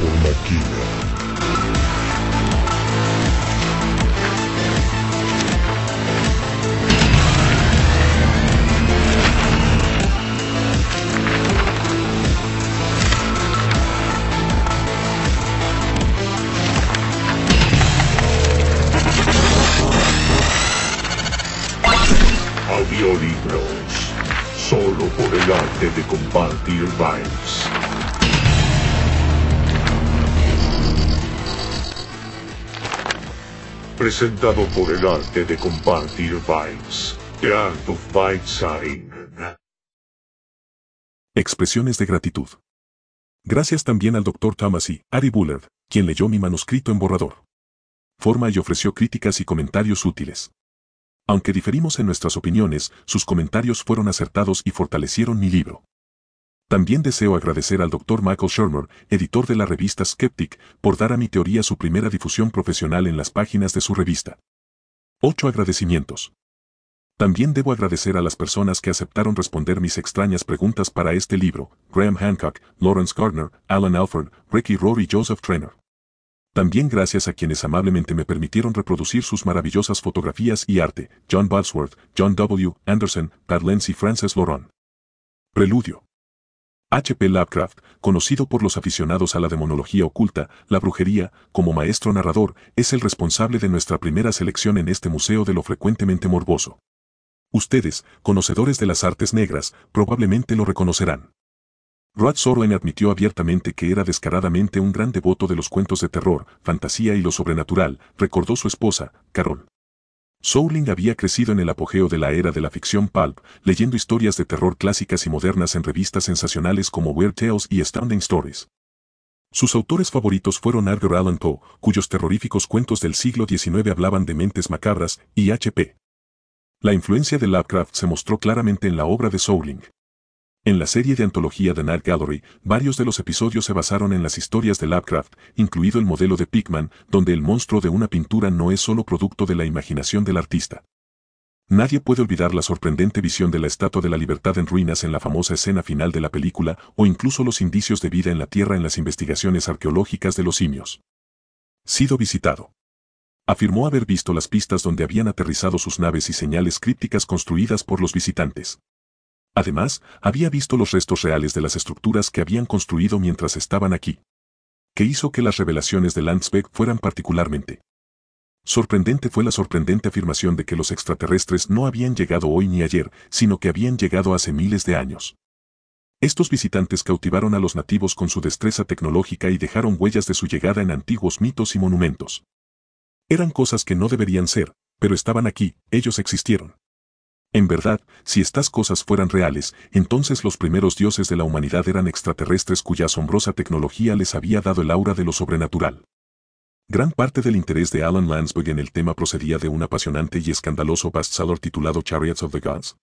to presentado por el arte de compartir Vibes. The Art of Expresiones de gratitud. Gracias también al Dr. Thomas Ari Bullard, quien leyó mi manuscrito en borrador. Forma y ofreció críticas y comentarios útiles. Aunque diferimos en nuestras opiniones, sus comentarios fueron acertados y fortalecieron mi libro. También deseo agradecer al Dr. Michael Shermer, editor de la revista Skeptic, por dar a mi teoría su primera difusión profesional en las páginas de su revista. 8 agradecimientos. También debo agradecer a las personas que aceptaron responder mis extrañas preguntas para este libro, Graham Hancock, Lawrence Gardner, Alan Alford, Ricky Rory y Joseph Trainer. También gracias a quienes amablemente me permitieron reproducir sus maravillosas fotografías y arte, John Bosworth, John W. Anderson, Pat Lenz y Frances Loron. Preludio. H.P. Lovecraft, conocido por los aficionados a la demonología oculta, la brujería, como maestro narrador, es el responsable de nuestra primera selección en este museo de lo frecuentemente morboso. Ustedes, conocedores de las artes negras, probablemente lo reconocerán. Rod Sorwen admitió abiertamente que era descaradamente un gran devoto de los cuentos de terror, fantasía y lo sobrenatural, recordó su esposa, Carol. Sowling había crecido en el apogeo de la era de la ficción pulp, leyendo historias de terror clásicas y modernas en revistas sensacionales como Weird Tales y Standing Stories. Sus autores favoritos fueron Edgar Allan Poe, cuyos terroríficos cuentos del siglo XIX hablaban de mentes macabras, y H.P. La influencia de Lovecraft se mostró claramente en la obra de Sowling. En la serie de antología de Night Gallery, varios de los episodios se basaron en las historias de Lovecraft, incluido el modelo de Pickman, donde el monstruo de una pintura no es solo producto de la imaginación del artista. Nadie puede olvidar la sorprendente visión de la Estatua de la Libertad en ruinas en la famosa escena final de la película o incluso los indicios de vida en la Tierra en las investigaciones arqueológicas de los simios. Sido visitado. Afirmó haber visto las pistas donde habían aterrizado sus naves y señales crípticas construidas por los visitantes. Además, había visto los restos reales de las estructuras que habían construido mientras estaban aquí. Que hizo que las revelaciones de Landsberg fueran particularmente. Sorprendente fue la sorprendente afirmación de que los extraterrestres no habían llegado hoy ni ayer, sino que habían llegado hace miles de años. Estos visitantes cautivaron a los nativos con su destreza tecnológica y dejaron huellas de su llegada en antiguos mitos y monumentos. Eran cosas que no deberían ser, pero estaban aquí, ellos existieron. En verdad, si estas cosas fueran reales, entonces los primeros dioses de la humanidad eran extraterrestres cuya asombrosa tecnología les había dado el aura de lo sobrenatural. Gran parte del interés de Alan Landsberg en el tema procedía de un apasionante y escandaloso bestseller titulado Chariots of the Gods.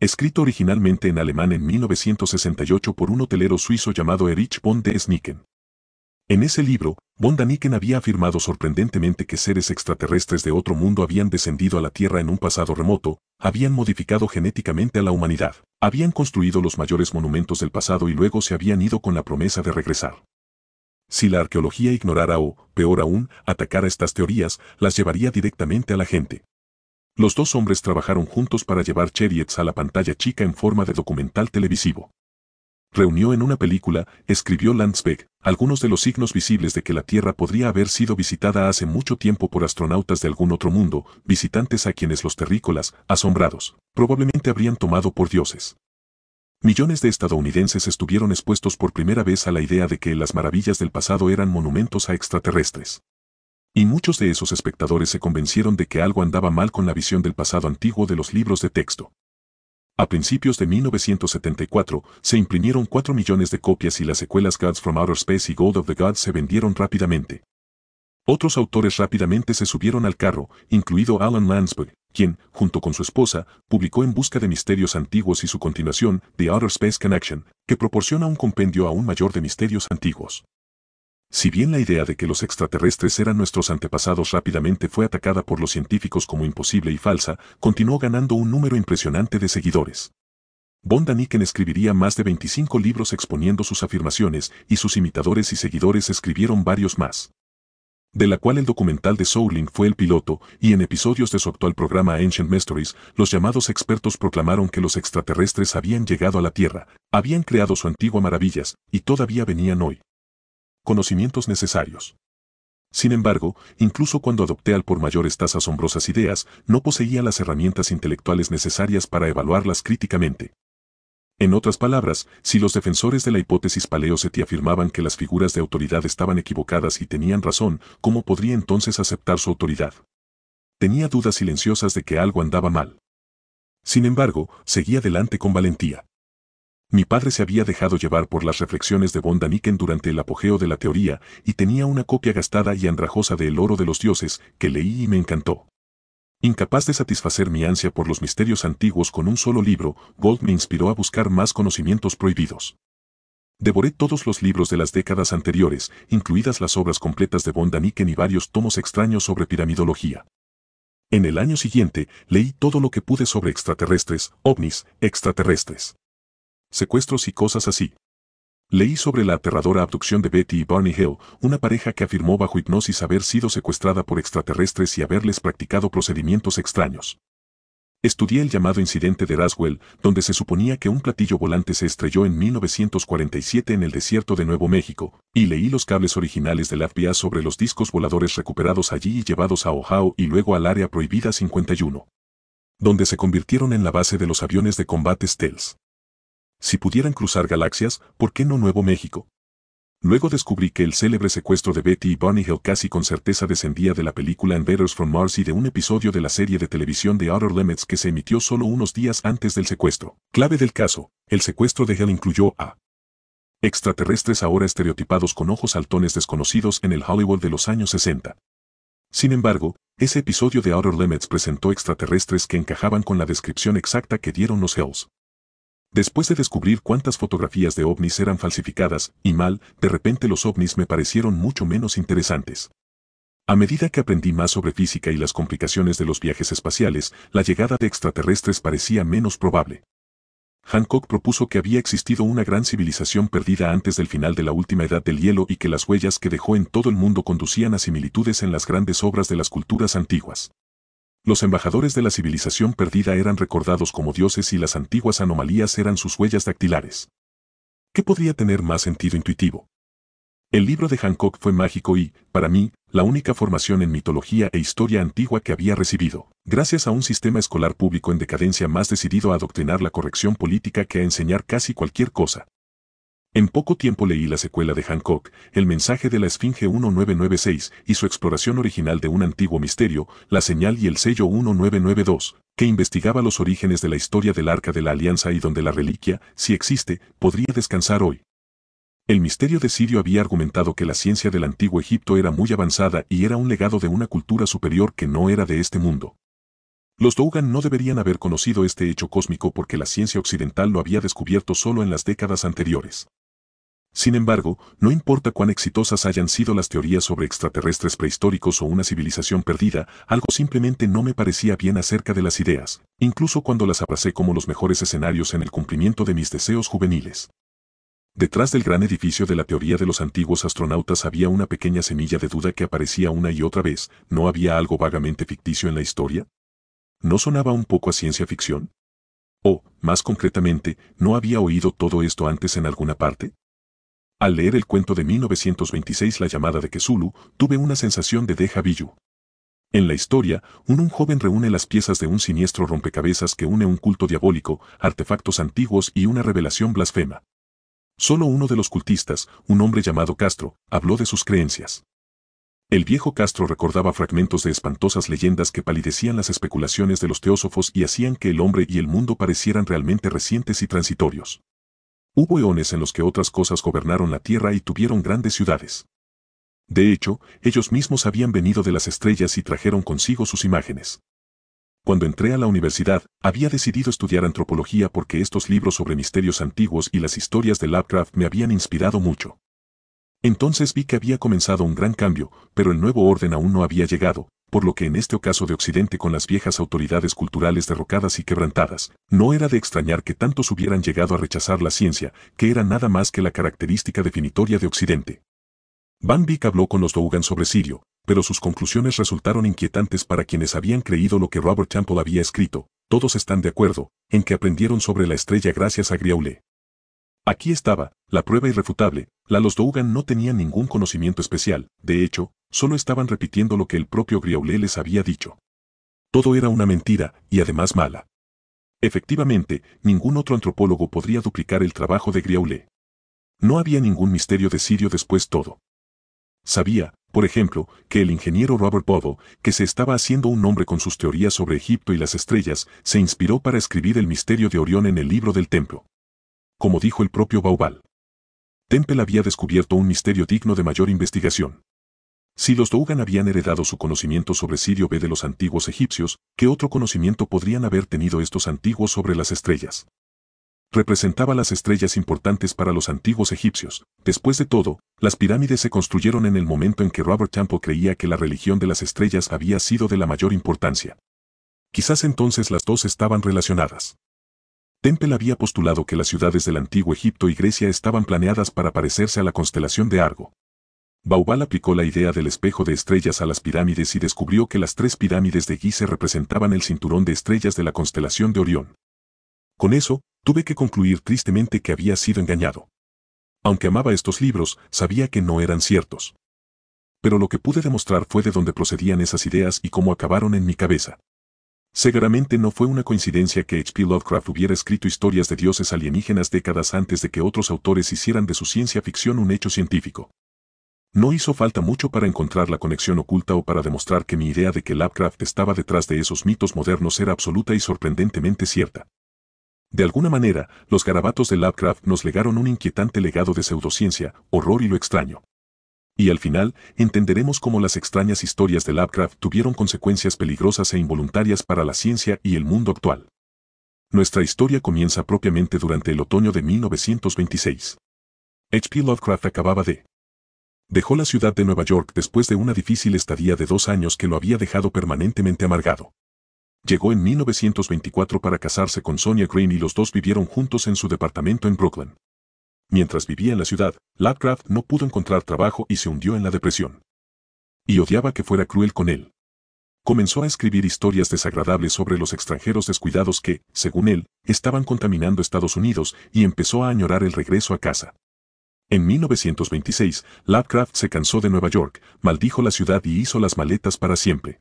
Escrito originalmente en alemán en 1968 por un hotelero suizo llamado Erich von de Snicken. En ese libro, von había afirmado sorprendentemente que seres extraterrestres de otro mundo habían descendido a la Tierra en un pasado remoto, habían modificado genéticamente a la humanidad, habían construido los mayores monumentos del pasado y luego se habían ido con la promesa de regresar. Si la arqueología ignorara o, peor aún, atacara estas teorías, las llevaría directamente a la gente. Los dos hombres trabajaron juntos para llevar Chariots a la pantalla chica en forma de documental televisivo reunió en una película, escribió Landsberg, algunos de los signos visibles de que la Tierra podría haber sido visitada hace mucho tiempo por astronautas de algún otro mundo, visitantes a quienes los terrícolas, asombrados, probablemente habrían tomado por dioses. Millones de estadounidenses estuvieron expuestos por primera vez a la idea de que las maravillas del pasado eran monumentos a extraterrestres. Y muchos de esos espectadores se convencieron de que algo andaba mal con la visión del pasado antiguo de los libros de texto. A principios de 1974, se imprimieron 4 millones de copias y las secuelas Gods from Outer Space y Gold of the Gods se vendieron rápidamente. Otros autores rápidamente se subieron al carro, incluido Alan Landsberg, quien, junto con su esposa, publicó En busca de misterios antiguos y su continuación, The Outer Space Connection, que proporciona un compendio aún mayor de misterios antiguos. Si bien la idea de que los extraterrestres eran nuestros antepasados rápidamente fue atacada por los científicos como imposible y falsa, continuó ganando un número impresionante de seguidores. Bondaniken escribiría más de 25 libros exponiendo sus afirmaciones y sus imitadores y seguidores escribieron varios más. De la cual el documental de Souling fue el piloto, y en episodios de su actual programa Ancient Mysteries, los llamados expertos proclamaron que los extraterrestres habían llegado a la Tierra, habían creado su antigua maravillas, y todavía venían hoy conocimientos necesarios. Sin embargo, incluso cuando adopté al por mayor estas asombrosas ideas, no poseía las herramientas intelectuales necesarias para evaluarlas críticamente. En otras palabras, si los defensores de la hipótesis paleoceti afirmaban que las figuras de autoridad estaban equivocadas y tenían razón, ¿cómo podría entonces aceptar su autoridad? Tenía dudas silenciosas de que algo andaba mal. Sin embargo, seguía adelante con valentía. Mi padre se había dejado llevar por las reflexiones de von durante el apogeo de la teoría y tenía una copia gastada y andrajosa de El oro de los dioses que leí y me encantó. Incapaz de satisfacer mi ansia por los misterios antiguos con un solo libro, Gold me inspiró a buscar más conocimientos prohibidos. Devoré todos los libros de las décadas anteriores, incluidas las obras completas de von y varios tomos extraños sobre piramidología. En el año siguiente, leí todo lo que pude sobre extraterrestres, ovnis, extraterrestres secuestros y cosas así. Leí sobre la aterradora abducción de Betty y Barney Hill, una pareja que afirmó bajo hipnosis haber sido secuestrada por extraterrestres y haberles practicado procedimientos extraños. Estudié el llamado incidente de Raswell, donde se suponía que un platillo volante se estrelló en 1947 en el desierto de Nuevo México, y leí los cables originales la FBI sobre los discos voladores recuperados allí y llevados a Ohio y luego al Área Prohibida 51, donde se convirtieron en la base de los aviones de combate Stealth. Si pudieran cruzar galaxias, ¿por qué no Nuevo México? Luego descubrí que el célebre secuestro de Betty y Barney Hill casi con certeza descendía de la película Invaders from Mars y de un episodio de la serie de televisión The Outer Limits que se emitió solo unos días antes del secuestro. Clave del caso, el secuestro de Hill incluyó a extraterrestres ahora estereotipados con ojos altones desconocidos en el Hollywood de los años 60. Sin embargo, ese episodio de Outer Limits presentó extraterrestres que encajaban con la descripción exacta que dieron los Hells. Después de descubrir cuántas fotografías de ovnis eran falsificadas, y mal, de repente los ovnis me parecieron mucho menos interesantes. A medida que aprendí más sobre física y las complicaciones de los viajes espaciales, la llegada de extraterrestres parecía menos probable. Hancock propuso que había existido una gran civilización perdida antes del final de la última edad del hielo y que las huellas que dejó en todo el mundo conducían a similitudes en las grandes obras de las culturas antiguas. Los embajadores de la civilización perdida eran recordados como dioses y las antiguas anomalías eran sus huellas dactilares. ¿Qué podría tener más sentido intuitivo? El libro de Hancock fue mágico y, para mí, la única formación en mitología e historia antigua que había recibido, gracias a un sistema escolar público en decadencia más decidido a adoctrinar la corrección política que a enseñar casi cualquier cosa. En poco tiempo leí la secuela de Hancock, El mensaje de la Esfinge 1996 y su exploración original de un antiguo misterio, La señal y el sello 1992, que investigaba los orígenes de la historia del Arca de la Alianza y donde la reliquia, si existe, podría descansar hoy. El misterio de Sirio había argumentado que la ciencia del antiguo Egipto era muy avanzada y era un legado de una cultura superior que no era de este mundo. Los Dougan no deberían haber conocido este hecho cósmico porque la ciencia occidental lo había descubierto solo en las décadas anteriores. Sin embargo, no importa cuán exitosas hayan sido las teorías sobre extraterrestres prehistóricos o una civilización perdida, algo simplemente no me parecía bien acerca de las ideas, incluso cuando las abracé como los mejores escenarios en el cumplimiento de mis deseos juveniles. Detrás del gran edificio de la teoría de los antiguos astronautas había una pequeña semilla de duda que aparecía una y otra vez, ¿no había algo vagamente ficticio en la historia? ¿No sonaba un poco a ciencia ficción? O, más concretamente, ¿no había oído todo esto antes en alguna parte? Al leer el cuento de 1926 La llamada de Kesulu, tuve una sensación de deja vu. En la historia, un, un, joven reúne las piezas de un siniestro rompecabezas que une un culto diabólico, artefactos antiguos y una revelación blasfema. Solo uno de los cultistas, un hombre llamado Castro, habló de sus creencias. El viejo Castro recordaba fragmentos de espantosas leyendas que palidecían las especulaciones de los teósofos y hacían que el hombre y el mundo parecieran realmente recientes y transitorios. Hubo eones en los que otras cosas gobernaron la Tierra y tuvieron grandes ciudades. De hecho, ellos mismos habían venido de las estrellas y trajeron consigo sus imágenes. Cuando entré a la universidad, había decidido estudiar antropología porque estos libros sobre misterios antiguos y las historias de Lovecraft me habían inspirado mucho. Entonces vi que había comenzado un gran cambio, pero el nuevo orden aún no había llegado, por lo que en este ocaso de Occidente con las viejas autoridades culturales derrocadas y quebrantadas, no era de extrañar que tantos hubieran llegado a rechazar la ciencia, que era nada más que la característica definitoria de Occidente. Van Vick habló con los Dougan sobre Sirio, pero sus conclusiones resultaron inquietantes para quienes habían creído lo que Robert Temple había escrito. Todos están de acuerdo en que aprendieron sobre la estrella gracias a Griaulé. Aquí estaba, la prueba irrefutable, la los Dougan no tenían ningún conocimiento especial, de hecho, solo estaban repitiendo lo que el propio Griaulé les había dicho. Todo era una mentira, y además mala. Efectivamente, ningún otro antropólogo podría duplicar el trabajo de Griaulé. No había ningún misterio de Sirio después todo. Sabía, por ejemplo, que el ingeniero Robert Bodo, que se estaba haciendo un nombre con sus teorías sobre Egipto y las estrellas, se inspiró para escribir el misterio de Orión en el libro del templo. Como dijo el propio Baubal. Temple había descubierto un misterio digno de mayor investigación. Si los Dougan habían heredado su conocimiento sobre Sirio B de los antiguos egipcios, ¿qué otro conocimiento podrían haber tenido estos antiguos sobre las estrellas? Representaba las estrellas importantes para los antiguos egipcios. Después de todo, las pirámides se construyeron en el momento en que Robert Temple creía que la religión de las estrellas había sido de la mayor importancia. Quizás entonces las dos estaban relacionadas. Temple había postulado que las ciudades del antiguo Egipto y Grecia estaban planeadas para parecerse a la constelación de Argo, Baubal aplicó la idea del espejo de estrellas a las pirámides y descubrió que las tres pirámides de Gizeh representaban el cinturón de estrellas de la constelación de Orión. Con eso, tuve que concluir tristemente que había sido engañado. Aunque amaba estos libros, sabía que no eran ciertos. Pero lo que pude demostrar fue de dónde procedían esas ideas y cómo acabaron en mi cabeza. Seguramente no fue una coincidencia que H.P. Lovecraft hubiera escrito historias de dioses alienígenas décadas antes de que otros autores hicieran de su ciencia ficción un hecho científico. No hizo falta mucho para encontrar la conexión oculta o para demostrar que mi idea de que Lovecraft estaba detrás de esos mitos modernos era absoluta y sorprendentemente cierta. De alguna manera, los garabatos de Lovecraft nos legaron un inquietante legado de pseudociencia, horror y lo extraño. Y al final, entenderemos cómo las extrañas historias de Lovecraft tuvieron consecuencias peligrosas e involuntarias para la ciencia y el mundo actual. Nuestra historia comienza propiamente durante el otoño de 1926. H.P. Lovecraft acababa de Dejó la ciudad de Nueva York después de una difícil estadía de dos años que lo había dejado permanentemente amargado. Llegó en 1924 para casarse con Sonia Green y los dos vivieron juntos en su departamento en Brooklyn. Mientras vivía en la ciudad, Lovecraft no pudo encontrar trabajo y se hundió en la depresión. Y odiaba que fuera cruel con él. Comenzó a escribir historias desagradables sobre los extranjeros descuidados que, según él, estaban contaminando Estados Unidos y empezó a añorar el regreso a casa. En 1926, Lovecraft se cansó de Nueva York, maldijo la ciudad y hizo las maletas para siempre.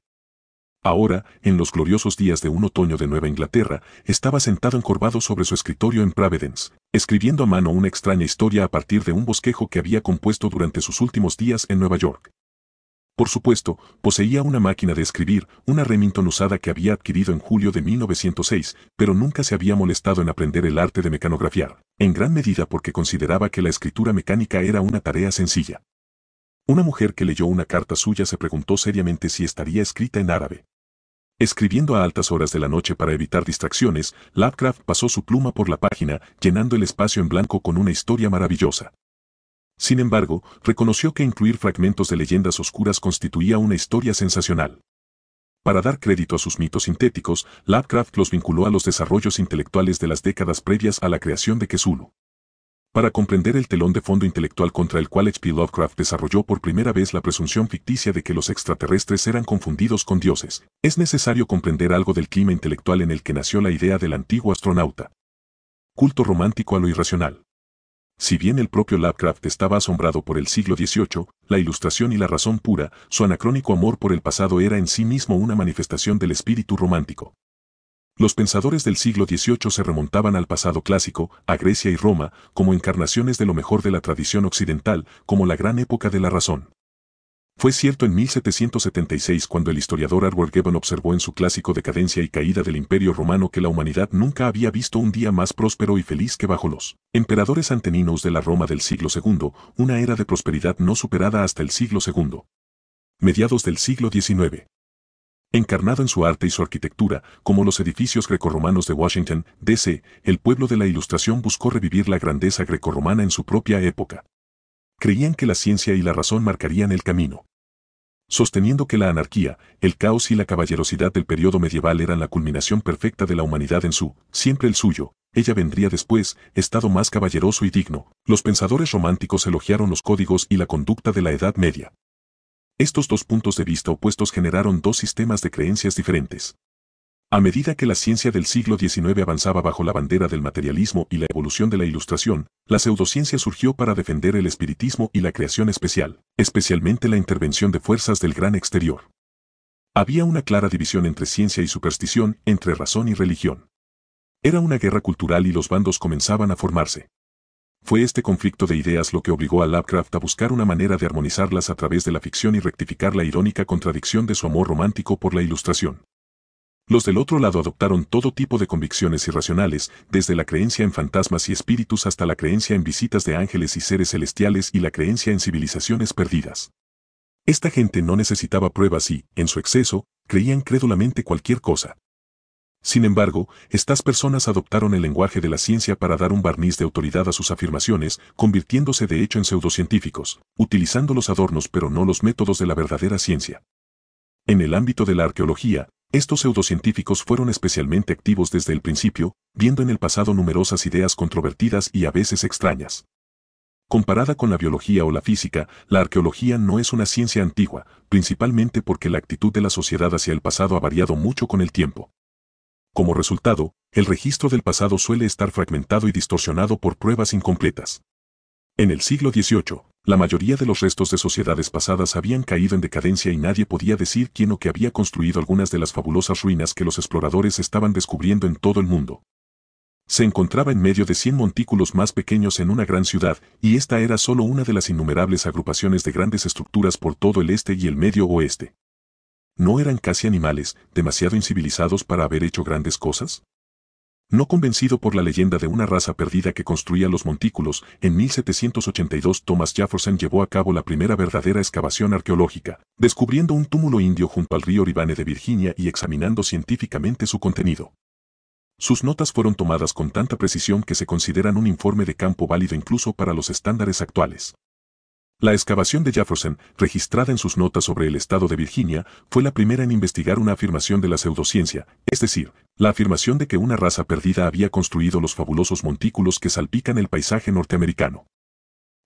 Ahora, en los gloriosos días de un otoño de Nueva Inglaterra, estaba sentado encorvado sobre su escritorio en Providence, escribiendo a mano una extraña historia a partir de un bosquejo que había compuesto durante sus últimos días en Nueva York. Por supuesto, poseía una máquina de escribir, una Remington usada que había adquirido en julio de 1906, pero nunca se había molestado en aprender el arte de mecanografiar, en gran medida porque consideraba que la escritura mecánica era una tarea sencilla. Una mujer que leyó una carta suya se preguntó seriamente si estaría escrita en árabe. Escribiendo a altas horas de la noche para evitar distracciones, Lovecraft pasó su pluma por la página, llenando el espacio en blanco con una historia maravillosa. Sin embargo, reconoció que incluir fragmentos de leyendas oscuras constituía una historia sensacional. Para dar crédito a sus mitos sintéticos, Lovecraft los vinculó a los desarrollos intelectuales de las décadas previas a la creación de Kesulu. Para comprender el telón de fondo intelectual contra el cual H.P. Lovecraft desarrolló por primera vez la presunción ficticia de que los extraterrestres eran confundidos con dioses, es necesario comprender algo del clima intelectual en el que nació la idea del antiguo astronauta. Culto romántico a lo irracional. Si bien el propio Lovecraft estaba asombrado por el siglo XVIII, la ilustración y la razón pura, su anacrónico amor por el pasado era en sí mismo una manifestación del espíritu romántico. Los pensadores del siglo XVIII se remontaban al pasado clásico, a Grecia y Roma, como encarnaciones de lo mejor de la tradición occidental, como la gran época de la razón. Fue cierto en 1776 cuando el historiador Edward Gibbon observó en su clásico Decadencia y Caída del Imperio Romano que la humanidad nunca había visto un día más próspero y feliz que bajo los emperadores anteninos de la Roma del siglo II, una era de prosperidad no superada hasta el siglo II. Mediados del siglo XIX. Encarnado en su arte y su arquitectura, como los edificios grecorromanos de Washington, D.C., el pueblo de la Ilustración buscó revivir la grandeza grecorromana en su propia época creían que la ciencia y la razón marcarían el camino. Sosteniendo que la anarquía, el caos y la caballerosidad del periodo medieval eran la culminación perfecta de la humanidad en su, siempre el suyo, ella vendría después, estado más caballeroso y digno, los pensadores románticos elogiaron los códigos y la conducta de la Edad Media. Estos dos puntos de vista opuestos generaron dos sistemas de creencias diferentes. A medida que la ciencia del siglo XIX avanzaba bajo la bandera del materialismo y la evolución de la ilustración, la pseudociencia surgió para defender el espiritismo y la creación especial, especialmente la intervención de fuerzas del gran exterior. Había una clara división entre ciencia y superstición, entre razón y religión. Era una guerra cultural y los bandos comenzaban a formarse. Fue este conflicto de ideas lo que obligó a Lovecraft a buscar una manera de armonizarlas a través de la ficción y rectificar la irónica contradicción de su amor romántico por la ilustración. Los del otro lado adoptaron todo tipo de convicciones irracionales, desde la creencia en fantasmas y espíritus hasta la creencia en visitas de ángeles y seres celestiales y la creencia en civilizaciones perdidas. Esta gente no necesitaba pruebas y, en su exceso, creían crédulamente cualquier cosa. Sin embargo, estas personas adoptaron el lenguaje de la ciencia para dar un barniz de autoridad a sus afirmaciones, convirtiéndose de hecho en pseudocientíficos, utilizando los adornos pero no los métodos de la verdadera ciencia. En el ámbito de la arqueología, estos pseudocientíficos fueron especialmente activos desde el principio, viendo en el pasado numerosas ideas controvertidas y a veces extrañas. Comparada con la biología o la física, la arqueología no es una ciencia antigua, principalmente porque la actitud de la sociedad hacia el pasado ha variado mucho con el tiempo. Como resultado, el registro del pasado suele estar fragmentado y distorsionado por pruebas incompletas. En el siglo XVIII, la mayoría de los restos de sociedades pasadas habían caído en decadencia y nadie podía decir quién o qué había construido algunas de las fabulosas ruinas que los exploradores estaban descubriendo en todo el mundo. Se encontraba en medio de 100 montículos más pequeños en una gran ciudad, y esta era solo una de las innumerables agrupaciones de grandes estructuras por todo el este y el medio oeste. ¿No eran casi animales, demasiado incivilizados para haber hecho grandes cosas? No convencido por la leyenda de una raza perdida que construía los montículos, en 1782 Thomas Jefferson llevó a cabo la primera verdadera excavación arqueológica, descubriendo un túmulo indio junto al río Ribane de Virginia y examinando científicamente su contenido. Sus notas fueron tomadas con tanta precisión que se consideran un informe de campo válido incluso para los estándares actuales. La excavación de Jefferson, registrada en sus notas sobre el estado de Virginia, fue la primera en investigar una afirmación de la pseudociencia, es decir, la afirmación de que una raza perdida había construido los fabulosos montículos que salpican el paisaje norteamericano.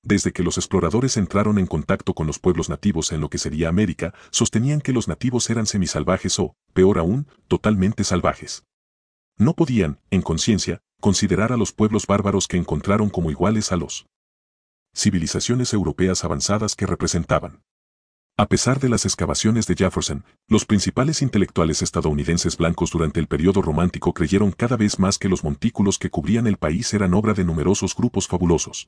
Desde que los exploradores entraron en contacto con los pueblos nativos en lo que sería América, sostenían que los nativos eran semisalvajes o, peor aún, totalmente salvajes. No podían, en conciencia, considerar a los pueblos bárbaros que encontraron como iguales a los civilizaciones europeas avanzadas que representaban. A pesar de las excavaciones de Jefferson, los principales intelectuales estadounidenses blancos durante el periodo romántico creyeron cada vez más que los montículos que cubrían el país eran obra de numerosos grupos fabulosos.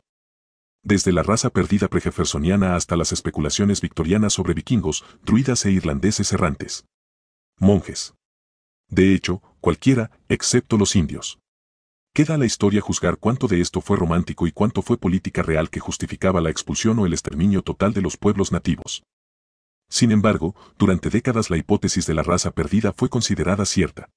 Desde la raza perdida prejefersoniana hasta las especulaciones victorianas sobre vikingos, druidas e irlandeses errantes. Monjes. De hecho, cualquiera, excepto los indios. Queda a la historia juzgar cuánto de esto fue romántico y cuánto fue política real que justificaba la expulsión o el exterminio total de los pueblos nativos. Sin embargo, durante décadas la hipótesis de la raza perdida fue considerada cierta.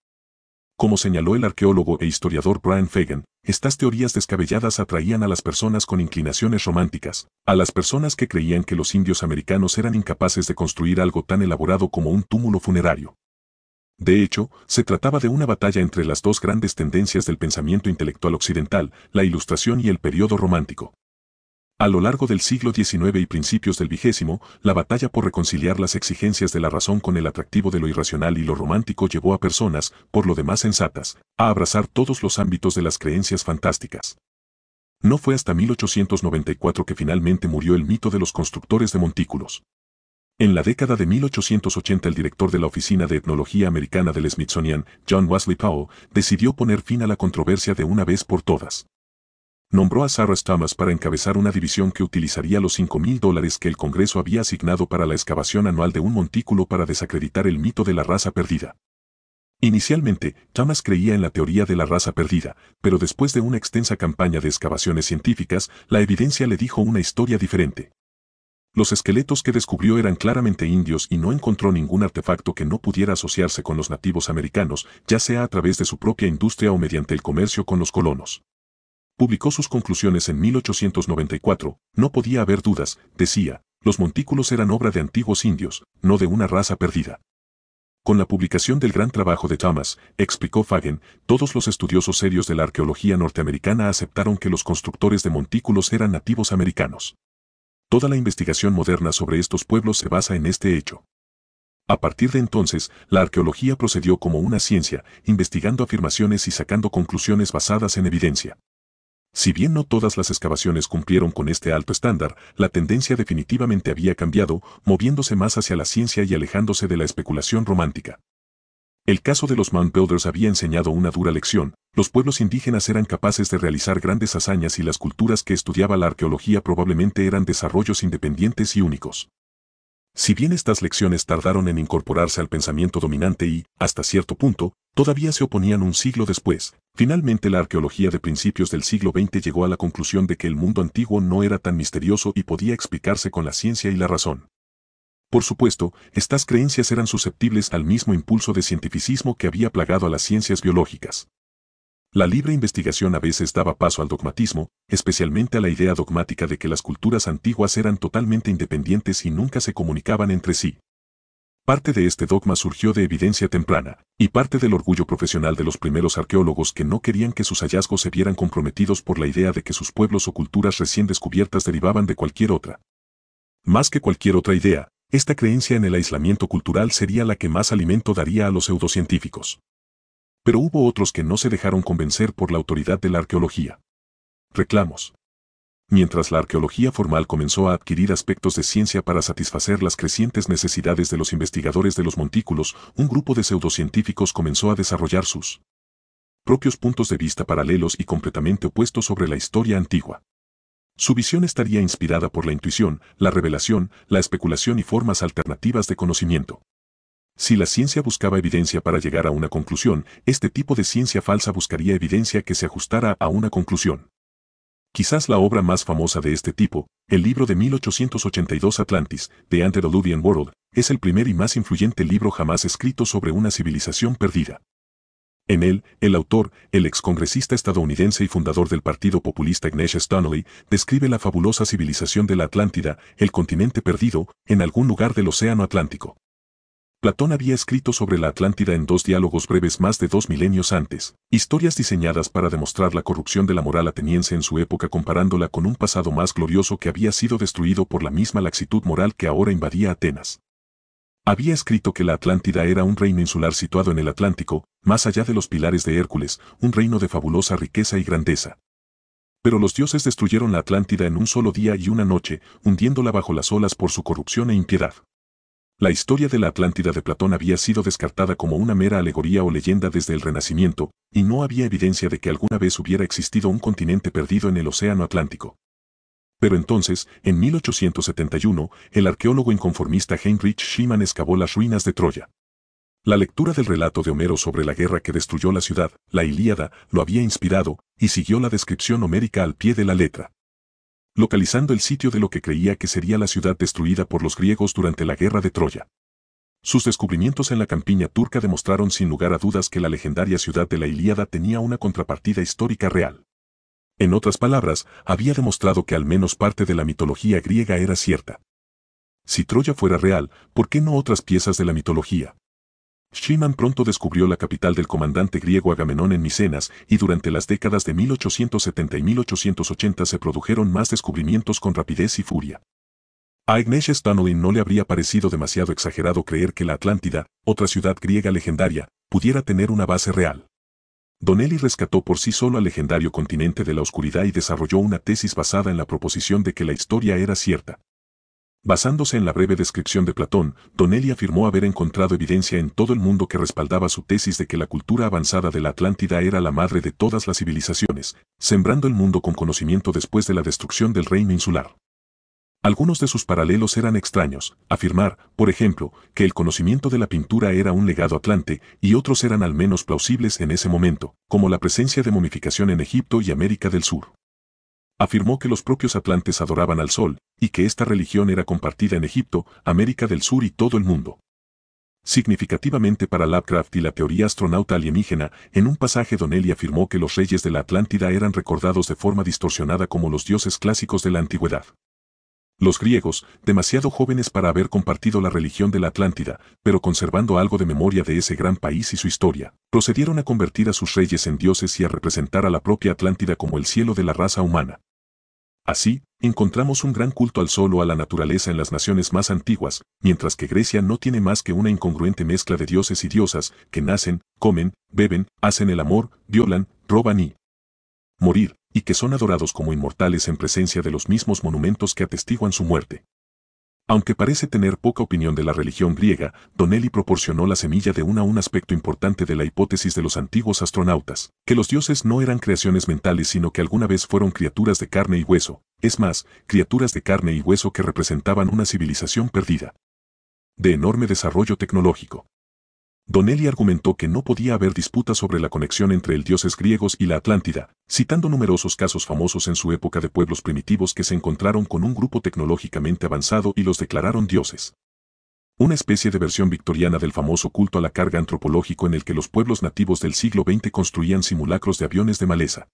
Como señaló el arqueólogo e historiador Brian Fagan, estas teorías descabelladas atraían a las personas con inclinaciones románticas, a las personas que creían que los indios americanos eran incapaces de construir algo tan elaborado como un túmulo funerario. De hecho, se trataba de una batalla entre las dos grandes tendencias del pensamiento intelectual occidental, la Ilustración y el periodo romántico. A lo largo del siglo XIX y principios del XX, la batalla por reconciliar las exigencias de la razón con el atractivo de lo irracional y lo romántico llevó a personas, por lo demás sensatas, a abrazar todos los ámbitos de las creencias fantásticas. No fue hasta 1894 que finalmente murió el mito de los constructores de montículos. En la década de 1880 el director de la Oficina de Etnología Americana del Smithsonian, John Wesley Powell, decidió poner fin a la controversia de una vez por todas. Nombró a Sarah Thomas para encabezar una división que utilizaría los 5.000 dólares que el Congreso había asignado para la excavación anual de un montículo para desacreditar el mito de la raza perdida. Inicialmente, Thomas creía en la teoría de la raza perdida, pero después de una extensa campaña de excavaciones científicas, la evidencia le dijo una historia diferente. Los esqueletos que descubrió eran claramente indios y no encontró ningún artefacto que no pudiera asociarse con los nativos americanos, ya sea a través de su propia industria o mediante el comercio con los colonos. Publicó sus conclusiones en 1894, no podía haber dudas, decía, los montículos eran obra de antiguos indios, no de una raza perdida. Con la publicación del gran trabajo de Thomas, explicó Fagen, todos los estudiosos serios de la arqueología norteamericana aceptaron que los constructores de montículos eran nativos americanos. Toda la investigación moderna sobre estos pueblos se basa en este hecho. A partir de entonces, la arqueología procedió como una ciencia, investigando afirmaciones y sacando conclusiones basadas en evidencia. Si bien no todas las excavaciones cumplieron con este alto estándar, la tendencia definitivamente había cambiado, moviéndose más hacia la ciencia y alejándose de la especulación romántica. El caso de los Builders había enseñado una dura lección, los pueblos indígenas eran capaces de realizar grandes hazañas y las culturas que estudiaba la arqueología probablemente eran desarrollos independientes y únicos. Si bien estas lecciones tardaron en incorporarse al pensamiento dominante y, hasta cierto punto, todavía se oponían un siglo después, finalmente la arqueología de principios del siglo XX llegó a la conclusión de que el mundo antiguo no era tan misterioso y podía explicarse con la ciencia y la razón. Por supuesto, estas creencias eran susceptibles al mismo impulso de cientificismo que había plagado a las ciencias biológicas. La libre investigación a veces daba paso al dogmatismo, especialmente a la idea dogmática de que las culturas antiguas eran totalmente independientes y nunca se comunicaban entre sí. Parte de este dogma surgió de evidencia temprana, y parte del orgullo profesional de los primeros arqueólogos que no querían que sus hallazgos se vieran comprometidos por la idea de que sus pueblos o culturas recién descubiertas derivaban de cualquier otra. Más que cualquier otra idea, esta creencia en el aislamiento cultural sería la que más alimento daría a los pseudocientíficos. Pero hubo otros que no se dejaron convencer por la autoridad de la arqueología. Reclamos. Mientras la arqueología formal comenzó a adquirir aspectos de ciencia para satisfacer las crecientes necesidades de los investigadores de los montículos, un grupo de pseudocientíficos comenzó a desarrollar sus propios puntos de vista paralelos y completamente opuestos sobre la historia antigua. Su visión estaría inspirada por la intuición, la revelación, la especulación y formas alternativas de conocimiento. Si la ciencia buscaba evidencia para llegar a una conclusión, este tipo de ciencia falsa buscaría evidencia que se ajustara a una conclusión. Quizás la obra más famosa de este tipo, el libro de 1882 Atlantis, The Antediluvian World, es el primer y más influyente libro jamás escrito sobre una civilización perdida. En él, el autor, el excongresista estadounidense y fundador del Partido Populista Ignatius Donnelly, describe la fabulosa civilización de la Atlántida, el continente perdido, en algún lugar del Océano Atlántico. Platón había escrito sobre la Atlántida en dos diálogos breves más de dos milenios antes, historias diseñadas para demostrar la corrupción de la moral ateniense en su época comparándola con un pasado más glorioso que había sido destruido por la misma laxitud moral que ahora invadía Atenas. Había escrito que la Atlántida era un reino insular situado en el Atlántico, más allá de los pilares de Hércules, un reino de fabulosa riqueza y grandeza. Pero los dioses destruyeron la Atlántida en un solo día y una noche, hundiéndola bajo las olas por su corrupción e impiedad. La historia de la Atlántida de Platón había sido descartada como una mera alegoría o leyenda desde el Renacimiento, y no había evidencia de que alguna vez hubiera existido un continente perdido en el Océano Atlántico. Pero entonces, en 1871, el arqueólogo inconformista Heinrich Schliemann excavó las ruinas de Troya. La lectura del relato de Homero sobre la guerra que destruyó la ciudad, la Ilíada, lo había inspirado, y siguió la descripción homérica al pie de la letra. Localizando el sitio de lo que creía que sería la ciudad destruida por los griegos durante la guerra de Troya. Sus descubrimientos en la campiña turca demostraron sin lugar a dudas que la legendaria ciudad de la Ilíada tenía una contrapartida histórica real. En otras palabras, había demostrado que al menos parte de la mitología griega era cierta. Si Troya fuera real, ¿por qué no otras piezas de la mitología? Shiman pronto descubrió la capital del comandante griego Agamenón en Micenas y durante las décadas de 1870 y 1880 se produjeron más descubrimientos con rapidez y furia. A Ignatius Stanolin no le habría parecido demasiado exagerado creer que la Atlántida, otra ciudad griega legendaria, pudiera tener una base real. Donnelly rescató por sí solo al legendario continente de la oscuridad y desarrolló una tesis basada en la proposición de que la historia era cierta. Basándose en la breve descripción de Platón, Tonelli afirmó haber encontrado evidencia en todo el mundo que respaldaba su tesis de que la cultura avanzada de la Atlántida era la madre de todas las civilizaciones, sembrando el mundo con conocimiento después de la destrucción del reino insular. Algunos de sus paralelos eran extraños, afirmar, por ejemplo, que el conocimiento de la pintura era un legado atlante, y otros eran al menos plausibles en ese momento, como la presencia de momificación en Egipto y América del Sur. Afirmó que los propios atlantes adoraban al sol, y que esta religión era compartida en Egipto, América del Sur y todo el mundo. Significativamente para Lovecraft y la teoría astronauta alienígena, en un pasaje Donnelly afirmó que los reyes de la Atlántida eran recordados de forma distorsionada como los dioses clásicos de la antigüedad. Los griegos, demasiado jóvenes para haber compartido la religión de la Atlántida, pero conservando algo de memoria de ese gran país y su historia, procedieron a convertir a sus reyes en dioses y a representar a la propia Atlántida como el cielo de la raza humana. Así, encontramos un gran culto al solo a la naturaleza en las naciones más antiguas, mientras que Grecia no tiene más que una incongruente mezcla de dioses y diosas, que nacen, comen, beben, hacen el amor, violan, roban y morir, y que son adorados como inmortales en presencia de los mismos monumentos que atestiguan su muerte. Aunque parece tener poca opinión de la religión griega, Donelli proporcionó la semilla de una un aspecto importante de la hipótesis de los antiguos astronautas, que los dioses no eran creaciones mentales sino que alguna vez fueron criaturas de carne y hueso, es más, criaturas de carne y hueso que representaban una civilización perdida. De enorme desarrollo tecnológico, Donnelly argumentó que no podía haber disputa sobre la conexión entre el dioses griegos y la Atlántida, citando numerosos casos famosos en su época de pueblos primitivos que se encontraron con un grupo tecnológicamente avanzado y los declararon dioses. Una especie de versión victoriana del famoso culto a la carga antropológico en el que los pueblos nativos del siglo XX construían simulacros de aviones de maleza.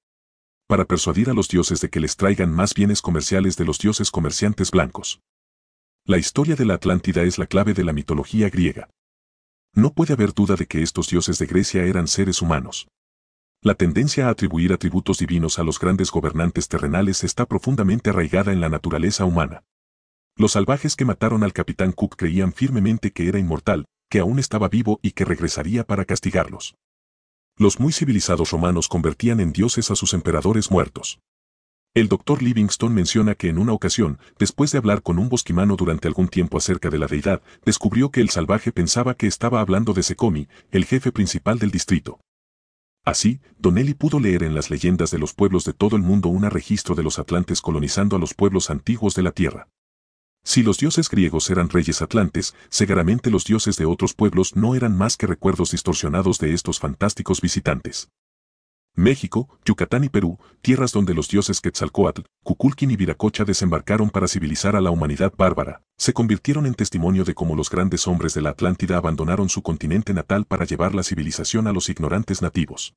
Para persuadir a los dioses de que les traigan más bienes comerciales de los dioses comerciantes blancos. La historia de la Atlántida es la clave de la mitología griega. No puede haber duda de que estos dioses de Grecia eran seres humanos. La tendencia a atribuir atributos divinos a los grandes gobernantes terrenales está profundamente arraigada en la naturaleza humana. Los salvajes que mataron al capitán Cook creían firmemente que era inmortal, que aún estaba vivo y que regresaría para castigarlos. Los muy civilizados romanos convertían en dioses a sus emperadores muertos. El doctor Livingstone menciona que en una ocasión, después de hablar con un bosquimano durante algún tiempo acerca de la deidad, descubrió que el salvaje pensaba que estaba hablando de Sekomi, el jefe principal del distrito. Así, Donnelly pudo leer en las leyendas de los pueblos de todo el mundo un registro de los atlantes colonizando a los pueblos antiguos de la tierra. Si los dioses griegos eran reyes atlantes, seguramente los dioses de otros pueblos no eran más que recuerdos distorsionados de estos fantásticos visitantes. México, Yucatán y Perú, tierras donde los dioses Quetzalcoatl, Cuculquín y Viracocha desembarcaron para civilizar a la humanidad bárbara, se convirtieron en testimonio de cómo los grandes hombres de la Atlántida abandonaron su continente natal para llevar la civilización a los ignorantes nativos.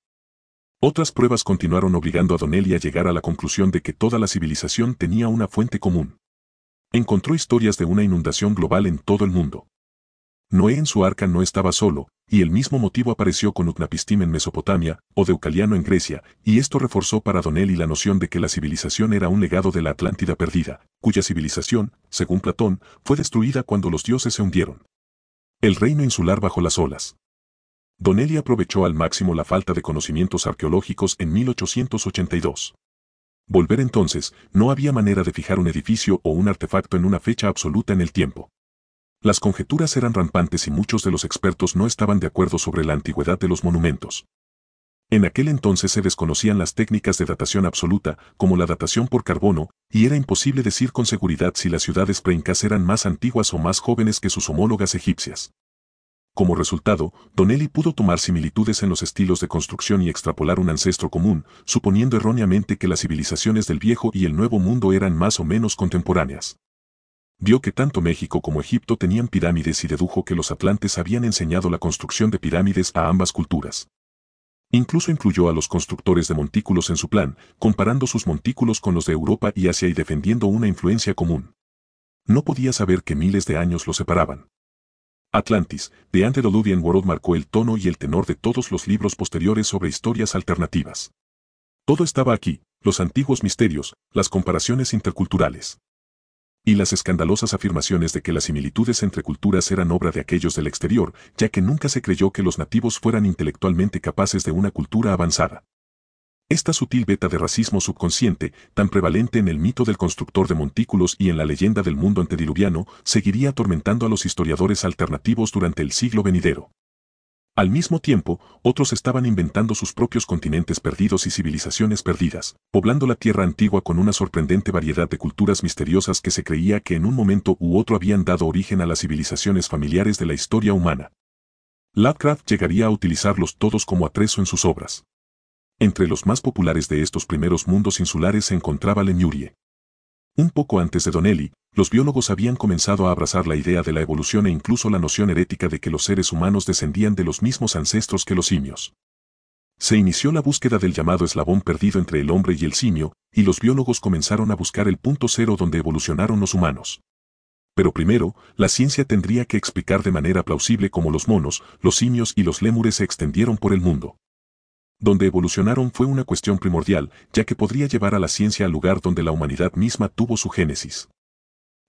Otras pruebas continuaron obligando a Donnelly a llegar a la conclusión de que toda la civilización tenía una fuente común. Encontró historias de una inundación global en todo el mundo. Noé en su arca no estaba solo, y el mismo motivo apareció con Utnapishtim en Mesopotamia, o Deucaliano en Grecia, y esto reforzó para Donnelly la noción de que la civilización era un legado de la Atlántida perdida, cuya civilización, según Platón, fue destruida cuando los dioses se hundieron. El reino insular bajo las olas. Donnelly aprovechó al máximo la falta de conocimientos arqueológicos en 1882. Volver entonces, no había manera de fijar un edificio o un artefacto en una fecha absoluta en el tiempo. Las conjeturas eran rampantes y muchos de los expertos no estaban de acuerdo sobre la antigüedad de los monumentos. En aquel entonces se desconocían las técnicas de datación absoluta, como la datación por carbono, y era imposible decir con seguridad si las ciudades preincas eran más antiguas o más jóvenes que sus homólogas egipcias. Como resultado, Donnelly pudo tomar similitudes en los estilos de construcción y extrapolar un ancestro común, suponiendo erróneamente que las civilizaciones del Viejo y el Nuevo Mundo eran más o menos contemporáneas vio que tanto México como Egipto tenían pirámides y dedujo que los atlantes habían enseñado la construcción de pirámides a ambas culturas. Incluso incluyó a los constructores de montículos en su plan, comparando sus montículos con los de Europa y Asia y defendiendo una influencia común. No podía saber que miles de años los separaban. Atlantis, The Antediluvian World marcó el tono y el tenor de todos los libros posteriores sobre historias alternativas. Todo estaba aquí, los antiguos misterios, las comparaciones interculturales y las escandalosas afirmaciones de que las similitudes entre culturas eran obra de aquellos del exterior, ya que nunca se creyó que los nativos fueran intelectualmente capaces de una cultura avanzada. Esta sutil beta de racismo subconsciente, tan prevalente en el mito del constructor de montículos y en la leyenda del mundo antediluviano, seguiría atormentando a los historiadores alternativos durante el siglo venidero. Al mismo tiempo, otros estaban inventando sus propios continentes perdidos y civilizaciones perdidas, poblando la tierra antigua con una sorprendente variedad de culturas misteriosas que se creía que en un momento u otro habían dado origen a las civilizaciones familiares de la historia humana. Lovecraft llegaría a utilizarlos todos como atrezo en sus obras. Entre los más populares de estos primeros mundos insulares se encontraba Lemurie. Un poco antes de Donnelly, los biólogos habían comenzado a abrazar la idea de la evolución e incluso la noción herética de que los seres humanos descendían de los mismos ancestros que los simios. Se inició la búsqueda del llamado eslabón perdido entre el hombre y el simio, y los biólogos comenzaron a buscar el punto cero donde evolucionaron los humanos. Pero primero, la ciencia tendría que explicar de manera plausible cómo los monos, los simios y los lémures se extendieron por el mundo. Donde evolucionaron fue una cuestión primordial, ya que podría llevar a la ciencia al lugar donde la humanidad misma tuvo su génesis.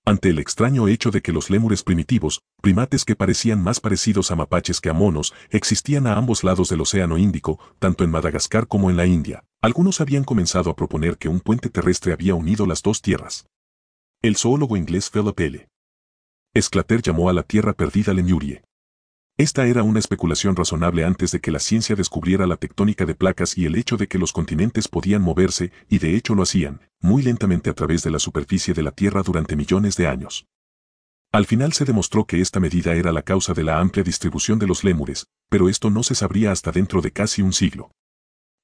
Ante el extraño hecho de que los lémures primitivos, primates que parecían más parecidos a mapaches que a monos, existían a ambos lados del Océano Índico, tanto en Madagascar como en la India, algunos habían comenzado a proponer que un puente terrestre había unido las dos tierras. El zoólogo inglés Philip L. Esclater llamó a la Tierra Perdida Lemurie. Esta era una especulación razonable antes de que la ciencia descubriera la tectónica de placas y el hecho de que los continentes podían moverse, y de hecho lo hacían, muy lentamente a través de la superficie de la Tierra durante millones de años. Al final se demostró que esta medida era la causa de la amplia distribución de los lémures, pero esto no se sabría hasta dentro de casi un siglo.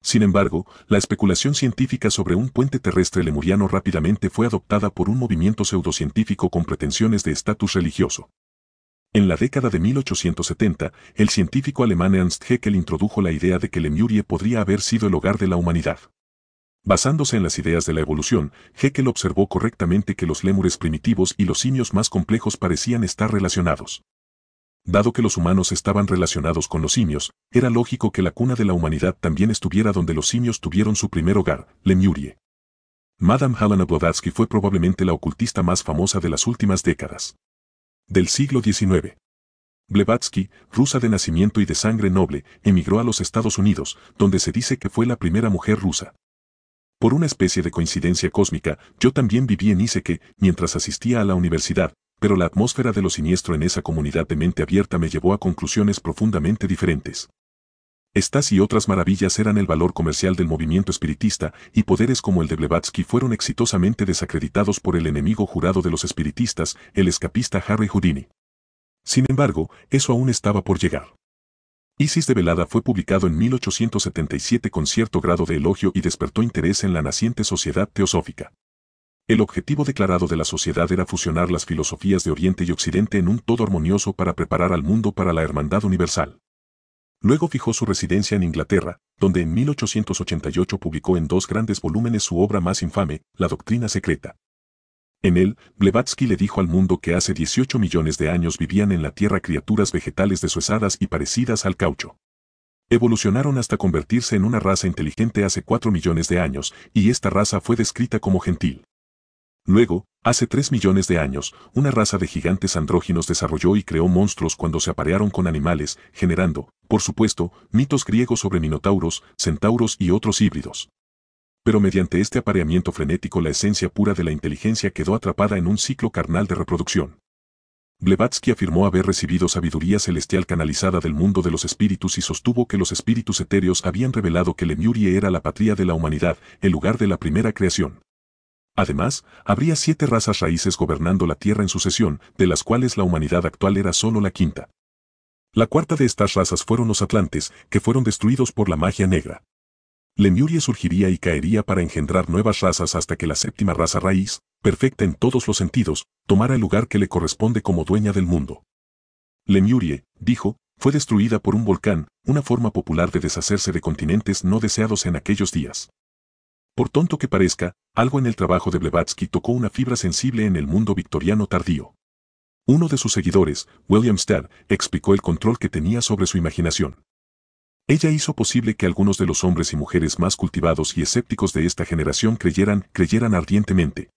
Sin embargo, la especulación científica sobre un puente terrestre lemuriano rápidamente fue adoptada por un movimiento pseudocientífico con pretensiones de estatus religioso. En la década de 1870, el científico alemán Ernst Haeckel introdujo la idea de que Lemurie podría haber sido el hogar de la humanidad. Basándose en las ideas de la evolución, Haeckel observó correctamente que los lémures primitivos y los simios más complejos parecían estar relacionados. Dado que los humanos estaban relacionados con los simios, era lógico que la cuna de la humanidad también estuviera donde los simios tuvieron su primer hogar, Lemurie. Madame Helena Blavatsky fue probablemente la ocultista más famosa de las últimas décadas del siglo XIX. Blevatsky, rusa de nacimiento y de sangre noble, emigró a los Estados Unidos, donde se dice que fue la primera mujer rusa. Por una especie de coincidencia cósmica, yo también viví en Iseke, mientras asistía a la universidad, pero la atmósfera de lo siniestro en esa comunidad de mente abierta me llevó a conclusiones profundamente diferentes. Estas y otras maravillas eran el valor comercial del movimiento espiritista, y poderes como el de Blavatsky fueron exitosamente desacreditados por el enemigo jurado de los espiritistas, el escapista Harry Houdini. Sin embargo, eso aún estaba por llegar. Isis de Velada fue publicado en 1877 con cierto grado de elogio y despertó interés en la naciente sociedad teosófica. El objetivo declarado de la sociedad era fusionar las filosofías de Oriente y Occidente en un todo armonioso para preparar al mundo para la hermandad universal. Luego fijó su residencia en Inglaterra, donde en 1888 publicó en dos grandes volúmenes su obra más infame, La Doctrina Secreta. En él, Blevatsky le dijo al mundo que hace 18 millones de años vivían en la Tierra criaturas vegetales deshuesadas y parecidas al caucho. Evolucionaron hasta convertirse en una raza inteligente hace 4 millones de años, y esta raza fue descrita como gentil. Luego, hace tres millones de años, una raza de gigantes andróginos desarrolló y creó monstruos cuando se aparearon con animales, generando, por supuesto, mitos griegos sobre minotauros, centauros y otros híbridos. Pero mediante este apareamiento frenético la esencia pura de la inteligencia quedó atrapada en un ciclo carnal de reproducción. Blevatsky afirmó haber recibido sabiduría celestial canalizada del mundo de los espíritus y sostuvo que los espíritus etéreos habían revelado que Lemuria era la patria de la humanidad, el lugar de la primera creación. Además, habría siete razas raíces gobernando la Tierra en sucesión, de las cuales la humanidad actual era solo la quinta. La cuarta de estas razas fueron los Atlantes, que fueron destruidos por la magia negra. Lemurie surgiría y caería para engendrar nuevas razas hasta que la séptima raza raíz, perfecta en todos los sentidos, tomara el lugar que le corresponde como dueña del mundo. Lemurie, dijo, fue destruida por un volcán, una forma popular de deshacerse de continentes no deseados en aquellos días. Por tonto que parezca, algo en el trabajo de Blevatsky tocó una fibra sensible en el mundo victoriano tardío. Uno de sus seguidores, William Stead, explicó el control que tenía sobre su imaginación. Ella hizo posible que algunos de los hombres y mujeres más cultivados y escépticos de esta generación creyeran, creyeran ardientemente,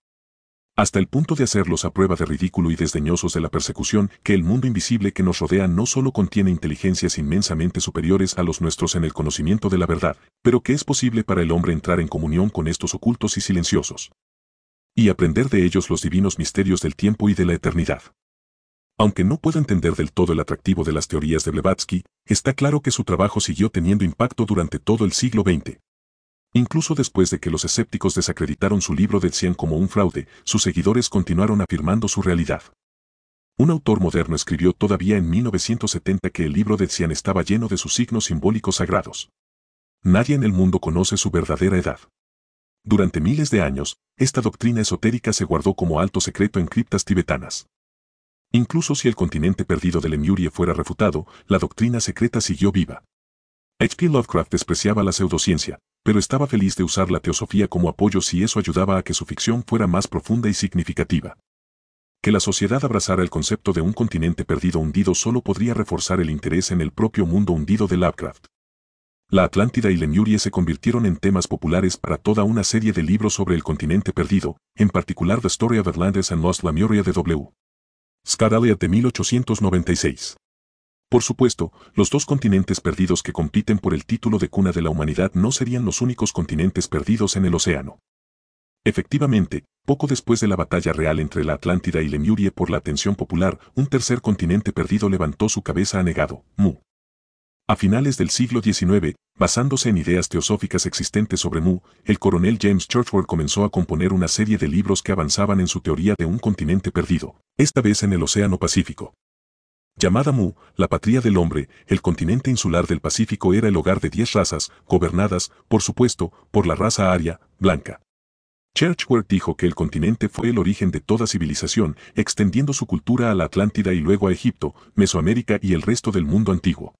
hasta el punto de hacerlos a prueba de ridículo y desdeñosos de la persecución que el mundo invisible que nos rodea no solo contiene inteligencias inmensamente superiores a los nuestros en el conocimiento de la verdad, pero que es posible para el hombre entrar en comunión con estos ocultos y silenciosos, y aprender de ellos los divinos misterios del tiempo y de la eternidad. Aunque no pueda entender del todo el atractivo de las teorías de Blevatsky, está claro que su trabajo siguió teniendo impacto durante todo el siglo XX. Incluso después de que los escépticos desacreditaron su libro del 100 como un fraude, sus seguidores continuaron afirmando su realidad. Un autor moderno escribió todavía en 1970 que el libro del 100 estaba lleno de sus signos simbólicos sagrados. Nadie en el mundo conoce su verdadera edad. Durante miles de años, esta doctrina esotérica se guardó como alto secreto en criptas tibetanas. Incluso si el continente perdido de Lemurie fuera refutado, la doctrina secreta siguió viva. H.P. Lovecraft despreciaba la pseudociencia, pero estaba feliz de usar la teosofía como apoyo si eso ayudaba a que su ficción fuera más profunda y significativa. Que la sociedad abrazara el concepto de un continente perdido hundido solo podría reforzar el interés en el propio mundo hundido de Lovecraft. La Atlántida y Lemuria se convirtieron en temas populares para toda una serie de libros sobre el continente perdido, en particular The Story of Atlantis and Lost Lemuria de W. Scott de 1896. Por supuesto, los dos continentes perdidos que compiten por el título de cuna de la humanidad no serían los únicos continentes perdidos en el océano. Efectivamente, poco después de la batalla real entre la Atlántida y Lemurie por la atención popular, un tercer continente perdido levantó su cabeza anegado, Mu. A finales del siglo XIX, basándose en ideas teosóficas existentes sobre Mu, el coronel James Churchward comenzó a componer una serie de libros que avanzaban en su teoría de un continente perdido, esta vez en el Océano Pacífico. Llamada Mu, la patria del hombre, el continente insular del Pacífico era el hogar de diez razas, gobernadas, por supuesto, por la raza aria, blanca. Churchward dijo que el continente fue el origen de toda civilización, extendiendo su cultura a la Atlántida y luego a Egipto, Mesoamérica y el resto del mundo antiguo.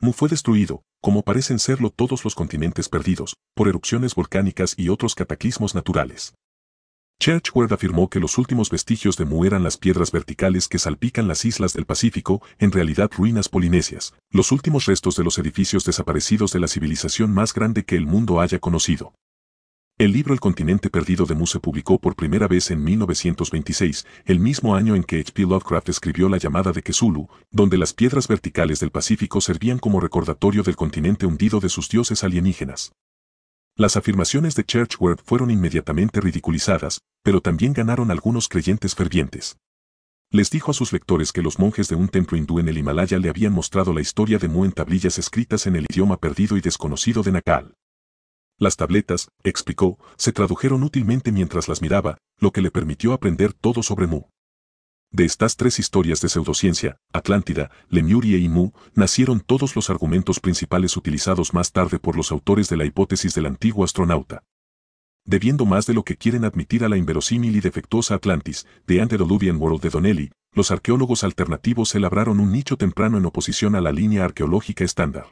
Mu fue destruido, como parecen serlo todos los continentes perdidos, por erupciones volcánicas y otros cataclismos naturales. Churchward afirmó que los últimos vestigios de Mu eran las piedras verticales que salpican las islas del Pacífico, en realidad ruinas polinesias, los últimos restos de los edificios desaparecidos de la civilización más grande que el mundo haya conocido. El libro El continente perdido de Mu se publicó por primera vez en 1926, el mismo año en que H.P. Lovecraft escribió La llamada de Kesulu, donde las piedras verticales del Pacífico servían como recordatorio del continente hundido de sus dioses alienígenas. Las afirmaciones de Churchward fueron inmediatamente ridiculizadas, pero también ganaron algunos creyentes fervientes. Les dijo a sus lectores que los monjes de un templo hindú en el Himalaya le habían mostrado la historia de Mu en tablillas escritas en el idioma perdido y desconocido de Nakal. Las tabletas, explicó, se tradujeron útilmente mientras las miraba, lo que le permitió aprender todo sobre Mu. De estas tres historias de pseudociencia, Atlántida, Lemuria y Mu, nacieron todos los argumentos principales utilizados más tarde por los autores de la hipótesis del antiguo astronauta. Debiendo más de lo que quieren admitir a la inverosímil y defectuosa Atlantis, de Antediluvian World de Donnelly, los arqueólogos alternativos elaboraron un nicho temprano en oposición a la línea arqueológica estándar.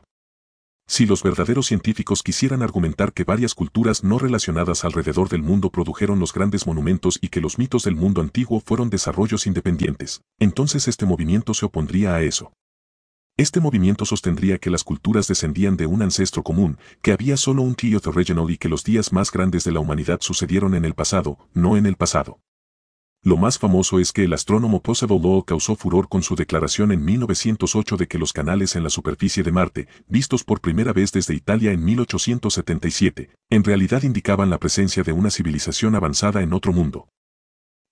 Si los verdaderos científicos quisieran argumentar que varias culturas no relacionadas alrededor del mundo produjeron los grandes monumentos y que los mitos del mundo antiguo fueron desarrollos independientes, entonces este movimiento se opondría a eso. Este movimiento sostendría que las culturas descendían de un ancestro común, que había solo un tío original y que los días más grandes de la humanidad sucedieron en el pasado, no en el pasado. Lo más famoso es que el astrónomo Possible Law causó furor con su declaración en 1908 de que los canales en la superficie de Marte, vistos por primera vez desde Italia en 1877, en realidad indicaban la presencia de una civilización avanzada en otro mundo.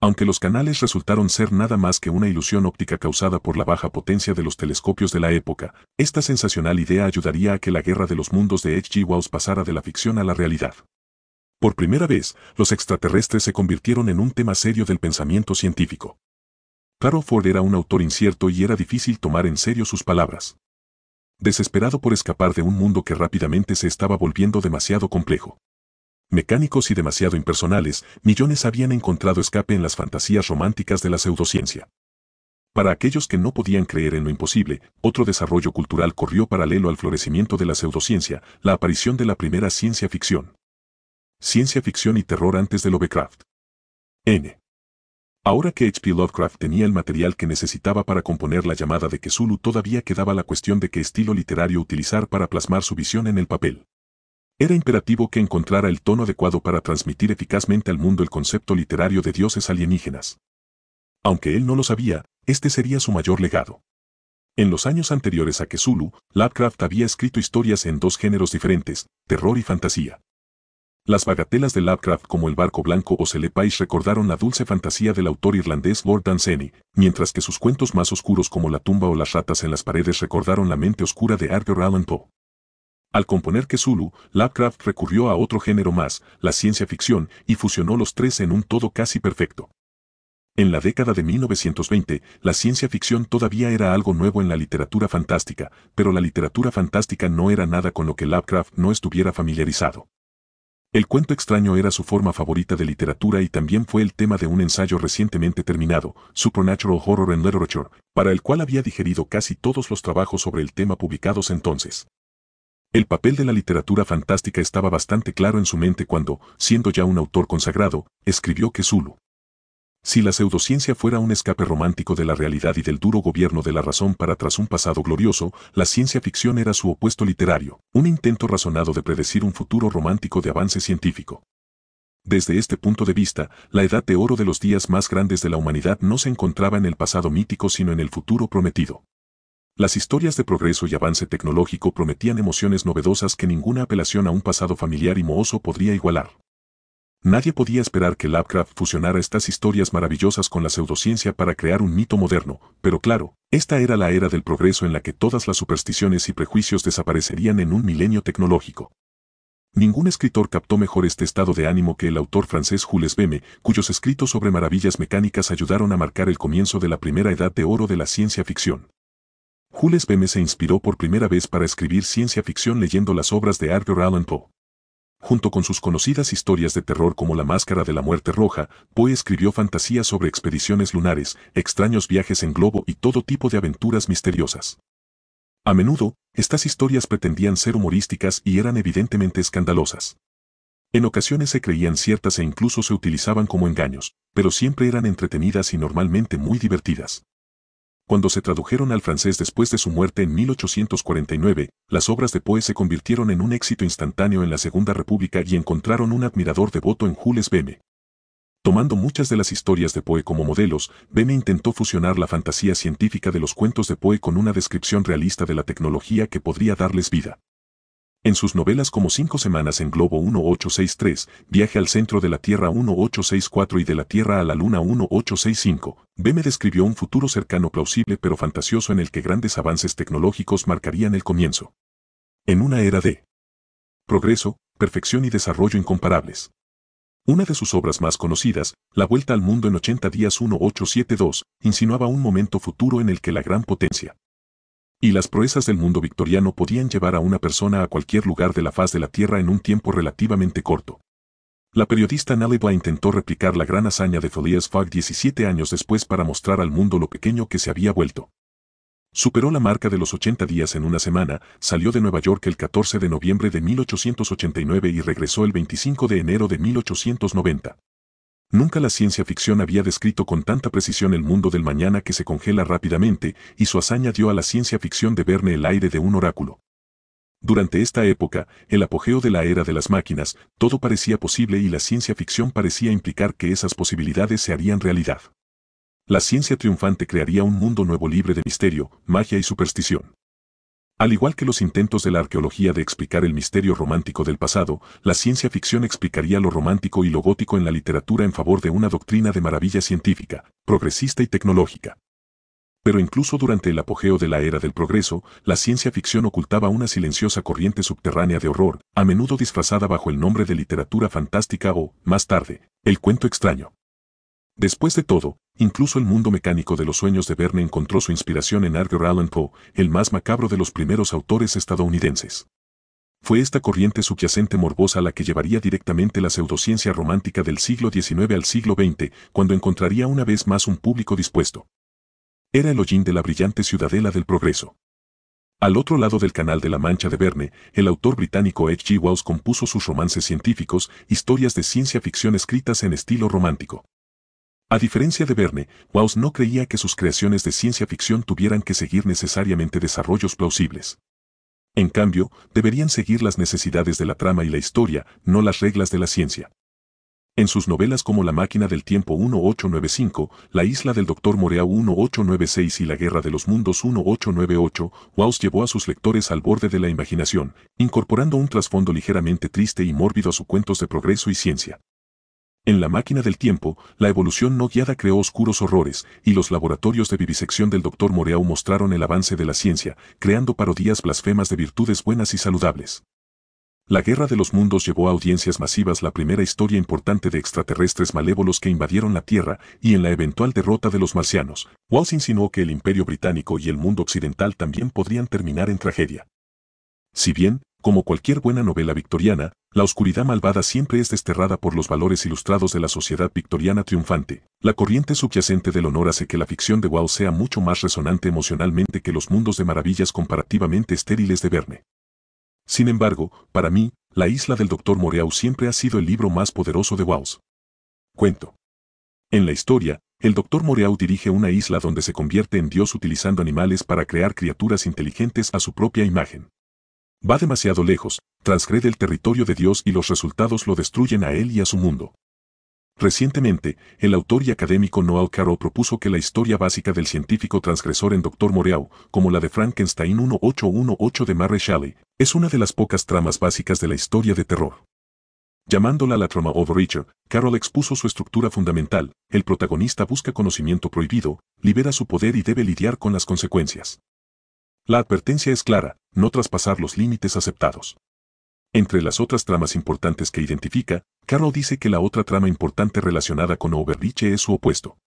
Aunque los canales resultaron ser nada más que una ilusión óptica causada por la baja potencia de los telescopios de la época, esta sensacional idea ayudaría a que la guerra de los mundos de H.G. Wells pasara de la ficción a la realidad. Por primera vez, los extraterrestres se convirtieron en un tema serio del pensamiento científico. Claro Ford era un autor incierto y era difícil tomar en serio sus palabras. Desesperado por escapar de un mundo que rápidamente se estaba volviendo demasiado complejo. Mecánicos y demasiado impersonales, millones habían encontrado escape en las fantasías románticas de la pseudociencia. Para aquellos que no podían creer en lo imposible, otro desarrollo cultural corrió paralelo al florecimiento de la pseudociencia, la aparición de la primera ciencia ficción ciencia ficción y terror antes de Lovecraft. N. Ahora que H.P. Lovecraft tenía el material que necesitaba para componer la llamada de Kesulu todavía quedaba la cuestión de qué estilo literario utilizar para plasmar su visión en el papel. Era imperativo que encontrara el tono adecuado para transmitir eficazmente al mundo el concepto literario de dioses alienígenas. Aunque él no lo sabía, este sería su mayor legado. En los años anteriores a Kesulu, Lovecraft había escrito historias en dos géneros diferentes, terror y fantasía. Las bagatelas de Lovecraft como El barco blanco o Celepais recordaron la dulce fantasía del autor irlandés Lord Danceny, mientras que sus cuentos más oscuros como La tumba o las ratas en las paredes recordaron la mente oscura de Arthur Allan Poe. Al componer Kesulu, Lovecraft recurrió a otro género más, la ciencia ficción, y fusionó los tres en un todo casi perfecto. En la década de 1920, la ciencia ficción todavía era algo nuevo en la literatura fantástica, pero la literatura fantástica no era nada con lo que Lovecraft no estuviera familiarizado. El cuento extraño era su forma favorita de literatura y también fue el tema de un ensayo recientemente terminado, Supernatural Horror and Literature, para el cual había digerido casi todos los trabajos sobre el tema publicados entonces. El papel de la literatura fantástica estaba bastante claro en su mente cuando, siendo ya un autor consagrado, escribió que Zulu si la pseudociencia fuera un escape romántico de la realidad y del duro gobierno de la razón para tras un pasado glorioso, la ciencia ficción era su opuesto literario, un intento razonado de predecir un futuro romántico de avance científico. Desde este punto de vista, la edad de oro de los días más grandes de la humanidad no se encontraba en el pasado mítico sino en el futuro prometido. Las historias de progreso y avance tecnológico prometían emociones novedosas que ninguna apelación a un pasado familiar y mohoso podría igualar. Nadie podía esperar que Lovecraft fusionara estas historias maravillosas con la pseudociencia para crear un mito moderno, pero claro, esta era la era del progreso en la que todas las supersticiones y prejuicios desaparecerían en un milenio tecnológico. Ningún escritor captó mejor este estado de ánimo que el autor francés Jules Beme, cuyos escritos sobre maravillas mecánicas ayudaron a marcar el comienzo de la primera edad de oro de la ciencia ficción. Jules Beme se inspiró por primera vez para escribir ciencia ficción leyendo las obras de Arthur Allan Poe. Junto con sus conocidas historias de terror como La Máscara de la Muerte Roja, Poe escribió fantasías sobre expediciones lunares, extraños viajes en globo y todo tipo de aventuras misteriosas. A menudo, estas historias pretendían ser humorísticas y eran evidentemente escandalosas. En ocasiones se creían ciertas e incluso se utilizaban como engaños, pero siempre eran entretenidas y normalmente muy divertidas. Cuando se tradujeron al francés después de su muerte en 1849, las obras de Poe se convirtieron en un éxito instantáneo en la Segunda República y encontraron un admirador devoto en Jules Beme. Tomando muchas de las historias de Poe como modelos, Beme intentó fusionar la fantasía científica de los cuentos de Poe con una descripción realista de la tecnología que podría darles vida. En sus novelas como Cinco Semanas en Globo 1863, Viaje al Centro de la Tierra 1864 y De la Tierra a la Luna 1865, Beme describió un futuro cercano plausible pero fantasioso en el que grandes avances tecnológicos marcarían el comienzo. En una era de progreso, perfección y desarrollo incomparables. Una de sus obras más conocidas, La Vuelta al Mundo en 80 días 1872, insinuaba un momento futuro en el que la gran potencia y las proezas del mundo victoriano podían llevar a una persona a cualquier lugar de la faz de la Tierra en un tiempo relativamente corto. La periodista Naliba intentó replicar la gran hazaña de Phileas Fogg 17 años después para mostrar al mundo lo pequeño que se había vuelto. Superó la marca de los 80 días en una semana, salió de Nueva York el 14 de noviembre de 1889 y regresó el 25 de enero de 1890. Nunca la ciencia ficción había descrito con tanta precisión el mundo del mañana que se congela rápidamente, y su hazaña dio a la ciencia ficción de Verne el aire de un oráculo. Durante esta época, el apogeo de la era de las máquinas, todo parecía posible y la ciencia ficción parecía implicar que esas posibilidades se harían realidad. La ciencia triunfante crearía un mundo nuevo libre de misterio, magia y superstición. Al igual que los intentos de la arqueología de explicar el misterio romántico del pasado, la ciencia ficción explicaría lo romántico y lo gótico en la literatura en favor de una doctrina de maravilla científica, progresista y tecnológica. Pero incluso durante el apogeo de la era del progreso, la ciencia ficción ocultaba una silenciosa corriente subterránea de horror, a menudo disfrazada bajo el nombre de literatura fantástica o, más tarde, el cuento extraño. Después de todo, Incluso el mundo mecánico de los sueños de Verne encontró su inspiración en Edgar Allan Poe, el más macabro de los primeros autores estadounidenses. Fue esta corriente subyacente morbosa la que llevaría directamente la pseudociencia romántica del siglo XIX al siglo XX, cuando encontraría una vez más un público dispuesto. Era el hollín de la brillante ciudadela del progreso. Al otro lado del canal de la Mancha de Verne, el autor británico H. G. Wells compuso sus romances científicos, historias de ciencia ficción escritas en estilo romántico. A diferencia de Verne, Waus no creía que sus creaciones de ciencia ficción tuvieran que seguir necesariamente desarrollos plausibles. En cambio, deberían seguir las necesidades de la trama y la historia, no las reglas de la ciencia. En sus novelas como La máquina del tiempo 1895, La isla del Doctor Moreau 1896 y La guerra de los mundos 1898, Waus llevó a sus lectores al borde de la imaginación, incorporando un trasfondo ligeramente triste y mórbido a sus cuentos de progreso y ciencia. En la máquina del tiempo, la evolución no guiada creó oscuros horrores, y los laboratorios de vivisección del Dr. Moreau mostraron el avance de la ciencia, creando parodías blasfemas de virtudes buenas y saludables. La Guerra de los Mundos llevó a audiencias masivas la primera historia importante de extraterrestres malévolos que invadieron la Tierra, y en la eventual derrota de los marcianos, Walsh insinuó que el Imperio Británico y el mundo occidental también podrían terminar en tragedia. Si bien, como cualquier buena novela victoriana, la oscuridad malvada siempre es desterrada por los valores ilustrados de la sociedad victoriana triunfante. La corriente subyacente del honor hace que la ficción de Wow sea mucho más resonante emocionalmente que los mundos de maravillas comparativamente estériles de Verne. Sin embargo, para mí, La isla del Dr. Moreau siempre ha sido el libro más poderoso de Wow. Cuento. En la historia, el Dr. Moreau dirige una isla donde se convierte en Dios utilizando animales para crear criaturas inteligentes a su propia imagen. Va demasiado lejos, transgrede el territorio de Dios y los resultados lo destruyen a él y a su mundo. Recientemente, el autor y académico Noel Carroll propuso que la historia básica del científico transgresor en Dr. Moreau, como la de Frankenstein 1818 de Mary Shelley, es una de las pocas tramas básicas de la historia de terror. Llamándola la trama Richard, Carroll expuso su estructura fundamental, el protagonista busca conocimiento prohibido, libera su poder y debe lidiar con las consecuencias. La advertencia es clara, no traspasar los límites aceptados. Entre las otras tramas importantes que identifica, Carroll dice que la otra trama importante relacionada con Overreach es su opuesto.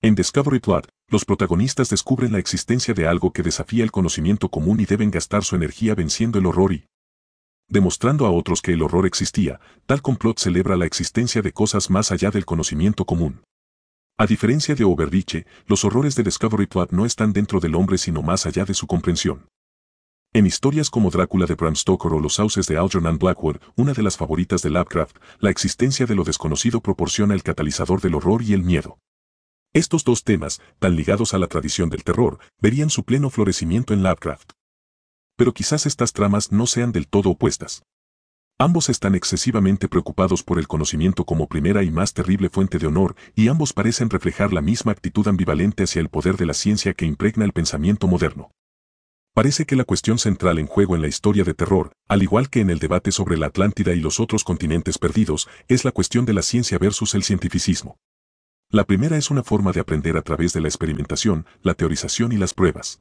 En Discovery Plot, los protagonistas descubren la existencia de algo que desafía el conocimiento común y deben gastar su energía venciendo el horror y demostrando a otros que el horror existía, tal complot celebra la existencia de cosas más allá del conocimiento común. A diferencia de Overreach, los horrores de Discovery Club no están dentro del hombre sino más allá de su comprensión. En historias como Drácula de Bram Stoker o Los sauces de Algernon Blackwood, una de las favoritas de Lovecraft, la existencia de lo desconocido proporciona el catalizador del horror y el miedo. Estos dos temas, tan ligados a la tradición del terror, verían su pleno florecimiento en Lovecraft. Pero quizás estas tramas no sean del todo opuestas. Ambos están excesivamente preocupados por el conocimiento como primera y más terrible fuente de honor, y ambos parecen reflejar la misma actitud ambivalente hacia el poder de la ciencia que impregna el pensamiento moderno. Parece que la cuestión central en juego en la historia de terror, al igual que en el debate sobre la Atlántida y los otros continentes perdidos, es la cuestión de la ciencia versus el cientificismo. La primera es una forma de aprender a través de la experimentación, la teorización y las pruebas.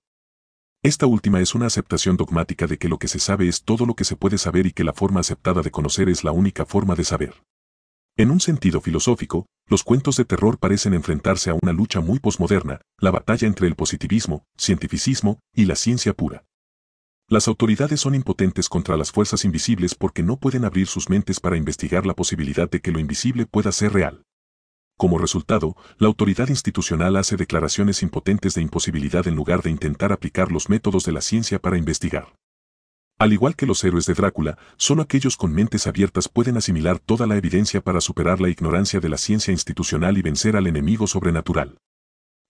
Esta última es una aceptación dogmática de que lo que se sabe es todo lo que se puede saber y que la forma aceptada de conocer es la única forma de saber. En un sentido filosófico, los cuentos de terror parecen enfrentarse a una lucha muy posmoderna, la batalla entre el positivismo, cientificismo y la ciencia pura. Las autoridades son impotentes contra las fuerzas invisibles porque no pueden abrir sus mentes para investigar la posibilidad de que lo invisible pueda ser real. Como resultado, la autoridad institucional hace declaraciones impotentes de imposibilidad en lugar de intentar aplicar los métodos de la ciencia para investigar. Al igual que los héroes de Drácula, solo aquellos con mentes abiertas pueden asimilar toda la evidencia para superar la ignorancia de la ciencia institucional y vencer al enemigo sobrenatural.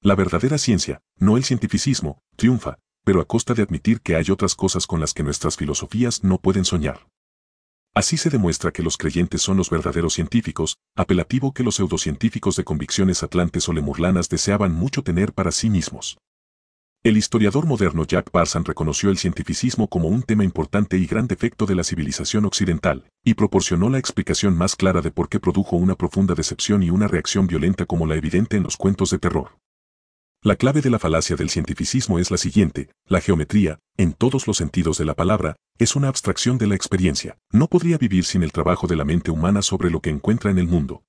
La verdadera ciencia, no el cientificismo, triunfa, pero a costa de admitir que hay otras cosas con las que nuestras filosofías no pueden soñar. Así se demuestra que los creyentes son los verdaderos científicos, apelativo que los pseudocientíficos de convicciones atlantes o lemurlanas deseaban mucho tener para sí mismos. El historiador moderno Jack Parsons reconoció el cientificismo como un tema importante y gran defecto de la civilización occidental, y proporcionó la explicación más clara de por qué produjo una profunda decepción y una reacción violenta como la evidente en los cuentos de terror. La clave de la falacia del cientificismo es la siguiente, la geometría, en todos los sentidos de la palabra, es una abstracción de la experiencia. No podría vivir sin el trabajo de la mente humana sobre lo que encuentra en el mundo.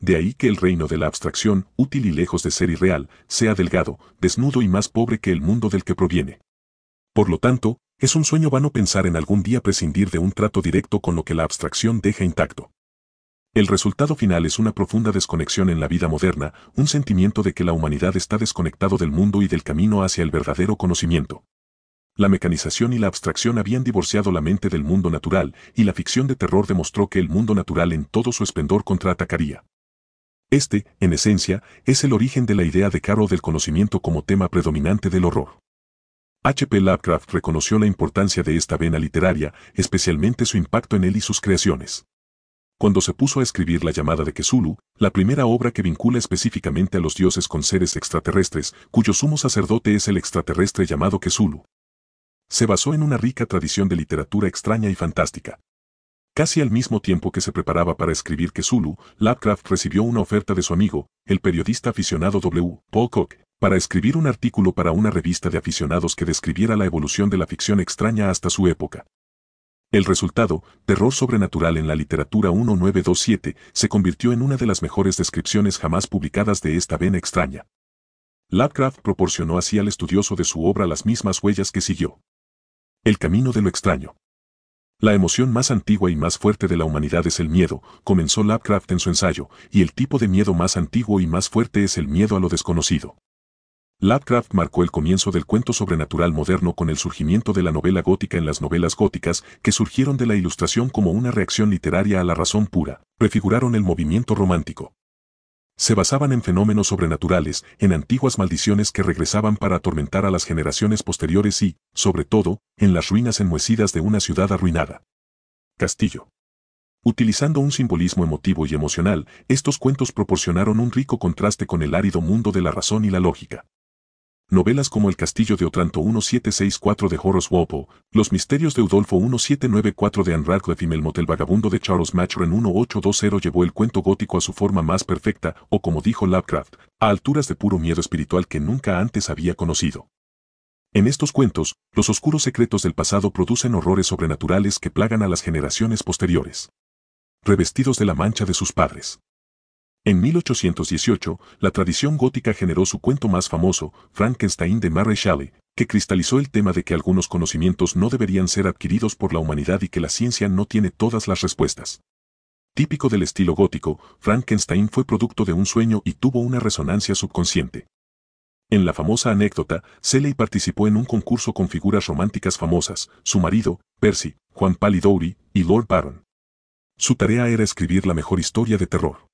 De ahí que el reino de la abstracción, útil y lejos de ser irreal, sea delgado, desnudo y más pobre que el mundo del que proviene. Por lo tanto, es un sueño vano pensar en algún día prescindir de un trato directo con lo que la abstracción deja intacto. El resultado final es una profunda desconexión en la vida moderna, un sentimiento de que la humanidad está desconectado del mundo y del camino hacia el verdadero conocimiento. La mecanización y la abstracción habían divorciado la mente del mundo natural, y la ficción de terror demostró que el mundo natural en todo su esplendor contraatacaría. Este, en esencia, es el origen de la idea de Caro del conocimiento como tema predominante del horror. H.P. Lovecraft reconoció la importancia de esta vena literaria, especialmente su impacto en él y sus creaciones. Cuando se puso a escribir La llamada de Kesulu, la primera obra que vincula específicamente a los dioses con seres extraterrestres, cuyo sumo sacerdote es el extraterrestre llamado Kesulu, se basó en una rica tradición de literatura extraña y fantástica. Casi al mismo tiempo que se preparaba para escribir Kesulu, Lovecraft recibió una oferta de su amigo, el periodista aficionado W. Paul Cook, para escribir un artículo para una revista de aficionados que describiera la evolución de la ficción extraña hasta su época. El resultado, Terror Sobrenatural en la literatura 1927, se convirtió en una de las mejores descripciones jamás publicadas de esta vena extraña. Lovecraft proporcionó así al estudioso de su obra las mismas huellas que siguió. El camino de lo extraño. La emoción más antigua y más fuerte de la humanidad es el miedo, comenzó Lovecraft en su ensayo, y el tipo de miedo más antiguo y más fuerte es el miedo a lo desconocido. Lovecraft marcó el comienzo del cuento sobrenatural moderno con el surgimiento de la novela gótica en las novelas góticas que surgieron de la ilustración como una reacción literaria a la razón pura, prefiguraron el movimiento romántico. Se basaban en fenómenos sobrenaturales, en antiguas maldiciones que regresaban para atormentar a las generaciones posteriores y, sobre todo, en las ruinas enmuecidas de una ciudad arruinada. Castillo. Utilizando un simbolismo emotivo y emocional, estos cuentos proporcionaron un rico contraste con el árido mundo de la razón y la lógica. Novelas como El Castillo de Otranto 1764 de Horace Walpole, Los Misterios de Udolfo 1794 de Anne Radcliffe y Melmotel Vagabundo de Charles Maturin 1820 llevó el cuento gótico a su forma más perfecta, o como dijo Lovecraft, a alturas de puro miedo espiritual que nunca antes había conocido. En estos cuentos, los oscuros secretos del pasado producen horrores sobrenaturales que plagan a las generaciones posteriores. Revestidos de la mancha de sus padres. En 1818, la tradición gótica generó su cuento más famoso, Frankenstein de Mary Shelley, que cristalizó el tema de que algunos conocimientos no deberían ser adquiridos por la humanidad y que la ciencia no tiene todas las respuestas. Típico del estilo gótico, Frankenstein fue producto de un sueño y tuvo una resonancia subconsciente. En la famosa anécdota, Shelley participó en un concurso con figuras románticas famosas, su marido, Percy, Juan Palidori y Lord Baron. Su tarea era escribir la mejor historia de terror.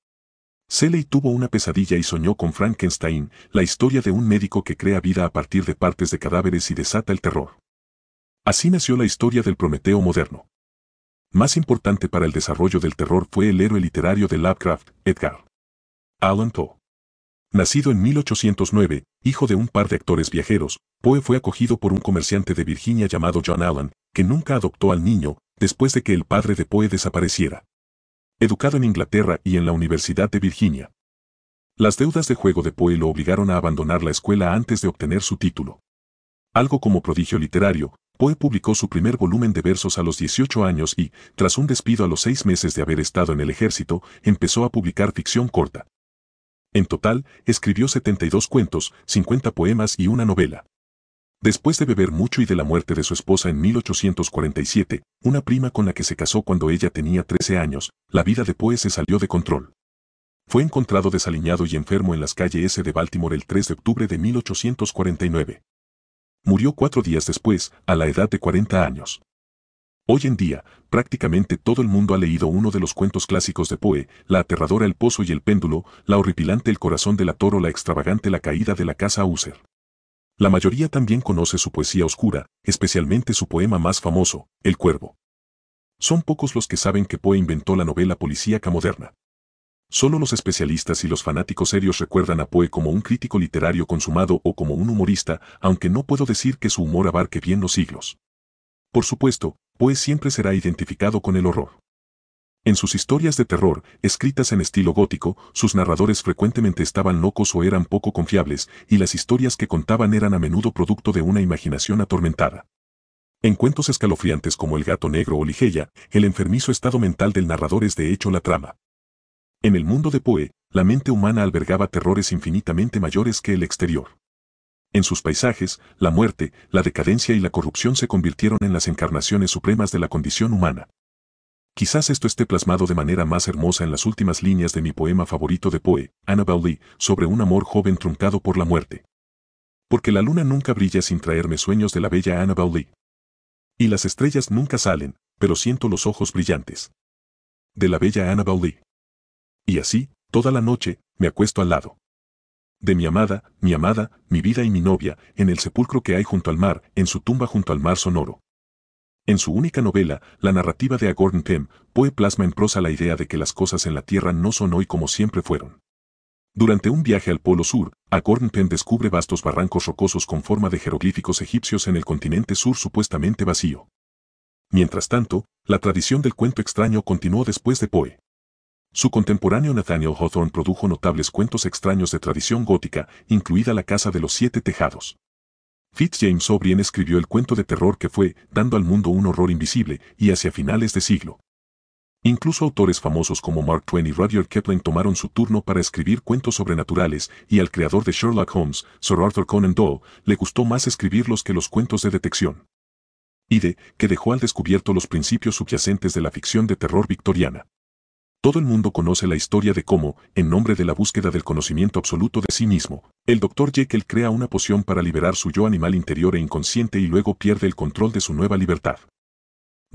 Seley tuvo una pesadilla y soñó con Frankenstein, la historia de un médico que crea vida a partir de partes de cadáveres y desata el terror. Así nació la historia del Prometeo moderno. Más importante para el desarrollo del terror fue el héroe literario de Lovecraft, Edgar Allan Poe. Nacido en 1809, hijo de un par de actores viajeros, Poe fue acogido por un comerciante de Virginia llamado John Allen, que nunca adoptó al niño, después de que el padre de Poe desapareciera educado en Inglaterra y en la Universidad de Virginia. Las deudas de juego de Poe lo obligaron a abandonar la escuela antes de obtener su título. Algo como prodigio literario, Poe publicó su primer volumen de versos a los 18 años y, tras un despido a los seis meses de haber estado en el ejército, empezó a publicar ficción corta. En total, escribió 72 cuentos, 50 poemas y una novela. Después de beber mucho y de la muerte de su esposa en 1847, una prima con la que se casó cuando ella tenía 13 años, la vida de Poe se salió de control. Fue encontrado desaliñado y enfermo en las calles S de Baltimore el 3 de octubre de 1849. Murió cuatro días después, a la edad de 40 años. Hoy en día, prácticamente todo el mundo ha leído uno de los cuentos clásicos de Poe, La aterradora El Pozo y el Péndulo, La horripilante El Corazón de la Toro, La extravagante La Caída de la Casa User. La mayoría también conoce su poesía oscura, especialmente su poema más famoso, El Cuervo. Son pocos los que saben que Poe inventó la novela policíaca moderna. Solo los especialistas y los fanáticos serios recuerdan a Poe como un crítico literario consumado o como un humorista, aunque no puedo decir que su humor abarque bien los siglos. Por supuesto, Poe siempre será identificado con el horror. En sus historias de terror, escritas en estilo gótico, sus narradores frecuentemente estaban locos o eran poco confiables, y las historias que contaban eran a menudo producto de una imaginación atormentada. En cuentos escalofriantes como El gato negro o Ligeia, el enfermizo estado mental del narrador es de hecho la trama. En el mundo de Poe, la mente humana albergaba terrores infinitamente mayores que el exterior. En sus paisajes, la muerte, la decadencia y la corrupción se convirtieron en las encarnaciones supremas de la condición humana. Quizás esto esté plasmado de manera más hermosa en las últimas líneas de mi poema favorito de Poe, Anna Lee, sobre un amor joven truncado por la muerte. Porque la luna nunca brilla sin traerme sueños de la bella Anna Lee. Y las estrellas nunca salen, pero siento los ojos brillantes. De la bella Anna Lee. Y así, toda la noche, me acuesto al lado. De mi amada, mi amada, mi vida y mi novia, en el sepulcro que hay junto al mar, en su tumba junto al mar sonoro. En su única novela, la narrativa de A Gordon Poe plasma en prosa la idea de que las cosas en la Tierra no son hoy como siempre fueron. Durante un viaje al Polo Sur, A Gordon descubre vastos barrancos rocosos con forma de jeroglíficos egipcios en el continente sur supuestamente vacío. Mientras tanto, la tradición del cuento extraño continuó después de Poe. Su contemporáneo Nathaniel Hawthorne produjo notables cuentos extraños de tradición gótica, incluida La Casa de los Siete Tejados. Fitzjames O'Brien escribió el cuento de terror que fue dando al mundo un horror invisible y hacia finales de siglo. Incluso autores famosos como Mark Twain y Rudyard Kipling tomaron su turno para escribir cuentos sobrenaturales y al creador de Sherlock Holmes, Sir Arthur Conan Doyle, le gustó más escribirlos que los cuentos de detección. Y de que dejó al descubierto los principios subyacentes de la ficción de terror victoriana. Todo el mundo conoce la historia de cómo, en nombre de la búsqueda del conocimiento absoluto de sí mismo, el Dr. Jekyll crea una poción para liberar su yo animal interior e inconsciente y luego pierde el control de su nueva libertad.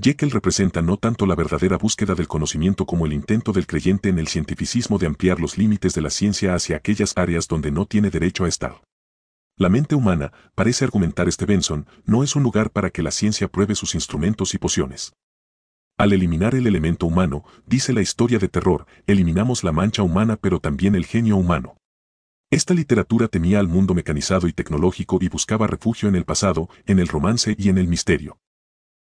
Jekyll representa no tanto la verdadera búsqueda del conocimiento como el intento del creyente en el cientificismo de ampliar los límites de la ciencia hacia aquellas áreas donde no tiene derecho a estar. La mente humana, parece argumentar este Benson, no es un lugar para que la ciencia pruebe sus instrumentos y pociones. Al eliminar el elemento humano, dice la historia de terror, eliminamos la mancha humana pero también el genio humano. Esta literatura temía al mundo mecanizado y tecnológico y buscaba refugio en el pasado, en el romance y en el misterio.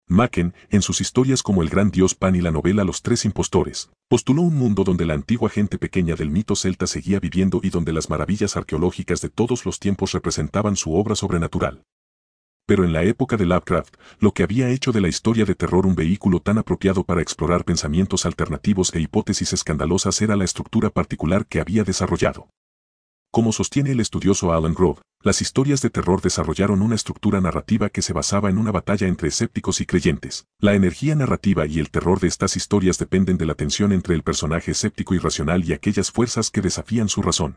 Macken, en sus historias como El Gran Dios Pan y la novela Los Tres Impostores, postuló un mundo donde la antigua gente pequeña del mito celta seguía viviendo y donde las maravillas arqueológicas de todos los tiempos representaban su obra sobrenatural. Pero en la época de Lovecraft, lo que había hecho de la historia de terror un vehículo tan apropiado para explorar pensamientos alternativos e hipótesis escandalosas era la estructura particular que había desarrollado. Como sostiene el estudioso Alan Grove, las historias de terror desarrollaron una estructura narrativa que se basaba en una batalla entre escépticos y creyentes. La energía narrativa y el terror de estas historias dependen de la tensión entre el personaje escéptico y racional y aquellas fuerzas que desafían su razón.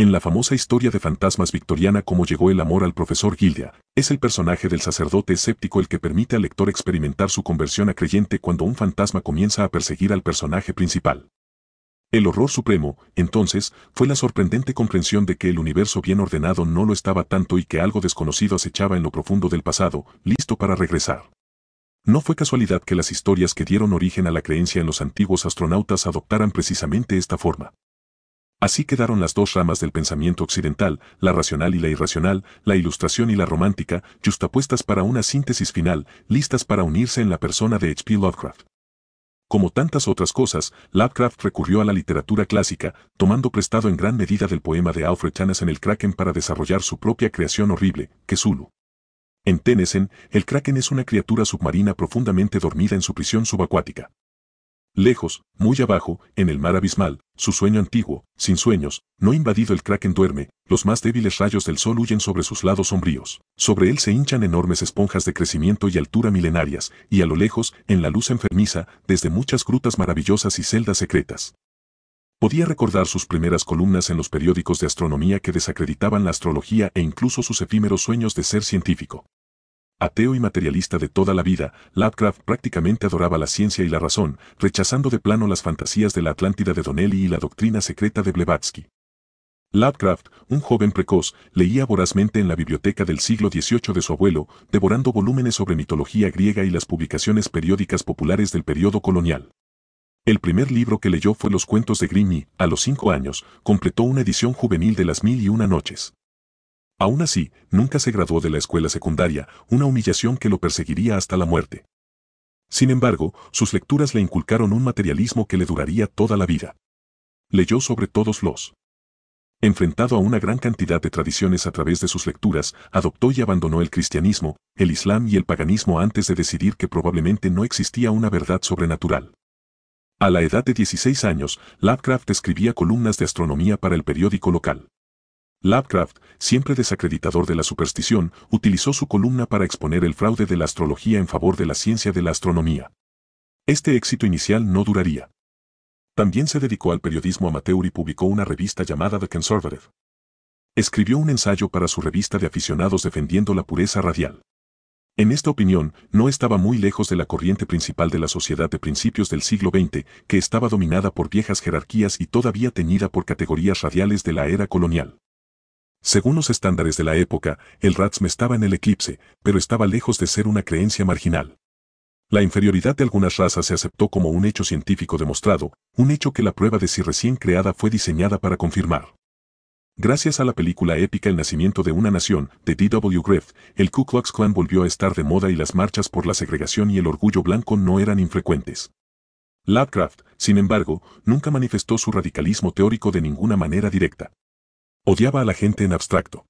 En la famosa historia de fantasmas victoriana cómo llegó el amor al profesor Gilda, es el personaje del sacerdote escéptico el que permite al lector experimentar su conversión a creyente cuando un fantasma comienza a perseguir al personaje principal. El horror supremo, entonces, fue la sorprendente comprensión de que el universo bien ordenado no lo estaba tanto y que algo desconocido acechaba en lo profundo del pasado, listo para regresar. No fue casualidad que las historias que dieron origen a la creencia en los antiguos astronautas adoptaran precisamente esta forma. Así quedaron las dos ramas del pensamiento occidental, la racional y la irracional, la ilustración y la romántica, justapuestas para una síntesis final, listas para unirse en la persona de H.P. Lovecraft. Como tantas otras cosas, Lovecraft recurrió a la literatura clásica, tomando prestado en gran medida del poema de Alfred en El Kraken para desarrollar su propia creación horrible, Kesulu. En Tennyson, el Kraken es una criatura submarina profundamente dormida en su prisión subacuática. Lejos, muy abajo, en el mar abismal, su sueño antiguo, sin sueños, no invadido el kraken duerme, los más débiles rayos del sol huyen sobre sus lados sombríos. Sobre él se hinchan enormes esponjas de crecimiento y altura milenarias, y a lo lejos, en la luz enfermiza, desde muchas grutas maravillosas y celdas secretas. Podía recordar sus primeras columnas en los periódicos de astronomía que desacreditaban la astrología e incluso sus efímeros sueños de ser científico. Ateo y materialista de toda la vida, Lovecraft prácticamente adoraba la ciencia y la razón, rechazando de plano las fantasías de la Atlántida de Donnelly y la doctrina secreta de Blevatsky. Lovecraft, un joven precoz, leía vorazmente en la biblioteca del siglo XVIII de su abuelo, devorando volúmenes sobre mitología griega y las publicaciones periódicas populares del periodo colonial. El primer libro que leyó fue Los cuentos de Grimm a los cinco años, completó una edición juvenil de Las Mil y Una Noches. Aún así, nunca se graduó de la escuela secundaria, una humillación que lo perseguiría hasta la muerte. Sin embargo, sus lecturas le inculcaron un materialismo que le duraría toda la vida. Leyó sobre todos los. Enfrentado a una gran cantidad de tradiciones a través de sus lecturas, adoptó y abandonó el cristianismo, el islam y el paganismo antes de decidir que probablemente no existía una verdad sobrenatural. A la edad de 16 años, Lovecraft escribía columnas de astronomía para el periódico local. Lovecraft, siempre desacreditador de la superstición, utilizó su columna para exponer el fraude de la astrología en favor de la ciencia de la astronomía. Este éxito inicial no duraría. También se dedicó al periodismo amateur y publicó una revista llamada The Conservative. Escribió un ensayo para su revista de aficionados defendiendo la pureza radial. En esta opinión, no estaba muy lejos de la corriente principal de la sociedad de principios del siglo XX, que estaba dominada por viejas jerarquías y todavía teñida por categorías radiales de la era colonial. Según los estándares de la época, el Ratsme estaba en el eclipse, pero estaba lejos de ser una creencia marginal. La inferioridad de algunas razas se aceptó como un hecho científico demostrado, un hecho que la prueba de si recién creada fue diseñada para confirmar. Gracias a la película épica El nacimiento de una nación, de D.W. Griff, el Ku Klux Klan volvió a estar de moda y las marchas por la segregación y el orgullo blanco no eran infrecuentes. Lovecraft, sin embargo, nunca manifestó su radicalismo teórico de ninguna manera directa. Odiaba a la gente en abstracto.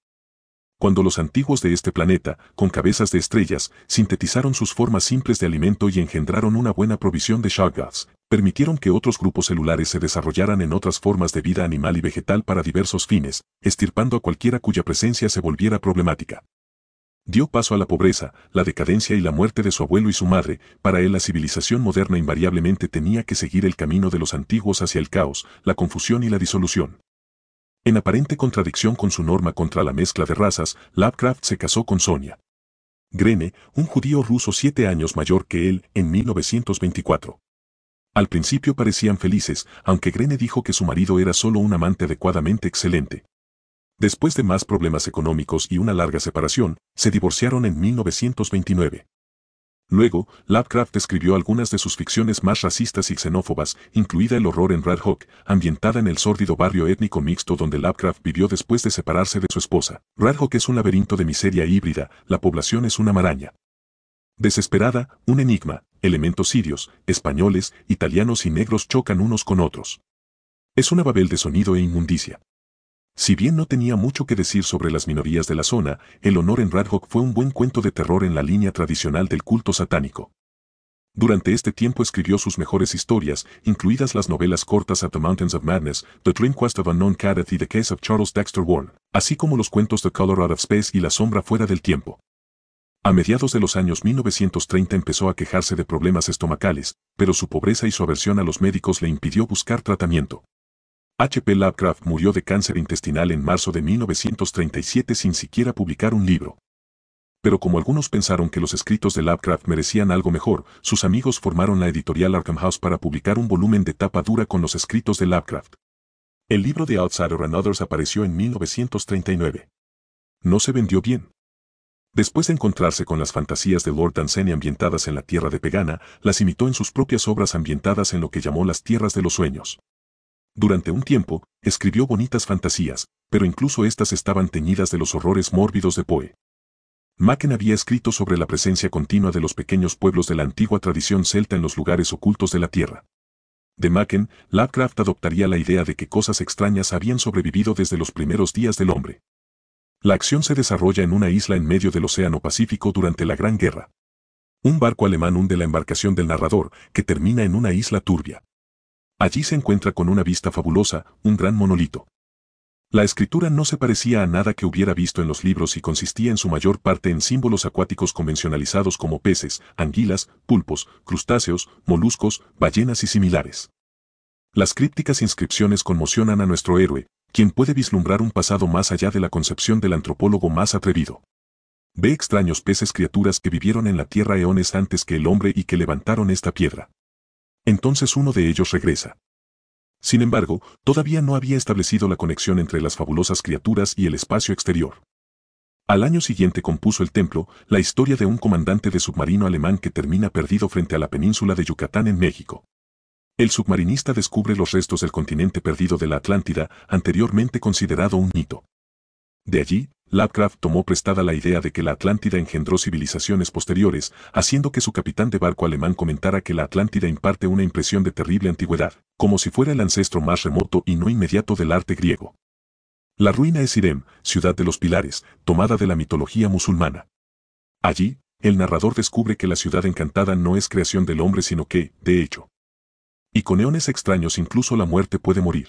Cuando los antiguos de este planeta, con cabezas de estrellas, sintetizaron sus formas simples de alimento y engendraron una buena provisión de shotguns, permitieron que otros grupos celulares se desarrollaran en otras formas de vida animal y vegetal para diversos fines, estirpando a cualquiera cuya presencia se volviera problemática. Dio paso a la pobreza, la decadencia y la muerte de su abuelo y su madre, para él la civilización moderna invariablemente tenía que seguir el camino de los antiguos hacia el caos, la confusión y la disolución. En aparente contradicción con su norma contra la mezcla de razas, Lovecraft se casó con Sonia. Grene, un judío ruso siete años mayor que él, en 1924. Al principio parecían felices, aunque Grene dijo que su marido era solo un amante adecuadamente excelente. Después de más problemas económicos y una larga separación, se divorciaron en 1929. Luego, Lovecraft escribió algunas de sus ficciones más racistas y xenófobas, incluida El horror en Red ambientada en el sórdido barrio étnico mixto donde Lovecraft vivió después de separarse de su esposa. Red es un laberinto de miseria híbrida, la población es una maraña. Desesperada, un enigma, elementos sirios, españoles, italianos y negros chocan unos con otros. Es una babel de sonido e inmundicia. Si bien no tenía mucho que decir sobre las minorías de la zona, el honor en Radhawk fue un buen cuento de terror en la línea tradicional del culto satánico. Durante este tiempo escribió sus mejores historias, incluidas las novelas cortas At the Mountains of Madness, The Dream Quest of Unknown Cadet y The Case of Charles Dexter Warren, así como los cuentos The Color Out of Space y La Sombra Fuera del Tiempo. A mediados de los años 1930 empezó a quejarse de problemas estomacales, pero su pobreza y su aversión a los médicos le impidió buscar tratamiento. H.P. Lovecraft murió de cáncer intestinal en marzo de 1937 sin siquiera publicar un libro. Pero como algunos pensaron que los escritos de Lovecraft merecían algo mejor, sus amigos formaron la editorial Arkham House para publicar un volumen de tapa dura con los escritos de Lovecraft. El libro de Outsider and Others apareció en 1939. No se vendió bien. Después de encontrarse con las fantasías de Lord Dunsany ambientadas en la tierra de Pegana, las imitó en sus propias obras ambientadas en lo que llamó las tierras de los sueños. Durante un tiempo, escribió bonitas fantasías, pero incluso estas estaban teñidas de los horrores mórbidos de Poe. Macken había escrito sobre la presencia continua de los pequeños pueblos de la antigua tradición celta en los lugares ocultos de la Tierra. De Macken, Lovecraft adoptaría la idea de que cosas extrañas habían sobrevivido desde los primeros días del hombre. La acción se desarrolla en una isla en medio del Océano Pacífico durante la Gran Guerra. Un barco alemán hunde la embarcación del narrador, que termina en una isla turbia. Allí se encuentra con una vista fabulosa, un gran monolito. La escritura no se parecía a nada que hubiera visto en los libros y consistía en su mayor parte en símbolos acuáticos convencionalizados como peces, anguilas, pulpos, crustáceos, moluscos, ballenas y similares. Las crípticas inscripciones conmocionan a nuestro héroe, quien puede vislumbrar un pasado más allá de la concepción del antropólogo más atrevido. Ve extraños peces criaturas que vivieron en la tierra eones antes que el hombre y que levantaron esta piedra. Entonces uno de ellos regresa. Sin embargo, todavía no había establecido la conexión entre las fabulosas criaturas y el espacio exterior. Al año siguiente compuso el templo, la historia de un comandante de submarino alemán que termina perdido frente a la península de Yucatán en México. El submarinista descubre los restos del continente perdido de la Atlántida, anteriormente considerado un mito. De allí, Lovecraft tomó prestada la idea de que la Atlántida engendró civilizaciones posteriores, haciendo que su capitán de barco alemán comentara que la Atlántida imparte una impresión de terrible antigüedad, como si fuera el ancestro más remoto y no inmediato del arte griego. La ruina es Irem, ciudad de los pilares, tomada de la mitología musulmana. Allí, el narrador descubre que la ciudad encantada no es creación del hombre sino que, de hecho, y con eones extraños incluso la muerte puede morir.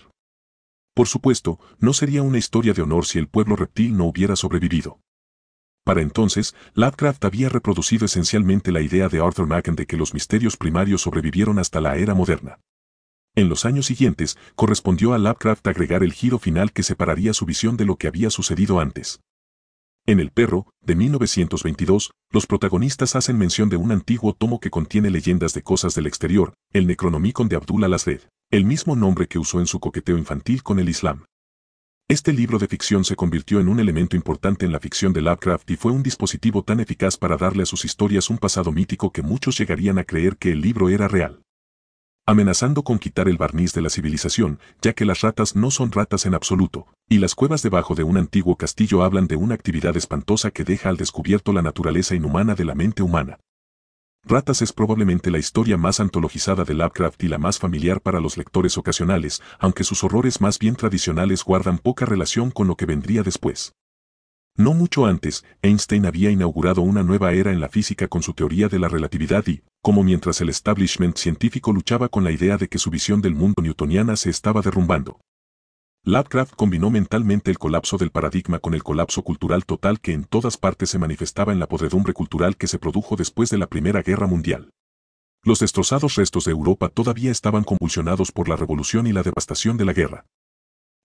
Por supuesto, no sería una historia de honor si el pueblo reptil no hubiera sobrevivido. Para entonces, Lovecraft había reproducido esencialmente la idea de Arthur Macken de que los misterios primarios sobrevivieron hasta la era moderna. En los años siguientes, correspondió a Lovecraft agregar el giro final que separaría su visión de lo que había sucedido antes. En El perro, de 1922, los protagonistas hacen mención de un antiguo tomo que contiene leyendas de cosas del exterior, el Necronomicon de Abdullah Lasred el mismo nombre que usó en su coqueteo infantil con el Islam. Este libro de ficción se convirtió en un elemento importante en la ficción de Lovecraft y fue un dispositivo tan eficaz para darle a sus historias un pasado mítico que muchos llegarían a creer que el libro era real. Amenazando con quitar el barniz de la civilización, ya que las ratas no son ratas en absoluto, y las cuevas debajo de un antiguo castillo hablan de una actividad espantosa que deja al descubierto la naturaleza inhumana de la mente humana. Ratas es probablemente la historia más antologizada de Lovecraft y la más familiar para los lectores ocasionales, aunque sus horrores más bien tradicionales guardan poca relación con lo que vendría después. No mucho antes, Einstein había inaugurado una nueva era en la física con su teoría de la relatividad y, como mientras el establishment científico luchaba con la idea de que su visión del mundo newtoniana se estaba derrumbando. Lovecraft combinó mentalmente el colapso del paradigma con el colapso cultural total que en todas partes se manifestaba en la podredumbre cultural que se produjo después de la Primera Guerra Mundial. Los destrozados restos de Europa todavía estaban convulsionados por la revolución y la devastación de la guerra.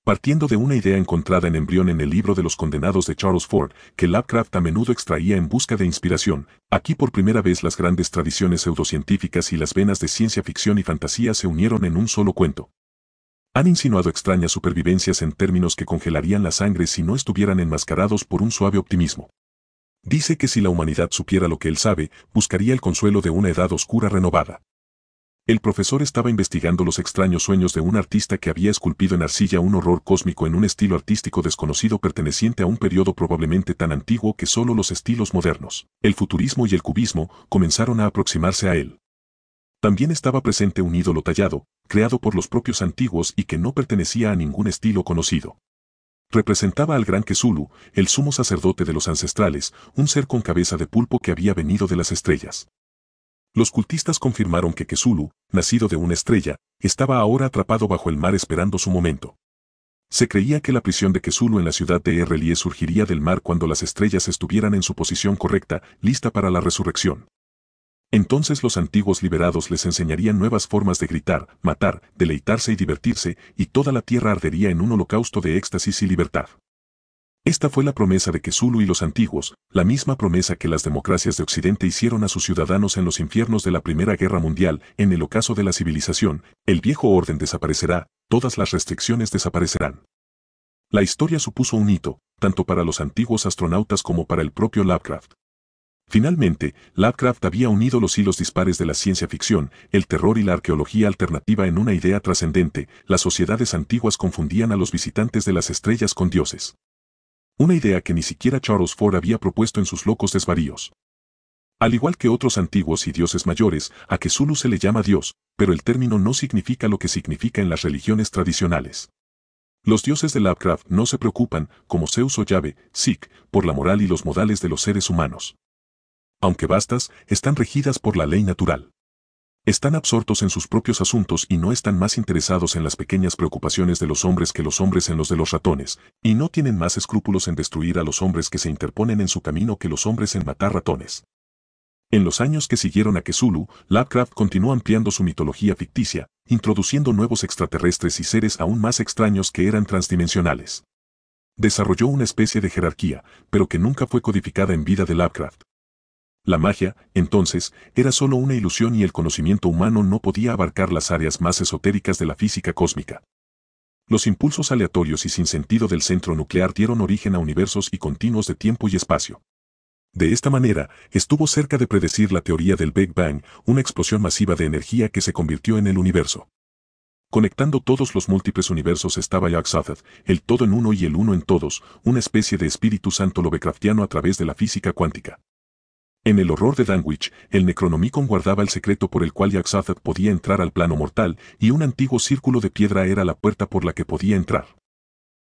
Partiendo de una idea encontrada en embrión en el libro de los condenados de Charles Ford, que Lovecraft a menudo extraía en busca de inspiración, aquí por primera vez las grandes tradiciones pseudocientíficas y las venas de ciencia ficción y fantasía se unieron en un solo cuento. Han insinuado extrañas supervivencias en términos que congelarían la sangre si no estuvieran enmascarados por un suave optimismo. Dice que si la humanidad supiera lo que él sabe, buscaría el consuelo de una edad oscura renovada. El profesor estaba investigando los extraños sueños de un artista que había esculpido en arcilla un horror cósmico en un estilo artístico desconocido perteneciente a un periodo probablemente tan antiguo que solo los estilos modernos, el futurismo y el cubismo, comenzaron a aproximarse a él. También estaba presente un ídolo tallado, creado por los propios antiguos y que no pertenecía a ningún estilo conocido. Representaba al gran Kesulu, el sumo sacerdote de los ancestrales, un ser con cabeza de pulpo que había venido de las estrellas. Los cultistas confirmaron que Kesulu, nacido de una estrella, estaba ahora atrapado bajo el mar esperando su momento. Se creía que la prisión de Kesulu en la ciudad de Errelie surgiría del mar cuando las estrellas estuvieran en su posición correcta, lista para la resurrección. Entonces los antiguos liberados les enseñarían nuevas formas de gritar, matar, deleitarse y divertirse, y toda la tierra ardería en un holocausto de éxtasis y libertad. Esta fue la promesa de que Zulu y los antiguos, la misma promesa que las democracias de Occidente hicieron a sus ciudadanos en los infiernos de la Primera Guerra Mundial, en el ocaso de la civilización, el viejo orden desaparecerá, todas las restricciones desaparecerán. La historia supuso un hito, tanto para los antiguos astronautas como para el propio Lovecraft. Finalmente, Lovecraft había unido los hilos dispares de la ciencia ficción, el terror y la arqueología alternativa en una idea trascendente, las sociedades antiguas confundían a los visitantes de las estrellas con dioses. Una idea que ni siquiera Charles Ford había propuesto en sus locos desvaríos. Al igual que otros antiguos y dioses mayores, a que Zulu se le llama Dios, pero el término no significa lo que significa en las religiones tradicionales. Los dioses de Lovecraft no se preocupan, como Zeus o Yave, Sikh, por la moral y los modales de los seres humanos aunque vastas, están regidas por la ley natural. Están absortos en sus propios asuntos y no están más interesados en las pequeñas preocupaciones de los hombres que los hombres en los de los ratones, y no tienen más escrúpulos en destruir a los hombres que se interponen en su camino que los hombres en matar ratones. En los años que siguieron a Kesulu, Lovecraft continuó ampliando su mitología ficticia, introduciendo nuevos extraterrestres y seres aún más extraños que eran transdimensionales. Desarrolló una especie de jerarquía, pero que nunca fue codificada en vida de Lovecraft, la magia, entonces, era solo una ilusión y el conocimiento humano no podía abarcar las áreas más esotéricas de la física cósmica. Los impulsos aleatorios y sin sentido del centro nuclear dieron origen a universos y continuos de tiempo y espacio. De esta manera, estuvo cerca de predecir la teoría del Big Bang, una explosión masiva de energía que se convirtió en el universo. Conectando todos los múltiples universos estaba Yogg-Sothoth, el todo en uno y el uno en todos, una especie de espíritu santo lovecraftiano a través de la física cuántica. En el horror de Danwich, el Necronomicon guardaba el secreto por el cual Yaxathat podía entrar al plano mortal y un antiguo círculo de piedra era la puerta por la que podía entrar.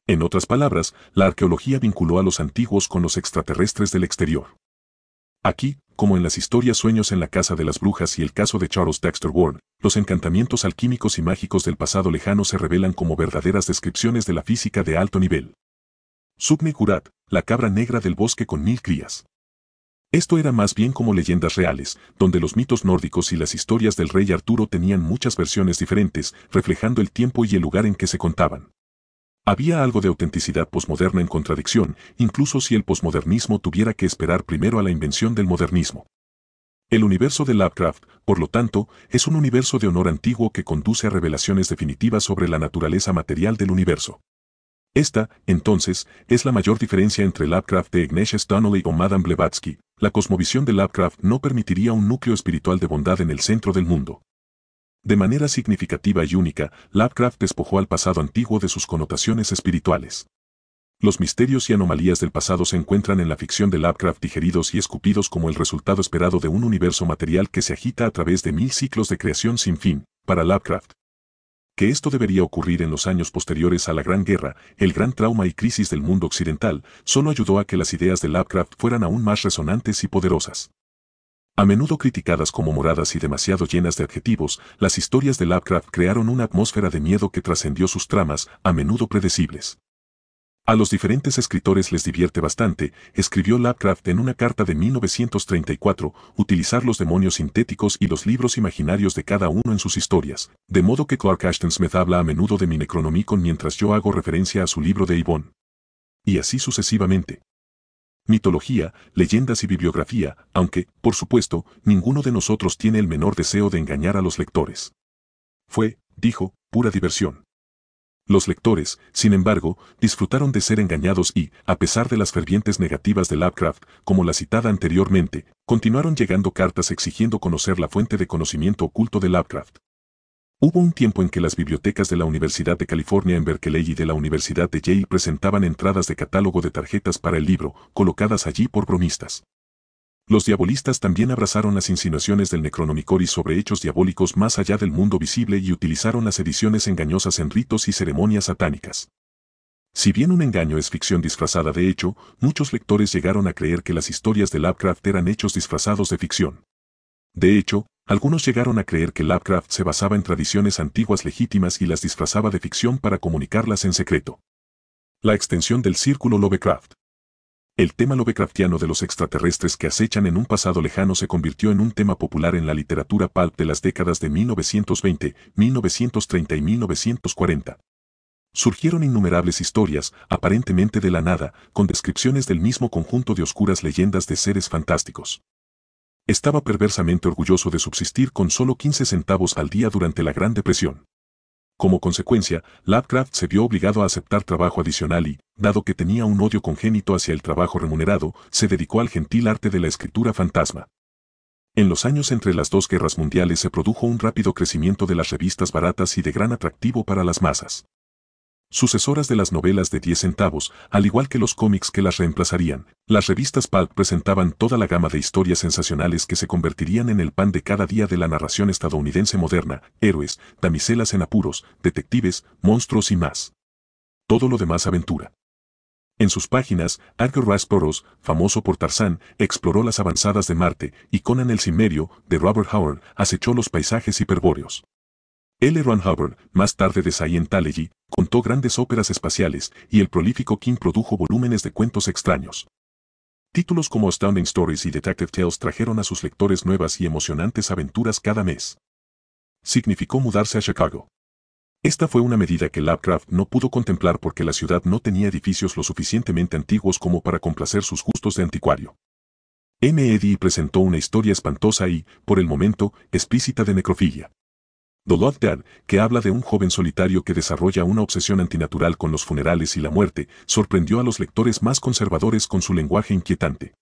En otras palabras, la arqueología vinculó a los antiguos con los extraterrestres del exterior. Aquí, como en las historias Sueños en la Casa de las Brujas y el caso de Charles Dexter Ward, los encantamientos alquímicos y mágicos del pasado lejano se revelan como verdaderas descripciones de la física de alto nivel. Subne Kurat, la cabra negra del bosque con mil crías. Esto era más bien como leyendas reales, donde los mitos nórdicos y las historias del rey Arturo tenían muchas versiones diferentes, reflejando el tiempo y el lugar en que se contaban. Había algo de autenticidad posmoderna en contradicción, incluso si el posmodernismo tuviera que esperar primero a la invención del modernismo. El universo de Lovecraft, por lo tanto, es un universo de honor antiguo que conduce a revelaciones definitivas sobre la naturaleza material del universo. Esta, entonces, es la mayor diferencia entre Lovecraft de Ignatius Donnelly o Madame Blavatsky. La cosmovisión de Lovecraft no permitiría un núcleo espiritual de bondad en el centro del mundo. De manera significativa y única, Lovecraft despojó al pasado antiguo de sus connotaciones espirituales. Los misterios y anomalías del pasado se encuentran en la ficción de Lovecraft digeridos y escupidos como el resultado esperado de un universo material que se agita a través de mil ciclos de creación sin fin. Para Lovecraft, que esto debería ocurrir en los años posteriores a la Gran Guerra, el gran trauma y crisis del mundo occidental, solo ayudó a que las ideas de Lovecraft fueran aún más resonantes y poderosas. A menudo criticadas como moradas y demasiado llenas de adjetivos, las historias de Lovecraft crearon una atmósfera de miedo que trascendió sus tramas, a menudo predecibles. A los diferentes escritores les divierte bastante, escribió Lovecraft en una carta de 1934, utilizar los demonios sintéticos y los libros imaginarios de cada uno en sus historias, de modo que Clark Ashton Smith habla a menudo de mi Necronomicon mientras yo hago referencia a su libro de Yvonne. Y así sucesivamente mitología, leyendas y bibliografía, aunque, por supuesto, ninguno de nosotros tiene el menor deseo de engañar a los lectores. Fue, dijo, pura diversión. Los lectores, sin embargo, disfrutaron de ser engañados y, a pesar de las fervientes negativas de Lovecraft, como la citada anteriormente, continuaron llegando cartas exigiendo conocer la fuente de conocimiento oculto de Lovecraft. Hubo un tiempo en que las bibliotecas de la Universidad de California en Berkeley y de la Universidad de Yale presentaban entradas de catálogo de tarjetas para el libro, colocadas allí por bromistas. Los diabolistas también abrazaron las insinuaciones del Necronomicoris sobre hechos diabólicos más allá del mundo visible y utilizaron las ediciones engañosas en ritos y ceremonias satánicas. Si bien un engaño es ficción disfrazada de hecho, muchos lectores llegaron a creer que las historias de Lovecraft eran hechos disfrazados de ficción. De hecho, algunos llegaron a creer que Lovecraft se basaba en tradiciones antiguas legítimas y las disfrazaba de ficción para comunicarlas en secreto. La extensión del círculo Lovecraft el tema Lovecraftiano de los extraterrestres que acechan en un pasado lejano se convirtió en un tema popular en la literatura pulp de las décadas de 1920, 1930 y 1940. Surgieron innumerables historias, aparentemente de la nada, con descripciones del mismo conjunto de oscuras leyendas de seres fantásticos. Estaba perversamente orgulloso de subsistir con solo 15 centavos al día durante la Gran Depresión. Como consecuencia, Lovecraft se vio obligado a aceptar trabajo adicional y, dado que tenía un odio congénito hacia el trabajo remunerado, se dedicó al gentil arte de la escritura fantasma. En los años entre las dos guerras mundiales se produjo un rápido crecimiento de las revistas baratas y de gran atractivo para las masas sucesoras de las novelas de 10 centavos, al igual que los cómics que las reemplazarían. Las revistas pulp presentaban toda la gama de historias sensacionales que se convertirían en el pan de cada día de la narración estadounidense moderna, héroes, damiselas en apuros, detectives, monstruos y más. Todo lo demás aventura. En sus páginas, Edgar Rice famoso por Tarzán, exploró las avanzadas de Marte, y Conan el Cimerio, de Robert Howard, acechó los paisajes hiperbóreos. L. Ron Hubbard, más tarde de Scientology, contó grandes óperas espaciales y el prolífico King produjo volúmenes de cuentos extraños. Títulos como Astounding Stories y Detective Tales trajeron a sus lectores nuevas y emocionantes aventuras cada mes. Significó mudarse a Chicago. Esta fue una medida que Lovecraft no pudo contemplar porque la ciudad no tenía edificios lo suficientemente antiguos como para complacer sus gustos de anticuario. M. Eddy presentó una historia espantosa y, por el momento, explícita de necrofilia. The que habla de un joven solitario que desarrolla una obsesión antinatural con los funerales y la muerte, sorprendió a los lectores más conservadores con su lenguaje inquietante.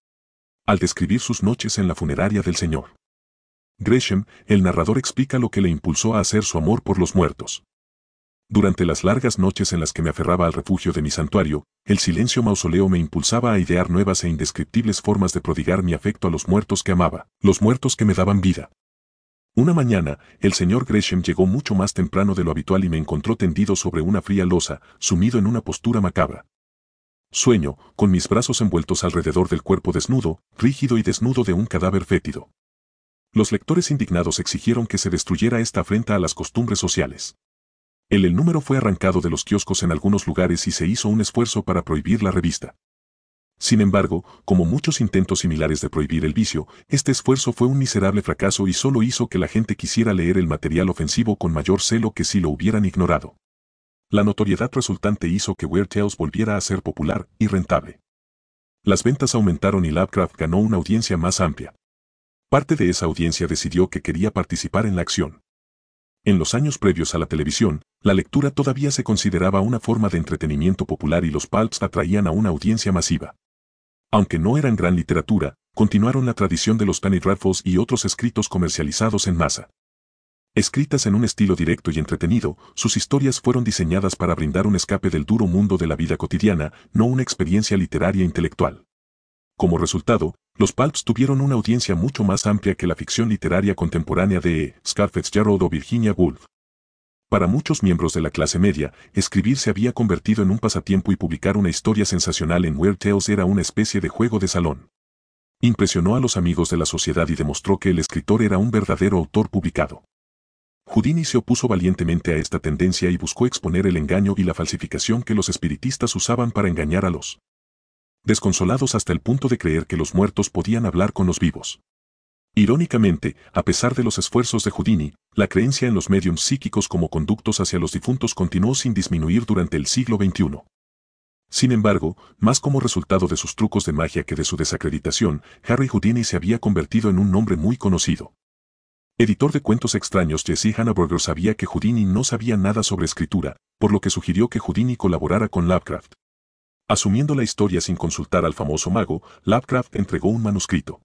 Al describir sus noches en la funeraria del Señor. Gresham, el narrador explica lo que le impulsó a hacer su amor por los muertos. Durante las largas noches en las que me aferraba al refugio de mi santuario, el silencio mausoleo me impulsaba a idear nuevas e indescriptibles formas de prodigar mi afecto a los muertos que amaba, los muertos que me daban vida. Una mañana, el señor Gresham llegó mucho más temprano de lo habitual y me encontró tendido sobre una fría losa, sumido en una postura macabra. Sueño, con mis brazos envueltos alrededor del cuerpo desnudo, rígido y desnudo de un cadáver fétido. Los lectores indignados exigieron que se destruyera esta afrenta a las costumbres sociales. El, el número fue arrancado de los kioscos en algunos lugares y se hizo un esfuerzo para prohibir la revista. Sin embargo, como muchos intentos similares de prohibir el vicio, este esfuerzo fue un miserable fracaso y solo hizo que la gente quisiera leer el material ofensivo con mayor celo que si lo hubieran ignorado. La notoriedad resultante hizo que Weird Tales volviera a ser popular y rentable. Las ventas aumentaron y Lovecraft ganó una audiencia más amplia. Parte de esa audiencia decidió que quería participar en la acción. En los años previos a la televisión, la lectura todavía se consideraba una forma de entretenimiento popular y los pulps atraían a una audiencia masiva. Aunque no eran gran literatura, continuaron la tradición de los Penny Raffles y otros escritos comercializados en masa. Escritas en un estilo directo y entretenido, sus historias fueron diseñadas para brindar un escape del duro mundo de la vida cotidiana, no una experiencia literaria intelectual. Como resultado, los pulps tuvieron una audiencia mucho más amplia que la ficción literaria contemporánea de Scarfett Scott o Virginia Woolf. Para muchos miembros de la clase media, escribir se había convertido en un pasatiempo y publicar una historia sensacional en Weird Tales era una especie de juego de salón. Impresionó a los amigos de la sociedad y demostró que el escritor era un verdadero autor publicado. Houdini se opuso valientemente a esta tendencia y buscó exponer el engaño y la falsificación que los espiritistas usaban para engañar a los desconsolados hasta el punto de creer que los muertos podían hablar con los vivos. Irónicamente, a pesar de los esfuerzos de Houdini, la creencia en los mediums psíquicos como conductos hacia los difuntos continuó sin disminuir durante el siglo XXI. Sin embargo, más como resultado de sus trucos de magia que de su desacreditación, Harry Houdini se había convertido en un nombre muy conocido. Editor de cuentos extraños Jesse Hannaberger sabía que Houdini no sabía nada sobre escritura, por lo que sugirió que Houdini colaborara con Lovecraft. Asumiendo la historia sin consultar al famoso mago, Lovecraft entregó un manuscrito.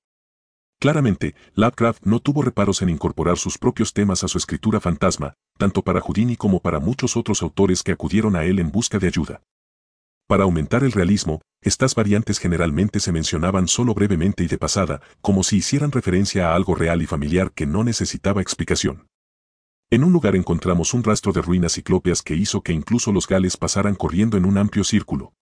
Claramente, Lovecraft no tuvo reparos en incorporar sus propios temas a su escritura fantasma, tanto para Houdini como para muchos otros autores que acudieron a él en busca de ayuda. Para aumentar el realismo, estas variantes generalmente se mencionaban solo brevemente y de pasada, como si hicieran referencia a algo real y familiar que no necesitaba explicación. En un lugar encontramos un rastro de ruinas ciclópeas que hizo que incluso los gales pasaran corriendo en un amplio círculo.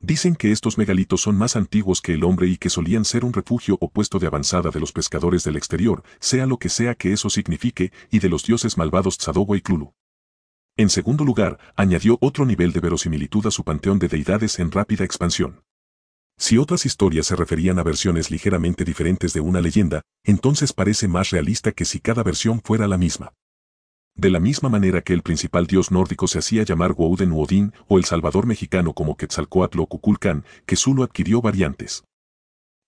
Dicen que estos megalitos son más antiguos que el hombre y que solían ser un refugio o puesto de avanzada de los pescadores del exterior, sea lo que sea que eso signifique, y de los dioses malvados zadogo y Klulu. En segundo lugar, añadió otro nivel de verosimilitud a su panteón de deidades en rápida expansión. Si otras historias se referían a versiones ligeramente diferentes de una leyenda, entonces parece más realista que si cada versión fuera la misma. De la misma manera que el principal dios nórdico se hacía llamar Woden Wodin, o el salvador mexicano como Quetzalcoatl o Cuculcán, que solo adquirió variantes.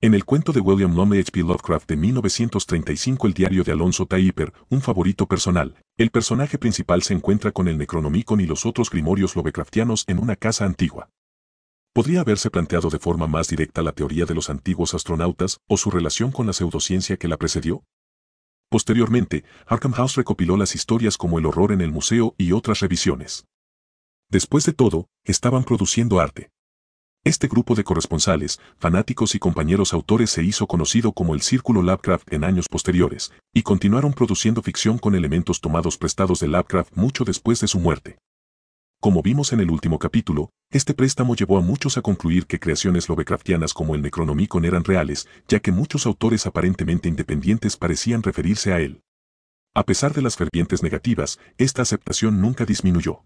En el cuento de William Longley H.P. Lovecraft de 1935 El diario de Alonso Taiper, un favorito personal, el personaje principal se encuentra con el Necronomicon y los otros grimorios lovecraftianos en una casa antigua. Podría haberse planteado de forma más directa la teoría de los antiguos astronautas o su relación con la pseudociencia que la precedió, Posteriormente, Arkham House recopiló las historias como El horror en el museo y otras revisiones. Después de todo, estaban produciendo arte. Este grupo de corresponsales, fanáticos y compañeros autores se hizo conocido como el Círculo Lovecraft en años posteriores, y continuaron produciendo ficción con elementos tomados prestados de Lovecraft mucho después de su muerte. Como vimos en el último capítulo, este préstamo llevó a muchos a concluir que creaciones Lovecraftianas como el Necronomicon eran reales, ya que muchos autores aparentemente independientes parecían referirse a él. A pesar de las fervientes negativas, esta aceptación nunca disminuyó.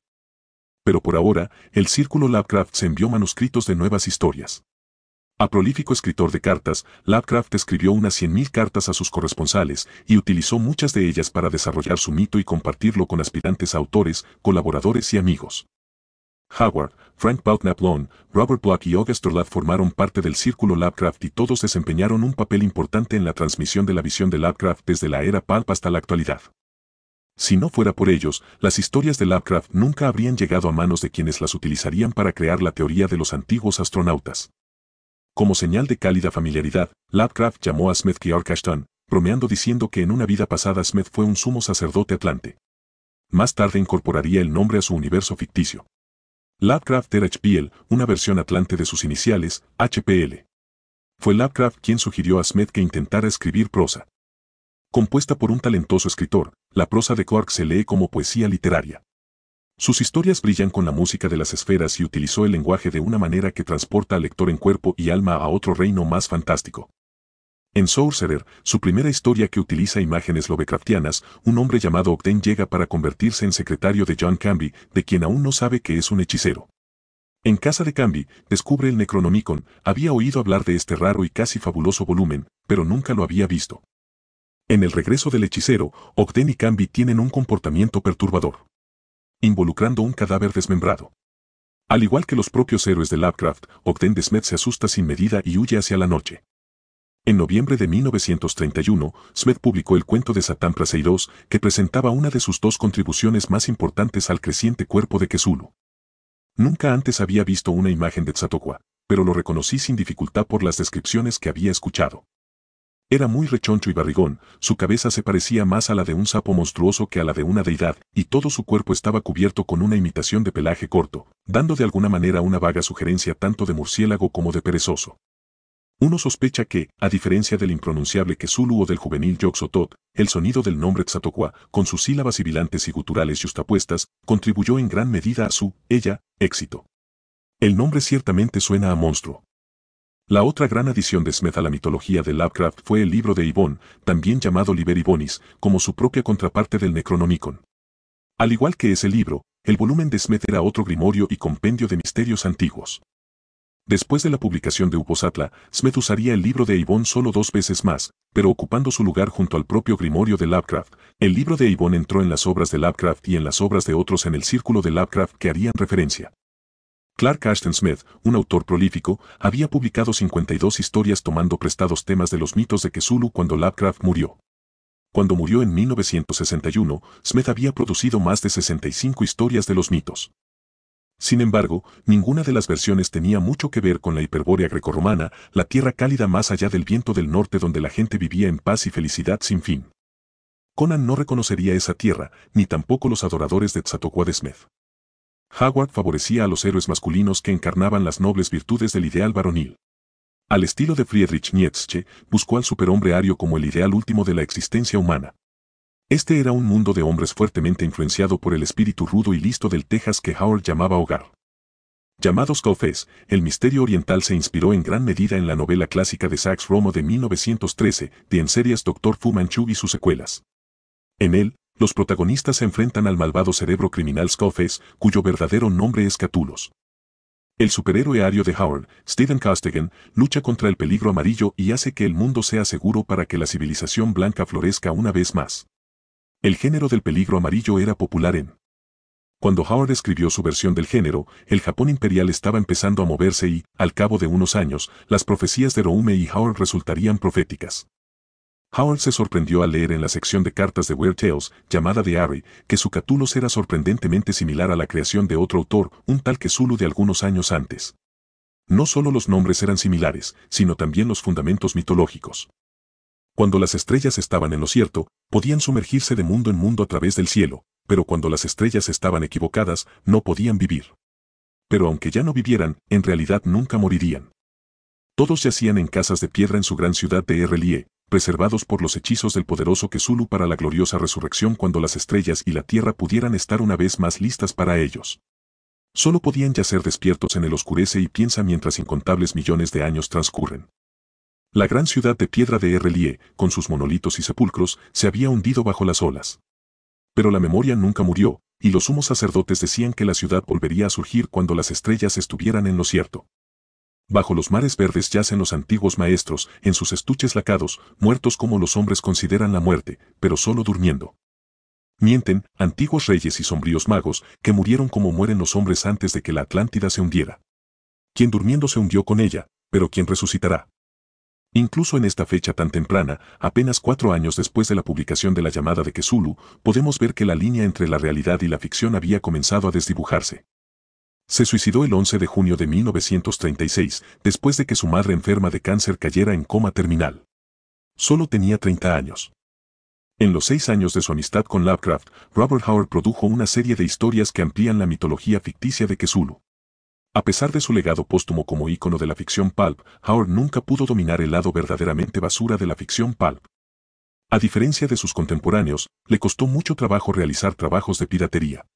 Pero por ahora, el Círculo Lovecraft se envió manuscritos de nuevas historias. A prolífico escritor de cartas, Lovecraft escribió unas 100.000 cartas a sus corresponsales y utilizó muchas de ellas para desarrollar su mito y compartirlo con aspirantes autores, colaboradores y amigos. Howard, Frank Belknap Robert Bloch y August Derleth formaron parte del círculo Lovecraft y todos desempeñaron un papel importante en la transmisión de la visión de Lovecraft desde la era pulp hasta la actualidad. Si no fuera por ellos, las historias de Lovecraft nunca habrían llegado a manos de quienes las utilizarían para crear la teoría de los antiguos astronautas. Como señal de cálida familiaridad, Lovecraft llamó a Smith Georg Ashton, bromeando diciendo que en una vida pasada Smith fue un sumo sacerdote atlante. Más tarde incorporaría el nombre a su universo ficticio. Lovecraft era HPL, una versión atlante de sus iniciales, HPL. Fue Lovecraft quien sugirió a Smith que intentara escribir prosa. Compuesta por un talentoso escritor, la prosa de Clark se lee como poesía literaria. Sus historias brillan con la música de las esferas y utilizó el lenguaje de una manera que transporta al lector en cuerpo y alma a otro reino más fantástico. En Sorcerer, su primera historia que utiliza imágenes lovecraftianas, un hombre llamado Ogden llega para convertirse en secretario de John Camby, de quien aún no sabe que es un hechicero. En casa de Canby, descubre el Necronomicon, había oído hablar de este raro y casi fabuloso volumen, pero nunca lo había visto. En el regreso del hechicero, Ogden y Canby tienen un comportamiento perturbador involucrando un cadáver desmembrado. Al igual que los propios héroes de Lovecraft, Ogden Smith se asusta sin medida y huye hacia la noche. En noviembre de 1931, Smet publicó el cuento de Satán Praseiros, que presentaba una de sus dos contribuciones más importantes al creciente cuerpo de Kesulu. Nunca antes había visto una imagen de Tsatokwa, pero lo reconocí sin dificultad por las descripciones que había escuchado. Era muy rechoncho y barrigón, su cabeza se parecía más a la de un sapo monstruoso que a la de una deidad, y todo su cuerpo estaba cubierto con una imitación de pelaje corto, dando de alguna manera una vaga sugerencia tanto de murciélago como de perezoso. Uno sospecha que, a diferencia del impronunciable Kesulu o del juvenil Yoxotot, el sonido del nombre Tzatokwa, con sus sílabas sibilantes y guturales yustapuestas, contribuyó en gran medida a su, ella, éxito. El nombre ciertamente suena a monstruo. La otra gran adición de Smith a la mitología de Lovecraft fue el libro de Ibón, también llamado Liber Ibonis, como su propia contraparte del Necronomicon. Al igual que ese libro, el volumen de Smith era otro grimorio y compendio de misterios antiguos. Después de la publicación de Uposatla, Smith usaría el libro de Ibón solo dos veces más, pero ocupando su lugar junto al propio grimorio de Lovecraft. El libro de Ibón entró en las obras de Lovecraft y en las obras de otros en el círculo de Lovecraft que harían referencia. Clark Ashton Smith, un autor prolífico, había publicado 52 historias tomando prestados temas de los mitos de Kesulu cuando Lovecraft murió. Cuando murió en 1961, Smith había producido más de 65 historias de los mitos. Sin embargo, ninguna de las versiones tenía mucho que ver con la hiperbórea grecorromana, la tierra cálida más allá del viento del norte donde la gente vivía en paz y felicidad sin fin. Conan no reconocería esa tierra, ni tampoco los adoradores de Tzatokwa de Smith. Howard favorecía a los héroes masculinos que encarnaban las nobles virtudes del ideal varonil. Al estilo de Friedrich Nietzsche, buscó al superhombre ario como el ideal último de la existencia humana. Este era un mundo de hombres fuertemente influenciado por el espíritu rudo y listo del Texas que Howard llamaba hogar. Llamados Cafés, el misterio oriental se inspiró en gran medida en la novela clásica de Sax Romo de 1913, de en series Doctor Fu Manchu y sus secuelas. En él, los protagonistas se enfrentan al malvado cerebro criminal Scoffes, cuyo verdadero nombre es Catulos. El superhéroe ario de Howard, Stephen Costigan, lucha contra el peligro amarillo y hace que el mundo sea seguro para que la civilización blanca florezca una vez más. El género del peligro amarillo era popular en cuando Howard escribió su versión del género, el Japón imperial estaba empezando a moverse y, al cabo de unos años, las profecías de Roume y Howard resultarían proféticas. Howard se sorprendió al leer en la sección de cartas de Weird Tales, llamada de Harry, que su catulus era sorprendentemente similar a la creación de otro autor, un tal que Zulu de algunos años antes. No solo los nombres eran similares, sino también los fundamentos mitológicos. Cuando las estrellas estaban en lo cierto, podían sumergirse de mundo en mundo a través del cielo, pero cuando las estrellas estaban equivocadas, no podían vivir. Pero aunque ya no vivieran, en realidad nunca morirían. Todos yacían en casas de piedra en su gran ciudad de lie preservados por los hechizos del poderoso Kesulu para la gloriosa resurrección cuando las estrellas y la tierra pudieran estar una vez más listas para ellos. Solo podían yacer despiertos en el oscurece y piensa mientras incontables millones de años transcurren. La gran ciudad de piedra de Errelie, con sus monolitos y sepulcros, se había hundido bajo las olas. Pero la memoria nunca murió, y los sumos sacerdotes decían que la ciudad volvería a surgir cuando las estrellas estuvieran en lo cierto. Bajo los mares verdes yacen los antiguos maestros, en sus estuches lacados, muertos como los hombres consideran la muerte, pero solo durmiendo. Mienten, antiguos reyes y sombríos magos, que murieron como mueren los hombres antes de que la Atlántida se hundiera. Quien durmiendo se hundió con ella, pero quien resucitará. Incluso en esta fecha tan temprana, apenas cuatro años después de la publicación de la llamada de Kesulu, podemos ver que la línea entre la realidad y la ficción había comenzado a desdibujarse. Se suicidó el 11 de junio de 1936, después de que su madre enferma de cáncer cayera en coma terminal. Solo tenía 30 años. En los seis años de su amistad con Lovecraft, Robert Howard produjo una serie de historias que amplían la mitología ficticia de Kesulu. A pesar de su legado póstumo como ícono de la ficción pulp, Howard nunca pudo dominar el lado verdaderamente basura de la ficción pulp. A diferencia de sus contemporáneos, le costó mucho trabajo realizar trabajos de piratería.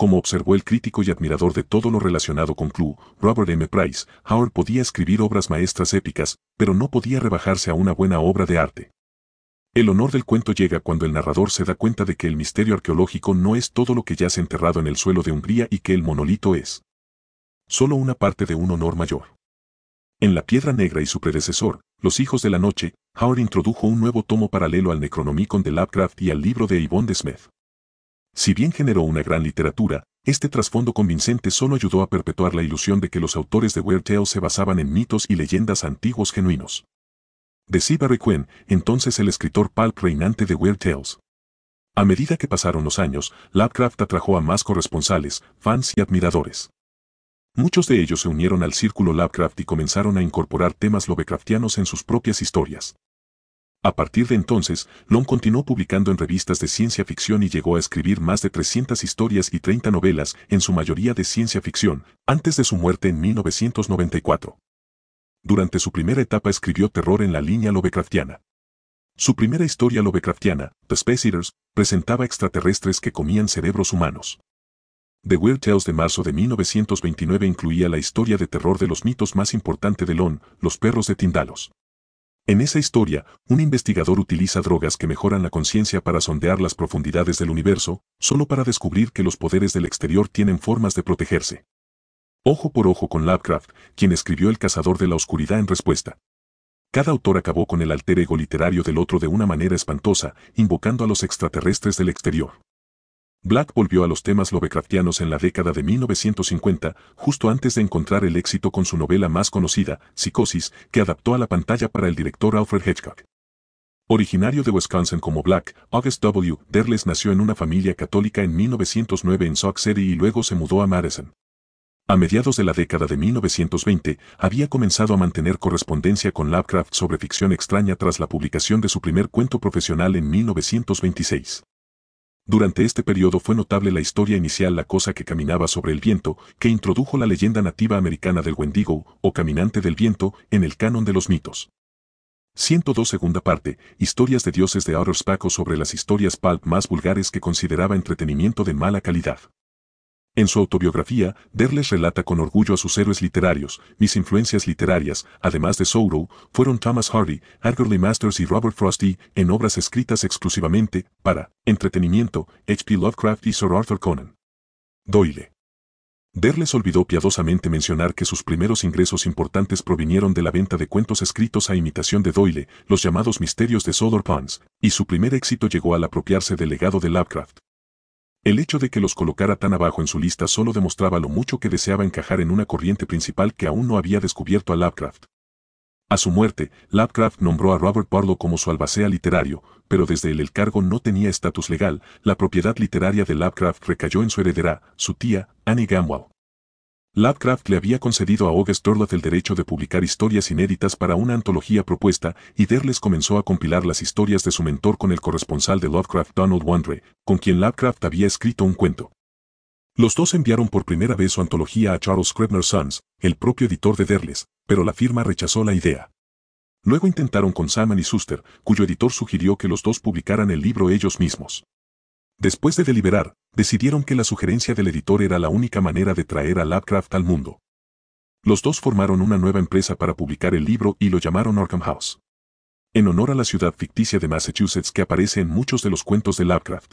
Como observó el crítico y admirador de todo lo relacionado con Clue, Robert M. Price, Howard podía escribir obras maestras épicas, pero no podía rebajarse a una buena obra de arte. El honor del cuento llega cuando el narrador se da cuenta de que el misterio arqueológico no es todo lo que yace enterrado en el suelo de Hungría y que el monolito es solo una parte de un honor mayor. En La Piedra Negra y su predecesor, Los Hijos de la Noche, Howard introdujo un nuevo tomo paralelo al Necronomicon de Lovecraft y al libro de Yvonne de Smith. Si bien generó una gran literatura, este trasfondo convincente solo ayudó a perpetuar la ilusión de que los autores de Weird Tales se basaban en mitos y leyendas antiguos genuinos. Decía Barry Quinn, entonces el escritor pulp reinante de Weird Tales. A medida que pasaron los años, Lovecraft atrajo a más corresponsales, fans y admiradores. Muchos de ellos se unieron al círculo Lovecraft y comenzaron a incorporar temas Lovecraftianos en sus propias historias. A partir de entonces, Long continuó publicando en revistas de ciencia ficción y llegó a escribir más de 300 historias y 30 novelas, en su mayoría de ciencia ficción, antes de su muerte en 1994. Durante su primera etapa escribió terror en la línea Lovecraftiana. Su primera historia Lovecraftiana, The Space Eaters, presentaba extraterrestres que comían cerebros humanos. The Weird Tales de marzo de 1929 incluía la historia de terror de los mitos más importante de Lon, los perros de Tindalos. En esa historia, un investigador utiliza drogas que mejoran la conciencia para sondear las profundidades del universo, solo para descubrir que los poderes del exterior tienen formas de protegerse. Ojo por ojo con Lovecraft, quien escribió El cazador de la oscuridad en respuesta. Cada autor acabó con el alter ego literario del otro de una manera espantosa, invocando a los extraterrestres del exterior. Black volvió a los temas Lovecraftianos en la década de 1950, justo antes de encontrar el éxito con su novela más conocida, Psicosis, que adaptó a la pantalla para el director Alfred Hitchcock. Originario de Wisconsin como Black, August W. Derles nació en una familia católica en 1909 en Sauk City y luego se mudó a Madison. A mediados de la década de 1920, había comenzado a mantener correspondencia con Lovecraft sobre ficción extraña tras la publicación de su primer cuento profesional en 1926. Durante este periodo fue notable la historia inicial La cosa que caminaba sobre el viento, que introdujo la leyenda nativa americana del Wendigo, o caminante del viento, en el canon de los mitos. 102 Segunda parte, Historias de dioses de Outer sobre las historias pulp más vulgares que consideraba entretenimiento de mala calidad. En su autobiografía, Derles relata con orgullo a sus héroes literarios. Mis influencias literarias, además de Sorrow, fueron Thomas Hardy, Lee Masters y Robert Frosty, en obras escritas exclusivamente, para, entretenimiento, H.P. Lovecraft y Sir Arthur Conan. Doyle. Derles olvidó piadosamente mencionar que sus primeros ingresos importantes provinieron de la venta de cuentos escritos a imitación de Doyle, los llamados misterios de Sodor Pons, y su primer éxito llegó al apropiarse del legado de Lovecraft. El hecho de que los colocara tan abajo en su lista solo demostraba lo mucho que deseaba encajar en una corriente principal que aún no había descubierto a Lovecraft. A su muerte, Lovecraft nombró a Robert Barlow como su albacea literario, pero desde él el cargo no tenía estatus legal, la propiedad literaria de Lovecraft recayó en su heredera, su tía, Annie Gamwell. Lovecraft le había concedido a August Derleth el derecho de publicar historias inéditas para una antología propuesta y Derles comenzó a compilar las historias de su mentor con el corresponsal de Lovecraft Donald Wandre, con quien Lovecraft había escrito un cuento. Los dos enviaron por primera vez su antología a Charles Scribner Sons, el propio editor de Derles, pero la firma rechazó la idea. Luego intentaron con Salman y Suster, cuyo editor sugirió que los dos publicaran el libro ellos mismos. Después de deliberar, decidieron que la sugerencia del editor era la única manera de traer a Lovecraft al mundo. Los dos formaron una nueva empresa para publicar el libro y lo llamaron Arkham House. En honor a la ciudad ficticia de Massachusetts que aparece en muchos de los cuentos de Lovecraft.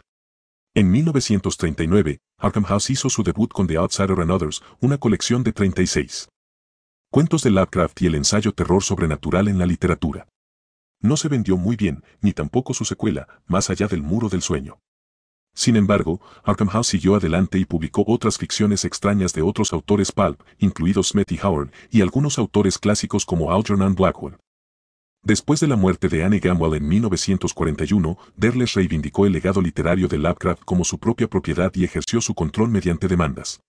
En 1939, Arkham House hizo su debut con The Outsider and Others, una colección de 36 cuentos de Lovecraft y el ensayo terror sobrenatural en la literatura. No se vendió muy bien, ni tampoco su secuela, Más allá del muro del sueño. Sin embargo, Arkham House siguió adelante y publicó otras ficciones extrañas de otros autores pulp, incluidos Smith Howard, y algunos autores clásicos como Algernon Blackwell. Después de la muerte de Anne Gamwell en 1941, Derles reivindicó el legado literario de Lovecraft como su propia propiedad y ejerció su control mediante demandas.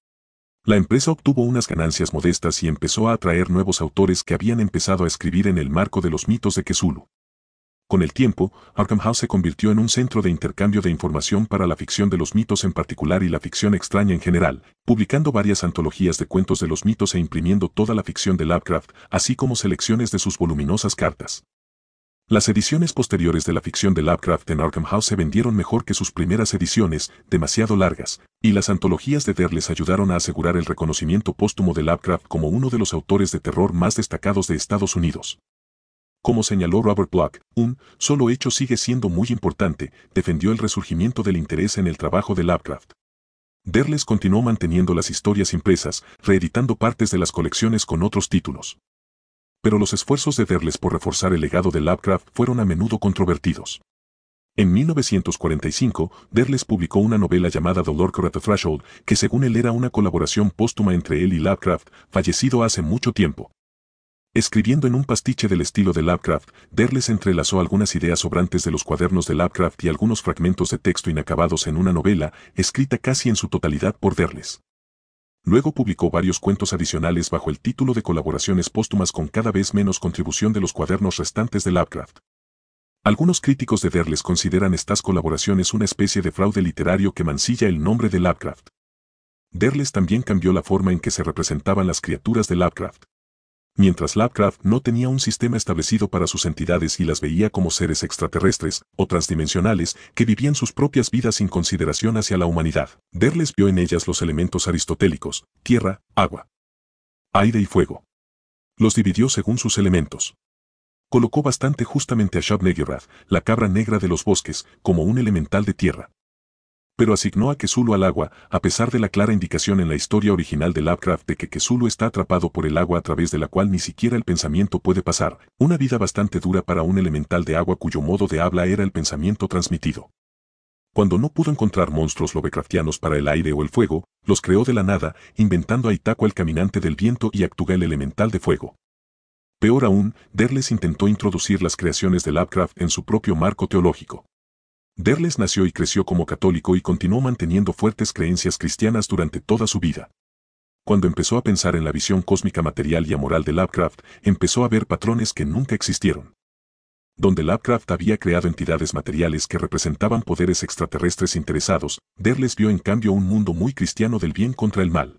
La empresa obtuvo unas ganancias modestas y empezó a atraer nuevos autores que habían empezado a escribir en el marco de los mitos de Cthulhu. Con el tiempo, Arkham House se convirtió en un centro de intercambio de información para la ficción de los mitos en particular y la ficción extraña en general, publicando varias antologías de cuentos de los mitos e imprimiendo toda la ficción de Lovecraft, así como selecciones de sus voluminosas cartas. Las ediciones posteriores de la ficción de Lovecraft en Arkham House se vendieron mejor que sus primeras ediciones, demasiado largas, y las antologías de Dare ayudaron a asegurar el reconocimiento póstumo de Lovecraft como uno de los autores de terror más destacados de Estados Unidos. Como señaló Robert Block, un solo hecho sigue siendo muy importante, defendió el resurgimiento del interés en el trabajo de Lovecraft. Derles continuó manteniendo las historias impresas, reeditando partes de las colecciones con otros títulos. Pero los esfuerzos de Derles por reforzar el legado de Lovecraft fueron a menudo controvertidos. En 1945, Derles publicó una novela llamada Dolor at the Threshold, que según él era una colaboración póstuma entre él y Lovecraft, fallecido hace mucho tiempo. Escribiendo en un pastiche del estilo de Lovecraft, Derles entrelazó algunas ideas sobrantes de los cuadernos de Lovecraft y algunos fragmentos de texto inacabados en una novela, escrita casi en su totalidad por Derles. Luego publicó varios cuentos adicionales bajo el título de colaboraciones póstumas con cada vez menos contribución de los cuadernos restantes de Lovecraft. Algunos críticos de Derles consideran estas colaboraciones una especie de fraude literario que mancilla el nombre de Lovecraft. Derles también cambió la forma en que se representaban las criaturas de Lovecraft. Mientras Lovecraft no tenía un sistema establecido para sus entidades y las veía como seres extraterrestres o transdimensionales que vivían sus propias vidas sin consideración hacia la humanidad, Derles vio en ellas los elementos aristotélicos, tierra, agua, aire y fuego. Los dividió según sus elementos. Colocó bastante justamente a Shab la cabra negra de los bosques, como un elemental de tierra, pero asignó a Kesulu al agua, a pesar de la clara indicación en la historia original de Lovecraft de que Kesulu está atrapado por el agua a través de la cual ni siquiera el pensamiento puede pasar, una vida bastante dura para un elemental de agua cuyo modo de habla era el pensamiento transmitido. Cuando no pudo encontrar monstruos lovecraftianos para el aire o el fuego, los creó de la nada, inventando a Itaco el caminante del viento y Actuga el elemental de fuego. Peor aún, Derles intentó introducir las creaciones de Lovecraft en su propio marco teológico. Derles nació y creció como católico y continuó manteniendo fuertes creencias cristianas durante toda su vida. Cuando empezó a pensar en la visión cósmica material y amoral de Lovecraft, empezó a ver patrones que nunca existieron. Donde Lovecraft había creado entidades materiales que representaban poderes extraterrestres interesados, Derles vio en cambio un mundo muy cristiano del bien contra el mal.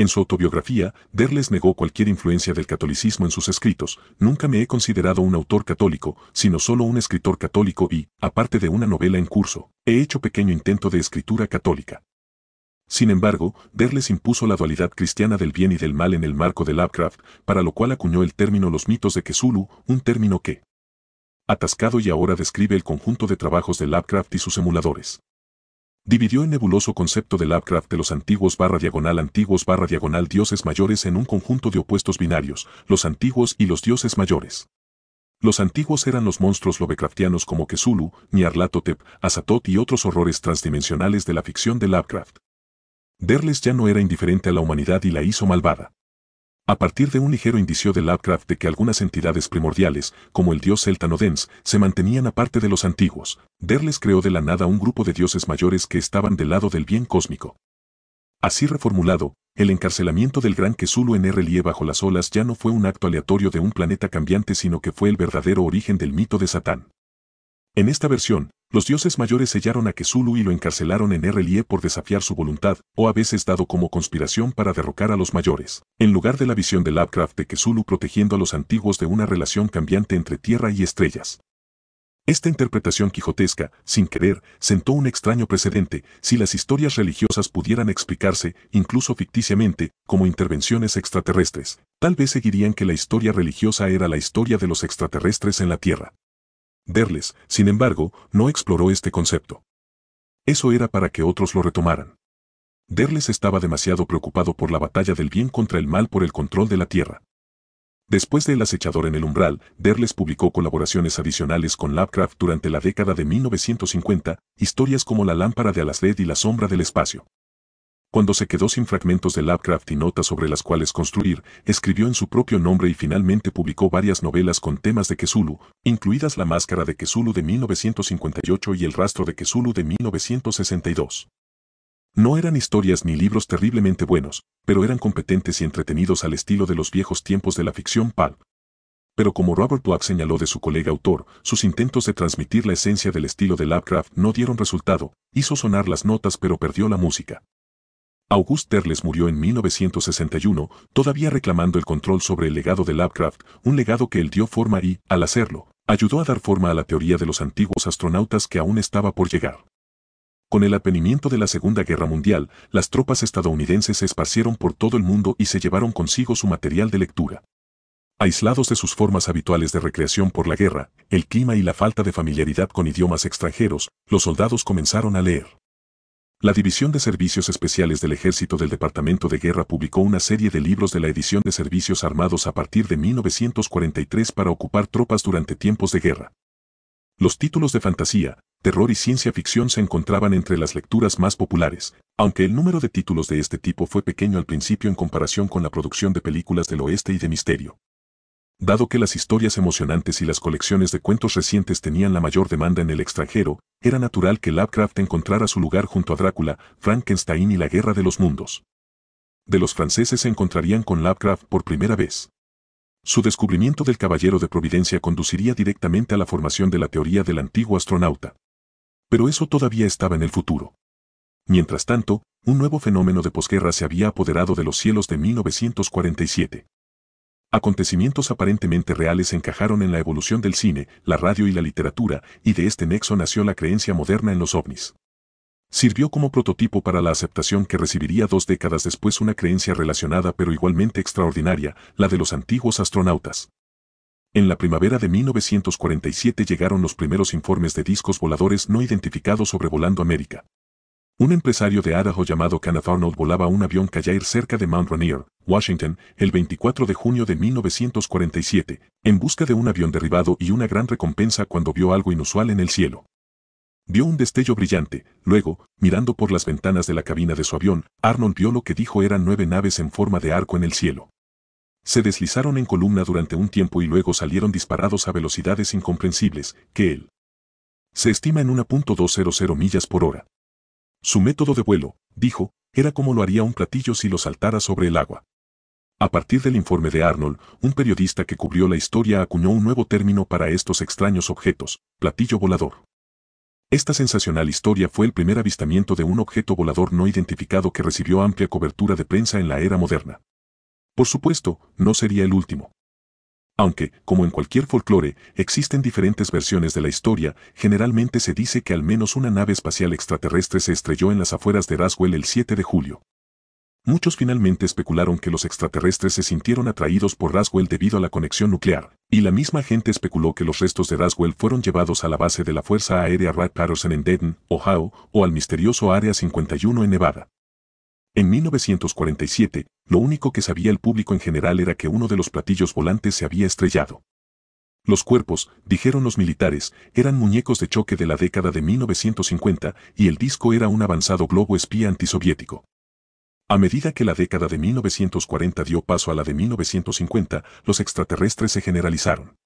En su autobiografía, Derles negó cualquier influencia del catolicismo en sus escritos, nunca me he considerado un autor católico, sino solo un escritor católico y, aparte de una novela en curso, he hecho pequeño intento de escritura católica. Sin embargo, Derles impuso la dualidad cristiana del bien y del mal en el marco de Lovecraft, para lo cual acuñó el término los mitos de Kesulu, un término que, atascado y ahora describe el conjunto de trabajos de Lovecraft y sus emuladores. Dividió el nebuloso concepto de Lovecraft de los antiguos barra diagonal antiguos barra diagonal dioses mayores en un conjunto de opuestos binarios, los antiguos y los dioses mayores. Los antiguos eran los monstruos lovecraftianos como Kesulu, Nyarlathotep, Asatot y otros horrores transdimensionales de la ficción de Lovecraft. Derles ya no era indiferente a la humanidad y la hizo malvada. A partir de un ligero indicio de Lovecraft de que algunas entidades primordiales, como el dios celta se mantenían aparte de los antiguos, Derles creó de la nada un grupo de dioses mayores que estaban del lado del bien cósmico. Así reformulado, el encarcelamiento del gran Kesulu en relieve bajo las olas ya no fue un acto aleatorio de un planeta cambiante sino que fue el verdadero origen del mito de Satán. En esta versión, los dioses mayores sellaron a Kesulu y lo encarcelaron en R'lyeh por desafiar su voluntad, o a veces dado como conspiración para derrocar a los mayores. En lugar de la visión de Lovecraft de Kesulu protegiendo a los antiguos de una relación cambiante entre tierra y estrellas. Esta interpretación quijotesca, sin querer, sentó un extraño precedente, si las historias religiosas pudieran explicarse, incluso ficticiamente, como intervenciones extraterrestres, tal vez seguirían que la historia religiosa era la historia de los extraterrestres en la Tierra. Derles, sin embargo, no exploró este concepto. Eso era para que otros lo retomaran. Derles estaba demasiado preocupado por la batalla del bien contra el mal por el control de la Tierra. Después del acechador en el umbral, Derles publicó colaboraciones adicionales con Lovecraft durante la década de 1950, historias como La lámpara de Alasled y La sombra del espacio. Cuando se quedó sin fragmentos de Lovecraft y notas sobre las cuales construir, escribió en su propio nombre y finalmente publicó varias novelas con temas de quesulu, incluidas La Máscara de Kesulu de 1958 y El Rastro de Kesulu de 1962. No eran historias ni libros terriblemente buenos, pero eran competentes y entretenidos al estilo de los viejos tiempos de la ficción pulp. Pero como Robert Black señaló de su colega autor, sus intentos de transmitir la esencia del estilo de Lovecraft no dieron resultado, hizo sonar las notas pero perdió la música. August Terles murió en 1961, todavía reclamando el control sobre el legado de Lovecraft, un legado que él dio forma y, al hacerlo, ayudó a dar forma a la teoría de los antiguos astronautas que aún estaba por llegar. Con el apenimiento de la Segunda Guerra Mundial, las tropas estadounidenses se esparcieron por todo el mundo y se llevaron consigo su material de lectura. Aislados de sus formas habituales de recreación por la guerra, el clima y la falta de familiaridad con idiomas extranjeros, los soldados comenzaron a leer. La División de Servicios Especiales del Ejército del Departamento de Guerra publicó una serie de libros de la edición de servicios armados a partir de 1943 para ocupar tropas durante tiempos de guerra. Los títulos de fantasía, terror y ciencia ficción se encontraban entre las lecturas más populares, aunque el número de títulos de este tipo fue pequeño al principio en comparación con la producción de películas del oeste y de misterio. Dado que las historias emocionantes y las colecciones de cuentos recientes tenían la mayor demanda en el extranjero, era natural que Lovecraft encontrara su lugar junto a Drácula, Frankenstein y la Guerra de los Mundos. De los franceses se encontrarían con Lovecraft por primera vez. Su descubrimiento del Caballero de Providencia conduciría directamente a la formación de la teoría del antiguo astronauta. Pero eso todavía estaba en el futuro. Mientras tanto, un nuevo fenómeno de posguerra se había apoderado de los cielos de 1947. Acontecimientos aparentemente reales encajaron en la evolución del cine, la radio y la literatura, y de este nexo nació la creencia moderna en los ovnis. Sirvió como prototipo para la aceptación que recibiría dos décadas después una creencia relacionada pero igualmente extraordinaria, la de los antiguos astronautas. En la primavera de 1947 llegaron los primeros informes de discos voladores no identificados sobre Volando América. Un empresario de Idaho llamado Kenneth Arnold volaba un avión Callair cerca de Mount Rainier, Washington, el 24 de junio de 1947, en busca de un avión derribado y una gran recompensa cuando vio algo inusual en el cielo. Vio un destello brillante, luego, mirando por las ventanas de la cabina de su avión, Arnold vio lo que dijo eran nueve naves en forma de arco en el cielo. Se deslizaron en columna durante un tiempo y luego salieron disparados a velocidades incomprensibles, que él se estima en 1.200 millas por hora. Su método de vuelo, dijo, era como lo haría un platillo si lo saltara sobre el agua. A partir del informe de Arnold, un periodista que cubrió la historia acuñó un nuevo término para estos extraños objetos, platillo volador. Esta sensacional historia fue el primer avistamiento de un objeto volador no identificado que recibió amplia cobertura de prensa en la era moderna. Por supuesto, no sería el último. Aunque, como en cualquier folclore, existen diferentes versiones de la historia, generalmente se dice que al menos una nave espacial extraterrestre se estrelló en las afueras de Raswell el 7 de julio. Muchos finalmente especularon que los extraterrestres se sintieron atraídos por Raswell debido a la conexión nuclear, y la misma gente especuló que los restos de Raswell fueron llevados a la base de la Fuerza Aérea Wright-Patterson en Dayton, Ohio, o al misterioso Área 51 en Nevada. En 1947, lo único que sabía el público en general era que uno de los platillos volantes se había estrellado. Los cuerpos, dijeron los militares, eran muñecos de choque de la década de 1950 y el disco era un avanzado globo espía antisoviético. A medida que la década de 1940 dio paso a la de 1950, los extraterrestres se generalizaron.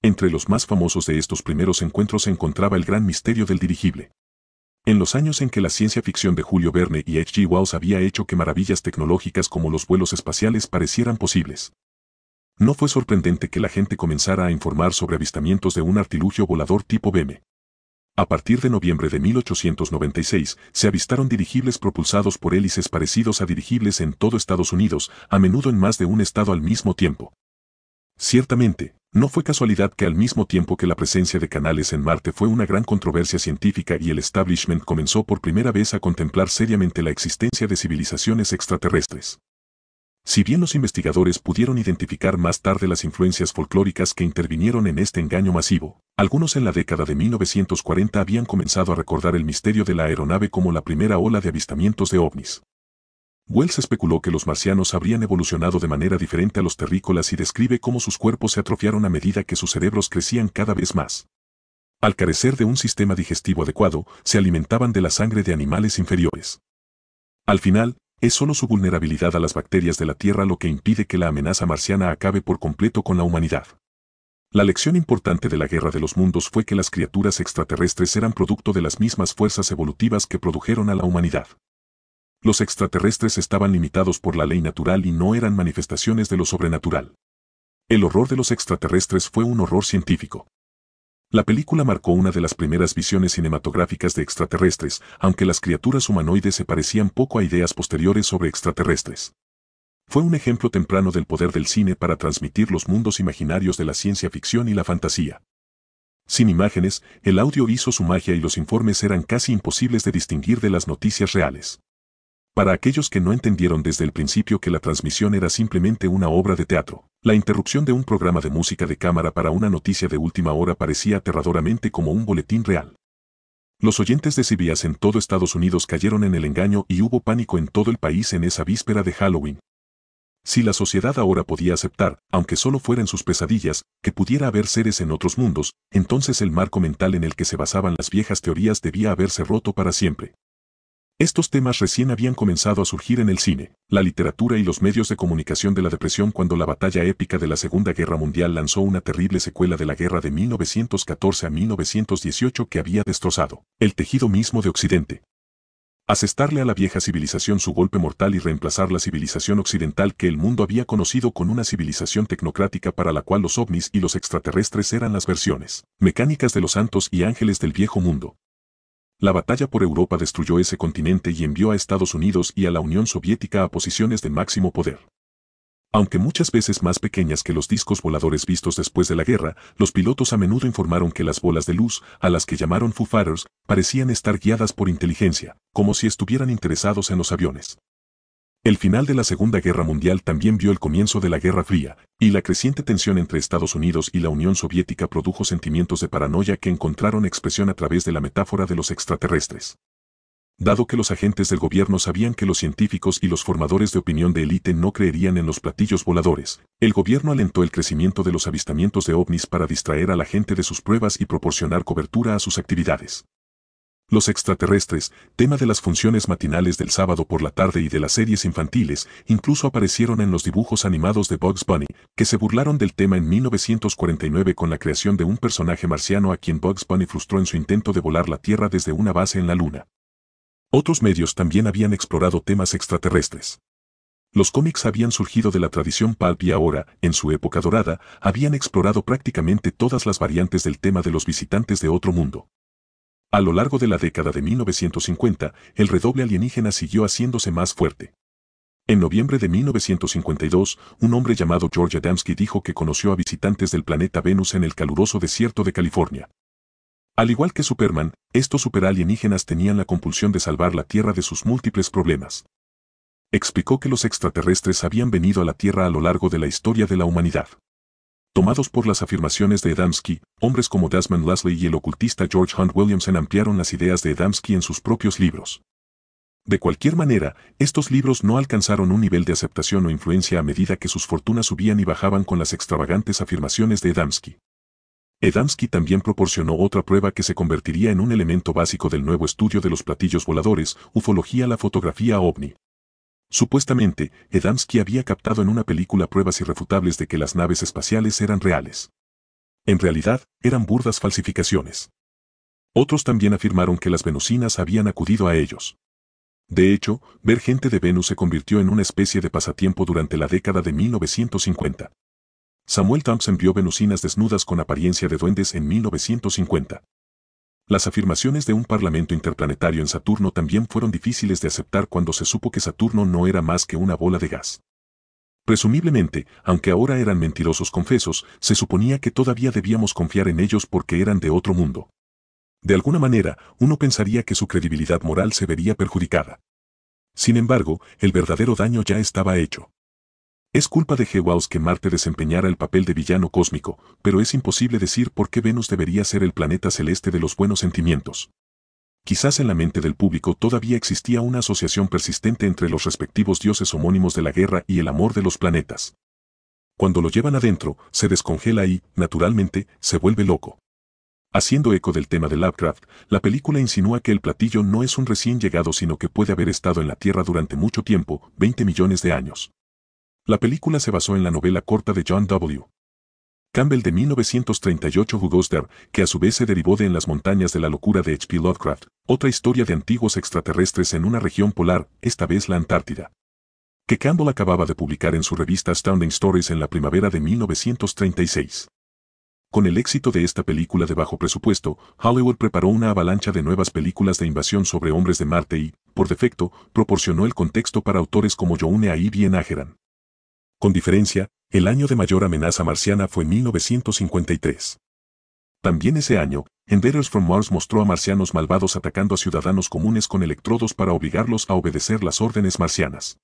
Entre los más famosos de estos primeros encuentros se encontraba el gran misterio del dirigible. En los años en que la ciencia ficción de Julio Verne y H.G. Wells había hecho que maravillas tecnológicas como los vuelos espaciales parecieran posibles. No fue sorprendente que la gente comenzara a informar sobre avistamientos de un artilugio volador tipo BM. A partir de noviembre de 1896, se avistaron dirigibles propulsados por hélices parecidos a dirigibles en todo Estados Unidos, a menudo en más de un estado al mismo tiempo. Ciertamente, no fue casualidad que al mismo tiempo que la presencia de canales en Marte fue una gran controversia científica y el establishment comenzó por primera vez a contemplar seriamente la existencia de civilizaciones extraterrestres. Si bien los investigadores pudieron identificar más tarde las influencias folclóricas que intervinieron en este engaño masivo, algunos en la década de 1940 habían comenzado a recordar el misterio de la aeronave como la primera ola de avistamientos de ovnis. Wells especuló que los marcianos habrían evolucionado de manera diferente a los terrícolas y describe cómo sus cuerpos se atrofiaron a medida que sus cerebros crecían cada vez más. Al carecer de un sistema digestivo adecuado, se alimentaban de la sangre de animales inferiores. Al final, es solo su vulnerabilidad a las bacterias de la Tierra lo que impide que la amenaza marciana acabe por completo con la humanidad. La lección importante de la Guerra de los Mundos fue que las criaturas extraterrestres eran producto de las mismas fuerzas evolutivas que produjeron a la humanidad. Los extraterrestres estaban limitados por la ley natural y no eran manifestaciones de lo sobrenatural. El horror de los extraterrestres fue un horror científico. La película marcó una de las primeras visiones cinematográficas de extraterrestres, aunque las criaturas humanoides se parecían poco a ideas posteriores sobre extraterrestres. Fue un ejemplo temprano del poder del cine para transmitir los mundos imaginarios de la ciencia ficción y la fantasía. Sin imágenes, el audio hizo su magia y los informes eran casi imposibles de distinguir de las noticias reales. Para aquellos que no entendieron desde el principio que la transmisión era simplemente una obra de teatro, la interrupción de un programa de música de cámara para una noticia de última hora parecía aterradoramente como un boletín real. Los oyentes de CBS en todo Estados Unidos cayeron en el engaño y hubo pánico en todo el país en esa víspera de Halloween. Si la sociedad ahora podía aceptar, aunque solo fueran sus pesadillas, que pudiera haber seres en otros mundos, entonces el marco mental en el que se basaban las viejas teorías debía haberse roto para siempre. Estos temas recién habían comenzado a surgir en el cine, la literatura y los medios de comunicación de la depresión cuando la batalla épica de la Segunda Guerra Mundial lanzó una terrible secuela de la guerra de 1914 a 1918 que había destrozado el tejido mismo de Occidente. Asestarle a la vieja civilización su golpe mortal y reemplazar la civilización occidental que el mundo había conocido con una civilización tecnocrática para la cual los ovnis y los extraterrestres eran las versiones mecánicas de los santos y ángeles del viejo mundo, la batalla por Europa destruyó ese continente y envió a Estados Unidos y a la Unión Soviética a posiciones de máximo poder. Aunque muchas veces más pequeñas que los discos voladores vistos después de la guerra, los pilotos a menudo informaron que las bolas de luz, a las que llamaron Foo Fighters, parecían estar guiadas por inteligencia, como si estuvieran interesados en los aviones. El final de la Segunda Guerra Mundial también vio el comienzo de la Guerra Fría, y la creciente tensión entre Estados Unidos y la Unión Soviética produjo sentimientos de paranoia que encontraron expresión a través de la metáfora de los extraterrestres. Dado que los agentes del gobierno sabían que los científicos y los formadores de opinión de élite no creerían en los platillos voladores, el gobierno alentó el crecimiento de los avistamientos de ovnis para distraer a la gente de sus pruebas y proporcionar cobertura a sus actividades. Los extraterrestres, tema de las funciones matinales del sábado por la tarde y de las series infantiles, incluso aparecieron en los dibujos animados de Bugs Bunny, que se burlaron del tema en 1949 con la creación de un personaje marciano a quien Bugs Bunny frustró en su intento de volar la Tierra desde una base en la Luna. Otros medios también habían explorado temas extraterrestres. Los cómics habían surgido de la tradición pulp y ahora, en su época dorada, habían explorado prácticamente todas las variantes del tema de los visitantes de otro mundo. A lo largo de la década de 1950, el redoble alienígena siguió haciéndose más fuerte. En noviembre de 1952, un hombre llamado George Adamski dijo que conoció a visitantes del planeta Venus en el caluroso desierto de California. Al igual que Superman, estos superalienígenas tenían la compulsión de salvar la Tierra de sus múltiples problemas. Explicó que los extraterrestres habían venido a la Tierra a lo largo de la historia de la humanidad. Tomados por las afirmaciones de Adamski, hombres como Desmond Leslie y el ocultista George Hunt Williamson ampliaron las ideas de Adamski en sus propios libros. De cualquier manera, estos libros no alcanzaron un nivel de aceptación o influencia a medida que sus fortunas subían y bajaban con las extravagantes afirmaciones de Adamski. Edamsky también proporcionó otra prueba que se convertiría en un elemento básico del nuevo estudio de los platillos voladores, ufología la fotografía ovni. Supuestamente, Edamski había captado en una película pruebas irrefutables de que las naves espaciales eran reales. En realidad, eran burdas falsificaciones. Otros también afirmaron que las venusinas habían acudido a ellos. De hecho, ver gente de Venus se convirtió en una especie de pasatiempo durante la década de 1950. Samuel Thompson vio venusinas desnudas con apariencia de duendes en 1950. Las afirmaciones de un parlamento interplanetario en Saturno también fueron difíciles de aceptar cuando se supo que Saturno no era más que una bola de gas. Presumiblemente, aunque ahora eran mentirosos confesos, se suponía que todavía debíamos confiar en ellos porque eran de otro mundo. De alguna manera, uno pensaría que su credibilidad moral se vería perjudicada. Sin embargo, el verdadero daño ya estaba hecho. Es culpa de Hewaus que Marte desempeñara el papel de villano cósmico, pero es imposible decir por qué Venus debería ser el planeta celeste de los buenos sentimientos. Quizás en la mente del público todavía existía una asociación persistente entre los respectivos dioses homónimos de la guerra y el amor de los planetas. Cuando lo llevan adentro, se descongela y, naturalmente, se vuelve loco. Haciendo eco del tema de Lovecraft, la película insinúa que el platillo no es un recién llegado sino que puede haber estado en la Tierra durante mucho tiempo, 20 millones de años. La película se basó en la novela corta de John W. Campbell de 1938 There?, que a su vez se derivó de En las montañas de la locura de H.P. Lovecraft, otra historia de antiguos extraterrestres en una región polar, esta vez la Antártida. Que Campbell acababa de publicar en su revista Astounding Stories en la primavera de 1936. Con el éxito de esta película de bajo presupuesto, Hollywood preparó una avalancha de nuevas películas de invasión sobre hombres de Marte y, por defecto, proporcionó el contexto para autores como Joune A. Bien Aheran. Con diferencia, el año de mayor amenaza marciana fue 1953. También ese año, Endeavors from Mars mostró a marcianos malvados atacando a ciudadanos comunes con electrodos para obligarlos a obedecer las órdenes marcianas.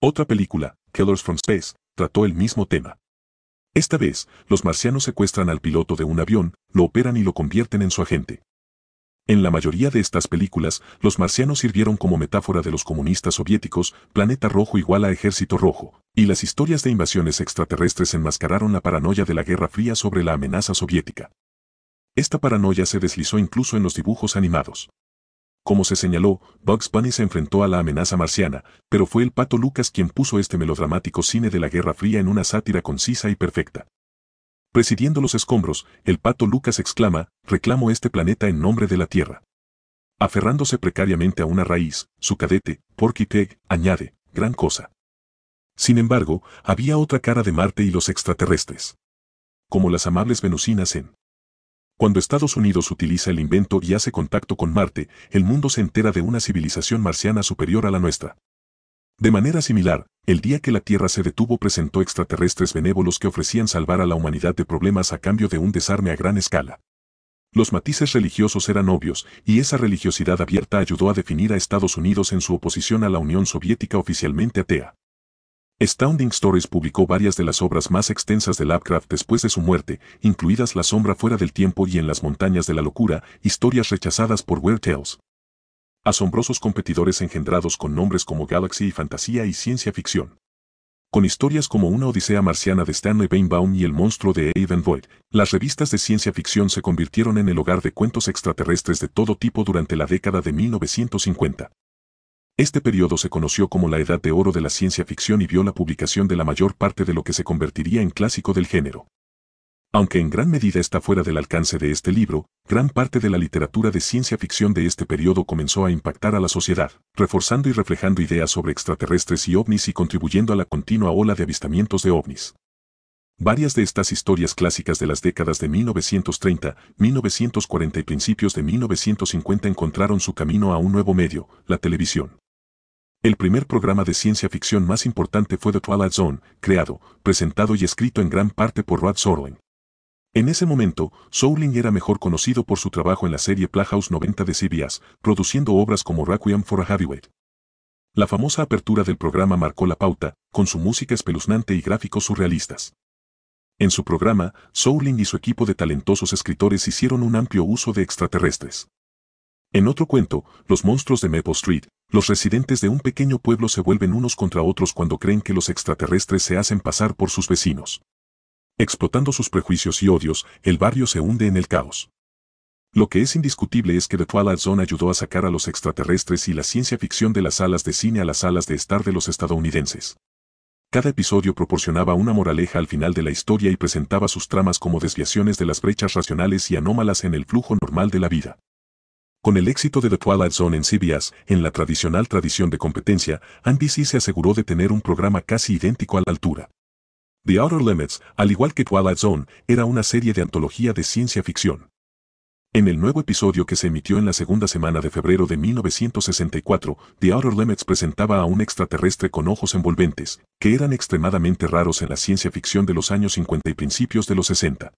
Otra película, Killers from Space, trató el mismo tema. Esta vez, los marcianos secuestran al piloto de un avión, lo operan y lo convierten en su agente. En la mayoría de estas películas, los marcianos sirvieron como metáfora de los comunistas soviéticos, planeta rojo igual a ejército rojo, y las historias de invasiones extraterrestres enmascararon la paranoia de la Guerra Fría sobre la amenaza soviética. Esta paranoia se deslizó incluso en los dibujos animados. Como se señaló, Bugs Bunny se enfrentó a la amenaza marciana, pero fue el Pato Lucas quien puso este melodramático cine de la Guerra Fría en una sátira concisa y perfecta. Presidiendo los escombros, el Pato Lucas exclama, reclamo este planeta en nombre de la Tierra. Aferrándose precariamente a una raíz, su cadete, Porky Pig, añade, gran cosa. Sin embargo, había otra cara de Marte y los extraterrestres. Como las amables venusinas en. Cuando Estados Unidos utiliza el invento y hace contacto con Marte, el mundo se entera de una civilización marciana superior a la nuestra. De manera similar, el día que la Tierra se detuvo presentó extraterrestres benévolos que ofrecían salvar a la humanidad de problemas a cambio de un desarme a gran escala. Los matices religiosos eran obvios, y esa religiosidad abierta ayudó a definir a Estados Unidos en su oposición a la Unión Soviética oficialmente atea. Astounding Stories publicó varias de las obras más extensas de Lovecraft después de su muerte, incluidas La sombra fuera del tiempo y En las montañas de la locura, historias rechazadas por Weird Tales. Asombrosos competidores engendrados con nombres como Galaxy y Fantasía y Ciencia Ficción. Con historias como Una Odisea Marciana de Stanley Bainbaum y El monstruo de Aiden Void, las revistas de ciencia ficción se convirtieron en el hogar de cuentos extraterrestres de todo tipo durante la década de 1950. Este periodo se conoció como la Edad de Oro de la ciencia ficción y vio la publicación de la mayor parte de lo que se convertiría en clásico del género. Aunque en gran medida está fuera del alcance de este libro, gran parte de la literatura de ciencia ficción de este periodo comenzó a impactar a la sociedad, reforzando y reflejando ideas sobre extraterrestres y ovnis y contribuyendo a la continua ola de avistamientos de ovnis. Varias de estas historias clásicas de las décadas de 1930, 1940 y principios de 1950 encontraron su camino a un nuevo medio, la televisión. El primer programa de ciencia ficción más importante fue The Twilight Zone, creado, presentado y escrito en gran parte por Rod Sorling. En ese momento, Sowling era mejor conocido por su trabajo en la serie Playhouse 90 de CBS, produciendo obras como Requiem for a Heavyweight. La famosa apertura del programa marcó la pauta, con su música espeluznante y gráficos surrealistas. En su programa, Sowling y su equipo de talentosos escritores hicieron un amplio uso de extraterrestres. En otro cuento, Los monstruos de Maple Street, los residentes de un pequeño pueblo se vuelven unos contra otros cuando creen que los extraterrestres se hacen pasar por sus vecinos. Explotando sus prejuicios y odios, el barrio se hunde en el caos. Lo que es indiscutible es que The Twilight Zone ayudó a sacar a los extraterrestres y la ciencia ficción de las salas de cine a las salas de estar de los estadounidenses. Cada episodio proporcionaba una moraleja al final de la historia y presentaba sus tramas como desviaciones de las brechas racionales y anómalas en el flujo normal de la vida. Con el éxito de The Twilight Zone en CBS, en la tradicional tradición de competencia, NBC se aseguró de tener un programa casi idéntico a la altura. The Outer Limits, al igual que Twilight Zone, era una serie de antología de ciencia ficción. En el nuevo episodio que se emitió en la segunda semana de febrero de 1964, The Outer Limits presentaba a un extraterrestre con ojos envolventes, que eran extremadamente raros en la ciencia ficción de los años 50 y principios de los 60.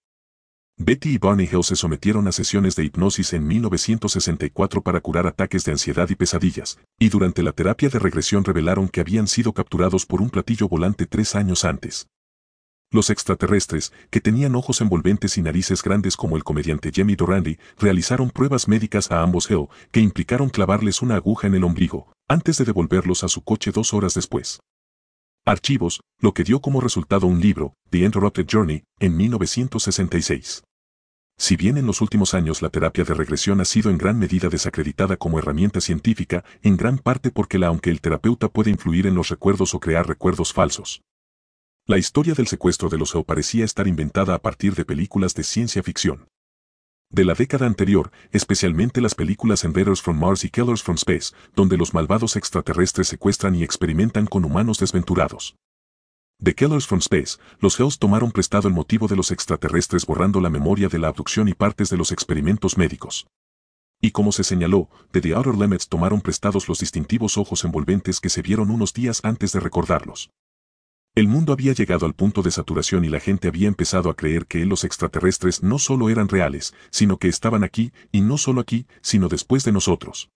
Betty y Barney Hill se sometieron a sesiones de hipnosis en 1964 para curar ataques de ansiedad y pesadillas, y durante la terapia de regresión revelaron que habían sido capturados por un platillo volante tres años antes. Los extraterrestres, que tenían ojos envolventes y narices grandes como el comediante Jimmy dorandy realizaron pruebas médicas a ambos Hill, que implicaron clavarles una aguja en el ombligo, antes de devolverlos a su coche dos horas después archivos, lo que dio como resultado un libro, The Interrupted Journey, en 1966. Si bien en los últimos años la terapia de regresión ha sido en gran medida desacreditada como herramienta científica, en gran parte porque la aunque el terapeuta puede influir en los recuerdos o crear recuerdos falsos. La historia del secuestro de los EO parecía estar inventada a partir de películas de ciencia ficción de la década anterior, especialmente las películas Invaders from Mars y Killers from Space, donde los malvados extraterrestres secuestran y experimentan con humanos desventurados. De Killers from Space, los Hells tomaron prestado el motivo de los extraterrestres borrando la memoria de la abducción y partes de los experimentos médicos. Y como se señaló, de The Outer Limits tomaron prestados los distintivos ojos envolventes que se vieron unos días antes de recordarlos. El mundo había llegado al punto de saturación y la gente había empezado a creer que los extraterrestres no solo eran reales, sino que estaban aquí, y no solo aquí, sino después de nosotros.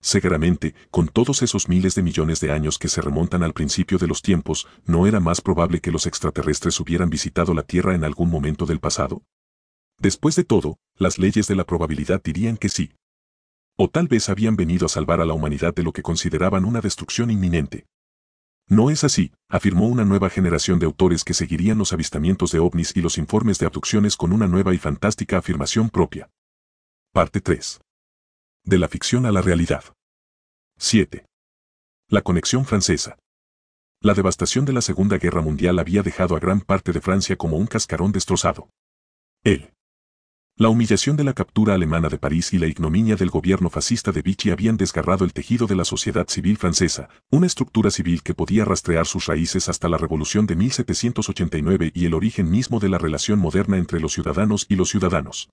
Seguramente, con todos esos miles de millones de años que se remontan al principio de los tiempos, ¿no era más probable que los extraterrestres hubieran visitado la Tierra en algún momento del pasado? Después de todo, las leyes de la probabilidad dirían que sí. O tal vez habían venido a salvar a la humanidad de lo que consideraban una destrucción inminente. No es así, afirmó una nueva generación de autores que seguirían los avistamientos de ovnis y los informes de abducciones con una nueva y fantástica afirmación propia. Parte 3. De la ficción a la realidad. 7. La conexión francesa. La devastación de la Segunda Guerra Mundial había dejado a gran parte de Francia como un cascarón destrozado. El la humillación de la captura alemana de París y la ignominia del gobierno fascista de Vichy habían desgarrado el tejido de la sociedad civil francesa, una estructura civil que podía rastrear sus raíces hasta la Revolución de 1789 y el origen mismo de la relación moderna entre los ciudadanos y los ciudadanos.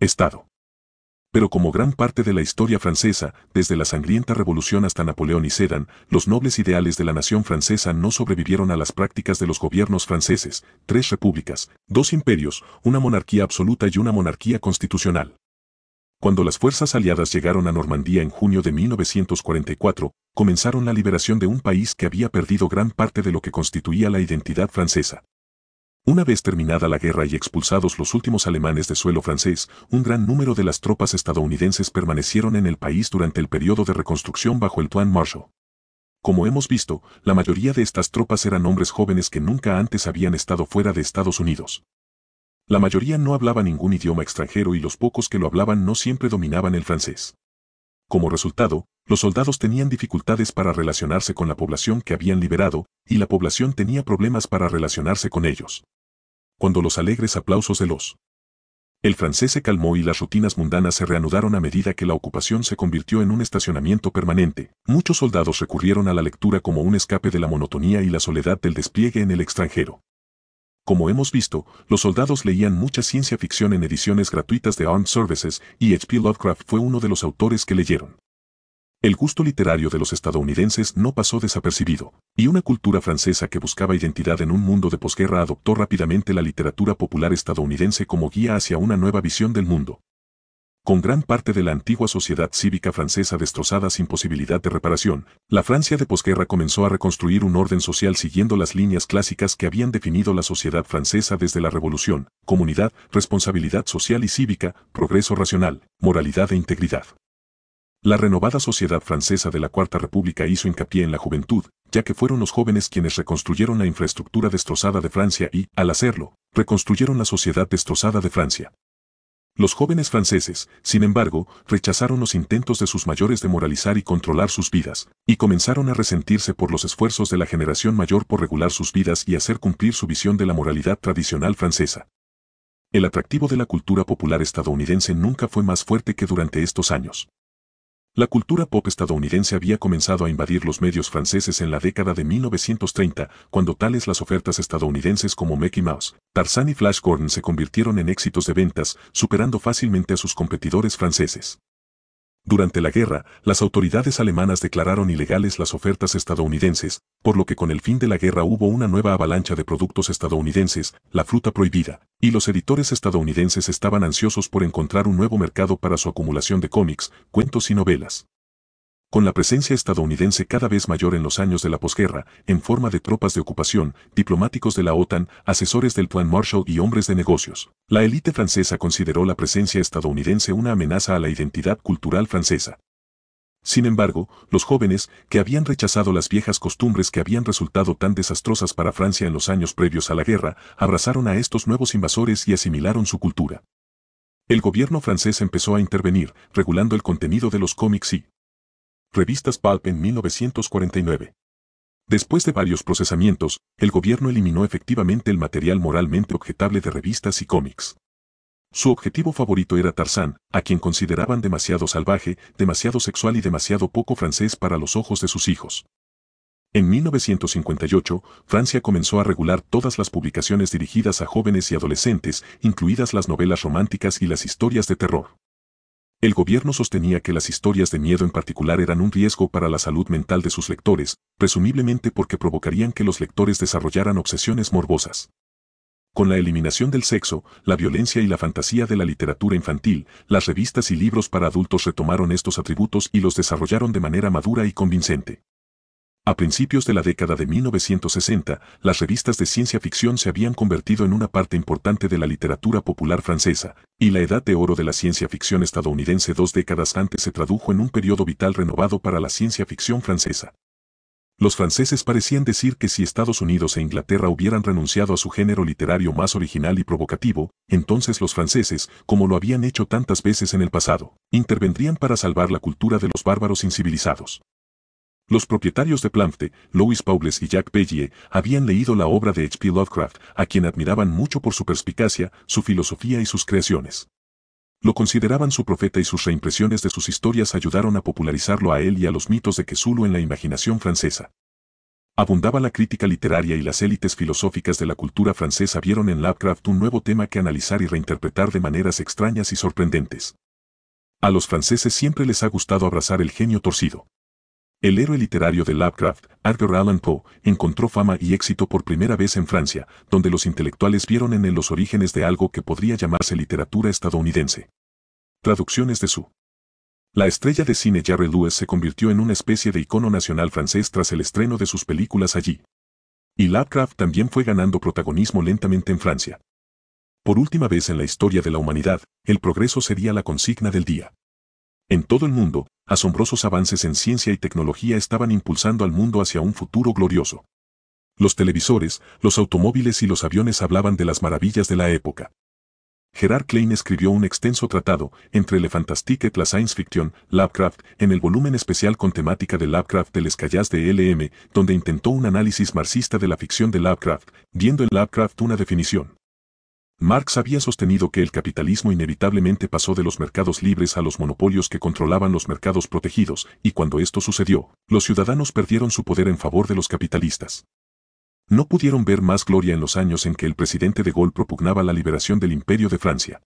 Estado. Pero como gran parte de la historia francesa, desde la sangrienta revolución hasta Napoleón y Sedan, los nobles ideales de la nación francesa no sobrevivieron a las prácticas de los gobiernos franceses, tres repúblicas, dos imperios, una monarquía absoluta y una monarquía constitucional. Cuando las fuerzas aliadas llegaron a Normandía en junio de 1944, comenzaron la liberación de un país que había perdido gran parte de lo que constituía la identidad francesa. Una vez terminada la guerra y expulsados los últimos alemanes de suelo francés, un gran número de las tropas estadounidenses permanecieron en el país durante el periodo de reconstrucción bajo el Tuan Marshall. Como hemos visto, la mayoría de estas tropas eran hombres jóvenes que nunca antes habían estado fuera de Estados Unidos. La mayoría no hablaba ningún idioma extranjero y los pocos que lo hablaban no siempre dominaban el francés. Como resultado, los soldados tenían dificultades para relacionarse con la población que habían liberado, y la población tenía problemas para relacionarse con ellos cuando los alegres aplausos de los... El francés se calmó y las rutinas mundanas se reanudaron a medida que la ocupación se convirtió en un estacionamiento permanente. Muchos soldados recurrieron a la lectura como un escape de la monotonía y la soledad del despliegue en el extranjero. Como hemos visto, los soldados leían mucha ciencia ficción en ediciones gratuitas de Armed Services y H.P. Lovecraft fue uno de los autores que leyeron. El gusto literario de los estadounidenses no pasó desapercibido, y una cultura francesa que buscaba identidad en un mundo de posguerra adoptó rápidamente la literatura popular estadounidense como guía hacia una nueva visión del mundo. Con gran parte de la antigua sociedad cívica francesa destrozada sin posibilidad de reparación, la Francia de posguerra comenzó a reconstruir un orden social siguiendo las líneas clásicas que habían definido la sociedad francesa desde la Revolución, comunidad, responsabilidad social y cívica, progreso racional, moralidad e integridad. La renovada sociedad francesa de la Cuarta República hizo hincapié en la juventud, ya que fueron los jóvenes quienes reconstruyeron la infraestructura destrozada de Francia y, al hacerlo, reconstruyeron la sociedad destrozada de Francia. Los jóvenes franceses, sin embargo, rechazaron los intentos de sus mayores de moralizar y controlar sus vidas, y comenzaron a resentirse por los esfuerzos de la generación mayor por regular sus vidas y hacer cumplir su visión de la moralidad tradicional francesa. El atractivo de la cultura popular estadounidense nunca fue más fuerte que durante estos años. La cultura pop estadounidense había comenzado a invadir los medios franceses en la década de 1930, cuando tales las ofertas estadounidenses como Mickey Mouse, Tarzan y Flash Gordon se convirtieron en éxitos de ventas, superando fácilmente a sus competidores franceses. Durante la guerra, las autoridades alemanas declararon ilegales las ofertas estadounidenses, por lo que con el fin de la guerra hubo una nueva avalancha de productos estadounidenses, la fruta prohibida, y los editores estadounidenses estaban ansiosos por encontrar un nuevo mercado para su acumulación de cómics, cuentos y novelas. Con la presencia estadounidense cada vez mayor en los años de la posguerra, en forma de tropas de ocupación, diplomáticos de la OTAN, asesores del Plan Marshall y hombres de negocios, la élite francesa consideró la presencia estadounidense una amenaza a la identidad cultural francesa. Sin embargo, los jóvenes, que habían rechazado las viejas costumbres que habían resultado tan desastrosas para Francia en los años previos a la guerra, abrazaron a estos nuevos invasores y asimilaron su cultura. El gobierno francés empezó a intervenir, regulando el contenido de los cómics y, Revistas Pulp en 1949. Después de varios procesamientos, el gobierno eliminó efectivamente el material moralmente objetable de revistas y cómics. Su objetivo favorito era Tarzán, a quien consideraban demasiado salvaje, demasiado sexual y demasiado poco francés para los ojos de sus hijos. En 1958, Francia comenzó a regular todas las publicaciones dirigidas a jóvenes y adolescentes, incluidas las novelas románticas y las historias de terror. El gobierno sostenía que las historias de miedo en particular eran un riesgo para la salud mental de sus lectores, presumiblemente porque provocarían que los lectores desarrollaran obsesiones morbosas. Con la eliminación del sexo, la violencia y la fantasía de la literatura infantil, las revistas y libros para adultos retomaron estos atributos y los desarrollaron de manera madura y convincente. A principios de la década de 1960, las revistas de ciencia ficción se habían convertido en una parte importante de la literatura popular francesa, y la edad de oro de la ciencia ficción estadounidense dos décadas antes se tradujo en un periodo vital renovado para la ciencia ficción francesa. Los franceses parecían decir que si Estados Unidos e Inglaterra hubieran renunciado a su género literario más original y provocativo, entonces los franceses, como lo habían hecho tantas veces en el pasado, intervendrían para salvar la cultura de los bárbaros incivilizados. Los propietarios de Planfte, Louis Paules y Jacques Pellier, habían leído la obra de H.P. Lovecraft, a quien admiraban mucho por su perspicacia, su filosofía y sus creaciones. Lo consideraban su profeta y sus reimpresiones de sus historias ayudaron a popularizarlo a él y a los mitos de Cthulhu en la imaginación francesa. Abundaba la crítica literaria y las élites filosóficas de la cultura francesa vieron en Lovecraft un nuevo tema que analizar y reinterpretar de maneras extrañas y sorprendentes. A los franceses siempre les ha gustado abrazar el genio torcido. El héroe literario de Lovecraft, Arthur Allan Poe, encontró fama y éxito por primera vez en Francia, donde los intelectuales vieron en él los orígenes de algo que podría llamarse literatura estadounidense. Traducciones de su La estrella de cine Jerry Lewis se convirtió en una especie de icono nacional francés tras el estreno de sus películas allí. Y Lovecraft también fue ganando protagonismo lentamente en Francia. Por última vez en la historia de la humanidad, el progreso sería la consigna del día. En todo el mundo, asombrosos avances en ciencia y tecnología estaban impulsando al mundo hacia un futuro glorioso. Los televisores, los automóviles y los aviones hablaban de las maravillas de la época. Gerard Klein escribió un extenso tratado, Entre le Fantastique et la Science Fiction, Lovecraft, en el volumen especial con temática de Lovecraft del Escayas de LM, donde intentó un análisis marxista de la ficción de Lovecraft, viendo en Lovecraft una definición Marx había sostenido que el capitalismo inevitablemente pasó de los mercados libres a los monopolios que controlaban los mercados protegidos, y cuando esto sucedió, los ciudadanos perdieron su poder en favor de los capitalistas. No pudieron ver más gloria en los años en que el presidente de Gaulle propugnaba la liberación del imperio de Francia.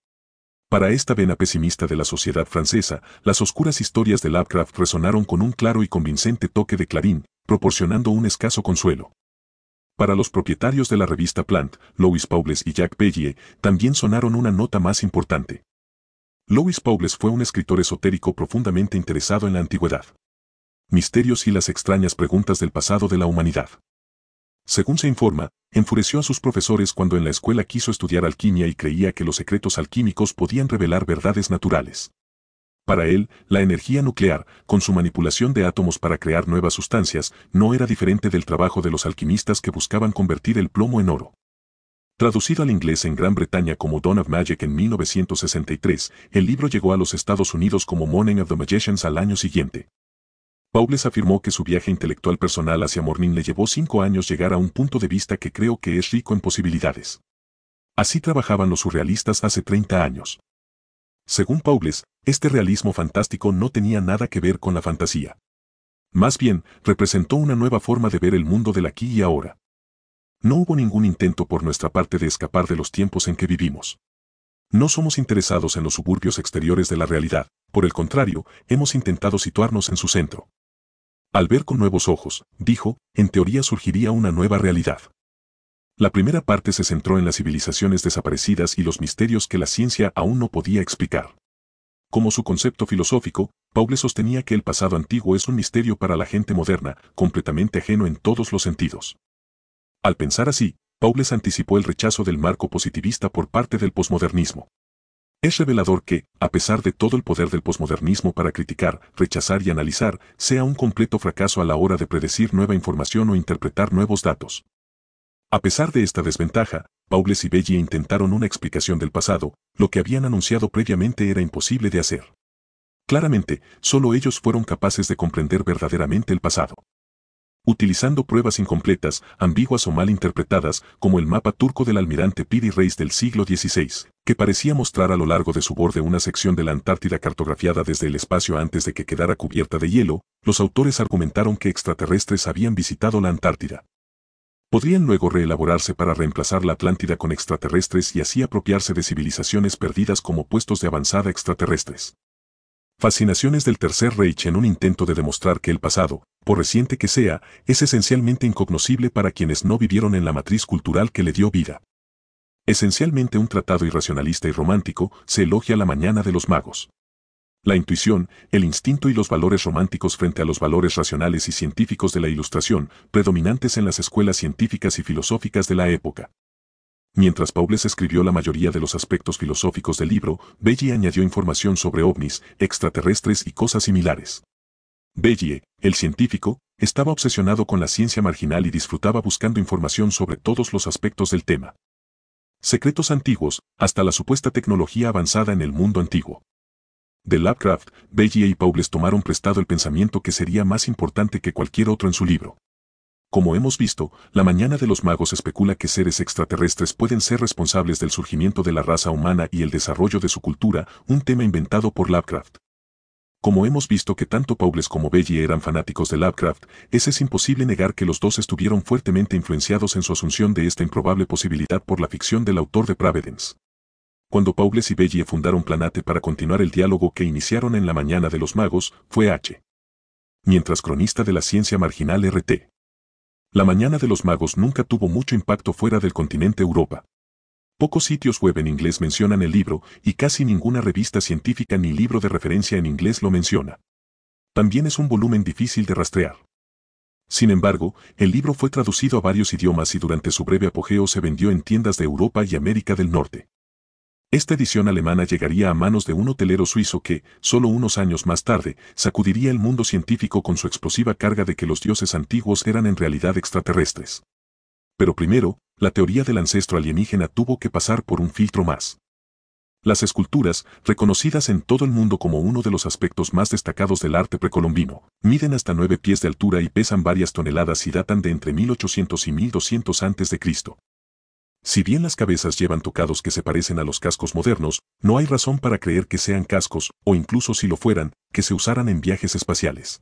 Para esta vena pesimista de la sociedad francesa, las oscuras historias de Lovecraft resonaron con un claro y convincente toque de clarín, proporcionando un escaso consuelo. Para los propietarios de la revista Plant, Louis Paubles y Jack pellier también sonaron una nota más importante. Louis Paubles fue un escritor esotérico profundamente interesado en la antigüedad. Misterios y las extrañas preguntas del pasado de la humanidad. Según se informa, enfureció a sus profesores cuando en la escuela quiso estudiar alquimia y creía que los secretos alquímicos podían revelar verdades naturales. Para él, la energía nuclear, con su manipulación de átomos para crear nuevas sustancias, no era diferente del trabajo de los alquimistas que buscaban convertir el plomo en oro. Traducido al inglés en Gran Bretaña como Dawn of Magic en 1963, el libro llegó a los Estados Unidos como Morning of the Magicians al año siguiente. Paules afirmó que su viaje intelectual personal hacia Morning le llevó cinco años llegar a un punto de vista que creo que es rico en posibilidades. Así trabajaban los surrealistas hace 30 años. Según Paules, este realismo fantástico no tenía nada que ver con la fantasía. Más bien, representó una nueva forma de ver el mundo del aquí y ahora. No hubo ningún intento por nuestra parte de escapar de los tiempos en que vivimos. No somos interesados en los suburbios exteriores de la realidad, por el contrario, hemos intentado situarnos en su centro. Al ver con nuevos ojos, dijo, en teoría surgiría una nueva realidad. La primera parte se centró en las civilizaciones desaparecidas y los misterios que la ciencia aún no podía explicar. Como su concepto filosófico, Paule sostenía que el pasado antiguo es un misterio para la gente moderna, completamente ajeno en todos los sentidos. Al pensar así, Paules anticipó el rechazo del marco positivista por parte del posmodernismo. Es revelador que, a pesar de todo el poder del posmodernismo para criticar, rechazar y analizar, sea un completo fracaso a la hora de predecir nueva información o interpretar nuevos datos. A pesar de esta desventaja, Paules y Belli intentaron una explicación del pasado, lo que habían anunciado previamente era imposible de hacer. Claramente, solo ellos fueron capaces de comprender verdaderamente el pasado. Utilizando pruebas incompletas, ambiguas o mal interpretadas, como el mapa turco del almirante Piri Reis del siglo XVI, que parecía mostrar a lo largo de su borde una sección de la Antártida cartografiada desde el espacio antes de que quedara cubierta de hielo, los autores argumentaron que extraterrestres habían visitado la Antártida, podrían luego reelaborarse para reemplazar la Atlántida con extraterrestres y así apropiarse de civilizaciones perdidas como puestos de avanzada extraterrestres. Fascinaciones del Tercer Reich en un intento de demostrar que el pasado, por reciente que sea, es esencialmente incognoscible para quienes no vivieron en la matriz cultural que le dio vida. Esencialmente un tratado irracionalista y romántico, se elogia la mañana de los magos. La intuición, el instinto y los valores románticos frente a los valores racionales y científicos de la Ilustración, predominantes en las escuelas científicas y filosóficas de la época. Mientras Paules escribió la mayoría de los aspectos filosóficos del libro, Belli añadió información sobre ovnis, extraterrestres y cosas similares. Belli, el científico, estaba obsesionado con la ciencia marginal y disfrutaba buscando información sobre todos los aspectos del tema. Secretos antiguos, hasta la supuesta tecnología avanzada en el mundo antiguo. De Lovecraft, Bellier y Paubles tomaron prestado el pensamiento que sería más importante que cualquier otro en su libro. Como hemos visto, la mañana de los magos especula que seres extraterrestres pueden ser responsables del surgimiento de la raza humana y el desarrollo de su cultura, un tema inventado por Lovecraft. Como hemos visto que tanto Paubles como Belli eran fanáticos de Lovecraft, es imposible negar que los dos estuvieron fuertemente influenciados en su asunción de esta improbable posibilidad por la ficción del autor de Providence. Cuando Paules y fundaron Planate para continuar el diálogo que iniciaron en la mañana de los magos, fue H. Mientras cronista de la ciencia marginal RT. La mañana de los magos nunca tuvo mucho impacto fuera del continente Europa. Pocos sitios web en inglés mencionan el libro y casi ninguna revista científica ni libro de referencia en inglés lo menciona. También es un volumen difícil de rastrear. Sin embargo, el libro fue traducido a varios idiomas y durante su breve apogeo se vendió en tiendas de Europa y América del Norte. Esta edición alemana llegaría a manos de un hotelero suizo que, solo unos años más tarde, sacudiría el mundo científico con su explosiva carga de que los dioses antiguos eran en realidad extraterrestres. Pero primero, la teoría del ancestro alienígena tuvo que pasar por un filtro más. Las esculturas, reconocidas en todo el mundo como uno de los aspectos más destacados del arte precolombino, miden hasta nueve pies de altura y pesan varias toneladas y datan de entre 1800 y 1200 a.C. Si bien las cabezas llevan tocados que se parecen a los cascos modernos, no hay razón para creer que sean cascos, o incluso si lo fueran, que se usaran en viajes espaciales.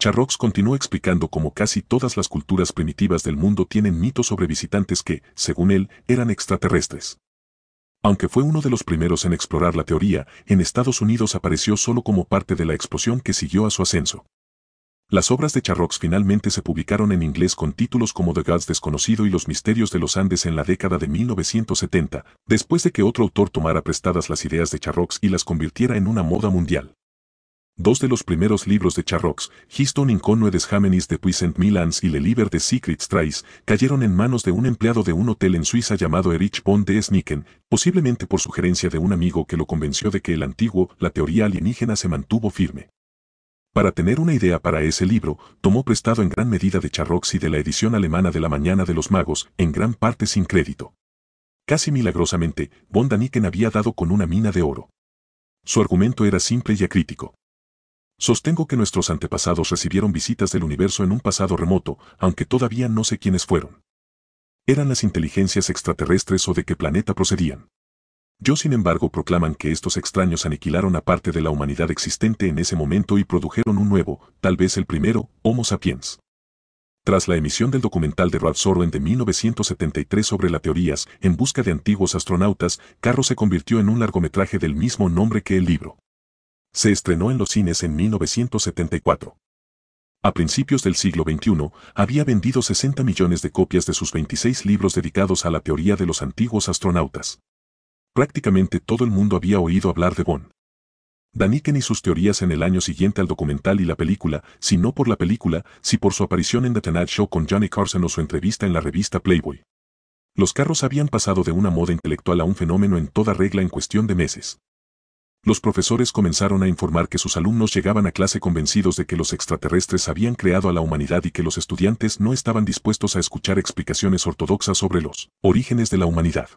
Charrox continuó explicando cómo casi todas las culturas primitivas del mundo tienen mitos sobre visitantes que, según él, eran extraterrestres. Aunque fue uno de los primeros en explorar la teoría, en Estados Unidos apareció solo como parte de la explosión que siguió a su ascenso. Las obras de Charrox finalmente se publicaron en inglés con títulos como The Gods Desconocido y Los Misterios de los Andes en la década de 1970, después de que otro autor tomara prestadas las ideas de Charrox y las convirtiera en una moda mundial. Dos de los primeros libros de Charrox, Histon Inconnu des Hamenis de Puissant Milans y Le Liber de Secret Trace, cayeron en manos de un empleado de un hotel en Suiza llamado Erich von de Snicken, posiblemente por sugerencia de un amigo que lo convenció de que el antiguo, la teoría alienígena se mantuvo firme. Para tener una idea para ese libro, tomó prestado en gran medida de Charrox y de la edición alemana de La Mañana de los Magos, en gran parte sin crédito. Casi milagrosamente, von Daniken había dado con una mina de oro. Su argumento era simple y acrítico. Sostengo que nuestros antepasados recibieron visitas del universo en un pasado remoto, aunque todavía no sé quiénes fueron. ¿Eran las inteligencias extraterrestres o de qué planeta procedían? Yo sin embargo proclaman que estos extraños aniquilaron a parte de la humanidad existente en ese momento y produjeron un nuevo, tal vez el primero, Homo sapiens. Tras la emisión del documental de Ralph Sorwen de 1973 sobre la teorías en busca de antiguos astronautas, Carro se convirtió en un largometraje del mismo nombre que el libro. Se estrenó en los cines en 1974. A principios del siglo XXI, había vendido 60 millones de copias de sus 26 libros dedicados a la teoría de los antiguos astronautas. Prácticamente todo el mundo había oído hablar de Bon, Daniken y sus teorías en el año siguiente al documental y la película, si no por la película, si por su aparición en The Tonight Show con Johnny Carson o su entrevista en la revista Playboy. Los carros habían pasado de una moda intelectual a un fenómeno en toda regla en cuestión de meses. Los profesores comenzaron a informar que sus alumnos llegaban a clase convencidos de que los extraterrestres habían creado a la humanidad y que los estudiantes no estaban dispuestos a escuchar explicaciones ortodoxas sobre los orígenes de la humanidad.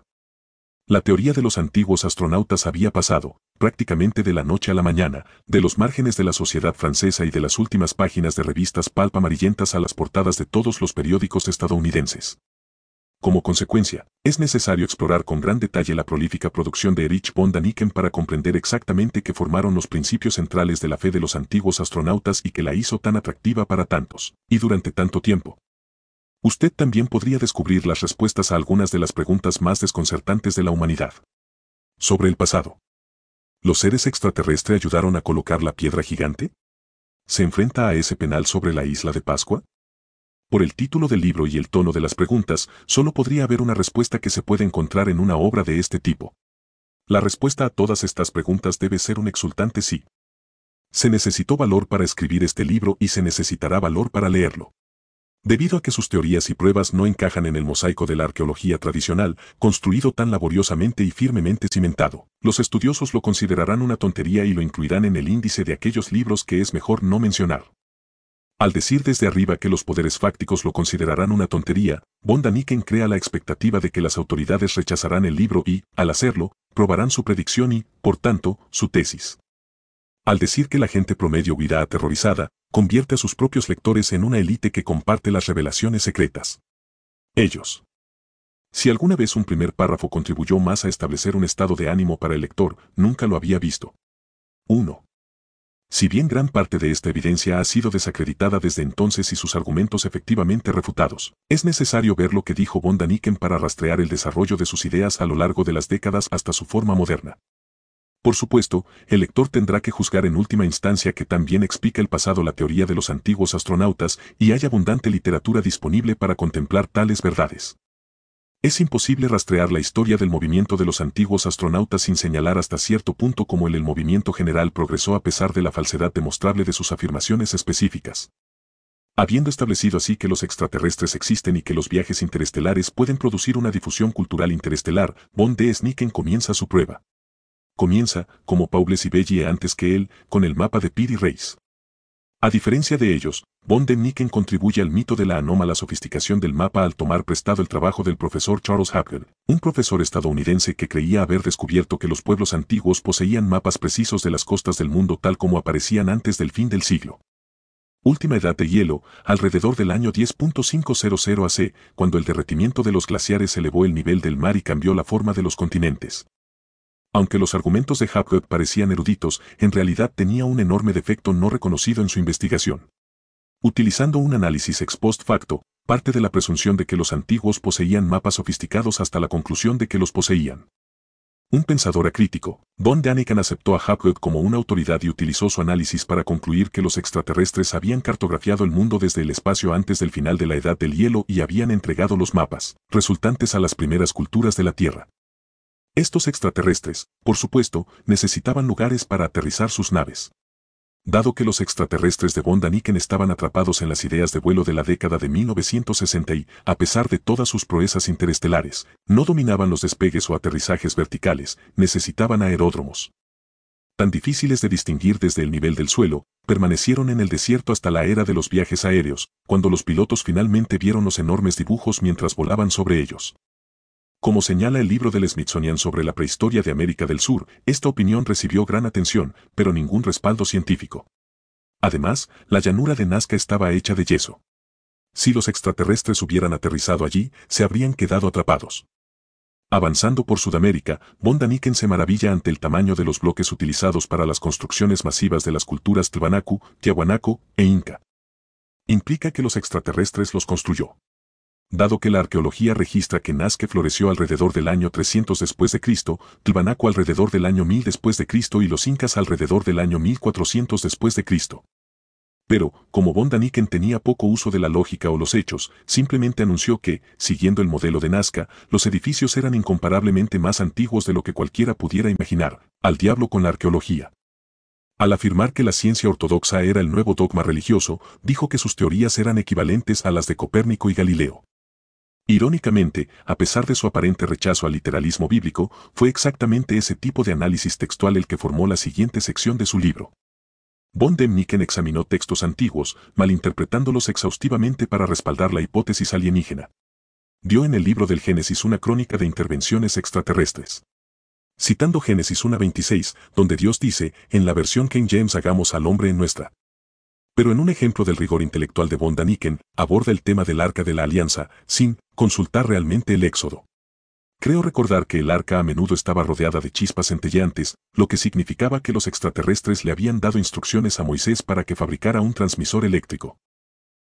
La teoría de los antiguos astronautas había pasado, prácticamente de la noche a la mañana, de los márgenes de la sociedad francesa y de las últimas páginas de revistas palpa amarillentas a las portadas de todos los periódicos estadounidenses. Como consecuencia, es necesario explorar con gran detalle la prolífica producción de Erich von Daniken para comprender exactamente qué formaron los principios centrales de la fe de los antiguos astronautas y que la hizo tan atractiva para tantos, y durante tanto tiempo, usted también podría descubrir las respuestas a algunas de las preguntas más desconcertantes de la humanidad. Sobre el pasado. ¿Los seres extraterrestres ayudaron a colocar la piedra gigante? ¿Se enfrenta a ese penal sobre la isla de Pascua? Por el título del libro y el tono de las preguntas, solo podría haber una respuesta que se puede encontrar en una obra de este tipo. La respuesta a todas estas preguntas debe ser un exultante sí. Se necesitó valor para escribir este libro y se necesitará valor para leerlo. Debido a que sus teorías y pruebas no encajan en el mosaico de la arqueología tradicional, construido tan laboriosamente y firmemente cimentado, los estudiosos lo considerarán una tontería y lo incluirán en el índice de aquellos libros que es mejor no mencionar. Al decir desde arriba que los poderes fácticos lo considerarán una tontería, Bondaniken crea la expectativa de que las autoridades rechazarán el libro y, al hacerlo, probarán su predicción y, por tanto, su tesis. Al decir que la gente promedio huirá aterrorizada, convierte a sus propios lectores en una élite que comparte las revelaciones secretas. Ellos. Si alguna vez un primer párrafo contribuyó más a establecer un estado de ánimo para el lector, nunca lo había visto. 1. Si bien gran parte de esta evidencia ha sido desacreditada desde entonces y sus argumentos efectivamente refutados, es necesario ver lo que dijo von para rastrear el desarrollo de sus ideas a lo largo de las décadas hasta su forma moderna. Por supuesto, el lector tendrá que juzgar en última instancia que también explica el pasado la teoría de los antiguos astronautas y hay abundante literatura disponible para contemplar tales verdades. Es imposible rastrear la historia del movimiento de los antiguos astronautas sin señalar hasta cierto punto cómo el, movimiento general progresó a pesar de la falsedad demostrable de sus afirmaciones específicas. Habiendo establecido así que los extraterrestres existen y que los viajes interestelares pueden producir una difusión cultural interestelar, Von D. Snicken comienza su prueba comienza, como Paules y antes que él, con el mapa de Piri Reis. A diferencia de ellos, von den Nicken contribuye al mito de la anómala sofisticación del mapa al tomar prestado el trabajo del profesor Charles Hapgood, un profesor estadounidense que creía haber descubierto que los pueblos antiguos poseían mapas precisos de las costas del mundo tal como aparecían antes del fin del siglo. Última edad de hielo, alrededor del año 10.500 AC, cuando el derretimiento de los glaciares elevó el nivel del mar y cambió la forma de los continentes. Aunque los argumentos de Hapgood parecían eruditos, en realidad tenía un enorme defecto no reconocido en su investigación. Utilizando un análisis ex post facto, parte de la presunción de que los antiguos poseían mapas sofisticados hasta la conclusión de que los poseían. Un pensador acrítico, Von Daniken aceptó a Hapgood como una autoridad y utilizó su análisis para concluir que los extraterrestres habían cartografiado el mundo desde el espacio antes del final de la Edad del Hielo y habían entregado los mapas, resultantes a las primeras culturas de la Tierra. Estos extraterrestres, por supuesto, necesitaban lugares para aterrizar sus naves. Dado que los extraterrestres de Bondaniken estaban atrapados en las ideas de vuelo de la década de 1960 y, a pesar de todas sus proezas interestelares, no dominaban los despegues o aterrizajes verticales, necesitaban aeródromos. Tan difíciles de distinguir desde el nivel del suelo, permanecieron en el desierto hasta la era de los viajes aéreos, cuando los pilotos finalmente vieron los enormes dibujos mientras volaban sobre ellos. Como señala el libro del Smithsonian sobre la prehistoria de América del Sur, esta opinión recibió gran atención, pero ningún respaldo científico. Además, la llanura de Nazca estaba hecha de yeso. Si los extraterrestres hubieran aterrizado allí, se habrían quedado atrapados. Avanzando por Sudamérica, von se maravilla ante el tamaño de los bloques utilizados para las construcciones masivas de las culturas Tiwanaku, Tiahuanaco e Inca. Implica que los extraterrestres los construyó. Dado que la arqueología registra que Nazca floreció alrededor del año 300 después de Cristo, alrededor del año 1000 después de Cristo y los incas alrededor del año 1400 después de Cristo. Pero, como von Daniken tenía poco uso de la lógica o los hechos, simplemente anunció que, siguiendo el modelo de Nazca, los edificios eran incomparablemente más antiguos de lo que cualquiera pudiera imaginar, al diablo con la arqueología. Al afirmar que la ciencia ortodoxa era el nuevo dogma religioso, dijo que sus teorías eran equivalentes a las de Copérnico y Galileo. Irónicamente, a pesar de su aparente rechazo al literalismo bíblico, fue exactamente ese tipo de análisis textual el que formó la siguiente sección de su libro. Von Demniken examinó textos antiguos, malinterpretándolos exhaustivamente para respaldar la hipótesis alienígena. Dio en el libro del Génesis una crónica de intervenciones extraterrestres. Citando Génesis 1.26, donde Dios dice, en la versión King James hagamos al hombre en nuestra pero en un ejemplo del rigor intelectual de von aborda el tema del arca de la alianza, sin consultar realmente el éxodo. Creo recordar que el arca a menudo estaba rodeada de chispas centelleantes, lo que significaba que los extraterrestres le habían dado instrucciones a Moisés para que fabricara un transmisor eléctrico.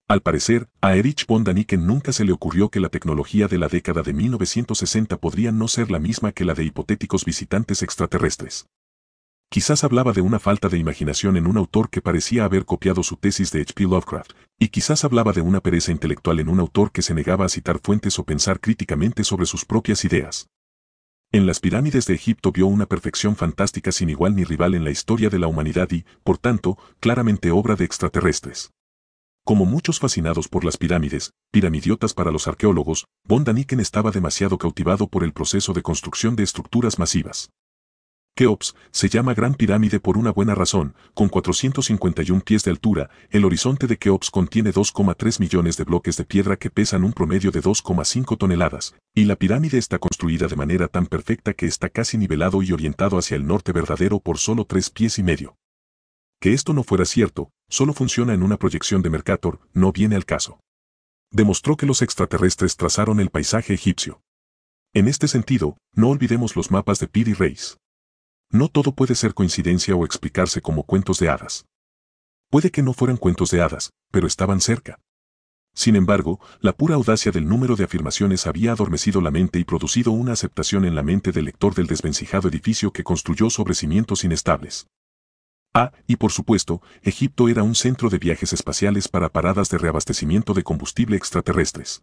Al parecer, a Erich von nunca se le ocurrió que la tecnología de la década de 1960 podría no ser la misma que la de hipotéticos visitantes extraterrestres. Quizás hablaba de una falta de imaginación en un autor que parecía haber copiado su tesis de H.P. Lovecraft, y quizás hablaba de una pereza intelectual en un autor que se negaba a citar fuentes o pensar críticamente sobre sus propias ideas. En las pirámides de Egipto vio una perfección fantástica sin igual ni rival en la historia de la humanidad y, por tanto, claramente obra de extraterrestres. Como muchos fascinados por las pirámides, piramidiotas para los arqueólogos, Von Daniken estaba demasiado cautivado por el proceso de construcción de estructuras masivas. Keops se llama Gran Pirámide por una buena razón, con 451 pies de altura, el horizonte de Keops contiene 2,3 millones de bloques de piedra que pesan un promedio de 2,5 toneladas, y la pirámide está construida de manera tan perfecta que está casi nivelado y orientado hacia el norte verdadero por solo 3 pies y medio. Que esto no fuera cierto, solo funciona en una proyección de Mercator, no viene al caso. Demostró que los extraterrestres trazaron el paisaje egipcio. En este sentido, no olvidemos los mapas de Piri Reis. No todo puede ser coincidencia o explicarse como cuentos de hadas. Puede que no fueran cuentos de hadas, pero estaban cerca. Sin embargo, la pura audacia del número de afirmaciones había adormecido la mente y producido una aceptación en la mente del lector del desvencijado edificio que construyó sobre cimientos inestables. Ah, y por supuesto, Egipto era un centro de viajes espaciales para paradas de reabastecimiento de combustible extraterrestres.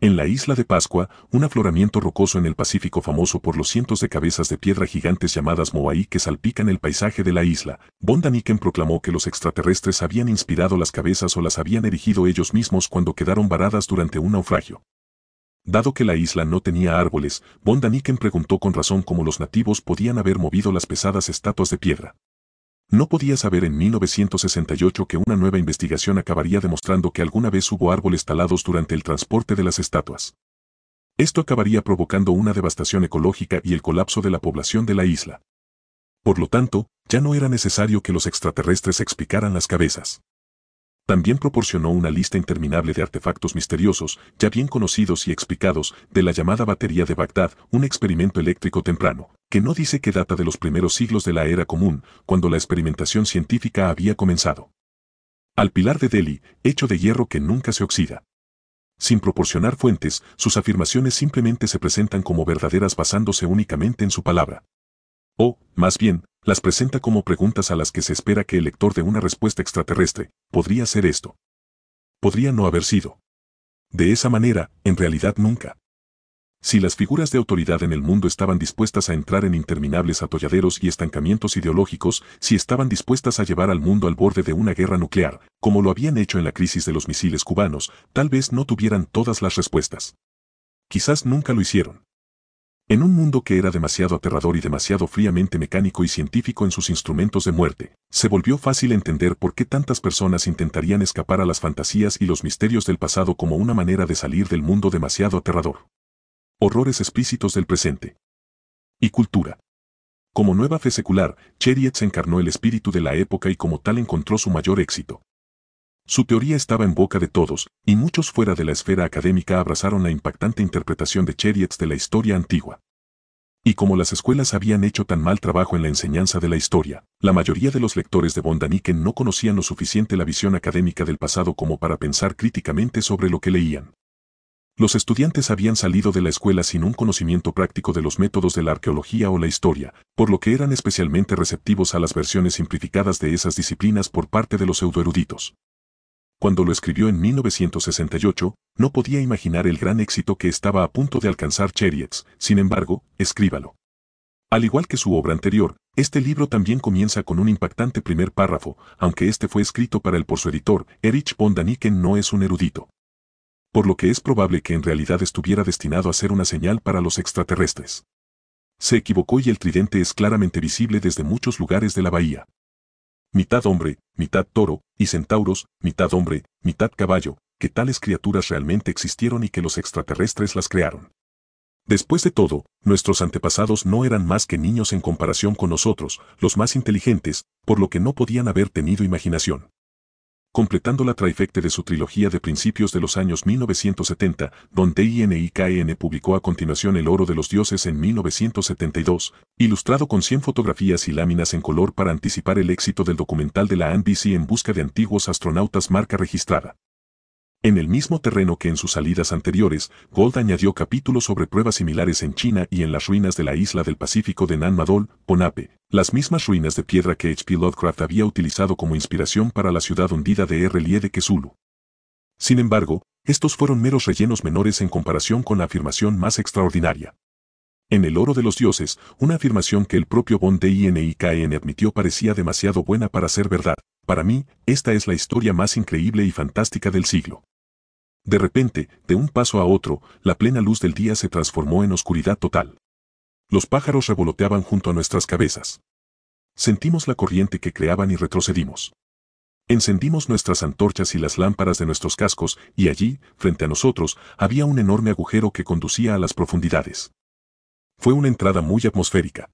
En la isla de Pascua, un afloramiento rocoso en el Pacífico famoso por los cientos de cabezas de piedra gigantes llamadas Moai que salpican el paisaje de la isla, Bondaniken proclamó que los extraterrestres habían inspirado las cabezas o las habían erigido ellos mismos cuando quedaron varadas durante un naufragio. Dado que la isla no tenía árboles, Bondaniken preguntó con razón cómo los nativos podían haber movido las pesadas estatuas de piedra. No podía saber en 1968 que una nueva investigación acabaría demostrando que alguna vez hubo árboles talados durante el transporte de las estatuas. Esto acabaría provocando una devastación ecológica y el colapso de la población de la isla. Por lo tanto, ya no era necesario que los extraterrestres explicaran las cabezas. También proporcionó una lista interminable de artefactos misteriosos, ya bien conocidos y explicados, de la llamada batería de Bagdad, un experimento eléctrico temprano, que no dice que data de los primeros siglos de la era común, cuando la experimentación científica había comenzado. Al pilar de Delhi, hecho de hierro que nunca se oxida. Sin proporcionar fuentes, sus afirmaciones simplemente se presentan como verdaderas basándose únicamente en su palabra. O, más bien, las presenta como preguntas a las que se espera que el lector de una respuesta extraterrestre. Podría ser esto. Podría no haber sido. De esa manera, en realidad nunca. Si las figuras de autoridad en el mundo estaban dispuestas a entrar en interminables atolladeros y estancamientos ideológicos, si estaban dispuestas a llevar al mundo al borde de una guerra nuclear, como lo habían hecho en la crisis de los misiles cubanos, tal vez no tuvieran todas las respuestas. Quizás nunca lo hicieron. En un mundo que era demasiado aterrador y demasiado fríamente mecánico y científico en sus instrumentos de muerte, se volvió fácil entender por qué tantas personas intentarían escapar a las fantasías y los misterios del pasado como una manera de salir del mundo demasiado aterrador. Horrores explícitos del presente. Y cultura. Como nueva fe secular, Cherietz encarnó el espíritu de la época y como tal encontró su mayor éxito. Su teoría estaba en boca de todos, y muchos fuera de la esfera académica abrazaron la impactante interpretación de Cherietz de la historia antigua. Y como las escuelas habían hecho tan mal trabajo en la enseñanza de la historia, la mayoría de los lectores de Bondaniken no conocían lo suficiente la visión académica del pasado como para pensar críticamente sobre lo que leían. Los estudiantes habían salido de la escuela sin un conocimiento práctico de los métodos de la arqueología o la historia, por lo que eran especialmente receptivos a las versiones simplificadas de esas disciplinas por parte de los pseudoeruditos. Cuando lo escribió en 1968, no podía imaginar el gran éxito que estaba a punto de alcanzar Cheriex, sin embargo, escríbalo. Al igual que su obra anterior, este libro también comienza con un impactante primer párrafo, aunque este fue escrito para él por su editor, Erich von Daniken no es un erudito por lo que es probable que en realidad estuviera destinado a ser una señal para los extraterrestres. Se equivocó y el tridente es claramente visible desde muchos lugares de la bahía. Mitad hombre, mitad toro, y centauros, mitad hombre, mitad caballo, que tales criaturas realmente existieron y que los extraterrestres las crearon. Después de todo, nuestros antepasados no eran más que niños en comparación con nosotros, los más inteligentes, por lo que no podían haber tenido imaginación completando la trifecta de su trilogía de principios de los años 1970, donde INIKN publicó a continuación El Oro de los Dioses en 1972, ilustrado con 100 fotografías y láminas en color para anticipar el éxito del documental de la NBC en busca de antiguos astronautas marca registrada. En el mismo terreno que en sus salidas anteriores, Gold añadió capítulos sobre pruebas similares en China y en las ruinas de la isla del Pacífico de Nan Madol, Ponape, las mismas ruinas de piedra que H.P. Lovecraft había utilizado como inspiración para la ciudad hundida de R. Lie de Kesulu. Sin embargo, estos fueron meros rellenos menores en comparación con la afirmación más extraordinaria. En El oro de los dioses, una afirmación que el propio Bond de INIKN admitió parecía demasiado buena para ser verdad. Para mí, esta es la historia más increíble y fantástica del siglo. De repente, de un paso a otro, la plena luz del día se transformó en oscuridad total. Los pájaros revoloteaban junto a nuestras cabezas. Sentimos la corriente que creaban y retrocedimos. Encendimos nuestras antorchas y las lámparas de nuestros cascos, y allí, frente a nosotros, había un enorme agujero que conducía a las profundidades. Fue una entrada muy atmosférica.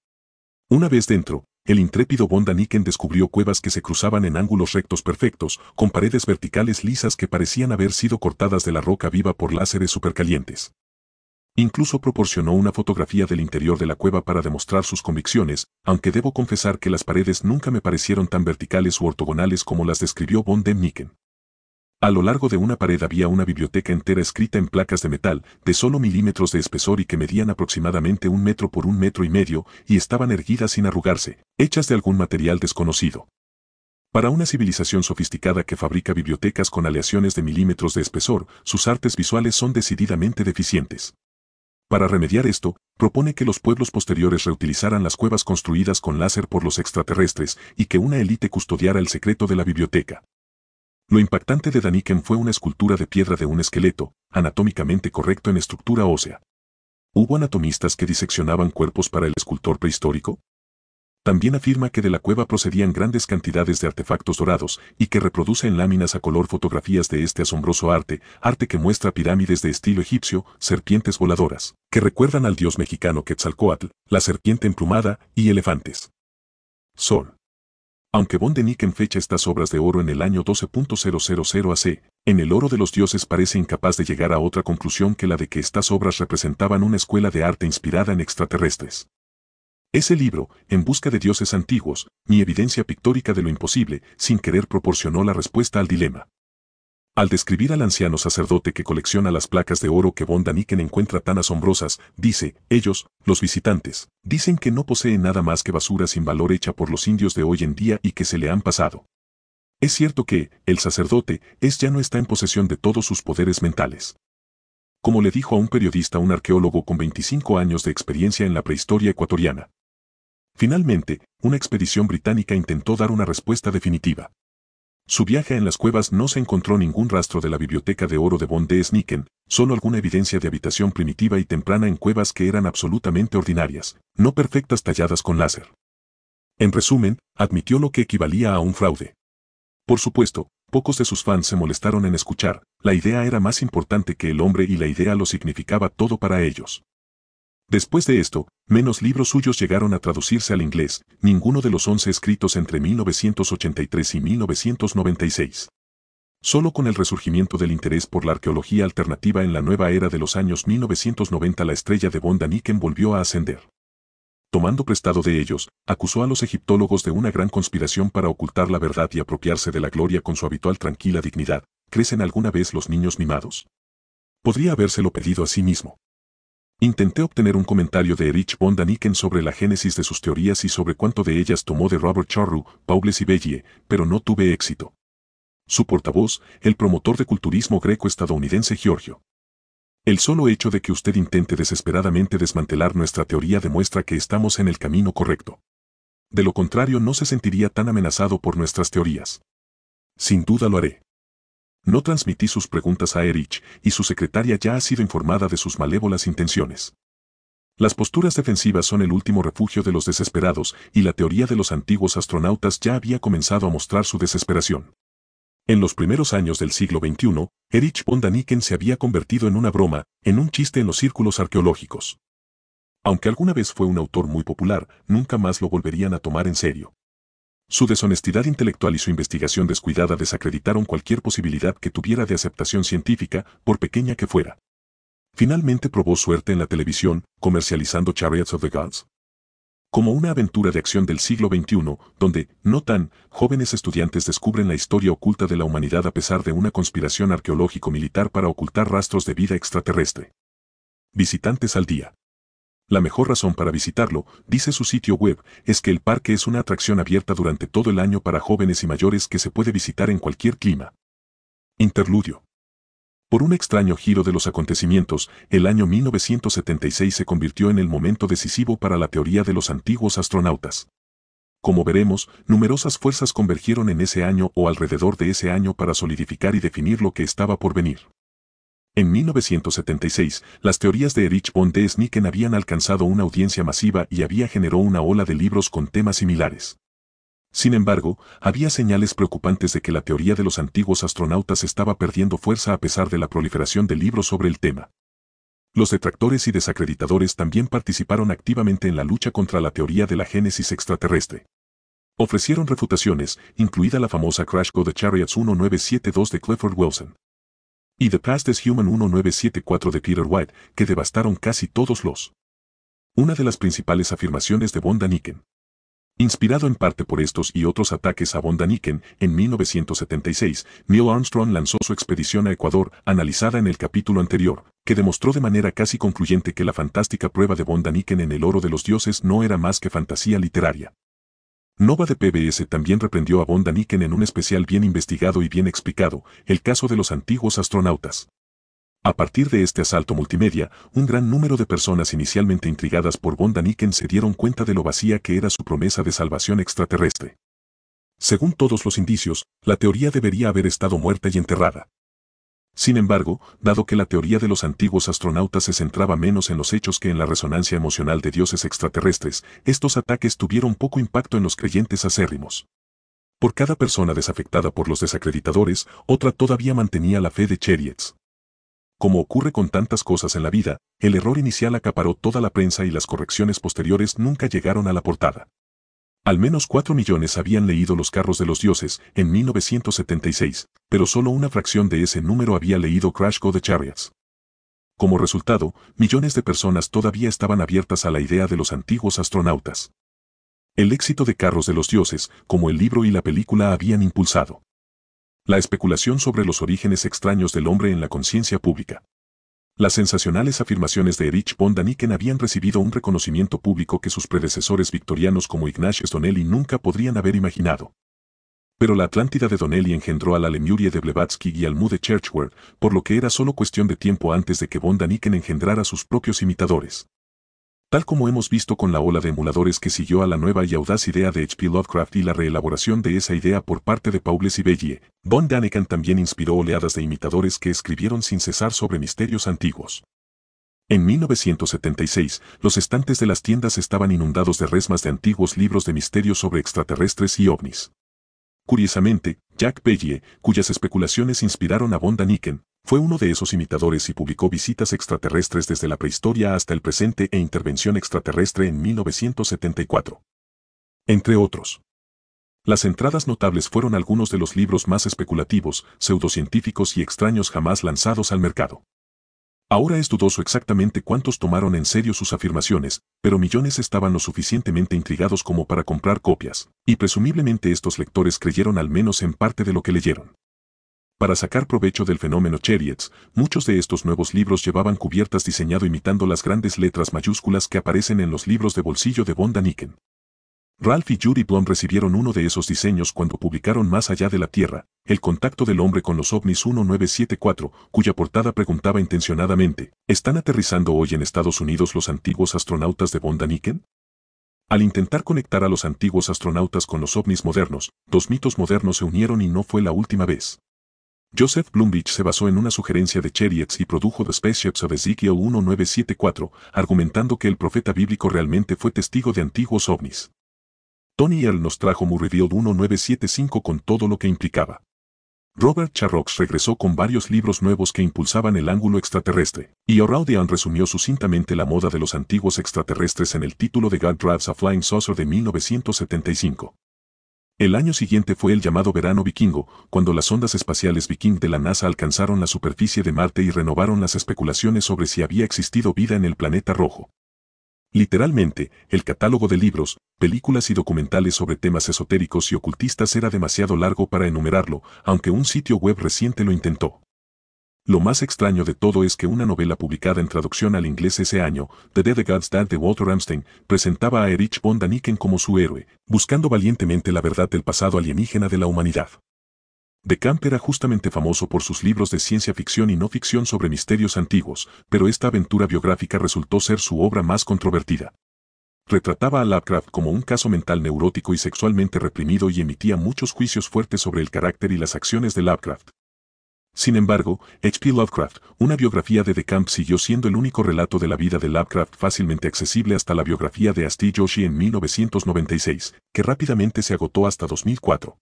Una vez dentro, el intrépido Bondaniken descubrió cuevas que se cruzaban en ángulos rectos perfectos, con paredes verticales lisas que parecían haber sido cortadas de la roca viva por láseres supercalientes. Incluso proporcionó una fotografía del interior de la cueva para demostrar sus convicciones, aunque debo confesar que las paredes nunca me parecieron tan verticales u ortogonales como las describió Bondaniken. A lo largo de una pared había una biblioteca entera escrita en placas de metal, de solo milímetros de espesor y que medían aproximadamente un metro por un metro y medio, y estaban erguidas sin arrugarse, hechas de algún material desconocido. Para una civilización sofisticada que fabrica bibliotecas con aleaciones de milímetros de espesor, sus artes visuales son decididamente deficientes. Para remediar esto, propone que los pueblos posteriores reutilizaran las cuevas construidas con láser por los extraterrestres y que una élite custodiara el secreto de la biblioteca. Lo impactante de Daniken fue una escultura de piedra de un esqueleto, anatómicamente correcto en estructura ósea. ¿Hubo anatomistas que diseccionaban cuerpos para el escultor prehistórico? También afirma que de la cueva procedían grandes cantidades de artefactos dorados y que reproduce en láminas a color fotografías de este asombroso arte, arte que muestra pirámides de estilo egipcio, serpientes voladoras, que recuerdan al dios mexicano Quetzalcoatl, la serpiente emplumada y elefantes. Sol. Aunque von Deniken fecha estas obras de oro en el año 12.000 AC, en el oro de los dioses parece incapaz de llegar a otra conclusión que la de que estas obras representaban una escuela de arte inspirada en extraterrestres. Ese libro, En busca de dioses antiguos, mi evidencia pictórica de lo imposible, sin querer proporcionó la respuesta al dilema. Al describir al anciano sacerdote que colecciona las placas de oro que Bondaniken encuentra tan asombrosas, dice, ellos, los visitantes, dicen que no posee nada más que basura sin valor hecha por los indios de hoy en día y que se le han pasado. Es cierto que, el sacerdote, es ya no está en posesión de todos sus poderes mentales. Como le dijo a un periodista un arqueólogo con 25 años de experiencia en la prehistoria ecuatoriana. Finalmente, una expedición británica intentó dar una respuesta definitiva. Su viaje en las cuevas no se encontró ningún rastro de la biblioteca de oro de von de Snicken, solo alguna evidencia de habitación primitiva y temprana en cuevas que eran absolutamente ordinarias, no perfectas talladas con láser. En resumen, admitió lo que equivalía a un fraude. Por supuesto, pocos de sus fans se molestaron en escuchar, la idea era más importante que el hombre y la idea lo significaba todo para ellos. Después de esto, menos libros suyos llegaron a traducirse al inglés, ninguno de los once escritos entre 1983 y 1996. Solo con el resurgimiento del interés por la arqueología alternativa en la nueva era de los años 1990 la estrella de Bondaniken volvió a ascender. Tomando prestado de ellos, acusó a los egiptólogos de una gran conspiración para ocultar la verdad y apropiarse de la gloria con su habitual tranquila dignidad. ¿Crecen alguna vez los niños mimados? Podría habérselo pedido a sí mismo. Intenté obtener un comentario de Erich von Daniken sobre la génesis de sus teorías y sobre cuánto de ellas tomó de Robert Charroux, Paules y Bellier, pero no tuve éxito. Su portavoz, el promotor de culturismo greco-estadounidense Giorgio. El solo hecho de que usted intente desesperadamente desmantelar nuestra teoría demuestra que estamos en el camino correcto. De lo contrario no se sentiría tan amenazado por nuestras teorías. Sin duda lo haré. No transmití sus preguntas a Erich, y su secretaria ya ha sido informada de sus malévolas intenciones. Las posturas defensivas son el último refugio de los desesperados, y la teoría de los antiguos astronautas ya había comenzado a mostrar su desesperación. En los primeros años del siglo XXI, Erich von Daniken se había convertido en una broma, en un chiste en los círculos arqueológicos. Aunque alguna vez fue un autor muy popular, nunca más lo volverían a tomar en serio. Su deshonestidad intelectual y su investigación descuidada desacreditaron cualquier posibilidad que tuviera de aceptación científica, por pequeña que fuera. Finalmente probó suerte en la televisión, comercializando Chariots of the Gods. Como una aventura de acción del siglo XXI, donde, no tan, jóvenes estudiantes descubren la historia oculta de la humanidad a pesar de una conspiración arqueológico-militar para ocultar rastros de vida extraterrestre. Visitantes al día. La mejor razón para visitarlo, dice su sitio web, es que el parque es una atracción abierta durante todo el año para jóvenes y mayores que se puede visitar en cualquier clima. Interludio. Por un extraño giro de los acontecimientos, el año 1976 se convirtió en el momento decisivo para la teoría de los antiguos astronautas. Como veremos, numerosas fuerzas convergieron en ese año o alrededor de ese año para solidificar y definir lo que estaba por venir. En 1976, las teorías de Erich von Däniken habían alcanzado una audiencia masiva y había generado una ola de libros con temas similares. Sin embargo, había señales preocupantes de que la teoría de los antiguos astronautas estaba perdiendo fuerza a pesar de la proliferación de libros sobre el tema. Los detractores y desacreditadores también participaron activamente en la lucha contra la teoría de la génesis extraterrestre. Ofrecieron refutaciones, incluida la famosa Crash Code Chariots 1972 de Clifford Wilson y The Past Human 1974 de Peter White, que devastaron casi todos los. Una de las principales afirmaciones de von Daniken. Inspirado en parte por estos y otros ataques a von Daniken, en 1976, Neil Armstrong lanzó su expedición a Ecuador, analizada en el capítulo anterior, que demostró de manera casi concluyente que la fantástica prueba de von Daniken en el oro de los dioses no era más que fantasía literaria. Nova de PBS también reprendió a Von Daniken en un especial bien investigado y bien explicado, el caso de los antiguos astronautas. A partir de este asalto multimedia, un gran número de personas inicialmente intrigadas por Von Daniken se dieron cuenta de lo vacía que era su promesa de salvación extraterrestre. Según todos los indicios, la teoría debería haber estado muerta y enterrada. Sin embargo, dado que la teoría de los antiguos astronautas se centraba menos en los hechos que en la resonancia emocional de dioses extraterrestres, estos ataques tuvieron poco impacto en los creyentes acérrimos. Por cada persona desafectada por los desacreditadores, otra todavía mantenía la fe de chariots Como ocurre con tantas cosas en la vida, el error inicial acaparó toda la prensa y las correcciones posteriores nunca llegaron a la portada. Al menos 4 millones habían leído Los carros de los dioses en 1976, pero solo una fracción de ese número había leído Crash Go de Chariots. Como resultado, millones de personas todavía estaban abiertas a la idea de los antiguos astronautas. El éxito de Carros de los Dioses, como el libro y la película habían impulsado. La especulación sobre los orígenes extraños del hombre en la conciencia pública. Las sensacionales afirmaciones de Erich von Daniken habían recibido un reconocimiento público que sus predecesores victorianos como Ignatius Donnelly nunca podrían haber imaginado. Pero la Atlántida de Donnelly engendró a la Lemuria de Blevatsky y al Mu de Churchward, por lo que era solo cuestión de tiempo antes de que von Daniken engendrara a sus propios imitadores. Tal como hemos visto con la ola de emuladores que siguió a la nueva y audaz idea de H.P. Lovecraft y la reelaboración de esa idea por parte de Paules y Von Daniken también inspiró oleadas de imitadores que escribieron sin cesar sobre misterios antiguos. En 1976, los estantes de las tiendas estaban inundados de resmas de antiguos libros de misterios sobre extraterrestres y ovnis. Curiosamente, Jack Bellier, cuyas especulaciones inspiraron a Von Daniken, fue uno de esos imitadores y publicó visitas extraterrestres desde la prehistoria hasta el presente e intervención extraterrestre en 1974. Entre otros. Las entradas notables fueron algunos de los libros más especulativos, pseudocientíficos y extraños jamás lanzados al mercado. Ahora es dudoso exactamente cuántos tomaron en serio sus afirmaciones, pero millones estaban lo suficientemente intrigados como para comprar copias, y presumiblemente estos lectores creyeron al menos en parte de lo que leyeron. Para sacar provecho del fenómeno Chariots, muchos de estos nuevos libros llevaban cubiertas diseñado imitando las grandes letras mayúsculas que aparecen en los libros de bolsillo de Bonda Ralph y Judy Blum recibieron uno de esos diseños cuando publicaron Más allá de la Tierra, El contacto del hombre con los ovnis 1974, cuya portada preguntaba intencionadamente, ¿están aterrizando hoy en Estados Unidos los antiguos astronautas de Bonda Al intentar conectar a los antiguos astronautas con los ovnis modernos, dos mitos modernos se unieron y no fue la última vez. Joseph Blumbich se basó en una sugerencia de Chariots y produjo The Spaceships of Ezekiel 1974, argumentando que el profeta bíblico realmente fue testigo de antiguos ovnis. Tony Earl nos trajo Mu 1975 con todo lo que implicaba. Robert Charrox regresó con varios libros nuevos que impulsaban el ángulo extraterrestre, y O'Raudian resumió sucintamente la moda de los antiguos extraterrestres en el título de God Drives a Flying Saucer de 1975. El año siguiente fue el llamado verano vikingo, cuando las ondas espaciales viking de la NASA alcanzaron la superficie de Marte y renovaron las especulaciones sobre si había existido vida en el planeta rojo. Literalmente, el catálogo de libros, películas y documentales sobre temas esotéricos y ocultistas era demasiado largo para enumerarlo, aunque un sitio web reciente lo intentó. Lo más extraño de todo es que una novela publicada en traducción al inglés ese año, The Dead God's Dad de Walter Amstein, presentaba a Erich von Daniken como su héroe, buscando valientemente la verdad del pasado alienígena de la humanidad. De Camp era justamente famoso por sus libros de ciencia ficción y no ficción sobre misterios antiguos, pero esta aventura biográfica resultó ser su obra más controvertida. Retrataba a Lovecraft como un caso mental neurótico y sexualmente reprimido y emitía muchos juicios fuertes sobre el carácter y las acciones de Lovecraft, sin embargo, H.P. Lovecraft, una biografía de Camp siguió siendo el único relato de la vida de Lovecraft fácilmente accesible hasta la biografía de Asti Yoshi en 1996, que rápidamente se agotó hasta 2004.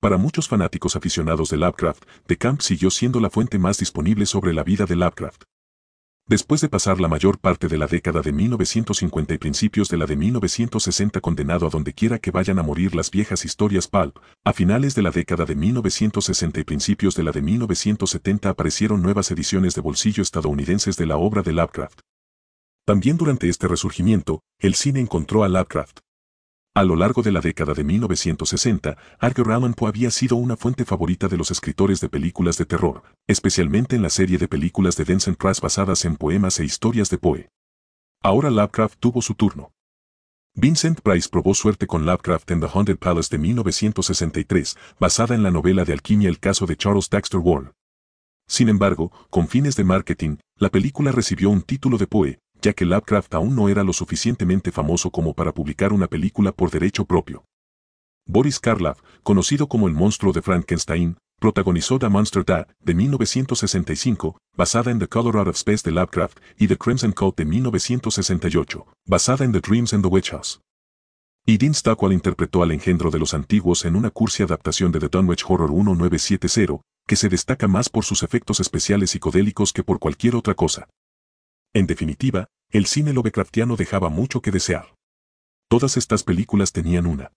Para muchos fanáticos aficionados de Lovecraft, Camp siguió siendo la fuente más disponible sobre la vida de Lovecraft. Después de pasar la mayor parte de la década de 1950 y principios de la de 1960 condenado a donde quiera que vayan a morir las viejas historias pulp, a finales de la década de 1960 y principios de la de 1970 aparecieron nuevas ediciones de bolsillo estadounidenses de la obra de Lovecraft. También durante este resurgimiento, el cine encontró a Lovecraft, a lo largo de la década de 1960, Edgar Allan Poe había sido una fuente favorita de los escritores de películas de terror, especialmente en la serie de películas de Vincent Price basadas en poemas e historias de Poe. Ahora Lovecraft tuvo su turno. Vincent Price probó suerte con Lovecraft en The Haunted Palace de 1963, basada en la novela de alquimia El caso de Charles Daxter Ward. Sin embargo, con fines de marketing, la película recibió un título de Poe, ya que Lovecraft aún no era lo suficientemente famoso como para publicar una película por derecho propio. Boris Karloff, conocido como el monstruo de Frankenstein, protagonizó The Monster Dad de 1965, basada en The Color Out of Space de Lovecraft, y The Crimson Coat de 1968, basada en The Dreams and the Witch House. Y Dean interpretó al engendro de los antiguos en una cursi adaptación de The Dunwich Horror 1970, que se destaca más por sus efectos especiales psicodélicos que por cualquier otra cosa. En definitiva, el cine Lovecraftiano dejaba mucho que desear. Todas estas películas tenían una.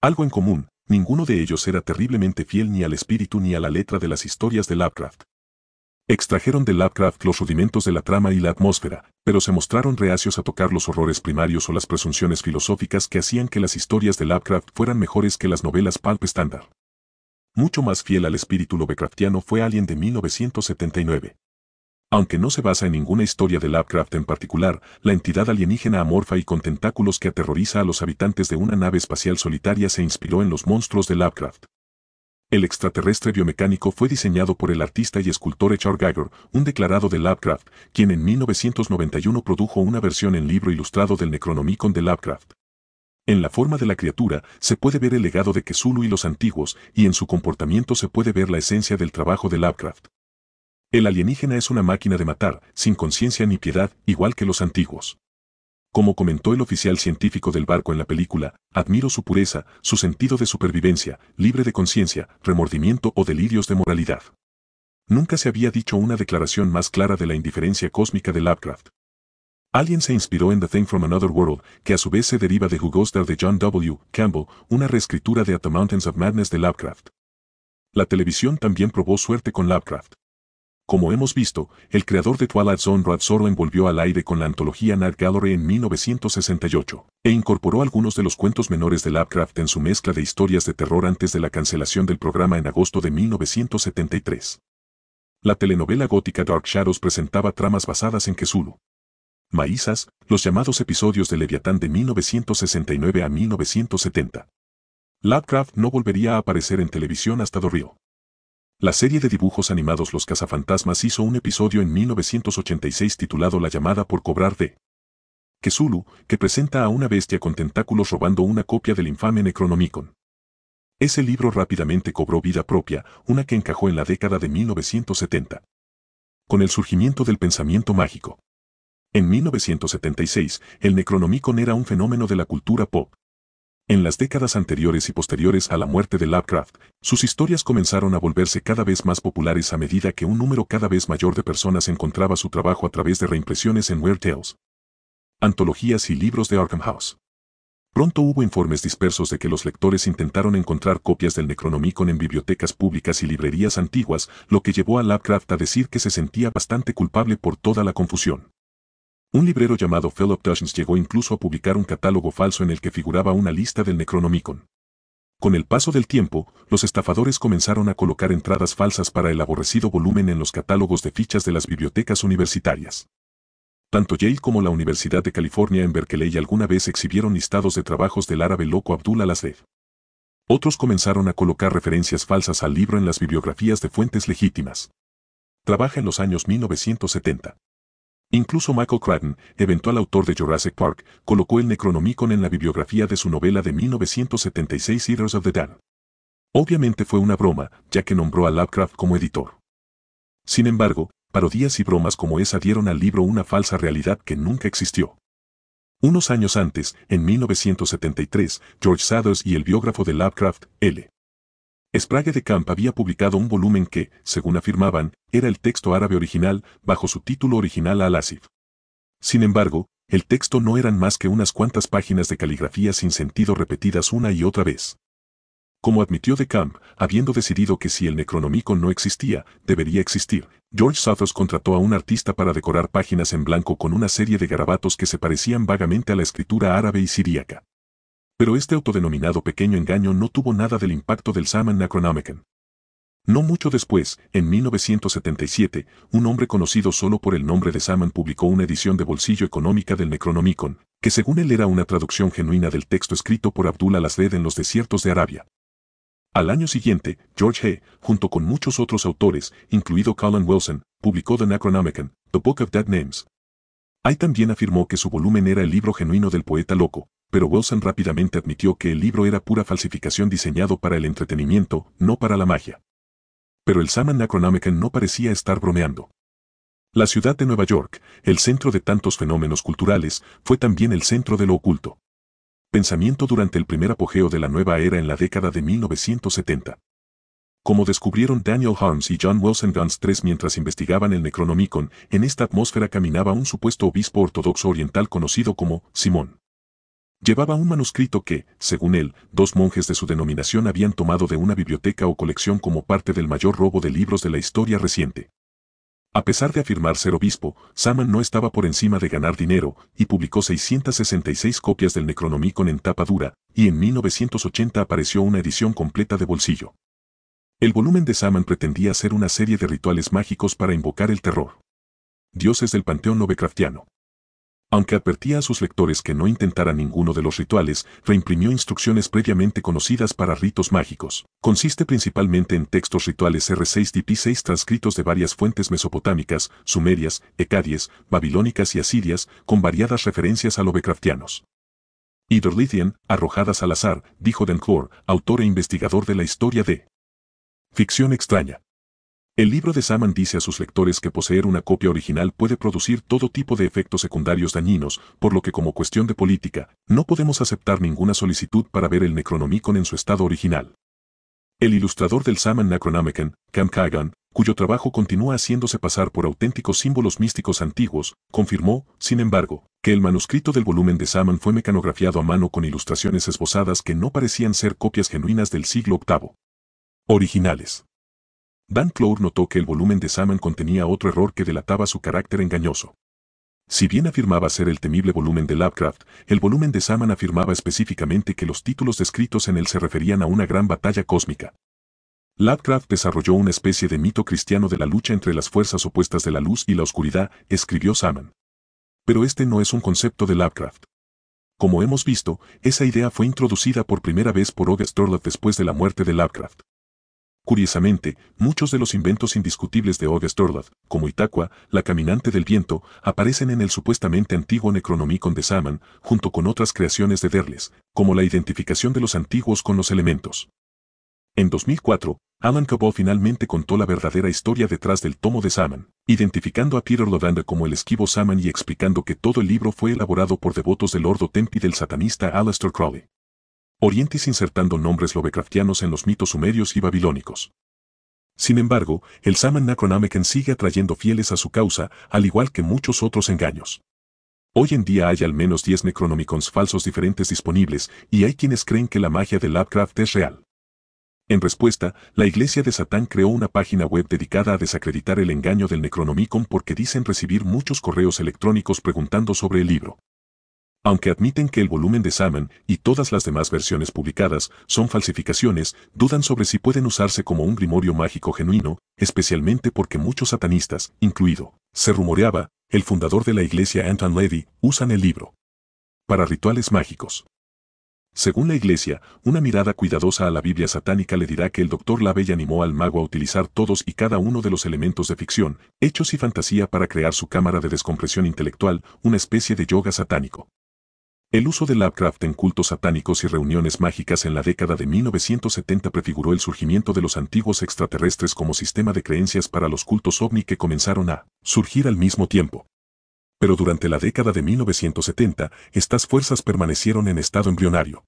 Algo en común, ninguno de ellos era terriblemente fiel ni al espíritu ni a la letra de las historias de Lovecraft. Extrajeron de Lovecraft los rudimentos de la trama y la atmósfera, pero se mostraron reacios a tocar los horrores primarios o las presunciones filosóficas que hacían que las historias de Lovecraft fueran mejores que las novelas pulp estándar. Mucho más fiel al espíritu Lovecraftiano fue alguien de 1979. Aunque no se basa en ninguna historia de Lovecraft en particular, la entidad alienígena amorfa y con tentáculos que aterroriza a los habitantes de una nave espacial solitaria se inspiró en los monstruos de Lovecraft. El extraterrestre biomecánico fue diseñado por el artista y escultor H.R. Geiger, un declarado de Lovecraft, quien en 1991 produjo una versión en libro ilustrado del Necronomicon de Lovecraft. En la forma de la criatura se puede ver el legado de Kesulu y los antiguos, y en su comportamiento se puede ver la esencia del trabajo de Lovecraft. El alienígena es una máquina de matar, sin conciencia ni piedad, igual que los antiguos. Como comentó el oficial científico del barco en la película, admiro su pureza, su sentido de supervivencia, libre de conciencia, remordimiento o delirios de moralidad. Nunca se había dicho una declaración más clara de la indiferencia cósmica de Lovecraft. Alguien se inspiró en The Thing from Another World, que a su vez se deriva de Hugo de John W. Campbell, una reescritura de At the Mountains of Madness de Lovecraft. La televisión también probó suerte con Lovecraft. Como hemos visto, el creador de Twilight Zone Rod Zoro envolvió al aire con la antología Night Gallery en 1968, e incorporó algunos de los cuentos menores de Lovecraft en su mezcla de historias de terror antes de la cancelación del programa en agosto de 1973. La telenovela gótica Dark Shadows presentaba tramas basadas en Kesulu, Maízas, los llamados episodios de Leviatán de 1969 a 1970. Lovecraft no volvería a aparecer en televisión hasta Dorrio. La serie de dibujos animados Los Cazafantasmas hizo un episodio en 1986 titulado La llamada por cobrar de Kesulu, que presenta a una bestia con tentáculos robando una copia del infame Necronomicon. Ese libro rápidamente cobró vida propia, una que encajó en la década de 1970. Con el surgimiento del pensamiento mágico. En 1976, el Necronomicon era un fenómeno de la cultura pop, en las décadas anteriores y posteriores a la muerte de Lovecraft, sus historias comenzaron a volverse cada vez más populares a medida que un número cada vez mayor de personas encontraba su trabajo a través de reimpresiones en Weird Tales, antologías y libros de Arkham House. Pronto hubo informes dispersos de que los lectores intentaron encontrar copias del Necronomicon en bibliotecas públicas y librerías antiguas, lo que llevó a Lovecraft a decir que se sentía bastante culpable por toda la confusión. Un librero llamado Philip Dushens llegó incluso a publicar un catálogo falso en el que figuraba una lista del Necronomicon. Con el paso del tiempo, los estafadores comenzaron a colocar entradas falsas para el aborrecido volumen en los catálogos de fichas de las bibliotecas universitarias. Tanto Yale como la Universidad de California en Berkeley alguna vez exhibieron listados de trabajos del árabe loco Abdul Lasdev. Otros comenzaron a colocar referencias falsas al libro en las bibliografías de fuentes legítimas. Trabaja en los años 1970. Incluso Michael Crichton, eventual autor de Jurassic Park, colocó el Necronomicon en la bibliografía de su novela de 1976 Eaters of the Dan. Obviamente fue una broma, ya que nombró a Lovecraft como editor. Sin embargo, parodias y bromas como esa dieron al libro una falsa realidad que nunca existió. Unos años antes, en 1973, George Sathers y el biógrafo de Lovecraft, L. Sprague de Camp había publicado un volumen que, según afirmaban, era el texto árabe original, bajo su título original Al-Asif. Sin embargo, el texto no eran más que unas cuantas páginas de caligrafía sin sentido repetidas una y otra vez. Como admitió de Camp, habiendo decidido que si el Necronomicon no existía, debería existir, George Sathos contrató a un artista para decorar páginas en blanco con una serie de garabatos que se parecían vagamente a la escritura árabe y siríaca. Pero este autodenominado pequeño engaño no tuvo nada del impacto del Saman Necronomicon. No mucho después, en 1977, un hombre conocido solo por el nombre de Saman publicó una edición de bolsillo económica del Necronomicon, que según él era una traducción genuina del texto escrito por Abdullah Lasred en los desiertos de Arabia. Al año siguiente, George Hay, junto con muchos otros autores, incluido Colin Wilson, publicó The Necronomicon, The Book of Dead Names. Hay también afirmó que su volumen era el libro genuino del poeta loco, pero Wilson rápidamente admitió que el libro era pura falsificación diseñado para el entretenimiento, no para la magia. Pero el Saman Necronomicon no parecía estar bromeando. La ciudad de Nueva York, el centro de tantos fenómenos culturales, fue también el centro de lo oculto. Pensamiento durante el primer apogeo de la nueva era en la década de 1970. Como descubrieron Daniel Harms y John Wilson Guns III mientras investigaban el Necronomicon, en esta atmósfera caminaba un supuesto obispo ortodoxo oriental conocido como Simón. Llevaba un manuscrito que, según él, dos monjes de su denominación habían tomado de una biblioteca o colección como parte del mayor robo de libros de la historia reciente. A pesar de afirmar ser obispo, Saman no estaba por encima de ganar dinero y publicó 666 copias del Necronomicon en tapa dura, y en 1980 apareció una edición completa de bolsillo. El volumen de Saman pretendía ser una serie de rituales mágicos para invocar el terror. Dioses del panteón novecraftiano. Aunque advertía a sus lectores que no intentara ninguno de los rituales, reimprimió instrucciones previamente conocidas para ritos mágicos. Consiste principalmente en textos rituales R6 dp 6 transcritos de varias fuentes mesopotámicas, sumerias, hecadies, babilónicas y asirias, con variadas referencias a lovecraftianos. Iderlithian, arrojadas al azar, dijo Denkhor, autor e investigador de la historia de ficción extraña. El libro de Saman dice a sus lectores que poseer una copia original puede producir todo tipo de efectos secundarios dañinos, por lo que como cuestión de política, no podemos aceptar ninguna solicitud para ver el Necronomicon en su estado original. El ilustrador del Saman Necronomicon, Cam Kagan, cuyo trabajo continúa haciéndose pasar por auténticos símbolos místicos antiguos, confirmó, sin embargo, que el manuscrito del volumen de Saman fue mecanografiado a mano con ilustraciones esbozadas que no parecían ser copias genuinas del siglo VIII. Originales. Dan Clore notó que el volumen de Saman contenía otro error que delataba su carácter engañoso. Si bien afirmaba ser el temible volumen de Lovecraft, el volumen de Saman afirmaba específicamente que los títulos descritos en él se referían a una gran batalla cósmica. Lovecraft desarrolló una especie de mito cristiano de la lucha entre las fuerzas opuestas de la luz y la oscuridad, escribió Saman. Pero este no es un concepto de Lovecraft. Como hemos visto, esa idea fue introducida por primera vez por August después de la muerte de Lovecraft. Curiosamente, muchos de los inventos indiscutibles de August Dorlath, como Itaqua, la caminante del viento, aparecen en el supuestamente antiguo Necronomicon de Saman, junto con otras creaciones de Derles, como la identificación de los antiguos con los elementos. En 2004, Alan Cabot finalmente contó la verdadera historia detrás del tomo de Saman, identificando a Peter Lodanda como el esquivo Saman y explicando que todo el libro fue elaborado por devotos del Ordo Tempi del satanista Aleister Crowley. Orientis insertando nombres lovecraftianos en los mitos sumerios y babilónicos. Sin embargo, el Saman Necronomicon sigue atrayendo fieles a su causa, al igual que muchos otros engaños. Hoy en día hay al menos 10 Necronomicons falsos diferentes disponibles y hay quienes creen que la magia de Lovecraft es real. En respuesta, la Iglesia de Satán creó una página web dedicada a desacreditar el engaño del Necronomicon porque dicen recibir muchos correos electrónicos preguntando sobre el libro. Aunque admiten que el volumen de Saman y todas las demás versiones publicadas son falsificaciones, dudan sobre si pueden usarse como un grimorio mágico genuino, especialmente porque muchos satanistas, incluido, se rumoreaba, el fundador de la iglesia Anton Levy, usan el libro para rituales mágicos. Según la iglesia, una mirada cuidadosa a la Biblia satánica le dirá que el doctor Lavey animó al mago a utilizar todos y cada uno de los elementos de ficción, hechos y fantasía para crear su cámara de descompresión intelectual, una especie de yoga satánico. El uso de Lovecraft en cultos satánicos y reuniones mágicas en la década de 1970 prefiguró el surgimiento de los antiguos extraterrestres como sistema de creencias para los cultos ovni que comenzaron a surgir al mismo tiempo. Pero durante la década de 1970, estas fuerzas permanecieron en estado embrionario.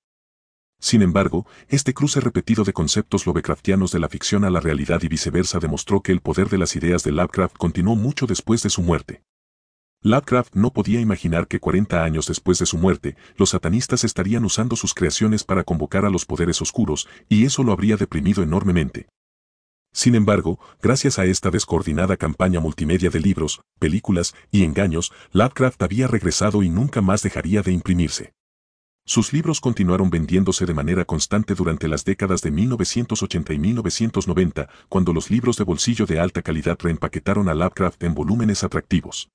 Sin embargo, este cruce repetido de conceptos lovecraftianos de la ficción a la realidad y viceversa demostró que el poder de las ideas de Lovecraft continuó mucho después de su muerte. Lovecraft no podía imaginar que 40 años después de su muerte, los satanistas estarían usando sus creaciones para convocar a los poderes oscuros, y eso lo habría deprimido enormemente. Sin embargo, gracias a esta descoordinada campaña multimedia de libros, películas y engaños, Lovecraft había regresado y nunca más dejaría de imprimirse. Sus libros continuaron vendiéndose de manera constante durante las décadas de 1980 y 1990, cuando los libros de bolsillo de alta calidad reempaquetaron a Lovecraft en volúmenes atractivos.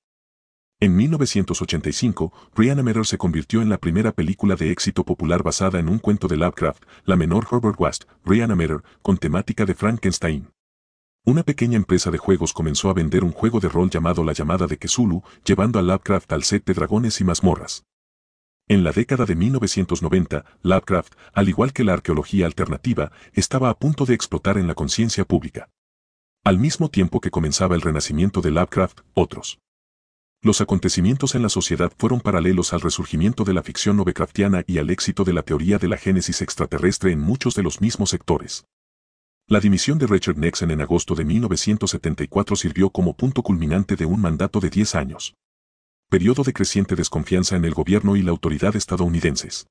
En 1985, Meadows se convirtió en la primera película de éxito popular basada en un cuento de Lovecraft, la menor Herbert West, Meadows, con temática de Frankenstein. Una pequeña empresa de juegos comenzó a vender un juego de rol llamado La llamada de Cthulhu, llevando a Lovecraft al set de dragones y mazmorras. En la década de 1990, Lovecraft, al igual que la arqueología alternativa, estaba a punto de explotar en la conciencia pública. Al mismo tiempo que comenzaba el renacimiento de Lovecraft, otros los acontecimientos en la sociedad fueron paralelos al resurgimiento de la ficción novecraftiana y al éxito de la teoría de la génesis extraterrestre en muchos de los mismos sectores. La dimisión de Richard Nixon en agosto de 1974 sirvió como punto culminante de un mandato de 10 años. Periodo de creciente desconfianza en el gobierno y la autoridad estadounidenses.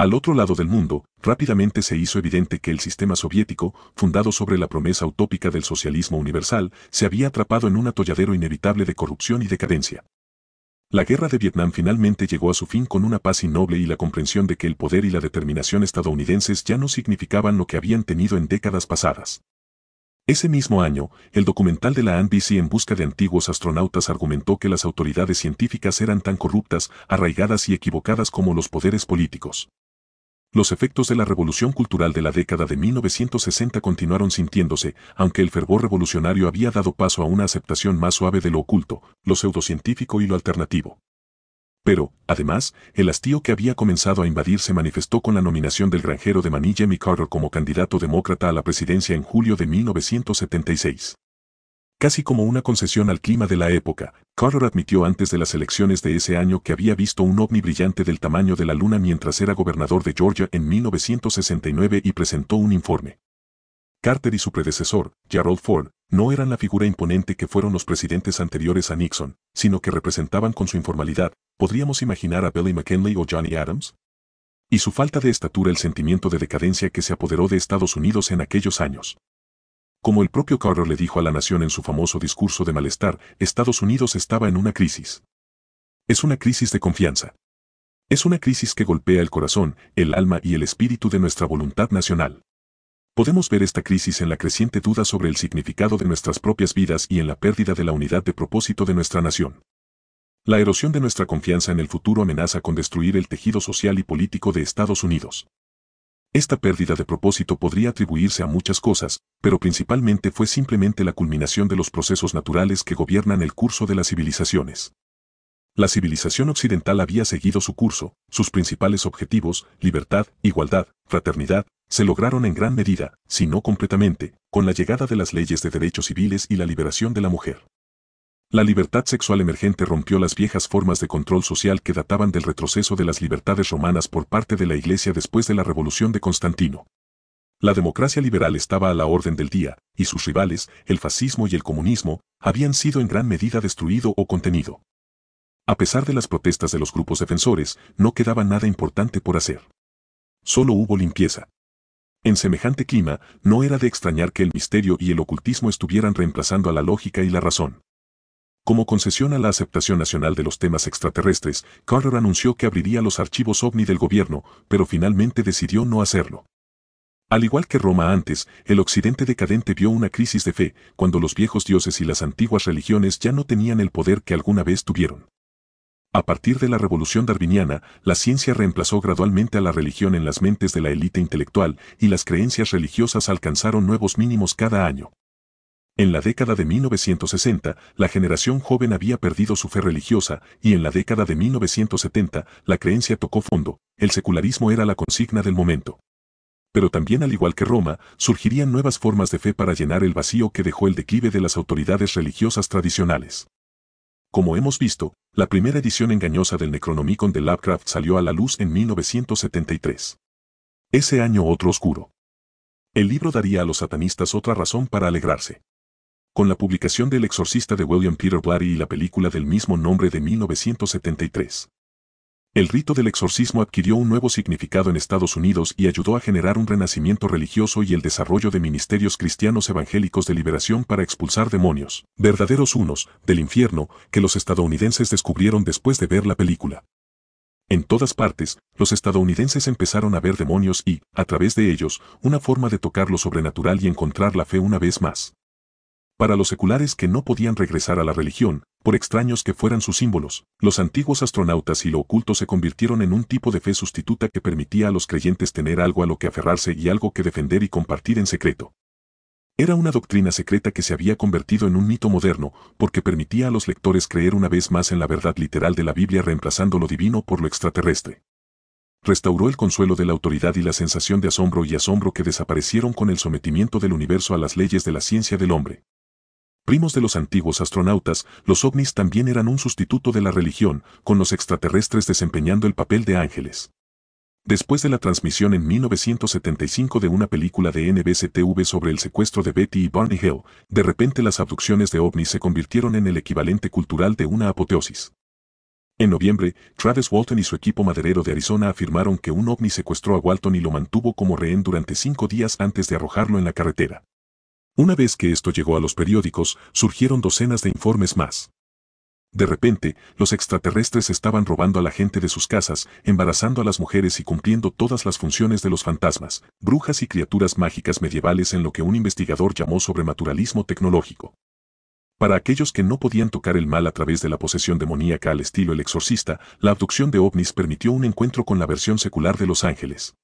Al otro lado del mundo, rápidamente se hizo evidente que el sistema soviético, fundado sobre la promesa utópica del socialismo universal, se había atrapado en un atolladero inevitable de corrupción y decadencia. La guerra de Vietnam finalmente llegó a su fin con una paz innoble y la comprensión de que el poder y la determinación estadounidenses ya no significaban lo que habían tenido en décadas pasadas. Ese mismo año, el documental de la NBC en busca de antiguos astronautas argumentó que las autoridades científicas eran tan corruptas, arraigadas y equivocadas como los poderes políticos. Los efectos de la revolución cultural de la década de 1960 continuaron sintiéndose, aunque el fervor revolucionario había dado paso a una aceptación más suave de lo oculto, lo pseudocientífico y lo alternativo. Pero, además, el hastío que había comenzado a invadir se manifestó con la nominación del granjero de Maní Jimmy Carter como candidato demócrata a la presidencia en julio de 1976. Casi como una concesión al clima de la época, Carter admitió antes de las elecciones de ese año que había visto un ovni brillante del tamaño de la luna mientras era gobernador de Georgia en 1969 y presentó un informe. Carter y su predecesor, Gerald Ford, no eran la figura imponente que fueron los presidentes anteriores a Nixon, sino que representaban con su informalidad, podríamos imaginar a Billy McKinley o Johnny Adams. Y su falta de estatura el sentimiento de decadencia que se apoderó de Estados Unidos en aquellos años. Como el propio Carter le dijo a la nación en su famoso discurso de malestar, Estados Unidos estaba en una crisis. Es una crisis de confianza. Es una crisis que golpea el corazón, el alma y el espíritu de nuestra voluntad nacional. Podemos ver esta crisis en la creciente duda sobre el significado de nuestras propias vidas y en la pérdida de la unidad de propósito de nuestra nación. La erosión de nuestra confianza en el futuro amenaza con destruir el tejido social y político de Estados Unidos. Esta pérdida de propósito podría atribuirse a muchas cosas, pero principalmente fue simplemente la culminación de los procesos naturales que gobiernan el curso de las civilizaciones. La civilización occidental había seguido su curso, sus principales objetivos, libertad, igualdad, fraternidad, se lograron en gran medida, si no completamente, con la llegada de las leyes de derechos civiles y la liberación de la mujer. La libertad sexual emergente rompió las viejas formas de control social que databan del retroceso de las libertades romanas por parte de la Iglesia después de la Revolución de Constantino. La democracia liberal estaba a la orden del día, y sus rivales, el fascismo y el comunismo, habían sido en gran medida destruido o contenido. A pesar de las protestas de los grupos defensores, no quedaba nada importante por hacer. Solo hubo limpieza. En semejante clima, no era de extrañar que el misterio y el ocultismo estuvieran reemplazando a la lógica y la razón. Como concesión a la aceptación nacional de los temas extraterrestres, Carter anunció que abriría los archivos ovni del gobierno, pero finalmente decidió no hacerlo. Al igual que Roma antes, el occidente decadente vio una crisis de fe, cuando los viejos dioses y las antiguas religiones ya no tenían el poder que alguna vez tuvieron. A partir de la revolución darwiniana, la ciencia reemplazó gradualmente a la religión en las mentes de la élite intelectual y las creencias religiosas alcanzaron nuevos mínimos cada año. En la década de 1960, la generación joven había perdido su fe religiosa y en la década de 1970, la creencia tocó fondo, el secularismo era la consigna del momento. Pero también al igual que Roma, surgirían nuevas formas de fe para llenar el vacío que dejó el declive de las autoridades religiosas tradicionales. Como hemos visto, la primera edición engañosa del Necronomicon de Lovecraft salió a la luz en 1973. Ese año otro oscuro. El libro daría a los satanistas otra razón para alegrarse con la publicación del Exorcista de William Peter Blatty y la película del mismo nombre de 1973. El rito del exorcismo adquirió un nuevo significado en Estados Unidos y ayudó a generar un renacimiento religioso y el desarrollo de ministerios cristianos evangélicos de liberación para expulsar demonios, verdaderos unos, del infierno, que los estadounidenses descubrieron después de ver la película. En todas partes, los estadounidenses empezaron a ver demonios y, a través de ellos, una forma de tocar lo sobrenatural y encontrar la fe una vez más. Para los seculares que no podían regresar a la religión, por extraños que fueran sus símbolos, los antiguos astronautas y lo oculto se convirtieron en un tipo de fe sustituta que permitía a los creyentes tener algo a lo que aferrarse y algo que defender y compartir en secreto. Era una doctrina secreta que se había convertido en un mito moderno, porque permitía a los lectores creer una vez más en la verdad literal de la Biblia reemplazando lo divino por lo extraterrestre. Restauró el consuelo de la autoridad y la sensación de asombro y asombro que desaparecieron con el sometimiento del universo a las leyes de la ciencia del hombre primos de los antiguos astronautas, los ovnis también eran un sustituto de la religión, con los extraterrestres desempeñando el papel de ángeles. Después de la transmisión en 1975 de una película de TV sobre el secuestro de Betty y Barney Hill, de repente las abducciones de ovnis se convirtieron en el equivalente cultural de una apoteosis. En noviembre, Travis Walton y su equipo maderero de Arizona afirmaron que un ovni secuestró a Walton y lo mantuvo como rehén durante cinco días antes de arrojarlo en la carretera. Una vez que esto llegó a los periódicos, surgieron docenas de informes más. De repente, los extraterrestres estaban robando a la gente de sus casas, embarazando a las mujeres y cumpliendo todas las funciones de los fantasmas, brujas y criaturas mágicas medievales en lo que un investigador llamó sobrenaturalismo tecnológico. Para aquellos que no podían tocar el mal a través de la posesión demoníaca al estilo El Exorcista, la abducción de ovnis permitió un encuentro con la versión secular de Los Ángeles.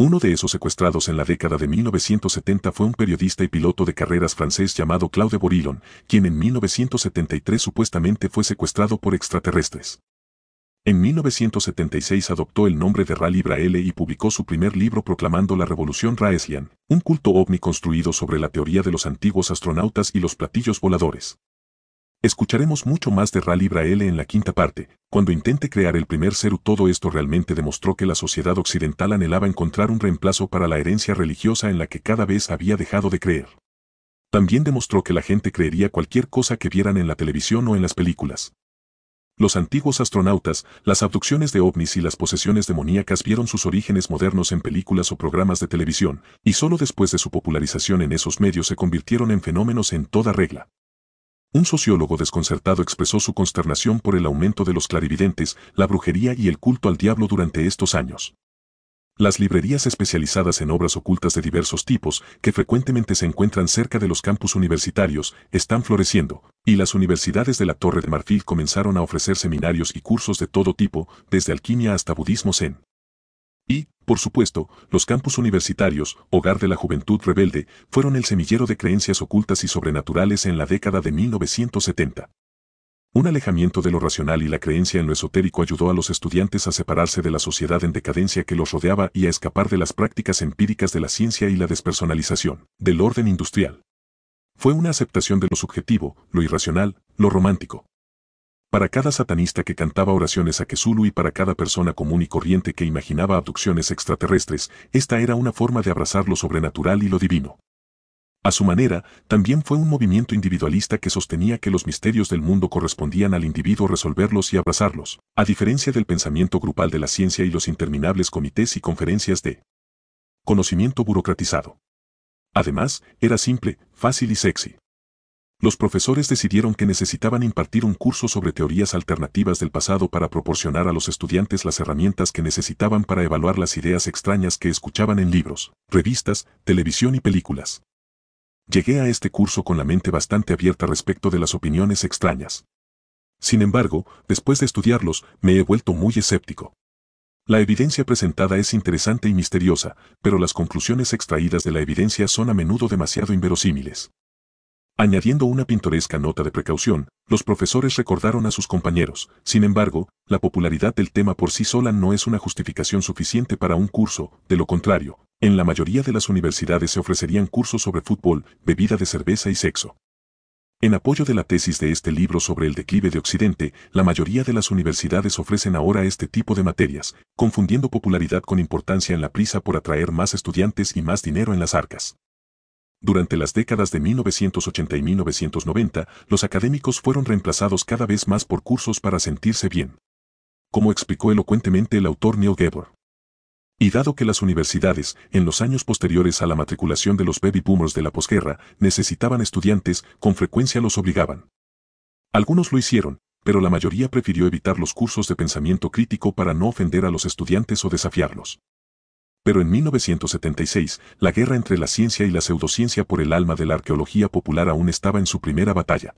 Uno de esos secuestrados en la década de 1970 fue un periodista y piloto de carreras francés llamado Claude Borillon, quien en 1973 supuestamente fue secuestrado por extraterrestres. En 1976 adoptó el nombre de Rally Brahele y publicó su primer libro proclamando la Revolución Raeslian, un culto ovni construido sobre la teoría de los antiguos astronautas y los platillos voladores. Escucharemos mucho más de Rally Braille en la quinta parte, cuando intente crear el primer ser. Todo esto realmente demostró que la sociedad occidental anhelaba encontrar un reemplazo para la herencia religiosa en la que cada vez había dejado de creer. También demostró que la gente creería cualquier cosa que vieran en la televisión o en las películas. Los antiguos astronautas, las abducciones de ovnis y las posesiones demoníacas vieron sus orígenes modernos en películas o programas de televisión, y solo después de su popularización en esos medios se convirtieron en fenómenos en toda regla. Un sociólogo desconcertado expresó su consternación por el aumento de los clarividentes, la brujería y el culto al diablo durante estos años. Las librerías especializadas en obras ocultas de diversos tipos, que frecuentemente se encuentran cerca de los campus universitarios, están floreciendo, y las universidades de la Torre de Marfil comenzaron a ofrecer seminarios y cursos de todo tipo, desde alquimia hasta budismo zen. Y, por supuesto, los campus universitarios, hogar de la juventud rebelde, fueron el semillero de creencias ocultas y sobrenaturales en la década de 1970. Un alejamiento de lo racional y la creencia en lo esotérico ayudó a los estudiantes a separarse de la sociedad en decadencia que los rodeaba y a escapar de las prácticas empíricas de la ciencia y la despersonalización, del orden industrial. Fue una aceptación de lo subjetivo, lo irracional, lo romántico, para cada satanista que cantaba oraciones a Kesulu y para cada persona común y corriente que imaginaba abducciones extraterrestres, esta era una forma de abrazar lo sobrenatural y lo divino. A su manera, también fue un movimiento individualista que sostenía que los misterios del mundo correspondían al individuo resolverlos y abrazarlos, a diferencia del pensamiento grupal de la ciencia y los interminables comités y conferencias de conocimiento burocratizado. Además, era simple, fácil y sexy los profesores decidieron que necesitaban impartir un curso sobre teorías alternativas del pasado para proporcionar a los estudiantes las herramientas que necesitaban para evaluar las ideas extrañas que escuchaban en libros, revistas, televisión y películas. Llegué a este curso con la mente bastante abierta respecto de las opiniones extrañas. Sin embargo, después de estudiarlos, me he vuelto muy escéptico. La evidencia presentada es interesante y misteriosa, pero las conclusiones extraídas de la evidencia son a menudo demasiado inverosímiles. Añadiendo una pintoresca nota de precaución, los profesores recordaron a sus compañeros, sin embargo, la popularidad del tema por sí sola no es una justificación suficiente para un curso, de lo contrario, en la mayoría de las universidades se ofrecerían cursos sobre fútbol, bebida de cerveza y sexo. En apoyo de la tesis de este libro sobre el declive de Occidente, la mayoría de las universidades ofrecen ahora este tipo de materias, confundiendo popularidad con importancia en la prisa por atraer más estudiantes y más dinero en las arcas. Durante las décadas de 1980 y 1990, los académicos fueron reemplazados cada vez más por cursos para sentirse bien. Como explicó elocuentemente el autor Neil Gabor. Y dado que las universidades, en los años posteriores a la matriculación de los baby boomers de la posguerra, necesitaban estudiantes, con frecuencia los obligaban. Algunos lo hicieron, pero la mayoría prefirió evitar los cursos de pensamiento crítico para no ofender a los estudiantes o desafiarlos. Pero en 1976, la guerra entre la ciencia y la pseudociencia por el alma de la arqueología popular aún estaba en su primera batalla.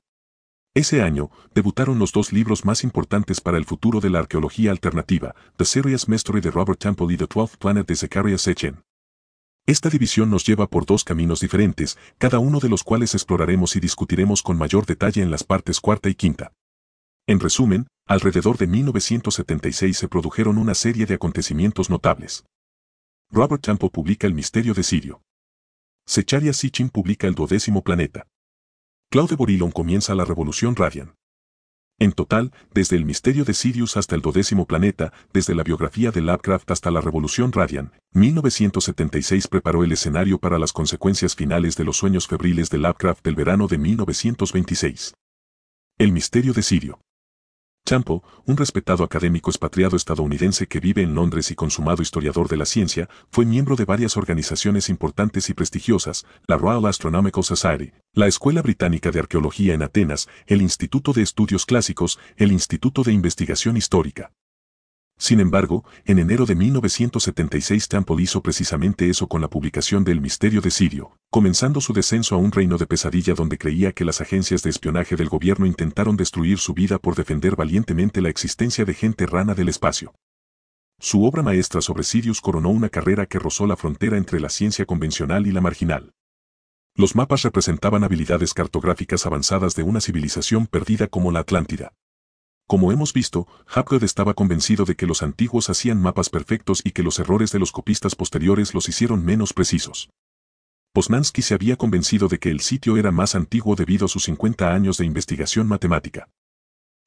Ese año, debutaron los dos libros más importantes para el futuro de la arqueología alternativa, The Serious Mystery de Robert Temple y The Twelfth Planet de Zecharia Sechen. Esta división nos lleva por dos caminos diferentes, cada uno de los cuales exploraremos y discutiremos con mayor detalle en las partes cuarta y quinta. En resumen, alrededor de 1976 se produjeron una serie de acontecimientos notables. Robert Campo publica El misterio de Sirio. Secharia Sitchin publica El duodécimo planeta. Claude Borilon comienza la revolución Radian. En total, desde el misterio de Sirius hasta el duodécimo planeta, desde la biografía de Lovecraft hasta la revolución Radian, 1976 preparó el escenario para las consecuencias finales de los sueños febriles de Lovecraft del verano de 1926. El misterio de Sirio. Champo, un respetado académico expatriado estadounidense que vive en Londres y consumado historiador de la ciencia, fue miembro de varias organizaciones importantes y prestigiosas, la Royal Astronomical Society, la Escuela Británica de Arqueología en Atenas, el Instituto de Estudios Clásicos, el Instituto de Investigación Histórica, sin embargo, en enero de 1976 Temple hizo precisamente eso con la publicación de El misterio de Sirio, comenzando su descenso a un reino de pesadilla donde creía que las agencias de espionaje del gobierno intentaron destruir su vida por defender valientemente la existencia de gente rana del espacio. Su obra maestra sobre Sirius coronó una carrera que rozó la frontera entre la ciencia convencional y la marginal. Los mapas representaban habilidades cartográficas avanzadas de una civilización perdida como la Atlántida. Como hemos visto, Hapgood estaba convencido de que los antiguos hacían mapas perfectos y que los errores de los copistas posteriores los hicieron menos precisos. Posnansky se había convencido de que el sitio era más antiguo debido a sus 50 años de investigación matemática.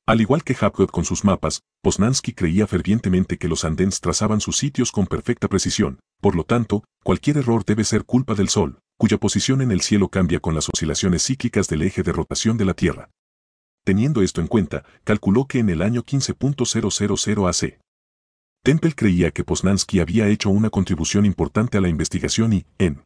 Al igual que Hapgood con sus mapas, Posnansky creía fervientemente que los andens trazaban sus sitios con perfecta precisión, por lo tanto, cualquier error debe ser culpa del Sol, cuya posición en el cielo cambia con las oscilaciones cíclicas del eje de rotación de la Tierra. Teniendo esto en cuenta, calculó que en el año 15.000 AC, Temple creía que Poznansky había hecho una contribución importante a la investigación y, en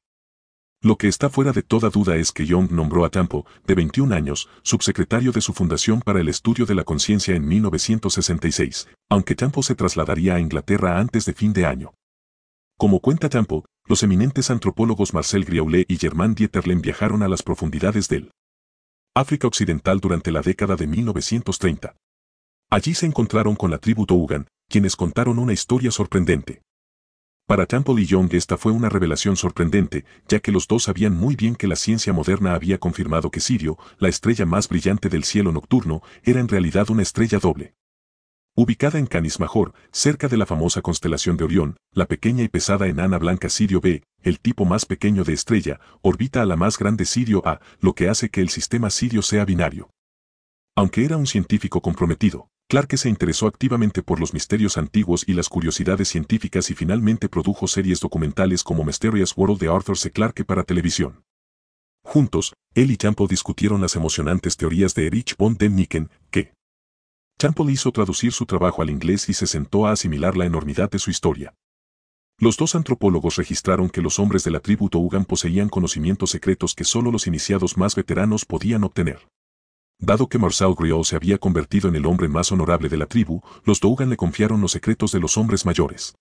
lo que está fuera de toda duda es que Young nombró a Tampo, de 21 años, subsecretario de su Fundación para el Estudio de la Conciencia en 1966, aunque Tampo se trasladaría a Inglaterra antes de fin de año. Como cuenta Campo, los eminentes antropólogos Marcel Griaulet y Germain Dieterlen viajaron a las profundidades del África Occidental durante la década de 1930. Allí se encontraron con la tribu Tougan, quienes contaron una historia sorprendente. Para Temple y Young esta fue una revelación sorprendente, ya que los dos sabían muy bien que la ciencia moderna había confirmado que Sirio, la estrella más brillante del cielo nocturno, era en realidad una estrella doble. Ubicada en Canis Major, cerca de la famosa constelación de Orión, la pequeña y pesada enana blanca Sirio B, el tipo más pequeño de estrella, orbita a la más grande Sirio A, lo que hace que el sistema Sirio sea binario. Aunque era un científico comprometido, Clarke se interesó activamente por los misterios antiguos y las curiosidades científicas y finalmente produjo series documentales como Mysterious World de Arthur C. Clarke para televisión. Juntos, él y Champo discutieron las emocionantes teorías de Erich von Däniken, Champol hizo traducir su trabajo al inglés y se sentó a asimilar la enormidad de su historia. Los dos antropólogos registraron que los hombres de la tribu Tougan poseían conocimientos secretos que solo los iniciados más veteranos podían obtener. Dado que Marcel Griot se había convertido en el hombre más honorable de la tribu, los Tougan le confiaron los secretos de los hombres mayores.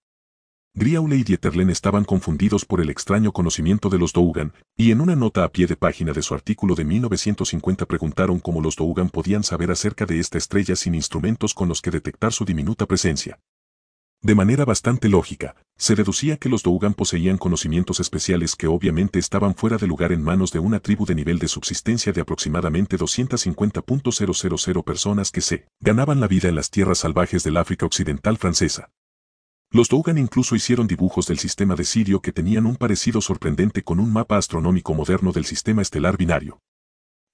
Griaule y Dieterlen estaban confundidos por el extraño conocimiento de los Dougan, y en una nota a pie de página de su artículo de 1950 preguntaron cómo los Dougan podían saber acerca de esta estrella sin instrumentos con los que detectar su diminuta presencia. De manera bastante lógica, se deducía que los Dougan poseían conocimientos especiales que obviamente estaban fuera de lugar en manos de una tribu de nivel de subsistencia de aproximadamente 250.000 personas que se ganaban la vida en las tierras salvajes del África Occidental Francesa. Los Dogan incluso hicieron dibujos del sistema de Sirio que tenían un parecido sorprendente con un mapa astronómico moderno del sistema estelar binario.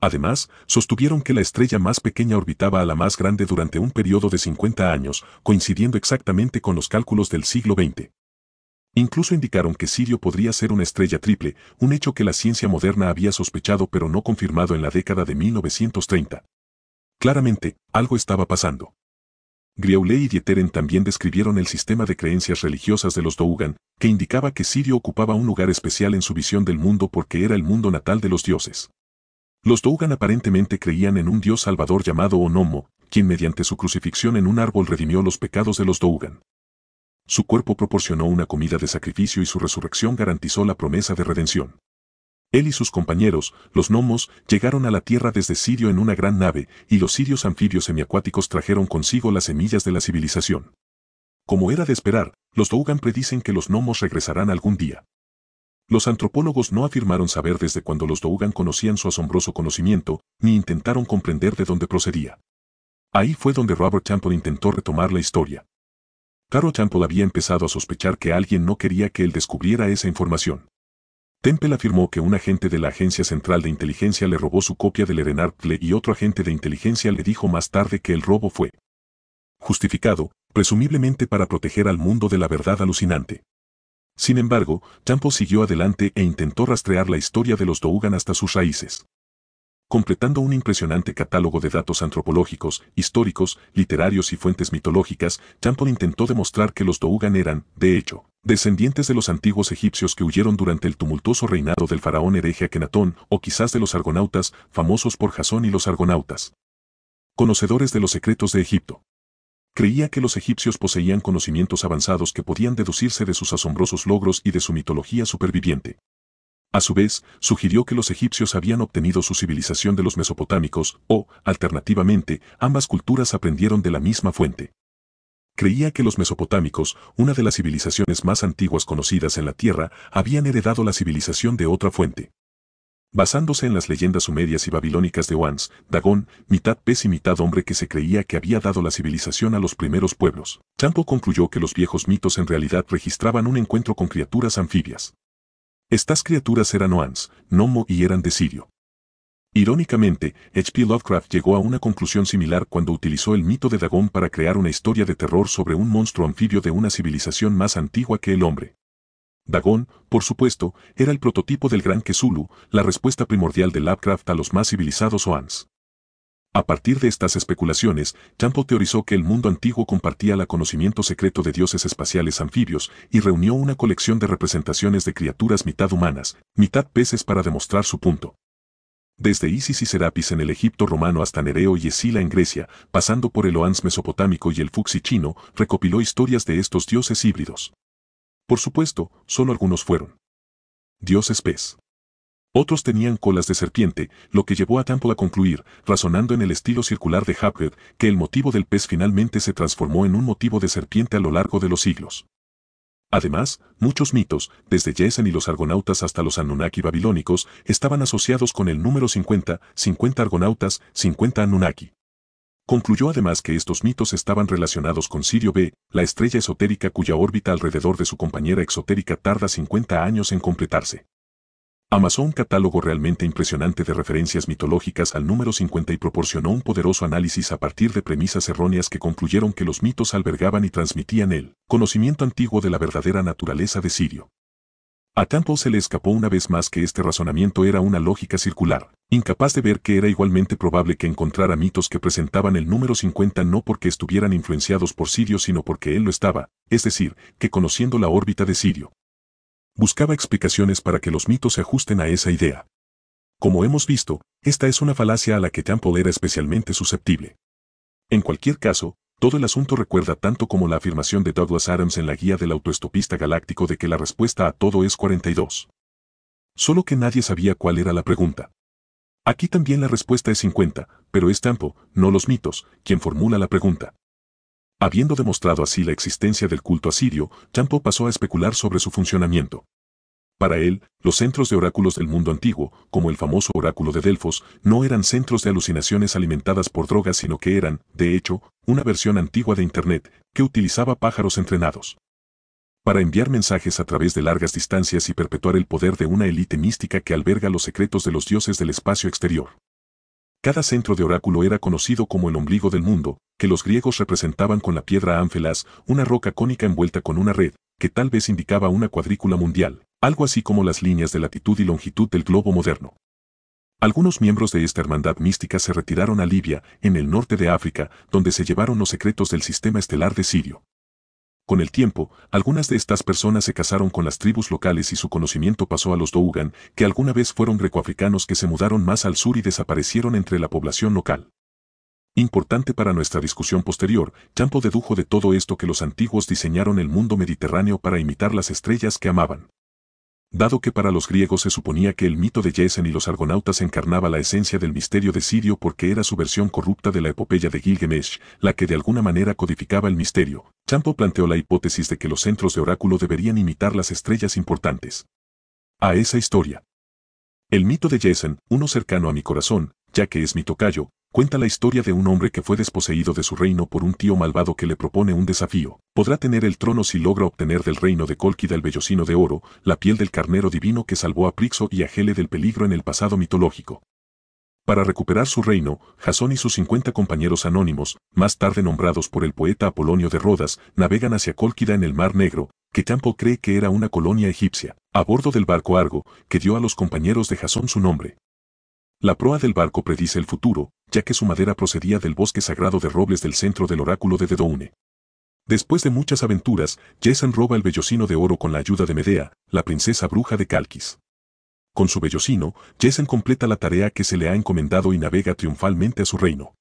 Además, sostuvieron que la estrella más pequeña orbitaba a la más grande durante un periodo de 50 años, coincidiendo exactamente con los cálculos del siglo XX. Incluso indicaron que Sirio podría ser una estrella triple, un hecho que la ciencia moderna había sospechado pero no confirmado en la década de 1930. Claramente, algo estaba pasando. Griaulé y Dieteren también describieron el sistema de creencias religiosas de los Dougan, que indicaba que Sirio ocupaba un lugar especial en su visión del mundo porque era el mundo natal de los dioses. Los Dougan aparentemente creían en un dios salvador llamado Onomo, quien mediante su crucifixión en un árbol redimió los pecados de los Dougan. Su cuerpo proporcionó una comida de sacrificio y su resurrección garantizó la promesa de redención. Él y sus compañeros, los gnomos, llegaron a la Tierra desde Sirio en una gran nave, y los sirios anfibios semiacuáticos trajeron consigo las semillas de la civilización. Como era de esperar, los Dougan predicen que los gnomos regresarán algún día. Los antropólogos no afirmaron saber desde cuándo los Dougan conocían su asombroso conocimiento, ni intentaron comprender de dónde procedía. Ahí fue donde Robert Temple intentó retomar la historia. Caro Temple había empezado a sospechar que alguien no quería que él descubriera esa información. Temple afirmó que un agente de la Agencia Central de Inteligencia le robó su copia del Erenartle y otro agente de inteligencia le dijo más tarde que el robo fue justificado, presumiblemente para proteger al mundo de la verdad alucinante. Sin embargo, Champo siguió adelante e intentó rastrear la historia de los Dougan hasta sus raíces completando un impresionante catálogo de datos antropológicos, históricos, literarios y fuentes mitológicas, Champon intentó demostrar que los Dougan eran, de hecho, descendientes de los antiguos egipcios que huyeron durante el tumultuoso reinado del faraón hereje Akenatón, o quizás de los argonautas, famosos por Jasón y los argonautas. Conocedores de los secretos de Egipto. Creía que los egipcios poseían conocimientos avanzados que podían deducirse de sus asombrosos logros y de su mitología superviviente. A su vez, sugirió que los egipcios habían obtenido su civilización de los mesopotámicos o, alternativamente, ambas culturas aprendieron de la misma fuente. Creía que los mesopotámicos, una de las civilizaciones más antiguas conocidas en la Tierra, habían heredado la civilización de otra fuente. Basándose en las leyendas sumerias y babilónicas de Oans, Dagón, mitad pez y mitad hombre que se creía que había dado la civilización a los primeros pueblos, Champo concluyó que los viejos mitos en realidad registraban un encuentro con criaturas anfibias. Estas criaturas eran Oans, Nomo y eran de Sirio. Irónicamente, H.P. Lovecraft llegó a una conclusión similar cuando utilizó el mito de Dagón para crear una historia de terror sobre un monstruo anfibio de una civilización más antigua que el hombre. Dagón, por supuesto, era el prototipo del gran Kesulu, la respuesta primordial de Lovecraft a los más civilizados Oans. A partir de estas especulaciones, Champo teorizó que el mundo antiguo compartía el conocimiento secreto de dioses espaciales anfibios y reunió una colección de representaciones de criaturas mitad humanas, mitad peces para demostrar su punto. Desde Isis y Serapis en el Egipto romano hasta Nereo y Esila en Grecia, pasando por el Oans mesopotámico y el Fuxi chino, recopiló historias de estos dioses híbridos. Por supuesto, solo algunos fueron. Dioses pez. Otros tenían colas de serpiente, lo que llevó a Temple a concluir, razonando en el estilo circular de Hapred, que el motivo del pez finalmente se transformó en un motivo de serpiente a lo largo de los siglos. Además, muchos mitos, desde Yesen y los argonautas hasta los Anunnaki babilónicos, estaban asociados con el número 50, 50 argonautas, 50 Anunnaki. Concluyó además que estos mitos estaban relacionados con Sirio B, la estrella esotérica cuya órbita alrededor de su compañera exotérica tarda 50 años en completarse un catálogo realmente impresionante de referencias mitológicas al número 50 y proporcionó un poderoso análisis a partir de premisas erróneas que concluyeron que los mitos albergaban y transmitían el conocimiento antiguo de la verdadera naturaleza de Sirio. A tanto se le escapó una vez más que este razonamiento era una lógica circular, incapaz de ver que era igualmente probable que encontrara mitos que presentaban el número 50 no porque estuvieran influenciados por Sirio sino porque él lo estaba, es decir, que conociendo la órbita de Sirio, buscaba explicaciones para que los mitos se ajusten a esa idea. Como hemos visto, esta es una falacia a la que Temple era especialmente susceptible. En cualquier caso, todo el asunto recuerda tanto como la afirmación de Douglas Adams en la guía del autoestopista galáctico de que la respuesta a todo es 42. Solo que nadie sabía cuál era la pregunta. Aquí también la respuesta es 50, pero es Tampo, no los mitos, quien formula la pregunta. Habiendo demostrado así la existencia del culto asirio, Champo pasó a especular sobre su funcionamiento. Para él, los centros de oráculos del mundo antiguo, como el famoso oráculo de Delfos, no eran centros de alucinaciones alimentadas por drogas sino que eran, de hecho, una versión antigua de Internet, que utilizaba pájaros entrenados. Para enviar mensajes a través de largas distancias y perpetuar el poder de una élite mística que alberga los secretos de los dioses del espacio exterior. Cada centro de oráculo era conocido como el ombligo del mundo, que los griegos representaban con la piedra ánfelas, una roca cónica envuelta con una red, que tal vez indicaba una cuadrícula mundial, algo así como las líneas de latitud y longitud del globo moderno. Algunos miembros de esta hermandad mística se retiraron a Libia, en el norte de África, donde se llevaron los secretos del sistema estelar de Sirio. Con el tiempo, algunas de estas personas se casaron con las tribus locales y su conocimiento pasó a los Dougan, que alguna vez fueron grecoafricanos que se mudaron más al sur y desaparecieron entre la población local. Importante para nuestra discusión posterior, Champo dedujo de todo esto que los antiguos diseñaron el mundo mediterráneo para imitar las estrellas que amaban. Dado que para los griegos se suponía que el mito de Jason y los argonautas encarnaba la esencia del misterio de Sirio porque era su versión corrupta de la epopeya de Gilgamesh, la que de alguna manera codificaba el misterio, Champo planteó la hipótesis de que los centros de oráculo deberían imitar las estrellas importantes. A esa historia. El mito de Jason, uno cercano a mi corazón, ya que es mi tocayo, cuenta la historia de un hombre que fue desposeído de su reino por un tío malvado que le propone un desafío. Podrá tener el trono si logra obtener del reino de Colquida el vellocino de oro, la piel del carnero divino que salvó a Prixo y a Gele del peligro en el pasado mitológico. Para recuperar su reino, Jasón y sus 50 compañeros anónimos, más tarde nombrados por el poeta Apolonio de Rodas, navegan hacia Colquida en el Mar Negro, que Campo cree que era una colonia egipcia, a bordo del barco Argo, que dio a los compañeros de Jasón su nombre. La proa del barco predice el futuro, ya que su madera procedía del bosque sagrado de robles del centro del oráculo de Dedoune. Después de muchas aventuras, Jason roba el vellocino de oro con la ayuda de Medea, la princesa bruja de Calquis. Con su vellocino, Jason completa la tarea que se le ha encomendado y navega triunfalmente a su reino.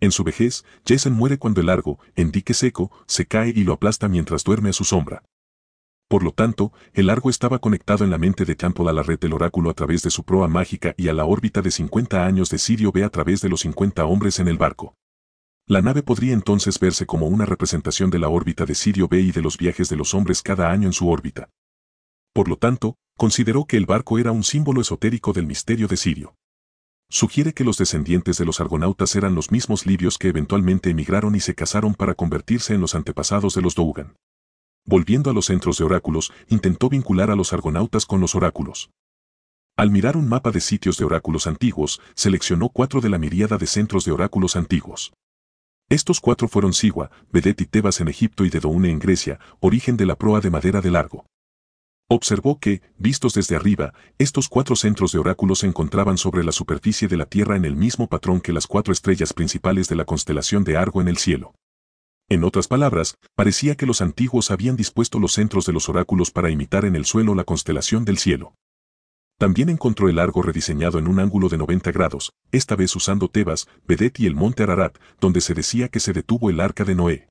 En su vejez, Jason muere cuando el largo, en dique seco, se cae y lo aplasta mientras duerme a su sombra. Por lo tanto, el largo estaba conectado en la mente de campo a la red del oráculo a través de su proa mágica y a la órbita de 50 años de Sirio B a través de los 50 hombres en el barco. La nave podría entonces verse como una representación de la órbita de Sirio B y de los viajes de los hombres cada año en su órbita. Por lo tanto, consideró que el barco era un símbolo esotérico del misterio de Sirio. Sugiere que los descendientes de los argonautas eran los mismos libios que eventualmente emigraron y se casaron para convertirse en los antepasados de los Dougan. Volviendo a los centros de oráculos, intentó vincular a los argonautas con los oráculos. Al mirar un mapa de sitios de oráculos antiguos, seleccionó cuatro de la miríada de centros de oráculos antiguos. Estos cuatro fueron Sigua, Vedet y Tebas en Egipto y Dedoune en Grecia, origen de la proa de madera de largo. Observó que, vistos desde arriba, estos cuatro centros de oráculos se encontraban sobre la superficie de la Tierra en el mismo patrón que las cuatro estrellas principales de la constelación de Argo en el cielo. En otras palabras, parecía que los antiguos habían dispuesto los centros de los oráculos para imitar en el suelo la constelación del cielo. También encontró el arco rediseñado en un ángulo de 90 grados, esta vez usando Tebas, Bedet y el monte Ararat, donde se decía que se detuvo el arca de Noé.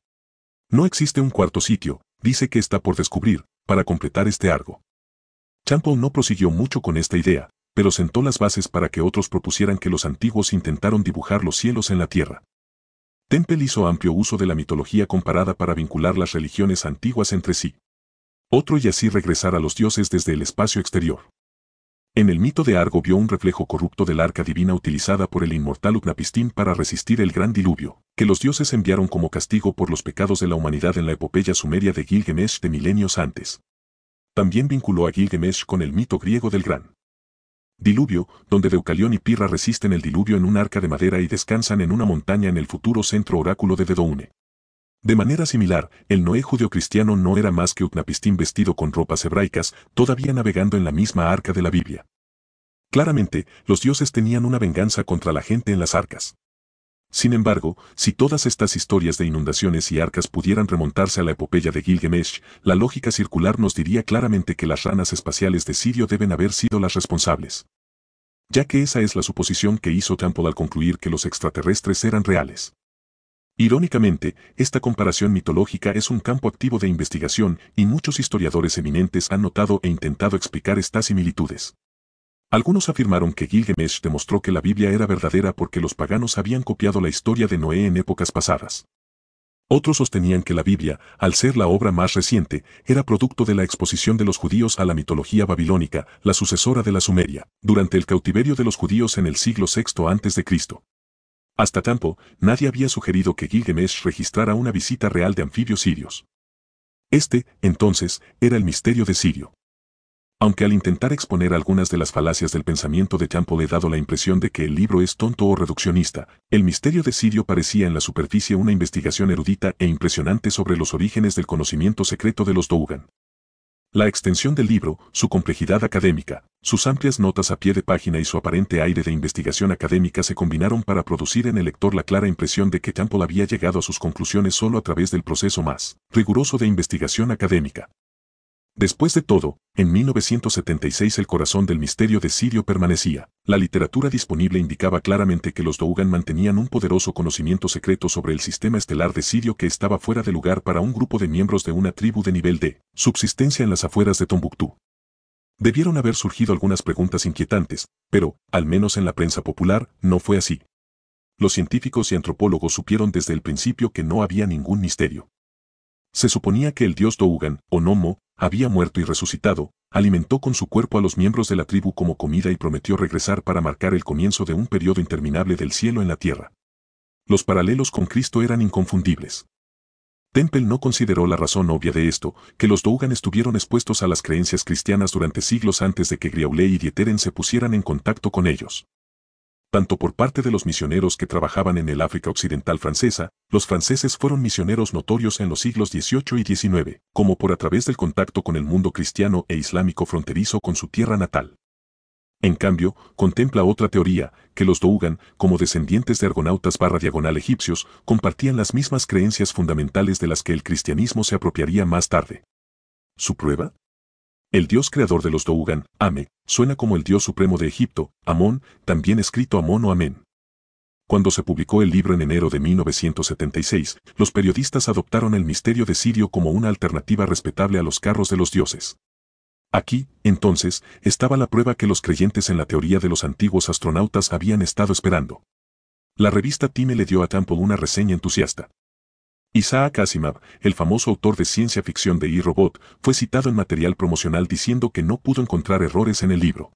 No existe un cuarto sitio, dice que está por descubrir, para completar este arco. Champollion no prosiguió mucho con esta idea, pero sentó las bases para que otros propusieran que los antiguos intentaron dibujar los cielos en la tierra. Temple hizo amplio uso de la mitología comparada para vincular las religiones antiguas entre sí. Otro y así regresar a los dioses desde el espacio exterior. En el mito de Argo vio un reflejo corrupto del arca divina utilizada por el inmortal Ugnapistín para resistir el gran diluvio, que los dioses enviaron como castigo por los pecados de la humanidad en la epopeya sumeria de Gilgamesh de milenios antes. También vinculó a Gilgamesh con el mito griego del gran Diluvio, donde Deucalión y Pirra resisten el diluvio en un arca de madera y descansan en una montaña en el futuro centro oráculo de Dedoune. De manera similar, el Noé judio-cristiano no era más que un Utnapistín vestido con ropas hebraicas, todavía navegando en la misma arca de la Biblia. Claramente, los dioses tenían una venganza contra la gente en las arcas. Sin embargo, si todas estas historias de inundaciones y arcas pudieran remontarse a la epopeya de Gilgamesh, la lógica circular nos diría claramente que las ranas espaciales de Sirio deben haber sido las responsables. Ya que esa es la suposición que hizo Temple al concluir que los extraterrestres eran reales. Irónicamente, esta comparación mitológica es un campo activo de investigación y muchos historiadores eminentes han notado e intentado explicar estas similitudes. Algunos afirmaron que Gilgamesh demostró que la Biblia era verdadera porque los paganos habían copiado la historia de Noé en épocas pasadas. Otros sostenían que la Biblia, al ser la obra más reciente, era producto de la exposición de los judíos a la mitología babilónica, la sucesora de la Sumeria, durante el cautiverio de los judíos en el siglo VI a.C. Hasta tanto, nadie había sugerido que Gilgamesh registrara una visita real de anfibios sirios. Este, entonces, era el misterio de Sirio. Aunque al intentar exponer algunas de las falacias del pensamiento de Champo he dado la impresión de que el libro es tonto o reduccionista, el misterio de Sirio parecía en la superficie una investigación erudita e impresionante sobre los orígenes del conocimiento secreto de los Dougan. La extensión del libro, su complejidad académica, sus amplias notas a pie de página y su aparente aire de investigación académica se combinaron para producir en el lector la clara impresión de que Temple había llegado a sus conclusiones solo a través del proceso más riguroso de investigación académica. Después de todo, en 1976 el corazón del misterio de Sirio permanecía. La literatura disponible indicaba claramente que los Dougan mantenían un poderoso conocimiento secreto sobre el sistema estelar de Sirio que estaba fuera de lugar para un grupo de miembros de una tribu de nivel D, subsistencia en las afueras de Tombuctú. Debieron haber surgido algunas preguntas inquietantes, pero, al menos en la prensa popular, no fue así. Los científicos y antropólogos supieron desde el principio que no había ningún misterio. Se suponía que el dios Dougan, o Nomo, había muerto y resucitado, alimentó con su cuerpo a los miembros de la tribu como comida y prometió regresar para marcar el comienzo de un periodo interminable del cielo en la tierra. Los paralelos con Cristo eran inconfundibles. Temple no consideró la razón obvia de esto, que los Dougan estuvieron expuestos a las creencias cristianas durante siglos antes de que Griaulé y Dieteren se pusieran en contacto con ellos tanto por parte de los misioneros que trabajaban en el África Occidental francesa, los franceses fueron misioneros notorios en los siglos XVIII y XIX, como por a través del contacto con el mundo cristiano e islámico fronterizo con su tierra natal. En cambio, contempla otra teoría, que los Dougan, como descendientes de argonautas barra diagonal egipcios, compartían las mismas creencias fundamentales de las que el cristianismo se apropiaría más tarde. ¿Su prueba? El dios creador de los Dougan, Ame, suena como el dios supremo de Egipto, Amón, también escrito Amón o Amén. Cuando se publicó el libro en enero de 1976, los periodistas adoptaron el misterio de Sirio como una alternativa respetable a los carros de los dioses. Aquí, entonces, estaba la prueba que los creyentes en la teoría de los antiguos astronautas habían estado esperando. La revista Time le dio a Tampo una reseña entusiasta. Isaac Asimov, el famoso autor de ciencia ficción de E-Robot, fue citado en material promocional diciendo que no pudo encontrar errores en el libro.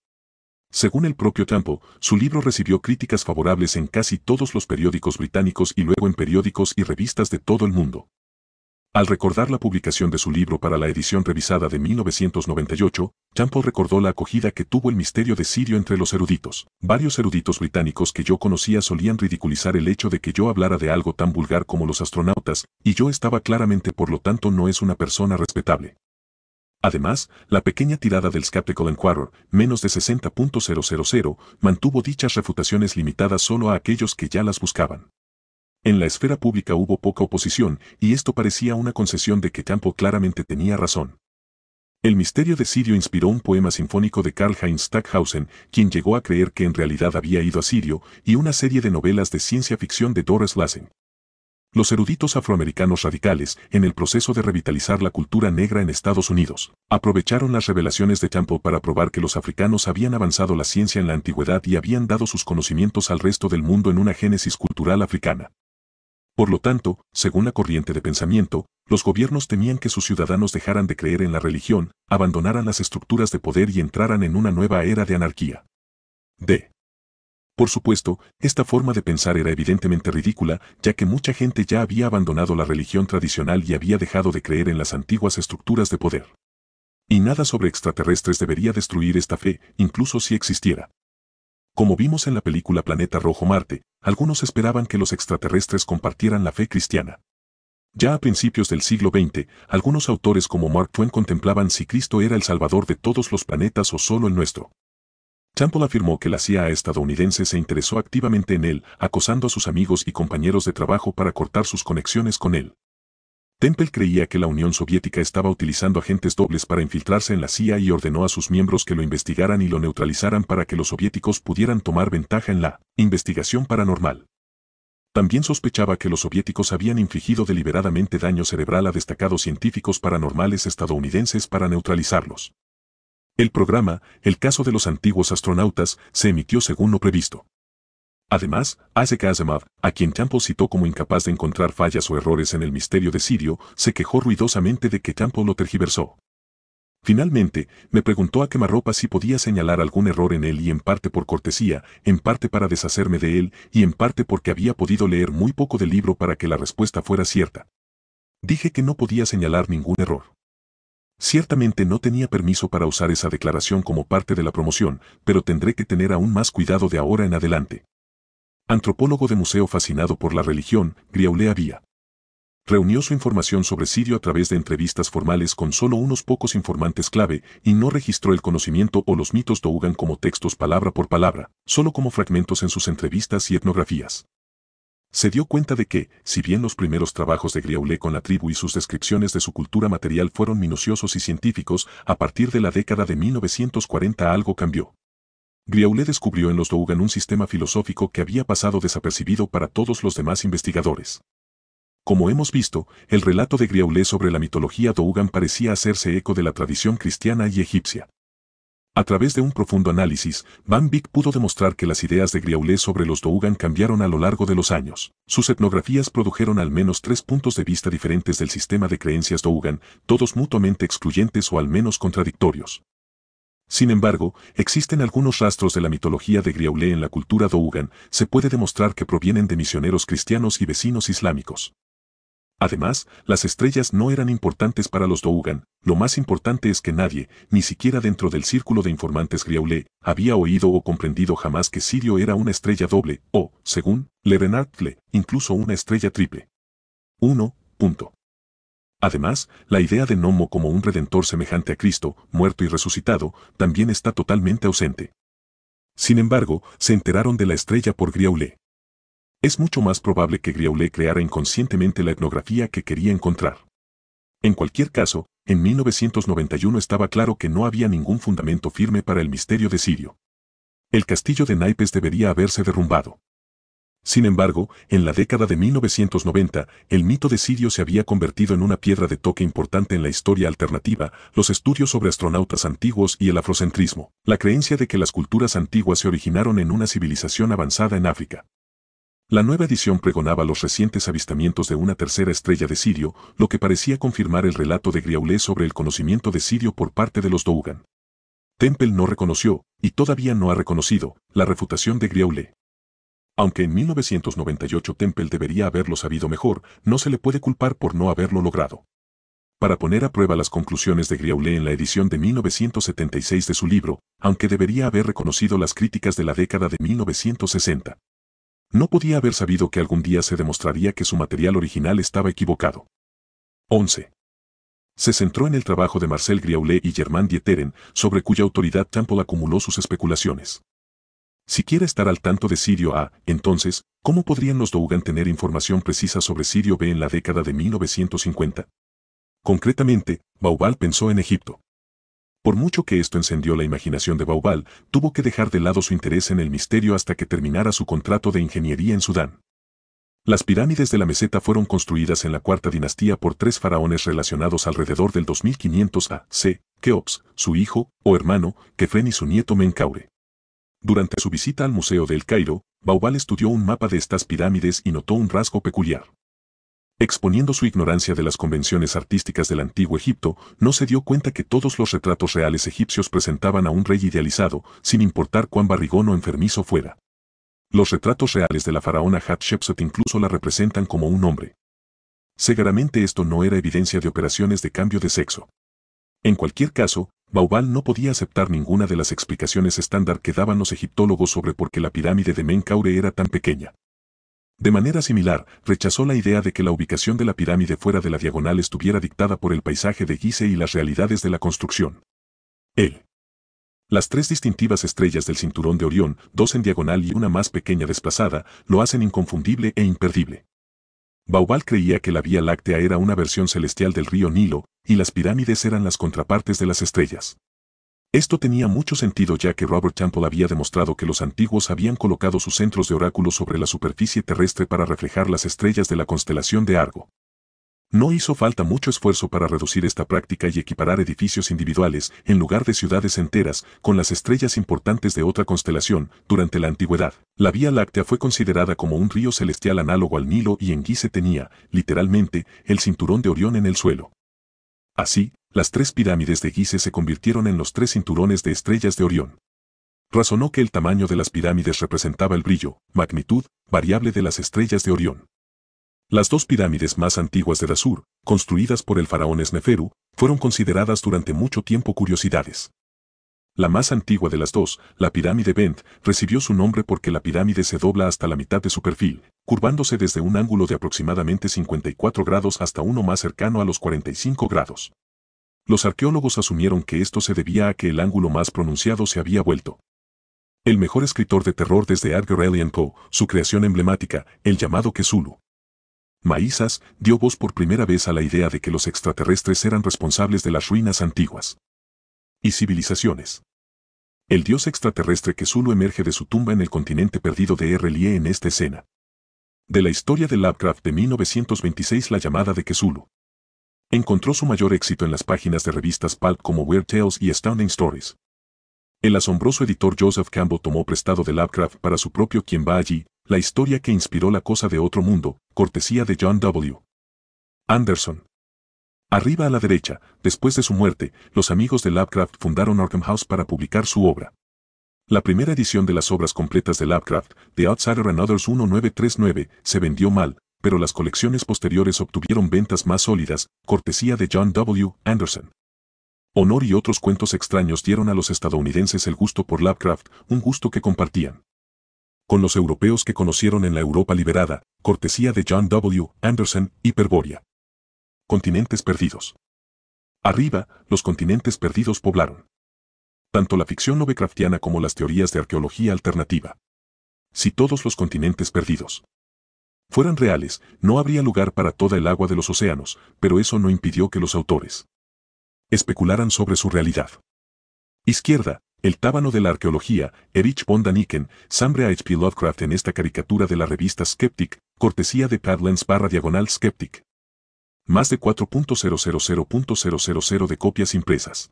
Según el propio Campo, su libro recibió críticas favorables en casi todos los periódicos británicos y luego en periódicos y revistas de todo el mundo. Al recordar la publicación de su libro para la edición revisada de 1998, Champo recordó la acogida que tuvo el misterio de Sirio entre los eruditos. Varios eruditos británicos que yo conocía solían ridiculizar el hecho de que yo hablara de algo tan vulgar como los astronautas, y yo estaba claramente por lo tanto no es una persona respetable. Además, la pequeña tirada del Skeptical Enquirer, menos de 60.000, mantuvo dichas refutaciones limitadas solo a aquellos que ya las buscaban. En la esfera pública hubo poca oposición, y esto parecía una concesión de que Campo claramente tenía razón. El misterio de Sirio inspiró un poema sinfónico de Karl Heinz Stackhausen, quien llegó a creer que en realidad había ido a Sirio, y una serie de novelas de ciencia ficción de Doris Lassen. Los eruditos afroamericanos radicales, en el proceso de revitalizar la cultura negra en Estados Unidos, aprovecharon las revelaciones de Champo para probar que los africanos habían avanzado la ciencia en la antigüedad y habían dado sus conocimientos al resto del mundo en una génesis cultural africana. Por lo tanto, según la corriente de pensamiento, los gobiernos temían que sus ciudadanos dejaran de creer en la religión, abandonaran las estructuras de poder y entraran en una nueva era de anarquía. D. Por supuesto, esta forma de pensar era evidentemente ridícula, ya que mucha gente ya había abandonado la religión tradicional y había dejado de creer en las antiguas estructuras de poder. Y nada sobre extraterrestres debería destruir esta fe, incluso si existiera. Como vimos en la película Planeta Rojo Marte, algunos esperaban que los extraterrestres compartieran la fe cristiana. Ya a principios del siglo XX, algunos autores como Mark Twain contemplaban si Cristo era el salvador de todos los planetas o solo el nuestro. Chample afirmó que la CIA estadounidense se interesó activamente en él, acosando a sus amigos y compañeros de trabajo para cortar sus conexiones con él. Temple creía que la Unión Soviética estaba utilizando agentes dobles para infiltrarse en la CIA y ordenó a sus miembros que lo investigaran y lo neutralizaran para que los soviéticos pudieran tomar ventaja en la investigación paranormal. También sospechaba que los soviéticos habían infligido deliberadamente daño cerebral a destacados científicos paranormales estadounidenses para neutralizarlos. El programa, El caso de los antiguos astronautas, se emitió según lo previsto. Además, hace Asimov, a quien Champo citó como incapaz de encontrar fallas o errores en el misterio de Sirio, se quejó ruidosamente de que Champo lo tergiversó. Finalmente, me preguntó a quemarropa si podía señalar algún error en él y en parte por cortesía, en parte para deshacerme de él y en parte porque había podido leer muy poco del libro para que la respuesta fuera cierta. Dije que no podía señalar ningún error. Ciertamente no tenía permiso para usar esa declaración como parte de la promoción, pero tendré que tener aún más cuidado de ahora en adelante. Antropólogo de museo fascinado por la religión, Griaulé había. Reunió su información sobre Sirio a través de entrevistas formales con solo unos pocos informantes clave y no registró el conocimiento o los mitos Dougan como textos palabra por palabra, solo como fragmentos en sus entrevistas y etnografías. Se dio cuenta de que, si bien los primeros trabajos de Griaulé con la tribu y sus descripciones de su cultura material fueron minuciosos y científicos, a partir de la década de 1940 algo cambió. Griaulé descubrió en los Dougan un sistema filosófico que había pasado desapercibido para todos los demás investigadores. Como hemos visto, el relato de Griaulé sobre la mitología Dougan parecía hacerse eco de la tradición cristiana y egipcia. A través de un profundo análisis, Van Beek pudo demostrar que las ideas de Griaulé sobre los Dougan cambiaron a lo largo de los años. Sus etnografías produjeron al menos tres puntos de vista diferentes del sistema de creencias Dougan, todos mutuamente excluyentes o al menos contradictorios. Sin embargo, existen algunos rastros de la mitología de Griaulé en la cultura Dougan, se puede demostrar que provienen de misioneros cristianos y vecinos islámicos. Además, las estrellas no eran importantes para los Dougan, lo más importante es que nadie, ni siquiera dentro del círculo de informantes Griaulé, había oído o comprendido jamás que Sirio era una estrella doble, o, según Le Renard incluso una estrella triple. 1. Además, la idea de Nomo como un redentor semejante a Cristo, muerto y resucitado, también está totalmente ausente. Sin embargo, se enteraron de la estrella por Griaulé. Es mucho más probable que Griaulé creara inconscientemente la etnografía que quería encontrar. En cualquier caso, en 1991 estaba claro que no había ningún fundamento firme para el misterio de Sirio. El castillo de Naipes debería haberse derrumbado. Sin embargo, en la década de 1990, el mito de Sirio se había convertido en una piedra de toque importante en la historia alternativa, los estudios sobre astronautas antiguos y el afrocentrismo, la creencia de que las culturas antiguas se originaron en una civilización avanzada en África. La nueva edición pregonaba los recientes avistamientos de una tercera estrella de Sirio, lo que parecía confirmar el relato de Griaulé sobre el conocimiento de Sirio por parte de los Dougan. Temple no reconoció, y todavía no ha reconocido, la refutación de Griaulé. Aunque en 1998 Temple debería haberlo sabido mejor, no se le puede culpar por no haberlo logrado. Para poner a prueba las conclusiones de Griaulet en la edición de 1976 de su libro, aunque debería haber reconocido las críticas de la década de 1960. No podía haber sabido que algún día se demostraría que su material original estaba equivocado. 11. Se centró en el trabajo de Marcel Griaulet y Germain Dieteren, sobre cuya autoridad Temple acumuló sus especulaciones. Si quiere estar al tanto de Sirio A, entonces, ¿cómo podrían los Dougan tener información precisa sobre Sirio B en la década de 1950? Concretamente, Baubal pensó en Egipto. Por mucho que esto encendió la imaginación de Baubal, tuvo que dejar de lado su interés en el misterio hasta que terminara su contrato de ingeniería en Sudán. Las pirámides de la meseta fueron construidas en la cuarta dinastía por tres faraones relacionados alrededor del 2500 a C. Keops, su hijo o hermano, Kefren y su nieto Menkaure. Durante su visita al Museo del Cairo, Baubal estudió un mapa de estas pirámides y notó un rasgo peculiar. Exponiendo su ignorancia de las convenciones artísticas del antiguo Egipto, no se dio cuenta que todos los retratos reales egipcios presentaban a un rey idealizado, sin importar cuán barrigón o enfermizo fuera. Los retratos reales de la faraona Hatshepsut incluso la representan como un hombre. Seguramente esto no era evidencia de operaciones de cambio de sexo. En cualquier caso, Baubal no podía aceptar ninguna de las explicaciones estándar que daban los egiptólogos sobre por qué la pirámide de Menkaure era tan pequeña. De manera similar, rechazó la idea de que la ubicación de la pirámide fuera de la diagonal estuviera dictada por el paisaje de Gizeh y las realidades de la construcción. Él. Las tres distintivas estrellas del cinturón de Orión, dos en diagonal y una más pequeña desplazada, lo hacen inconfundible e imperdible. Baubal creía que la Vía Láctea era una versión celestial del río Nilo, y las pirámides eran las contrapartes de las estrellas. Esto tenía mucho sentido ya que Robert Temple había demostrado que los antiguos habían colocado sus centros de oráculos sobre la superficie terrestre para reflejar las estrellas de la constelación de Argo. No hizo falta mucho esfuerzo para reducir esta práctica y equiparar edificios individuales, en lugar de ciudades enteras, con las estrellas importantes de otra constelación, durante la antigüedad. La Vía Láctea fue considerada como un río celestial análogo al Nilo y en Gise tenía, literalmente, el cinturón de Orión en el suelo. Así, las tres pirámides de Gise se convirtieron en los tres cinturones de estrellas de Orión. Razonó que el tamaño de las pirámides representaba el brillo, magnitud, variable de las estrellas de Orión. Las dos pirámides más antiguas de Dasur, construidas por el faraón Sneferu, fueron consideradas durante mucho tiempo curiosidades. La más antigua de las dos, la pirámide Bent, recibió su nombre porque la pirámide se dobla hasta la mitad de su perfil, curvándose desde un ángulo de aproximadamente 54 grados hasta uno más cercano a los 45 grados. Los arqueólogos asumieron que esto se debía a que el ángulo más pronunciado se había vuelto. El mejor escritor de terror desde Edgar Allan Poe, su creación emblemática, el llamado Kesulu, Maízas dio voz por primera vez a la idea de que los extraterrestres eran responsables de las ruinas antiguas y civilizaciones. El dios extraterrestre que emerge de su tumba en el continente perdido de R'lyeh en esta escena. De la historia de Lovecraft de 1926 La llamada de Kesulu. Encontró su mayor éxito en las páginas de revistas pulp como Weird Tales y Astounding Stories. El asombroso editor Joseph Campbell tomó prestado de Lovecraft para su propio Quien va allí, la historia que inspiró La Cosa de Otro Mundo, cortesía de John W. Anderson. Arriba a la derecha, después de su muerte, los amigos de Lovecraft fundaron Arkham House para publicar su obra. La primera edición de las obras completas de Lovecraft, The Outsider and Others 1939, se vendió mal, pero las colecciones posteriores obtuvieron ventas más sólidas, cortesía de John W. Anderson. Honor y otros cuentos extraños dieron a los estadounidenses el gusto por Lovecraft, un gusto que compartían con los europeos que conocieron en la Europa liberada, cortesía de John W. Anderson, hiperboria. Continentes perdidos. Arriba, los continentes perdidos poblaron. Tanto la ficción novecraftiana como las teorías de arqueología alternativa. Si todos los continentes perdidos fueran reales, no habría lugar para toda el agua de los océanos, pero eso no impidió que los autores especularan sobre su realidad. Izquierda, el tábano de la arqueología, Erich von Daniken, Sambre H.P. Lovecraft en esta caricatura de la revista Skeptic, cortesía de Padlands barra diagonal Skeptic. Más de 4.000.000 de copias impresas.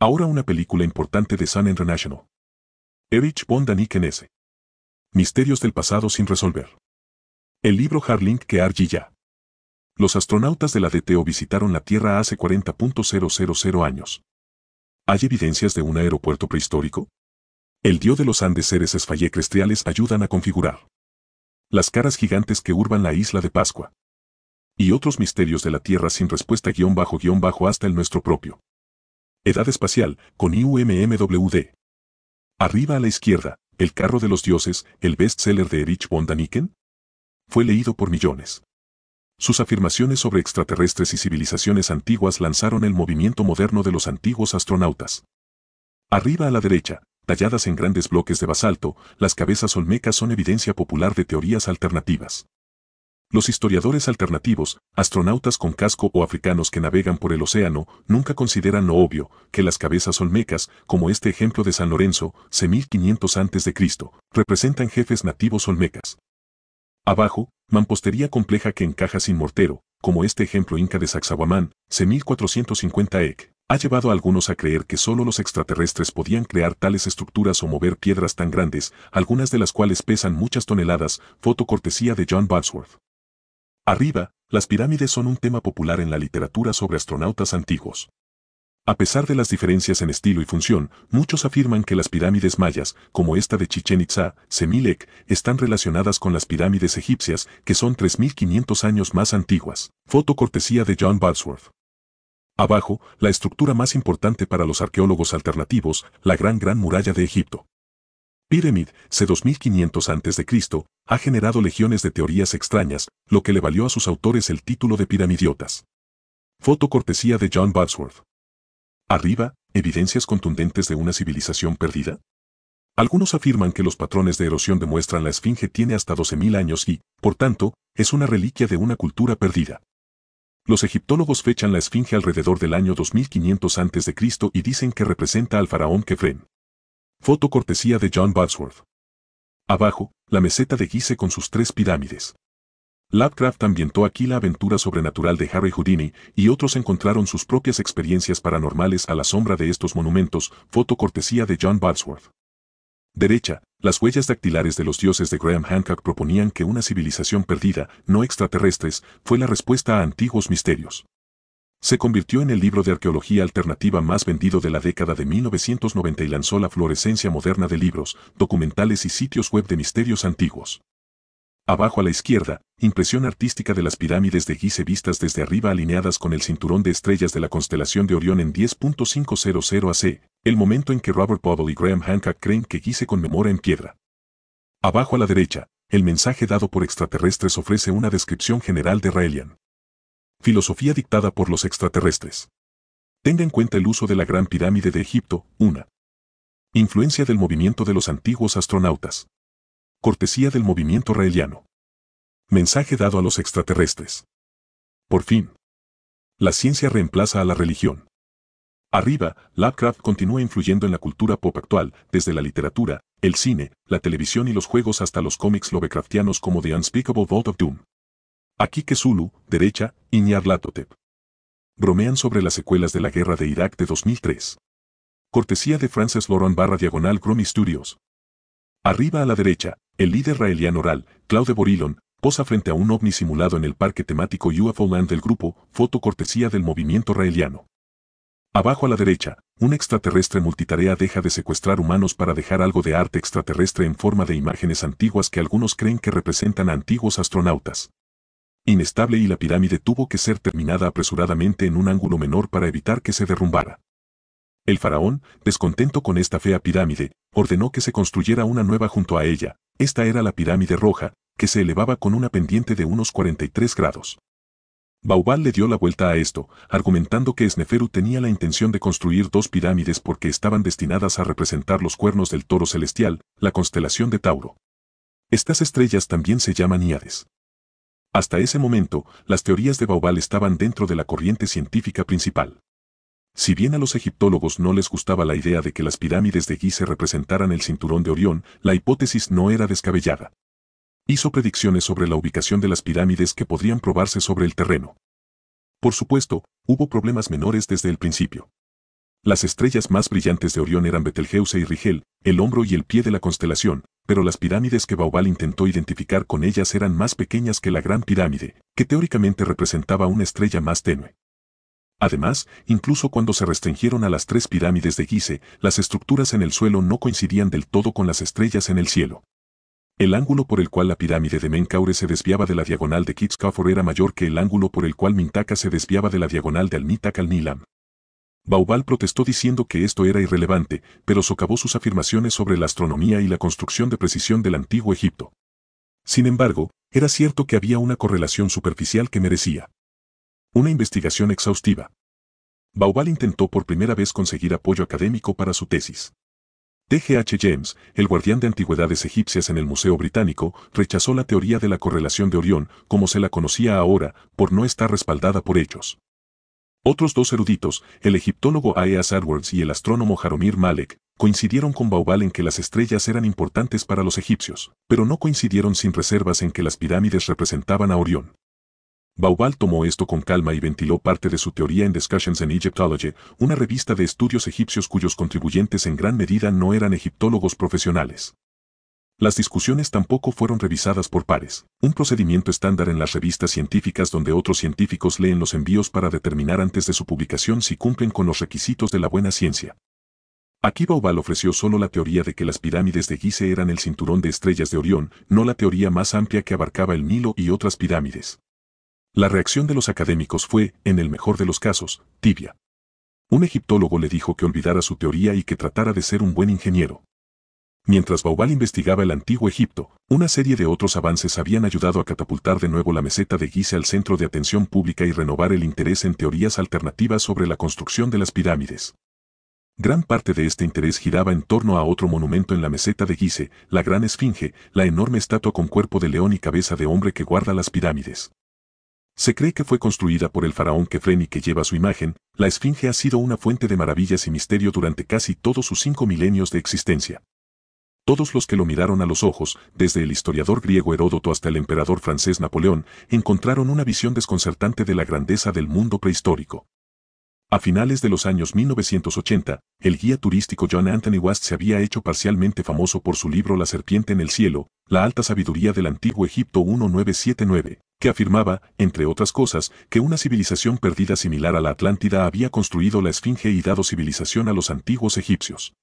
Ahora una película importante de Sun International. Erich von Daniken S. Misterios del pasado sin resolver. El libro Harlink que Argy ya. Los astronautas de la DTO visitaron la Tierra hace 40.000 años. ¿Hay evidencias de un aeropuerto prehistórico? El dios de los Andes seres esfayecrestriales ayudan a configurar las caras gigantes que urban la isla de Pascua y otros misterios de la Tierra sin respuesta guión bajo guión bajo hasta el nuestro propio. Edad espacial, con IUMMWD. Arriba a la izquierda, El carro de los dioses, el bestseller de Erich von Daniken, fue leído por millones. Sus afirmaciones sobre extraterrestres y civilizaciones antiguas lanzaron el movimiento moderno de los antiguos astronautas. Arriba a la derecha, talladas en grandes bloques de basalto, las cabezas olmecas son evidencia popular de teorías alternativas. Los historiadores alternativos, astronautas con casco o africanos que navegan por el océano, nunca consideran lo obvio, que las cabezas olmecas, como este ejemplo de San Lorenzo, 1500 a.C., representan jefes nativos olmecas. Abajo, mampostería compleja que encaja sin mortero, como este ejemplo inca de Saxahuamán, C1450 EC, ha llevado a algunos a creer que solo los extraterrestres podían crear tales estructuras o mover piedras tan grandes, algunas de las cuales pesan muchas toneladas, foto cortesía de John Balsworth Arriba, las pirámides son un tema popular en la literatura sobre astronautas antiguos. A pesar de las diferencias en estilo y función, muchos afirman que las pirámides mayas, como esta de Chichen Itza, Semilek, están relacionadas con las pirámides egipcias, que son 3.500 años más antiguas. Foto cortesía de John Balsworth. Abajo, la estructura más importante para los arqueólogos alternativos, la Gran Gran Muralla de Egipto. Pyramid, C2500 a.C., ha generado legiones de teorías extrañas, lo que le valió a sus autores el título de piramidiotas. Foto cortesía de John Balsworth. Arriba, evidencias contundentes de una civilización perdida. Algunos afirman que los patrones de erosión demuestran la esfinge tiene hasta 12.000 años y, por tanto, es una reliquia de una cultura perdida. Los egiptólogos fechan la esfinge alrededor del año 2500 a.C. y dicen que representa al faraón Kefren. Foto cortesía de John Wadsworth. Abajo, la meseta de Gizeh con sus tres pirámides. Lovecraft ambientó aquí la aventura sobrenatural de Harry Houdini y otros encontraron sus propias experiencias paranormales a la sombra de estos monumentos, foto cortesía de John Balsworth. Derecha, las huellas dactilares de los dioses de Graham Hancock proponían que una civilización perdida, no extraterrestres, fue la respuesta a antiguos misterios. Se convirtió en el libro de arqueología alternativa más vendido de la década de 1990 y lanzó la florescencia moderna de libros, documentales y sitios web de misterios antiguos. Abajo a la izquierda, impresión artística de las pirámides de Gizeh vistas desde arriba alineadas con el cinturón de estrellas de la constelación de Orión en 10.500 AC, el momento en que Robert Powell y Graham Hancock creen que Gizeh conmemora en piedra. Abajo a la derecha, el mensaje dado por extraterrestres ofrece una descripción general de Raelian. Filosofía dictada por los extraterrestres. Tenga en cuenta el uso de la Gran Pirámide de Egipto, una. Influencia del movimiento de los antiguos astronautas cortesía del movimiento raeliano. Mensaje dado a los extraterrestres. Por fin. La ciencia reemplaza a la religión. Arriba, Lovecraft continúa influyendo en la cultura pop actual, desde la literatura, el cine, la televisión y los juegos hasta los cómics lovecraftianos como The Unspeakable Vault of Doom. Aquí que Zulu, derecha, y Nyarlathotep. Bromean sobre las secuelas de la guerra de Irak de 2003. Cortesía de Frances Laurent barra diagonal Gromy Studios. Arriba a la derecha, el líder raeliano oral, Claude Borillon, posa frente a un ovni simulado en el parque temático UFO Land del grupo, foto cortesía del movimiento israeliano. Abajo a la derecha, un extraterrestre multitarea deja de secuestrar humanos para dejar algo de arte extraterrestre en forma de imágenes antiguas que algunos creen que representan a antiguos astronautas. Inestable y la pirámide tuvo que ser terminada apresuradamente en un ángulo menor para evitar que se derrumbara. El faraón, descontento con esta fea pirámide, ordenó que se construyera una nueva junto a ella, esta era la pirámide roja, que se elevaba con una pendiente de unos 43 grados. Baubal le dio la vuelta a esto, argumentando que Sneferu tenía la intención de construir dos pirámides porque estaban destinadas a representar los cuernos del toro celestial, la constelación de Tauro. Estas estrellas también se llaman Iades. Hasta ese momento, las teorías de Baubal estaban dentro de la corriente científica principal. Si bien a los egiptólogos no les gustaba la idea de que las pirámides de Gize representaran el cinturón de Orión, la hipótesis no era descabellada. Hizo predicciones sobre la ubicación de las pirámides que podrían probarse sobre el terreno. Por supuesto, hubo problemas menores desde el principio. Las estrellas más brillantes de Orión eran Betelgeuse y Rigel, el hombro y el pie de la constelación, pero las pirámides que Baubal intentó identificar con ellas eran más pequeñas que la Gran Pirámide, que teóricamente representaba una estrella más tenue. Además, incluso cuando se restringieron a las tres pirámides de Gise, las estructuras en el suelo no coincidían del todo con las estrellas en el cielo. El ángulo por el cual la pirámide de Menkaure se desviaba de la diagonal de Kitzkafor era mayor que el ángulo por el cual Mintaka se desviaba de la diagonal de Almitak al Nilam. Baubal protestó diciendo que esto era irrelevante, pero socavó sus afirmaciones sobre la astronomía y la construcción de precisión del antiguo Egipto. Sin embargo, era cierto que había una correlación superficial que merecía una investigación exhaustiva. Baubal intentó por primera vez conseguir apoyo académico para su tesis. T.G.H. James, el guardián de antigüedades egipcias en el Museo Británico, rechazó la teoría de la correlación de Orión, como se la conocía ahora, por no estar respaldada por ellos. Otros dos eruditos, el egiptólogo e S. Edwards y el astrónomo Jaromir Malek, coincidieron con Baubal en que las estrellas eran importantes para los egipcios, pero no coincidieron sin reservas en que las pirámides representaban a Orión. Baubal tomó esto con calma y ventiló parte de su teoría en Discussions in Egyptology, una revista de estudios egipcios cuyos contribuyentes en gran medida no eran egiptólogos profesionales. Las discusiones tampoco fueron revisadas por pares, un procedimiento estándar en las revistas científicas donde otros científicos leen los envíos para determinar antes de su publicación si cumplen con los requisitos de la buena ciencia. Aquí Baubal ofreció solo la teoría de que las pirámides de Gizeh eran el cinturón de estrellas de Orión, no la teoría más amplia que abarcaba el Nilo y otras pirámides. La reacción de los académicos fue, en el mejor de los casos, tibia. Un egiptólogo le dijo que olvidara su teoría y que tratara de ser un buen ingeniero. Mientras Baubal investigaba el antiguo Egipto, una serie de otros avances habían ayudado a catapultar de nuevo la meseta de guise al centro de atención pública y renovar el interés en teorías alternativas sobre la construcción de las pirámides. Gran parte de este interés giraba en torno a otro monumento en la meseta de Gizeh, la Gran Esfinge, la enorme estatua con cuerpo de león y cabeza de hombre que guarda las pirámides. Se cree que fue construida por el faraón Kefren y que lleva su imagen, la Esfinge ha sido una fuente de maravillas y misterio durante casi todos sus cinco milenios de existencia. Todos los que lo miraron a los ojos, desde el historiador griego Heródoto hasta el emperador francés Napoleón, encontraron una visión desconcertante de la grandeza del mundo prehistórico. A finales de los años 1980, el guía turístico John Anthony West se había hecho parcialmente famoso por su libro La serpiente en el cielo, La alta sabiduría del antiguo Egipto 1979, que afirmaba, entre otras cosas, que una civilización perdida similar a la Atlántida había construido la Esfinge y dado civilización a los antiguos egipcios.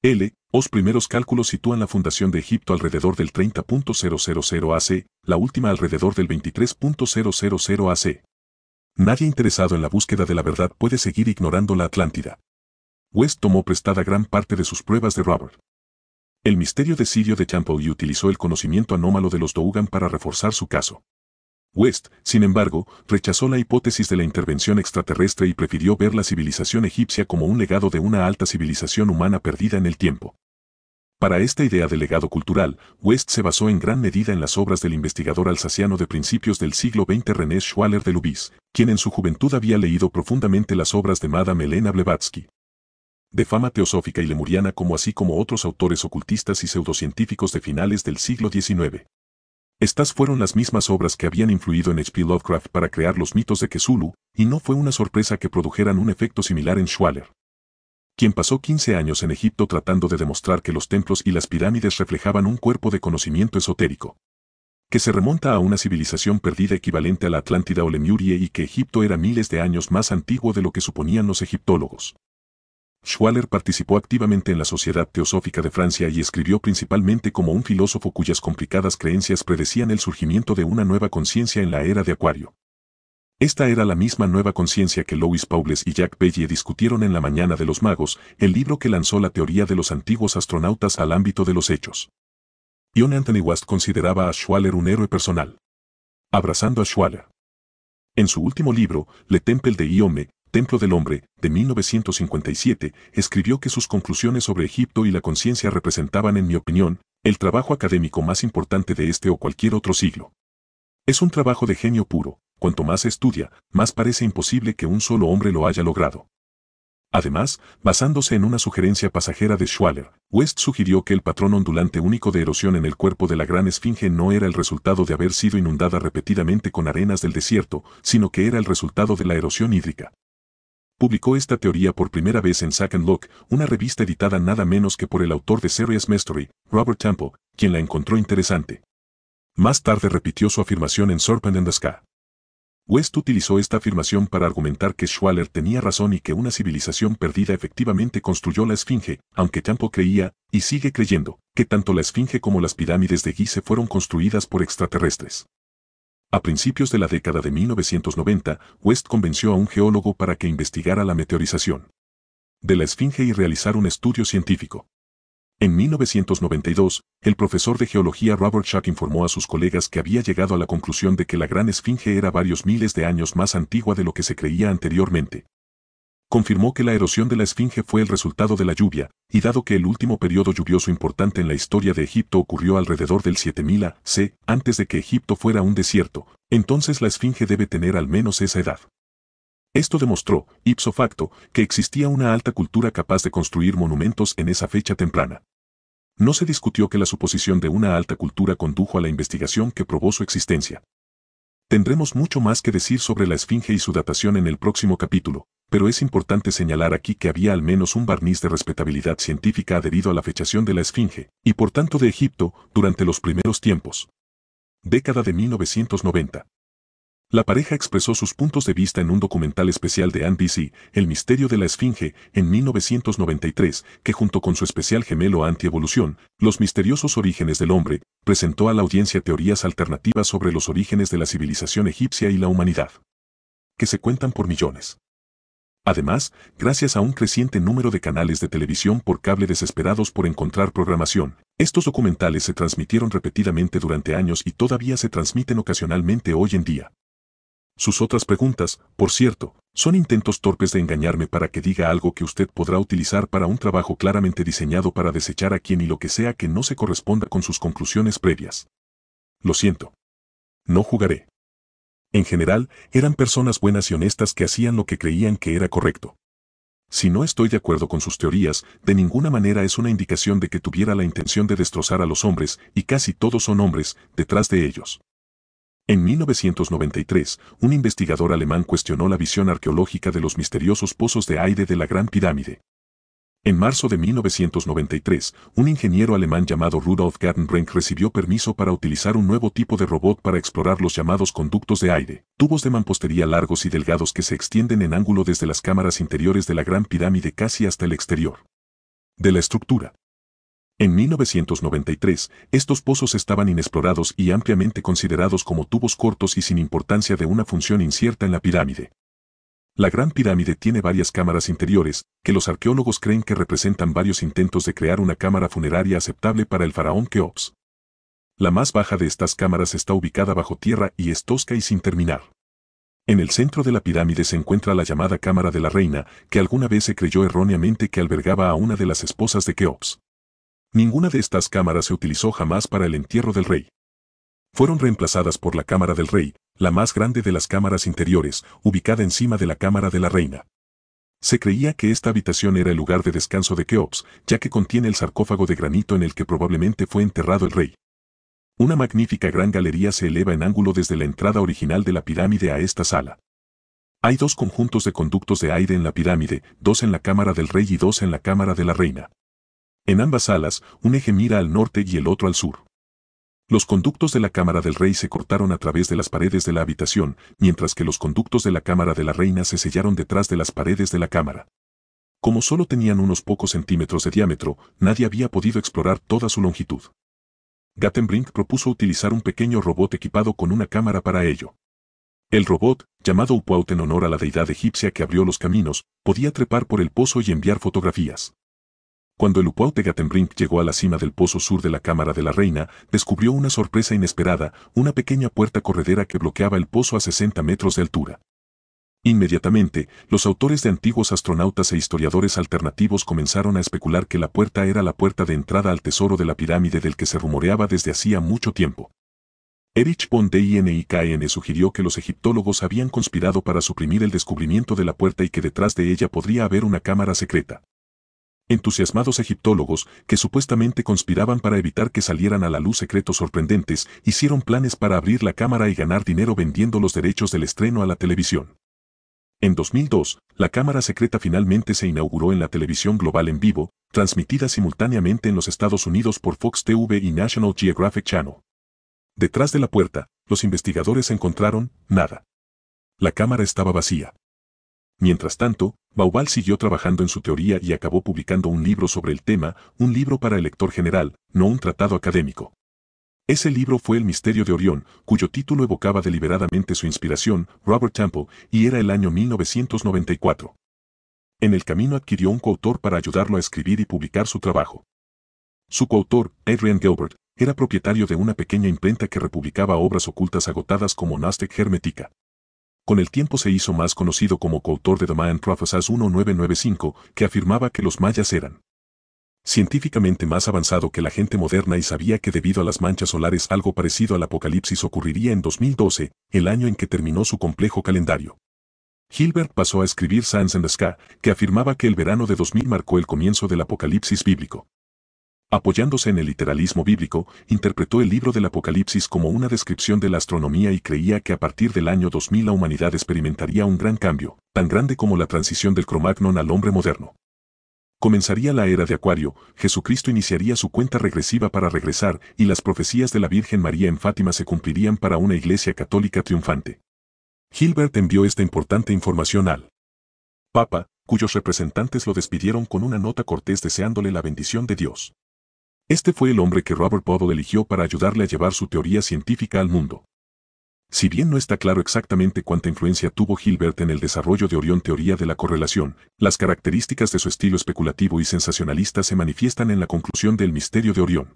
L. Os primeros cálculos sitúan la fundación de Egipto alrededor del 30.000 AC, la última alrededor del 23.000 AC. Nadie interesado en la búsqueda de la verdad puede seguir ignorando la Atlántida. West tomó prestada gran parte de sus pruebas de Robert. El misterio de Sirio de utilizó el conocimiento anómalo de los Dougan para reforzar su caso. West, sin embargo, rechazó la hipótesis de la intervención extraterrestre y prefirió ver la civilización egipcia como un legado de una alta civilización humana perdida en el tiempo. Para esta idea de legado cultural, West se basó en gran medida en las obras del investigador alsaciano de principios del siglo XX René Schwaller de Lubis, quien en su juventud había leído profundamente las obras de Madame Elena Blavatsky. De fama teosófica y lemuriana como así como otros autores ocultistas y pseudocientíficos de finales del siglo XIX. Estas fueron las mismas obras que habían influido en H.P. Lovecraft para crear los mitos de Kesulu, y no fue una sorpresa que produjeran un efecto similar en Schwaller quien pasó 15 años en Egipto tratando de demostrar que los templos y las pirámides reflejaban un cuerpo de conocimiento esotérico, que se remonta a una civilización perdida equivalente a la Atlántida o Lemuria y que Egipto era miles de años más antiguo de lo que suponían los egiptólogos. Schwaller participó activamente en la Sociedad Teosófica de Francia y escribió principalmente como un filósofo cuyas complicadas creencias predecían el surgimiento de una nueva conciencia en la era de Acuario. Esta era la misma nueva conciencia que Louis Paules y Jack Bellier discutieron en La Mañana de los Magos, el libro que lanzó la teoría de los antiguos astronautas al ámbito de los hechos. John Anthony West consideraba a Schwaller un héroe personal. Abrazando a Schwaller. En su último libro, Le Temple de Iome, Templo del Hombre, de 1957, escribió que sus conclusiones sobre Egipto y la conciencia representaban, en mi opinión, el trabajo académico más importante de este o cualquier otro siglo. Es un trabajo de genio puro, Cuanto más estudia, más parece imposible que un solo hombre lo haya logrado. Además, basándose en una sugerencia pasajera de Schwaller, West sugirió que el patrón ondulante único de erosión en el cuerpo de la gran esfinge no era el resultado de haber sido inundada repetidamente con arenas del desierto, sino que era el resultado de la erosión hídrica. Publicó esta teoría por primera vez en Second Look, una revista editada nada menos que por el autor de Serious Mystery, Robert Temple, quien la encontró interesante. Más tarde repitió su afirmación en Serpent and the West utilizó esta afirmación para argumentar que Schwaller tenía razón y que una civilización perdida efectivamente construyó la Esfinge, aunque Campo creía, y sigue creyendo, que tanto la Esfinge como las pirámides de Gizeh fueron construidas por extraterrestres. A principios de la década de 1990, West convenció a un geólogo para que investigara la meteorización de la Esfinge y realizar un estudio científico. En 1992, el profesor de geología Robert Schack informó a sus colegas que había llegado a la conclusión de que la Gran Esfinge era varios miles de años más antigua de lo que se creía anteriormente. Confirmó que la erosión de la Esfinge fue el resultado de la lluvia, y dado que el último periodo lluvioso importante en la historia de Egipto ocurrió alrededor del 7000 AC, antes de que Egipto fuera un desierto, entonces la Esfinge debe tener al menos esa edad. Esto demostró, ipso facto, que existía una alta cultura capaz de construir monumentos en esa fecha temprana. No se discutió que la suposición de una alta cultura condujo a la investigación que probó su existencia. Tendremos mucho más que decir sobre la esfinge y su datación en el próximo capítulo, pero es importante señalar aquí que había al menos un barniz de respetabilidad científica adherido a la fechación de la esfinge, y por tanto de Egipto, durante los primeros tiempos. Década de 1990. La pareja expresó sus puntos de vista en un documental especial de NBC, El misterio de la Esfinge, en 1993, que junto con su especial gemelo Antievolución, Los misteriosos orígenes del hombre, presentó a la audiencia teorías alternativas sobre los orígenes de la civilización egipcia y la humanidad, que se cuentan por millones. Además, gracias a un creciente número de canales de televisión por cable desesperados por encontrar programación, estos documentales se transmitieron repetidamente durante años y todavía se transmiten ocasionalmente hoy en día. Sus otras preguntas, por cierto, son intentos torpes de engañarme para que diga algo que usted podrá utilizar para un trabajo claramente diseñado para desechar a quien y lo que sea que no se corresponda con sus conclusiones previas. Lo siento. No jugaré. En general, eran personas buenas y honestas que hacían lo que creían que era correcto. Si no estoy de acuerdo con sus teorías, de ninguna manera es una indicación de que tuviera la intención de destrozar a los hombres, y casi todos son hombres, detrás de ellos. En 1993, un investigador alemán cuestionó la visión arqueológica de los misteriosos pozos de aire de la Gran Pirámide. En marzo de 1993, un ingeniero alemán llamado Rudolf Gartenbrink recibió permiso para utilizar un nuevo tipo de robot para explorar los llamados conductos de aire, tubos de mampostería largos y delgados que se extienden en ángulo desde las cámaras interiores de la Gran Pirámide casi hasta el exterior. De la estructura, en 1993, estos pozos estaban inexplorados y ampliamente considerados como tubos cortos y sin importancia de una función incierta en la pirámide. La Gran Pirámide tiene varias cámaras interiores, que los arqueólogos creen que representan varios intentos de crear una cámara funeraria aceptable para el faraón Keops. La más baja de estas cámaras está ubicada bajo tierra y es tosca y sin terminar. En el centro de la pirámide se encuentra la llamada Cámara de la Reina, que alguna vez se creyó erróneamente que albergaba a una de las esposas de Keops. Ninguna de estas cámaras se utilizó jamás para el entierro del rey. Fueron reemplazadas por la Cámara del Rey, la más grande de las cámaras interiores, ubicada encima de la Cámara de la Reina. Se creía que esta habitación era el lugar de descanso de Keops, ya que contiene el sarcófago de granito en el que probablemente fue enterrado el rey. Una magnífica gran galería se eleva en ángulo desde la entrada original de la pirámide a esta sala. Hay dos conjuntos de conductos de aire en la pirámide, dos en la cámara del rey y dos en la cámara de la reina. En ambas alas, un eje mira al norte y el otro al sur. Los conductos de la Cámara del Rey se cortaron a través de las paredes de la habitación, mientras que los conductos de la Cámara de la Reina se sellaron detrás de las paredes de la Cámara. Como solo tenían unos pocos centímetros de diámetro, nadie había podido explorar toda su longitud. Gattenbrink propuso utilizar un pequeño robot equipado con una cámara para ello. El robot, llamado Upuaut en honor a la deidad egipcia que abrió los caminos, podía trepar por el pozo y enviar fotografías. Cuando el Upau llegó a la cima del pozo sur de la Cámara de la Reina, descubrió una sorpresa inesperada, una pequeña puerta corredera que bloqueaba el pozo a 60 metros de altura. Inmediatamente, los autores de antiguos astronautas e historiadores alternativos comenzaron a especular que la puerta era la puerta de entrada al tesoro de la pirámide del que se rumoreaba desde hacía mucho tiempo. Erich von Däniken sugirió que los egiptólogos habían conspirado para suprimir el descubrimiento de la puerta y que detrás de ella podría haber una cámara secreta entusiasmados egiptólogos que supuestamente conspiraban para evitar que salieran a la luz secretos sorprendentes, hicieron planes para abrir la cámara y ganar dinero vendiendo los derechos del estreno a la televisión. En 2002, la cámara secreta finalmente se inauguró en la televisión global en vivo, transmitida simultáneamente en los Estados Unidos por Fox TV y National Geographic Channel. Detrás de la puerta, los investigadores encontraron nada. La cámara estaba vacía. Mientras tanto, Baubal siguió trabajando en su teoría y acabó publicando un libro sobre el tema, un libro para el lector general, no un tratado académico. Ese libro fue El misterio de Orión, cuyo título evocaba deliberadamente su inspiración, Robert Temple, y era el año 1994. En el camino adquirió un coautor para ayudarlo a escribir y publicar su trabajo. Su coautor, Adrian Gilbert, era propietario de una pequeña imprenta que republicaba obras ocultas agotadas como Gnostic Hermetica. Con el tiempo se hizo más conocido como coautor de The Mayan Prophecies 1995, que afirmaba que los mayas eran científicamente más avanzado que la gente moderna y sabía que debido a las manchas solares algo parecido al apocalipsis ocurriría en 2012, el año en que terminó su complejo calendario. Hilbert pasó a escribir Science and the que afirmaba que el verano de 2000 marcó el comienzo del apocalipsis bíblico. Apoyándose en el literalismo bíblico, interpretó el libro del Apocalipsis como una descripción de la astronomía y creía que a partir del año 2000 la humanidad experimentaría un gran cambio, tan grande como la transición del Cromagnon al hombre moderno. Comenzaría la era de Acuario, Jesucristo iniciaría su cuenta regresiva para regresar y las profecías de la Virgen María en Fátima se cumplirían para una iglesia católica triunfante. Gilbert envió esta importante información al Papa, cuyos representantes lo despidieron con una nota cortés deseándole la bendición de Dios. Este fue el hombre que Robert Powell eligió para ayudarle a llevar su teoría científica al mundo. Si bien no está claro exactamente cuánta influencia tuvo Hilbert en el desarrollo de Orión teoría de la correlación, las características de su estilo especulativo y sensacionalista se manifiestan en la conclusión del misterio de Orión.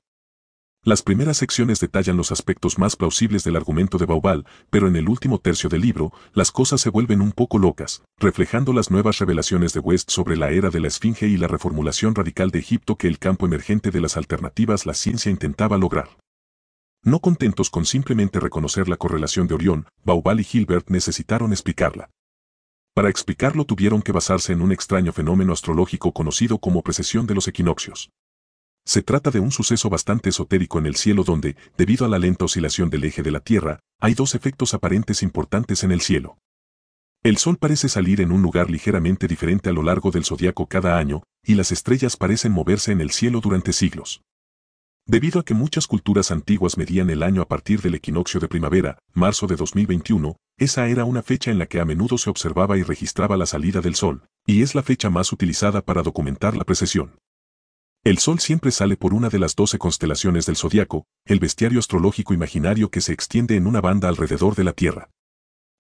Las primeras secciones detallan los aspectos más plausibles del argumento de Baubal, pero en el último tercio del libro, las cosas se vuelven un poco locas, reflejando las nuevas revelaciones de West sobre la era de la Esfinge y la reformulación radical de Egipto que el campo emergente de las alternativas la ciencia intentaba lograr. No contentos con simplemente reconocer la correlación de Orión, Baubal y Hilbert necesitaron explicarla. Para explicarlo tuvieron que basarse en un extraño fenómeno astrológico conocido como precesión de los equinoccios. Se trata de un suceso bastante esotérico en el cielo donde, debido a la lenta oscilación del eje de la Tierra, hay dos efectos aparentes importantes en el cielo. El Sol parece salir en un lugar ligeramente diferente a lo largo del zodiaco cada año, y las estrellas parecen moverse en el cielo durante siglos. Debido a que muchas culturas antiguas medían el año a partir del equinoccio de primavera, marzo de 2021, esa era una fecha en la que a menudo se observaba y registraba la salida del Sol, y es la fecha más utilizada para documentar la precesión. El sol siempre sale por una de las doce constelaciones del zodiaco, el bestiario astrológico imaginario que se extiende en una banda alrededor de la Tierra.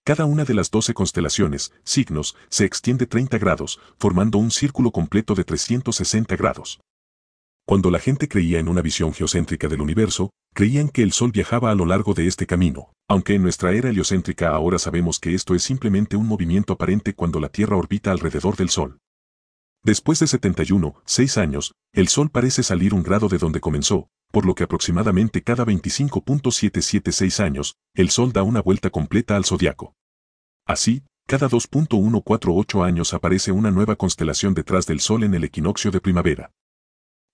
Cada una de las doce constelaciones, signos, se extiende 30 grados, formando un círculo completo de 360 grados. Cuando la gente creía en una visión geocéntrica del universo, creían que el Sol viajaba a lo largo de este camino, aunque en nuestra era heliocéntrica ahora sabemos que esto es simplemente un movimiento aparente cuando la Tierra orbita alrededor del Sol. Después de 71, 6 años, el Sol parece salir un grado de donde comenzó, por lo que aproximadamente cada 25.776 años, el Sol da una vuelta completa al zodiaco. Así, cada 2.148 años aparece una nueva constelación detrás del Sol en el equinoccio de primavera.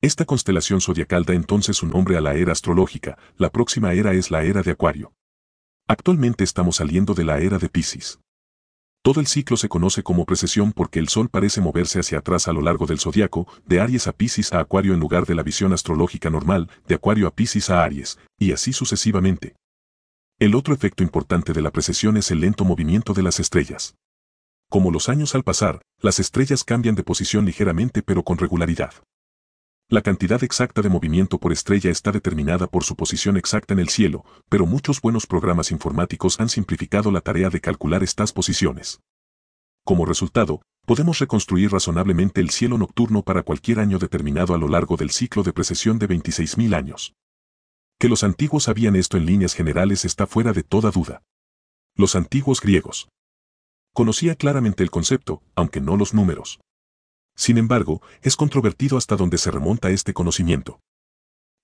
Esta constelación zodiacal da entonces su nombre a la era astrológica, la próxima era es la era de Acuario. Actualmente estamos saliendo de la era de Pisces. Todo el ciclo se conoce como precesión porque el Sol parece moverse hacia atrás a lo largo del zodiaco, de Aries a Pisces a Acuario en lugar de la visión astrológica normal, de Acuario a Pisces a Aries, y así sucesivamente. El otro efecto importante de la precesión es el lento movimiento de las estrellas. Como los años al pasar, las estrellas cambian de posición ligeramente pero con regularidad. La cantidad exacta de movimiento por estrella está determinada por su posición exacta en el cielo, pero muchos buenos programas informáticos han simplificado la tarea de calcular estas posiciones. Como resultado, podemos reconstruir razonablemente el cielo nocturno para cualquier año determinado a lo largo del ciclo de precesión de 26.000 años. Que los antiguos sabían esto en líneas generales está fuera de toda duda. Los antiguos griegos. Conocía claramente el concepto, aunque no los números. Sin embargo, es controvertido hasta donde se remonta este conocimiento.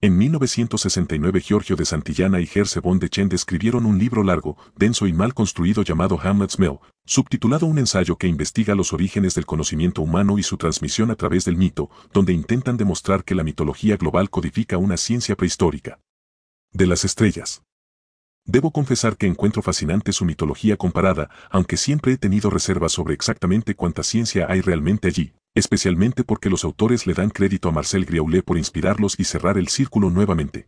En 1969 Giorgio de Santillana y Gerse von de Chen escribieron un libro largo, denso y mal construido llamado Hamlet's Mill, subtitulado Un ensayo que investiga los orígenes del conocimiento humano y su transmisión a través del mito, donde intentan demostrar que la mitología global codifica una ciencia prehistórica. De las estrellas. Debo confesar que encuentro fascinante su mitología comparada, aunque siempre he tenido reservas sobre exactamente cuánta ciencia hay realmente allí especialmente porque los autores le dan crédito a Marcel Griaulé por inspirarlos y cerrar el círculo nuevamente.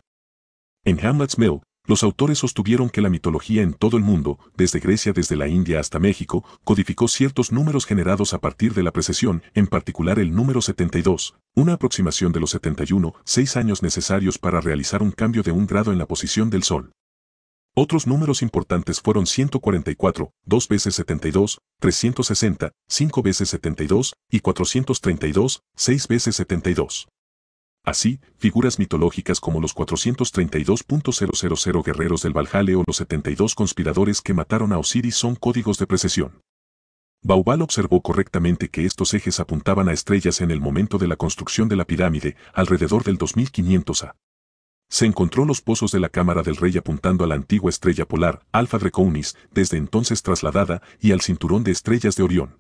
En Hamlet's Mill, los autores sostuvieron que la mitología en todo el mundo, desde Grecia desde la India hasta México, codificó ciertos números generados a partir de la precesión, en particular el número 72, una aproximación de los 71, seis años necesarios para realizar un cambio de un grado en la posición del Sol. Otros números importantes fueron 144, 2 veces 72, 360, 5 veces 72 y 432, 6 veces 72. Así, figuras mitológicas como los 432.000 guerreros del Valhalla o los 72 conspiradores que mataron a Osiris son códigos de precesión. Baubal observó correctamente que estos ejes apuntaban a estrellas en el momento de la construcción de la pirámide, alrededor del 2500 A se encontró los pozos de la cámara del rey apuntando a la antigua estrella polar, Alpha Draconis, desde entonces trasladada, y al cinturón de estrellas de Orión.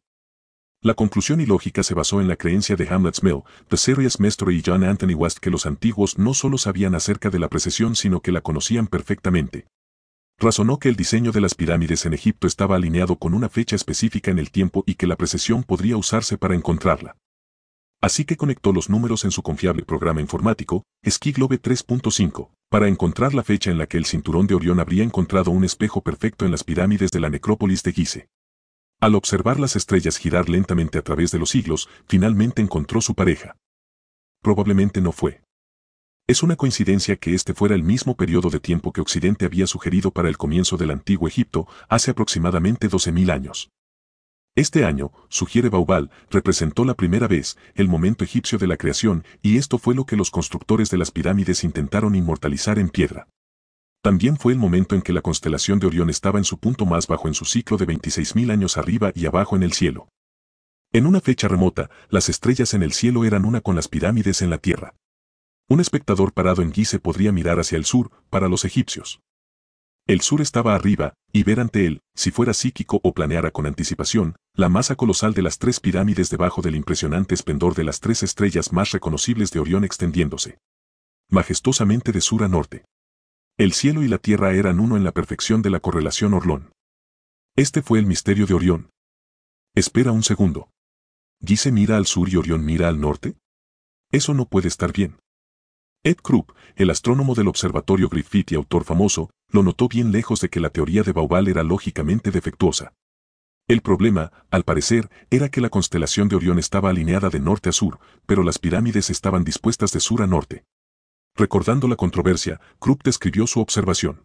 La conclusión ilógica se basó en la creencia de Hamlet's Mill, The Serious Mestre y John Anthony West que los antiguos no solo sabían acerca de la precesión sino que la conocían perfectamente. Razonó que el diseño de las pirámides en Egipto estaba alineado con una fecha específica en el tiempo y que la precesión podría usarse para encontrarla. Así que conectó los números en su confiable programa informático, Esquiglobe 3.5, para encontrar la fecha en la que el cinturón de Orión habría encontrado un espejo perfecto en las pirámides de la necrópolis de Gizeh. Al observar las estrellas girar lentamente a través de los siglos, finalmente encontró su pareja. Probablemente no fue. Es una coincidencia que este fuera el mismo periodo de tiempo que Occidente había sugerido para el comienzo del antiguo Egipto hace aproximadamente 12.000 años. Este año, sugiere Baubal, representó la primera vez el momento egipcio de la creación y esto fue lo que los constructores de las pirámides intentaron inmortalizar en piedra. También fue el momento en que la constelación de Orión estaba en su punto más bajo en su ciclo de 26.000 años arriba y abajo en el cielo. En una fecha remota, las estrellas en el cielo eran una con las pirámides en la tierra. Un espectador parado en guise podría mirar hacia el sur, para los egipcios. El sur estaba arriba, y ver ante él, si fuera psíquico o planeara con anticipación, la masa colosal de las tres pirámides debajo del impresionante esplendor de las tres estrellas más reconocibles de Orión extendiéndose. Majestuosamente de sur a norte. El cielo y la tierra eran uno en la perfección de la correlación Orlón. Este fue el misterio de Orión. Espera un segundo. ¿Dice mira al sur y Orión mira al norte? Eso no puede estar bien. Ed Krupp, el astrónomo del observatorio Griffith y autor famoso, lo notó bien lejos de que la teoría de Baubal era lógicamente defectuosa. El problema, al parecer, era que la constelación de Orión estaba alineada de norte a sur, pero las pirámides estaban dispuestas de sur a norte. Recordando la controversia, Krupp describió su observación.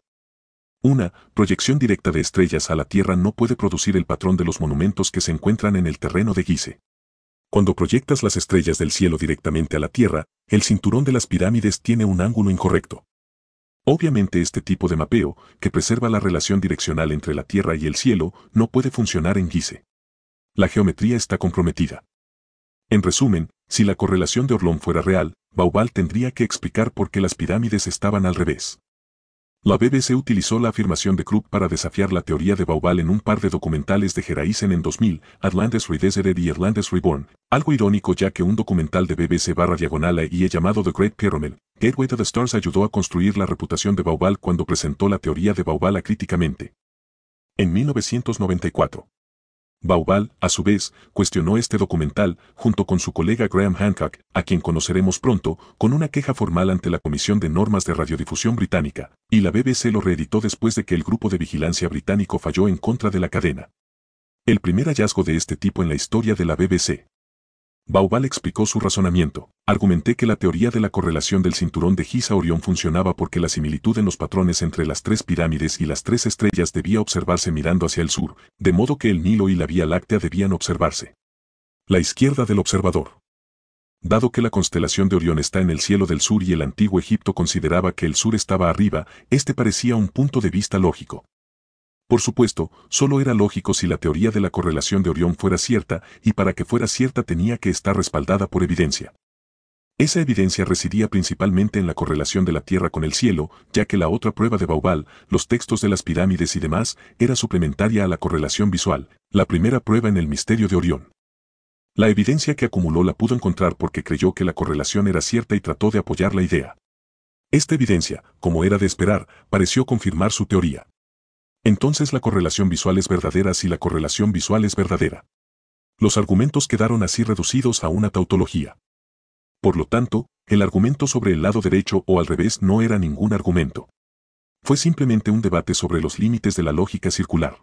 Una proyección directa de estrellas a la Tierra no puede producir el patrón de los monumentos que se encuentran en el terreno de Gizeh. Cuando proyectas las estrellas del cielo directamente a la Tierra, el cinturón de las pirámides tiene un ángulo incorrecto. Obviamente este tipo de mapeo, que preserva la relación direccional entre la Tierra y el cielo, no puede funcionar en GISE. La geometría está comprometida. En resumen, si la correlación de Orlón fuera real, Bauval tendría que explicar por qué las pirámides estaban al revés. La BBC utilizó la afirmación de Krupp para desafiar la teoría de Baubal en un par de documentales de Geraisen en 2000, Atlantis Redesered y Atlantis Reborn, algo irónico ya que un documental de BBC barra diagonal y e llamado The Great Pyramid, Gateway to the Stars ayudó a construir la reputación de Baubal cuando presentó la teoría de Bauval críticamente. En 1994, Baubal, a su vez, cuestionó este documental, junto con su colega Graham Hancock, a quien conoceremos pronto, con una queja formal ante la Comisión de Normas de Radiodifusión Británica, y la BBC lo reeditó después de que el grupo de vigilancia británico falló en contra de la cadena. El primer hallazgo de este tipo en la historia de la BBC. Baubal explicó su razonamiento. Argumenté que la teoría de la correlación del cinturón de Giza-Orión funcionaba porque la similitud en los patrones entre las tres pirámides y las tres estrellas debía observarse mirando hacia el sur, de modo que el Nilo y la Vía Láctea debían observarse. La izquierda del observador. Dado que la constelación de Orión está en el cielo del sur y el antiguo Egipto consideraba que el sur estaba arriba, este parecía un punto de vista lógico. Por supuesto, solo era lógico si la teoría de la correlación de Orión fuera cierta, y para que fuera cierta tenía que estar respaldada por evidencia. Esa evidencia residía principalmente en la correlación de la Tierra con el cielo, ya que la otra prueba de Baubal, los textos de las pirámides y demás, era suplementaria a la correlación visual, la primera prueba en el misterio de Orión. La evidencia que acumuló la pudo encontrar porque creyó que la correlación era cierta y trató de apoyar la idea. Esta evidencia, como era de esperar, pareció confirmar su teoría. Entonces la correlación visual es verdadera si la correlación visual es verdadera. Los argumentos quedaron así reducidos a una tautología. Por lo tanto, el argumento sobre el lado derecho o al revés no era ningún argumento. Fue simplemente un debate sobre los límites de la lógica circular.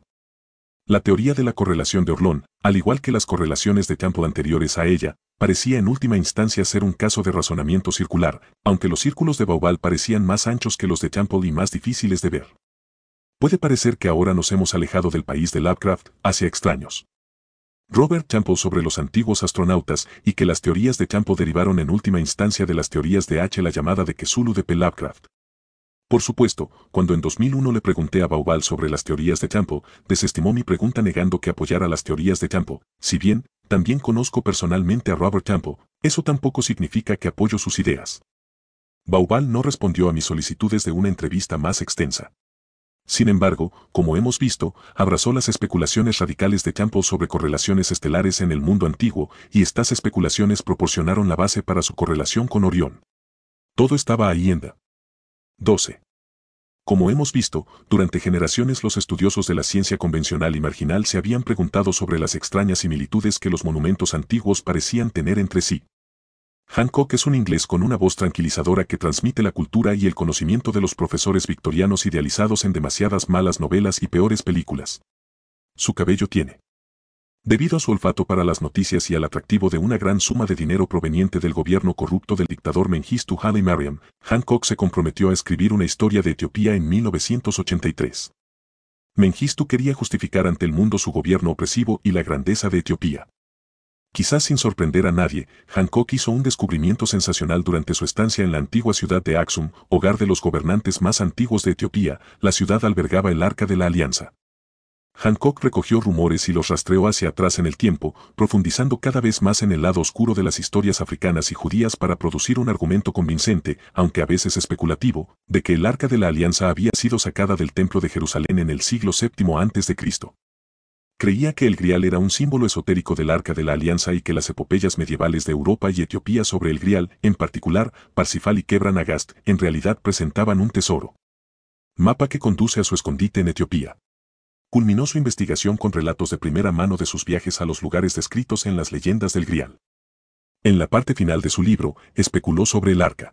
La teoría de la correlación de Orlón, al igual que las correlaciones de Chample anteriores a ella, parecía en última instancia ser un caso de razonamiento circular, aunque los círculos de Baubal parecían más anchos que los de Chample y más difíciles de ver. Puede parecer que ahora nos hemos alejado del país de Lovecraft hacia extraños. Robert Champo sobre los antiguos astronautas y que las teorías de Champo derivaron en última instancia de las teorías de H. la llamada de Kesulu de P. Lovecraft. Por supuesto, cuando en 2001 le pregunté a Baubal sobre las teorías de Champo, desestimó mi pregunta negando que apoyara las teorías de Champo. Si bien, también conozco personalmente a Robert Champo, eso tampoco significa que apoyo sus ideas. Baubal no respondió a mis solicitudes de una entrevista más extensa. Sin embargo, como hemos visto, abrazó las especulaciones radicales de Campbell sobre correlaciones estelares en el mundo antiguo, y estas especulaciones proporcionaron la base para su correlación con Orión. Todo estaba ahí en 12. Como hemos visto, durante generaciones los estudiosos de la ciencia convencional y marginal se habían preguntado sobre las extrañas similitudes que los monumentos antiguos parecían tener entre sí. Hancock es un inglés con una voz tranquilizadora que transmite la cultura y el conocimiento de los profesores victorianos idealizados en demasiadas malas novelas y peores películas. Su cabello tiene. Debido a su olfato para las noticias y al atractivo de una gran suma de dinero proveniente del gobierno corrupto del dictador Mengistu Haile Mariam, Hancock se comprometió a escribir una historia de Etiopía en 1983. Mengistu quería justificar ante el mundo su gobierno opresivo y la grandeza de Etiopía. Quizás sin sorprender a nadie, Hancock hizo un descubrimiento sensacional durante su estancia en la antigua ciudad de Axum, hogar de los gobernantes más antiguos de Etiopía, la ciudad albergaba el Arca de la Alianza. Hancock recogió rumores y los rastreó hacia atrás en el tiempo, profundizando cada vez más en el lado oscuro de las historias africanas y judías para producir un argumento convincente, aunque a veces especulativo, de que el Arca de la Alianza había sido sacada del Templo de Jerusalén en el siglo VII a.C creía que el grial era un símbolo esotérico del Arca de la Alianza y que las epopeyas medievales de Europa y Etiopía sobre el grial, en particular, Parsifal y Nagast, en realidad presentaban un tesoro. Mapa que conduce a su escondite en Etiopía. Culminó su investigación con relatos de primera mano de sus viajes a los lugares descritos en las leyendas del grial. En la parte final de su libro, especuló sobre el arca.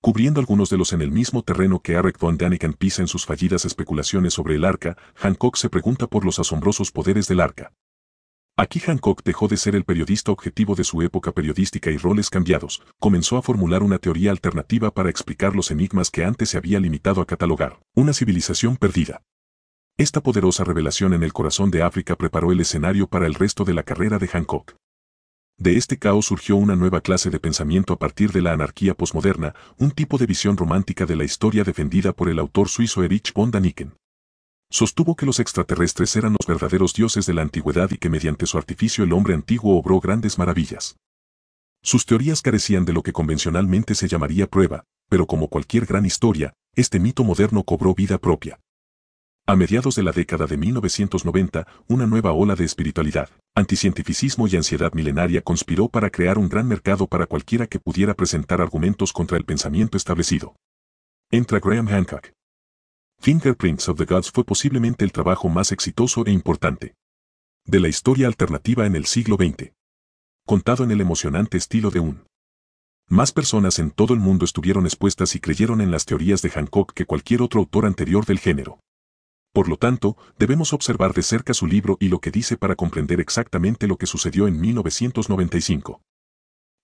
Cubriendo algunos de los en el mismo terreno que Eric von Daniken pisa en sus fallidas especulaciones sobre el arca, Hancock se pregunta por los asombrosos poderes del arca. Aquí Hancock dejó de ser el periodista objetivo de su época periodística y roles cambiados, comenzó a formular una teoría alternativa para explicar los enigmas que antes se había limitado a catalogar, una civilización perdida. Esta poderosa revelación en el corazón de África preparó el escenario para el resto de la carrera de Hancock. De este caos surgió una nueva clase de pensamiento a partir de la anarquía posmoderna, un tipo de visión romántica de la historia defendida por el autor suizo Erich von Daniken. Sostuvo que los extraterrestres eran los verdaderos dioses de la antigüedad y que mediante su artificio el hombre antiguo obró grandes maravillas. Sus teorías carecían de lo que convencionalmente se llamaría prueba, pero como cualquier gran historia, este mito moderno cobró vida propia. A mediados de la década de 1990, una nueva ola de espiritualidad, anticientificismo y ansiedad milenaria conspiró para crear un gran mercado para cualquiera que pudiera presentar argumentos contra el pensamiento establecido. Entra Graham Hancock. Fingerprints of the Gods fue posiblemente el trabajo más exitoso e importante de la historia alternativa en el siglo XX. Contado en el emocionante estilo de un. Más personas en todo el mundo estuvieron expuestas y creyeron en las teorías de Hancock que cualquier otro autor anterior del género. Por lo tanto, debemos observar de cerca su libro y lo que dice para comprender exactamente lo que sucedió en 1995.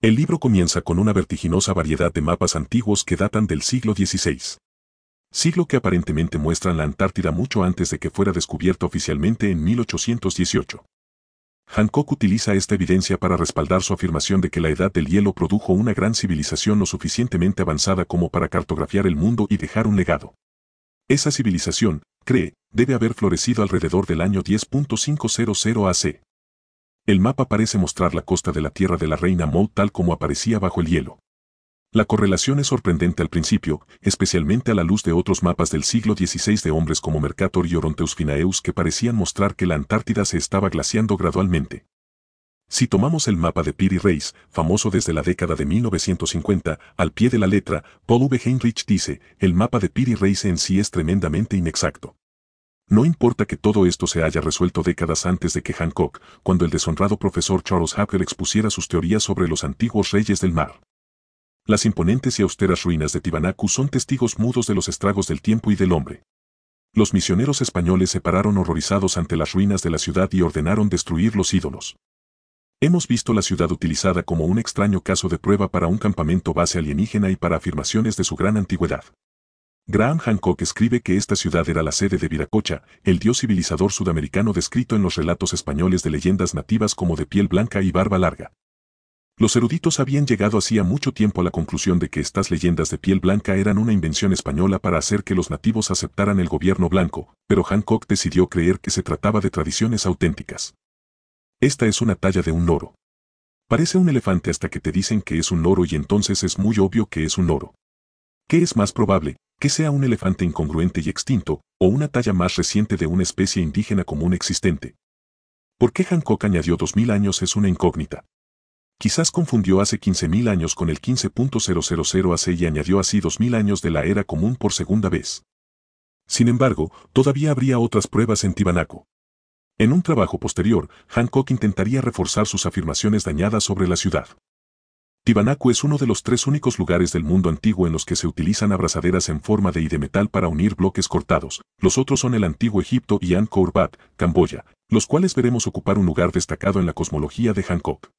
El libro comienza con una vertiginosa variedad de mapas antiguos que datan del siglo XVI. Siglo que aparentemente muestran la Antártida mucho antes de que fuera descubierta oficialmente en 1818. Hancock utiliza esta evidencia para respaldar su afirmación de que la edad del hielo produjo una gran civilización lo suficientemente avanzada como para cartografiar el mundo y dejar un legado. Esa civilización, cree, debe haber florecido alrededor del año 10.500 AC. El mapa parece mostrar la costa de la tierra de la reina Maud tal como aparecía bajo el hielo. La correlación es sorprendente al principio, especialmente a la luz de otros mapas del siglo XVI de hombres como Mercator y Oronteus Finaeus que parecían mostrar que la Antártida se estaba glaciando gradualmente. Si tomamos el mapa de Piri Reis, famoso desde la década de 1950, al pie de la letra, Paul V. Heinrich dice, el mapa de Piri Reis en sí es tremendamente inexacto. No importa que todo esto se haya resuelto décadas antes de que Hancock, cuando el deshonrado profesor Charles Happer expusiera sus teorías sobre los antiguos reyes del mar. Las imponentes y austeras ruinas de Tibanacu son testigos mudos de los estragos del tiempo y del hombre. Los misioneros españoles se pararon horrorizados ante las ruinas de la ciudad y ordenaron destruir los ídolos. Hemos visto la ciudad utilizada como un extraño caso de prueba para un campamento base alienígena y para afirmaciones de su gran antigüedad. Graham Hancock escribe que esta ciudad era la sede de Viracocha, el dios civilizador sudamericano descrito en los relatos españoles de leyendas nativas como de piel blanca y barba larga. Los eruditos habían llegado hacía mucho tiempo a la conclusión de que estas leyendas de piel blanca eran una invención española para hacer que los nativos aceptaran el gobierno blanco, pero Hancock decidió creer que se trataba de tradiciones auténticas. Esta es una talla de un loro. Parece un elefante hasta que te dicen que es un loro y entonces es muy obvio que es un loro. ¿Qué es más probable, que sea un elefante incongruente y extinto, o una talla más reciente de una especie indígena común existente? ¿Por qué Hancock añadió 2000 años es una incógnita? Quizás confundió hace 15.000 años con el 15.000 AC y añadió así 2.000 años de la era común por segunda vez. Sin embargo, todavía habría otras pruebas en Tibanaco. En un trabajo posterior, Hancock intentaría reforzar sus afirmaciones dañadas sobre la ciudad. Tibanaco es uno de los tres únicos lugares del mundo antiguo en los que se utilizan abrazaderas en forma de y de metal para unir bloques cortados, los otros son el antiguo Egipto y Angkor Wat, Camboya, los cuales veremos ocupar un lugar destacado en la cosmología de Hancock.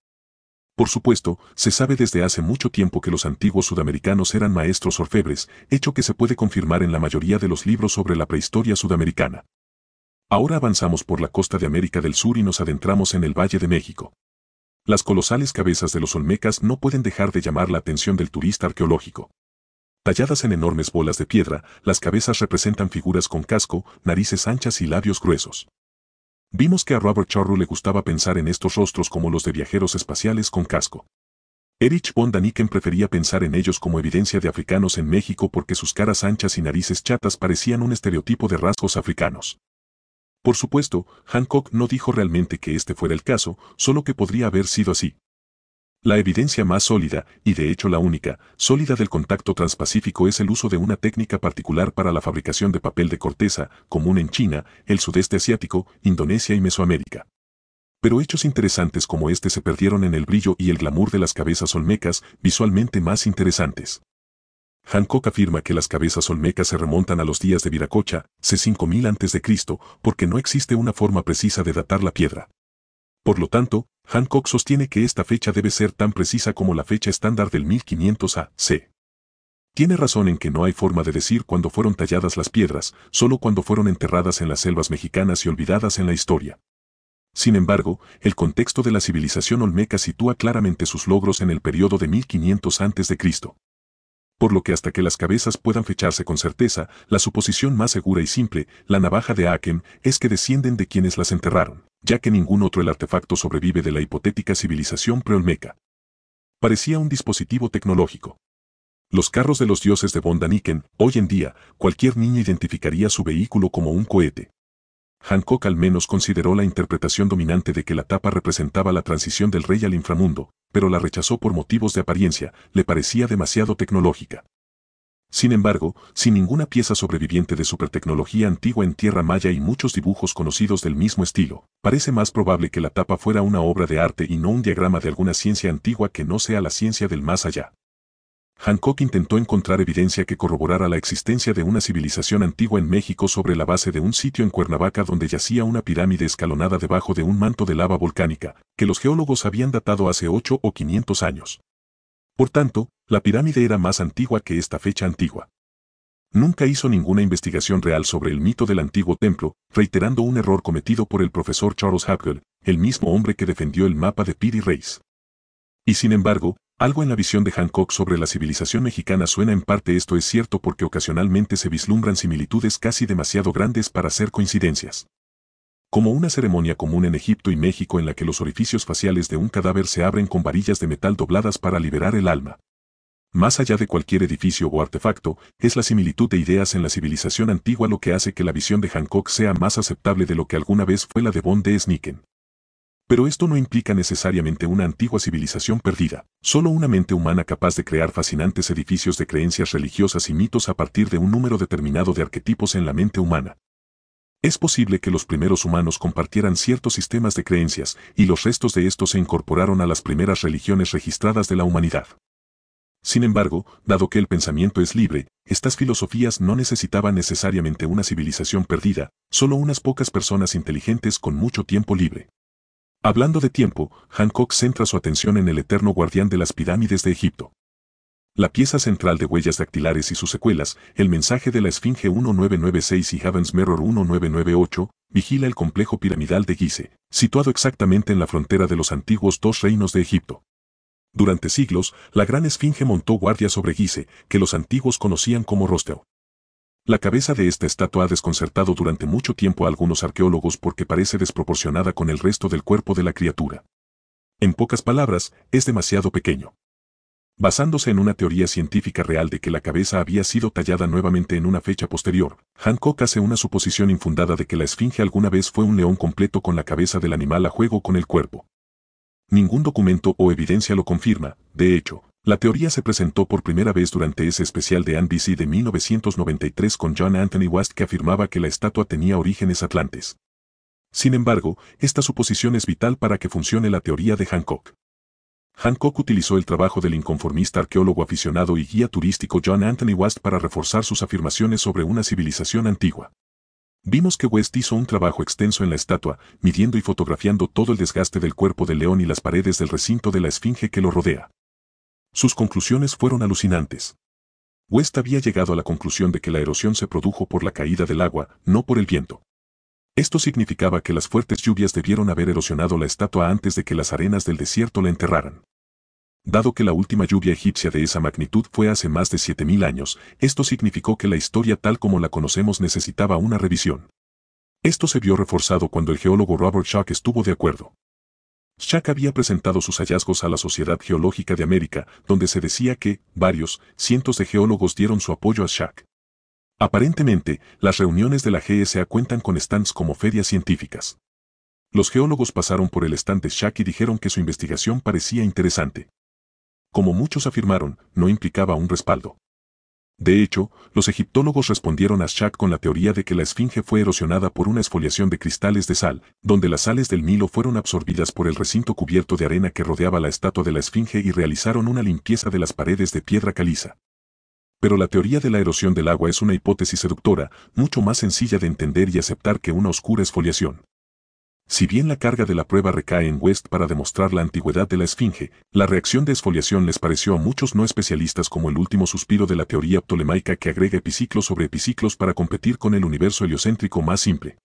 Por supuesto, se sabe desde hace mucho tiempo que los antiguos sudamericanos eran maestros orfebres, hecho que se puede confirmar en la mayoría de los libros sobre la prehistoria sudamericana. Ahora avanzamos por la costa de América del Sur y nos adentramos en el Valle de México. Las colosales cabezas de los olmecas no pueden dejar de llamar la atención del turista arqueológico. Talladas en enormes bolas de piedra, las cabezas representan figuras con casco, narices anchas y labios gruesos. Vimos que a Robert Chorro le gustaba pensar en estos rostros como los de viajeros espaciales con casco. Erich von Daniken prefería pensar en ellos como evidencia de africanos en México porque sus caras anchas y narices chatas parecían un estereotipo de rasgos africanos. Por supuesto, Hancock no dijo realmente que este fuera el caso, solo que podría haber sido así. La evidencia más sólida, y de hecho la única, sólida del contacto transpacífico es el uso de una técnica particular para la fabricación de papel de corteza, común en China, el sudeste asiático, Indonesia y Mesoamérica. Pero hechos interesantes como este se perdieron en el brillo y el glamour de las cabezas olmecas, visualmente más interesantes. Hancock afirma que las cabezas olmecas se remontan a los días de Viracocha, C5000 a.C., porque no existe una forma precisa de datar la piedra. Por lo tanto, Hancock sostiene que esta fecha debe ser tan precisa como la fecha estándar del 1500 a.C. Tiene razón en que no hay forma de decir cuándo fueron talladas las piedras, solo cuando fueron enterradas en las selvas mexicanas y olvidadas en la historia. Sin embargo, el contexto de la civilización olmeca sitúa claramente sus logros en el periodo de 1500 a.C por lo que hasta que las cabezas puedan fecharse con certeza, la suposición más segura y simple, la navaja de Aken, es que descienden de quienes las enterraron, ya que ningún otro el artefacto sobrevive de la hipotética civilización preolmeca. Parecía un dispositivo tecnológico. Los carros de los dioses de Bondaniken, hoy en día, cualquier niño identificaría su vehículo como un cohete. Hancock al menos consideró la interpretación dominante de que la tapa representaba la transición del rey al inframundo, pero la rechazó por motivos de apariencia, le parecía demasiado tecnológica. Sin embargo, sin ninguna pieza sobreviviente de supertecnología antigua en tierra maya y muchos dibujos conocidos del mismo estilo, parece más probable que la tapa fuera una obra de arte y no un diagrama de alguna ciencia antigua que no sea la ciencia del más allá. Hancock intentó encontrar evidencia que corroborara la existencia de una civilización antigua en México sobre la base de un sitio en Cuernavaca donde yacía una pirámide escalonada debajo de un manto de lava volcánica, que los geólogos habían datado hace 8 o 500 años. Por tanto, la pirámide era más antigua que esta fecha antigua. Nunca hizo ninguna investigación real sobre el mito del antiguo templo, reiterando un error cometido por el profesor Charles Hapgood, el mismo hombre que defendió el mapa de Piri Reis. Y sin embargo, algo en la visión de Hancock sobre la civilización mexicana suena en parte esto es cierto porque ocasionalmente se vislumbran similitudes casi demasiado grandes para ser coincidencias. Como una ceremonia común en Egipto y México en la que los orificios faciales de un cadáver se abren con varillas de metal dobladas para liberar el alma. Más allá de cualquier edificio o artefacto, es la similitud de ideas en la civilización antigua lo que hace que la visión de Hancock sea más aceptable de lo que alguna vez fue la de Von de Snicken. Pero esto no implica necesariamente una antigua civilización perdida, solo una mente humana capaz de crear fascinantes edificios de creencias religiosas y mitos a partir de un número determinado de arquetipos en la mente humana. Es posible que los primeros humanos compartieran ciertos sistemas de creencias, y los restos de estos se incorporaron a las primeras religiones registradas de la humanidad. Sin embargo, dado que el pensamiento es libre, estas filosofías no necesitaban necesariamente una civilización perdida, solo unas pocas personas inteligentes con mucho tiempo libre. Hablando de tiempo, Hancock centra su atención en el eterno guardián de las pirámides de Egipto. La pieza central de Huellas Dactilares y sus secuelas, el mensaje de la Esfinge 1996 y Heaven's Mirror 1998, vigila el complejo piramidal de Gise, situado exactamente en la frontera de los antiguos dos reinos de Egipto. Durante siglos, la Gran Esfinge montó guardia sobre Gizeh, que los antiguos conocían como Rosteo. La cabeza de esta estatua ha desconcertado durante mucho tiempo a algunos arqueólogos porque parece desproporcionada con el resto del cuerpo de la criatura. En pocas palabras, es demasiado pequeño. Basándose en una teoría científica real de que la cabeza había sido tallada nuevamente en una fecha posterior, Hancock hace una suposición infundada de que la esfinge alguna vez fue un león completo con la cabeza del animal a juego con el cuerpo. Ningún documento o evidencia lo confirma, de hecho, la teoría se presentó por primera vez durante ese especial de NBC de 1993 con John Anthony West que afirmaba que la estatua tenía orígenes atlantes. Sin embargo, esta suposición es vital para que funcione la teoría de Hancock. Hancock utilizó el trabajo del inconformista arqueólogo aficionado y guía turístico John Anthony West para reforzar sus afirmaciones sobre una civilización antigua. Vimos que West hizo un trabajo extenso en la estatua, midiendo y fotografiando todo el desgaste del cuerpo del león y las paredes del recinto de la esfinge que lo rodea. Sus conclusiones fueron alucinantes. West había llegado a la conclusión de que la erosión se produjo por la caída del agua, no por el viento. Esto significaba que las fuertes lluvias debieron haber erosionado la estatua antes de que las arenas del desierto la enterraran. Dado que la última lluvia egipcia de esa magnitud fue hace más de 7.000 años, esto significó que la historia tal como la conocemos necesitaba una revisión. Esto se vio reforzado cuando el geólogo Robert Shock estuvo de acuerdo. Shack había presentado sus hallazgos a la Sociedad Geológica de América, donde se decía que, varios, cientos de geólogos dieron su apoyo a Shack. Aparentemente, las reuniones de la GSA cuentan con stands como ferias científicas. Los geólogos pasaron por el stand de Shack y dijeron que su investigación parecía interesante. Como muchos afirmaron, no implicaba un respaldo. De hecho, los egiptólogos respondieron a Shaq con la teoría de que la esfinge fue erosionada por una esfoliación de cristales de sal, donde las sales del Nilo fueron absorbidas por el recinto cubierto de arena que rodeaba la estatua de la esfinge y realizaron una limpieza de las paredes de piedra caliza. Pero la teoría de la erosión del agua es una hipótesis seductora, mucho más sencilla de entender y aceptar que una oscura esfoliación. Si bien la carga de la prueba recae en West para demostrar la antigüedad de la esfinge, la reacción de esfoliación les pareció a muchos no especialistas como el último suspiro de la teoría ptolemaica que agrega epiciclos sobre epiciclos para competir con el universo heliocéntrico más simple.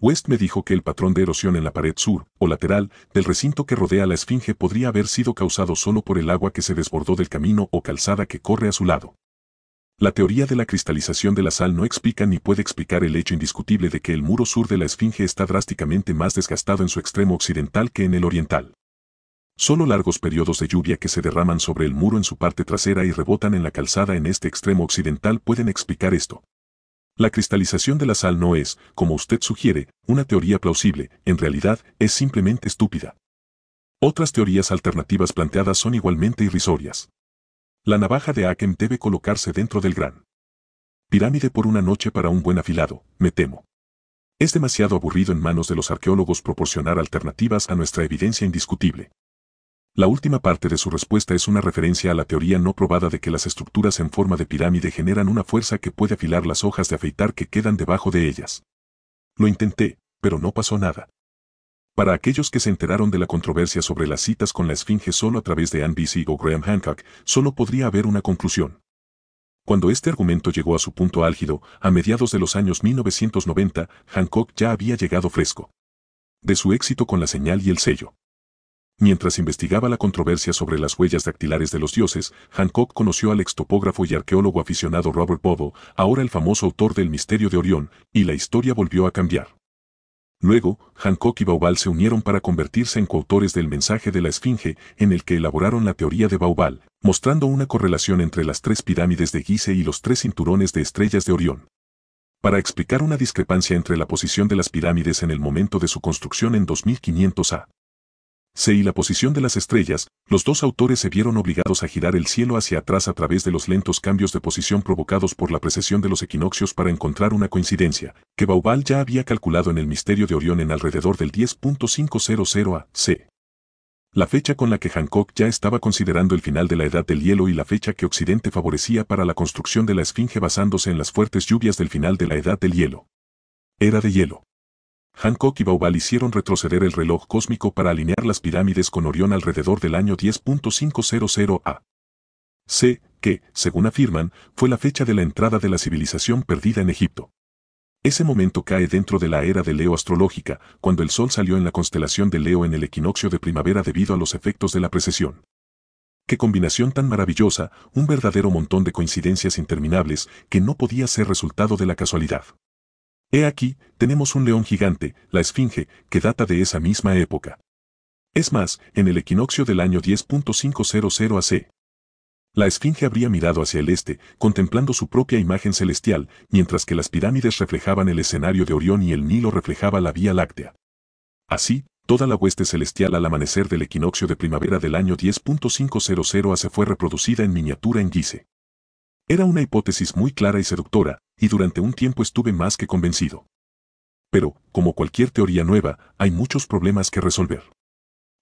West me dijo que el patrón de erosión en la pared sur, o lateral, del recinto que rodea la esfinge podría haber sido causado solo por el agua que se desbordó del camino o calzada que corre a su lado. La teoría de la cristalización de la sal no explica ni puede explicar el hecho indiscutible de que el muro sur de la Esfinge está drásticamente más desgastado en su extremo occidental que en el oriental. Solo largos periodos de lluvia que se derraman sobre el muro en su parte trasera y rebotan en la calzada en este extremo occidental pueden explicar esto. La cristalización de la sal no es, como usted sugiere, una teoría plausible, en realidad es simplemente estúpida. Otras teorías alternativas planteadas son igualmente irrisorias. La navaja de Akem debe colocarse dentro del gran. Pirámide por una noche para un buen afilado, me temo. Es demasiado aburrido en manos de los arqueólogos proporcionar alternativas a nuestra evidencia indiscutible. La última parte de su respuesta es una referencia a la teoría no probada de que las estructuras en forma de pirámide generan una fuerza que puede afilar las hojas de afeitar que quedan debajo de ellas. Lo intenté, pero no pasó nada. Para aquellos que se enteraron de la controversia sobre las citas con la Esfinge solo a través de Anne o Graham Hancock, solo podría haber una conclusión. Cuando este argumento llegó a su punto álgido, a mediados de los años 1990, Hancock ya había llegado fresco. De su éxito con la señal y el sello. Mientras investigaba la controversia sobre las huellas dactilares de los dioses, Hancock conoció al extopógrafo y arqueólogo aficionado Robert Bobo, ahora el famoso autor del Misterio de Orión, y la historia volvió a cambiar. Luego, Hancock y Bauval se unieron para convertirse en coautores del mensaje de la Esfinge, en el que elaboraron la teoría de Bauval, mostrando una correlación entre las tres pirámides de Gizeh y los tres cinturones de estrellas de Orión. Para explicar una discrepancia entre la posición de las pirámides en el momento de su construcción en 2500 A, C y la posición de las estrellas, los dos autores se vieron obligados a girar el cielo hacia atrás a través de los lentos cambios de posición provocados por la precesión de los equinoccios para encontrar una coincidencia, que Baubal ya había calculado en el misterio de Orión en alrededor del 10.500 a.C. La fecha con la que Hancock ya estaba considerando el final de la Edad del Hielo y la fecha que Occidente favorecía para la construcción de la Esfinge basándose en las fuertes lluvias del final de la Edad del Hielo. Era de hielo. Hancock y Baubal hicieron retroceder el reloj cósmico para alinear las pirámides con Orión alrededor del año 10.500 a. C, que, según afirman, fue la fecha de la entrada de la civilización perdida en Egipto. Ese momento cae dentro de la era de Leo astrológica, cuando el Sol salió en la constelación de Leo en el equinoccio de primavera debido a los efectos de la precesión. Qué combinación tan maravillosa, un verdadero montón de coincidencias interminables que no podía ser resultado de la casualidad. He aquí, tenemos un león gigante, la Esfinge, que data de esa misma época. Es más, en el equinoccio del año 10.500 AC. La Esfinge habría mirado hacia el este, contemplando su propia imagen celestial, mientras que las pirámides reflejaban el escenario de Orión y el Nilo reflejaba la Vía Láctea. Así, toda la hueste celestial al amanecer del equinoccio de primavera del año 10.500 AC fue reproducida en miniatura en guise. Era una hipótesis muy clara y seductora, y durante un tiempo estuve más que convencido. Pero, como cualquier teoría nueva, hay muchos problemas que resolver.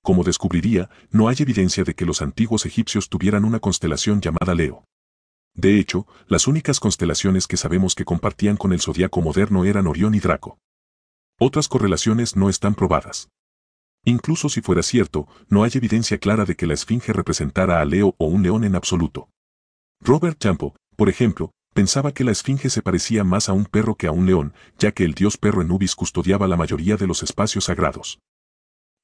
Como descubriría, no hay evidencia de que los antiguos egipcios tuvieran una constelación llamada Leo. De hecho, las únicas constelaciones que sabemos que compartían con el zodiaco moderno eran Orión y Draco. Otras correlaciones no están probadas. Incluso si fuera cierto, no hay evidencia clara de que la esfinge representara a Leo o un león en absoluto. Robert Champo, por ejemplo, pensaba que la esfinge se parecía más a un perro que a un león, ya que el dios perro Enubis custodiaba la mayoría de los espacios sagrados.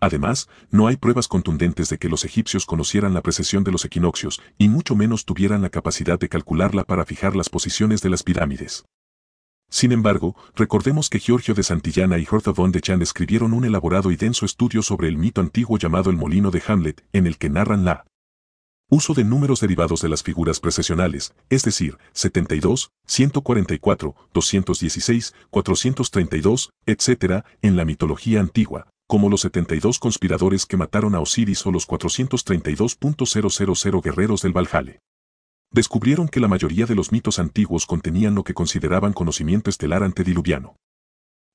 Además, no hay pruebas contundentes de que los egipcios conocieran la precesión de los equinoccios y mucho menos tuvieran la capacidad de calcularla para fijar las posiciones de las pirámides. Sin embargo, recordemos que Giorgio de Santillana y Hertha von de Chan escribieron un elaborado y denso estudio sobre el mito antiguo llamado El Molino de Hamlet, en el que narran la Uso de números derivados de las figuras precesionales, es decir, 72, 144, 216, 432, etc., en la mitología antigua, como los 72 conspiradores que mataron a Osiris o los 432.000 guerreros del Valhalla. Descubrieron que la mayoría de los mitos antiguos contenían lo que consideraban conocimiento estelar antediluviano.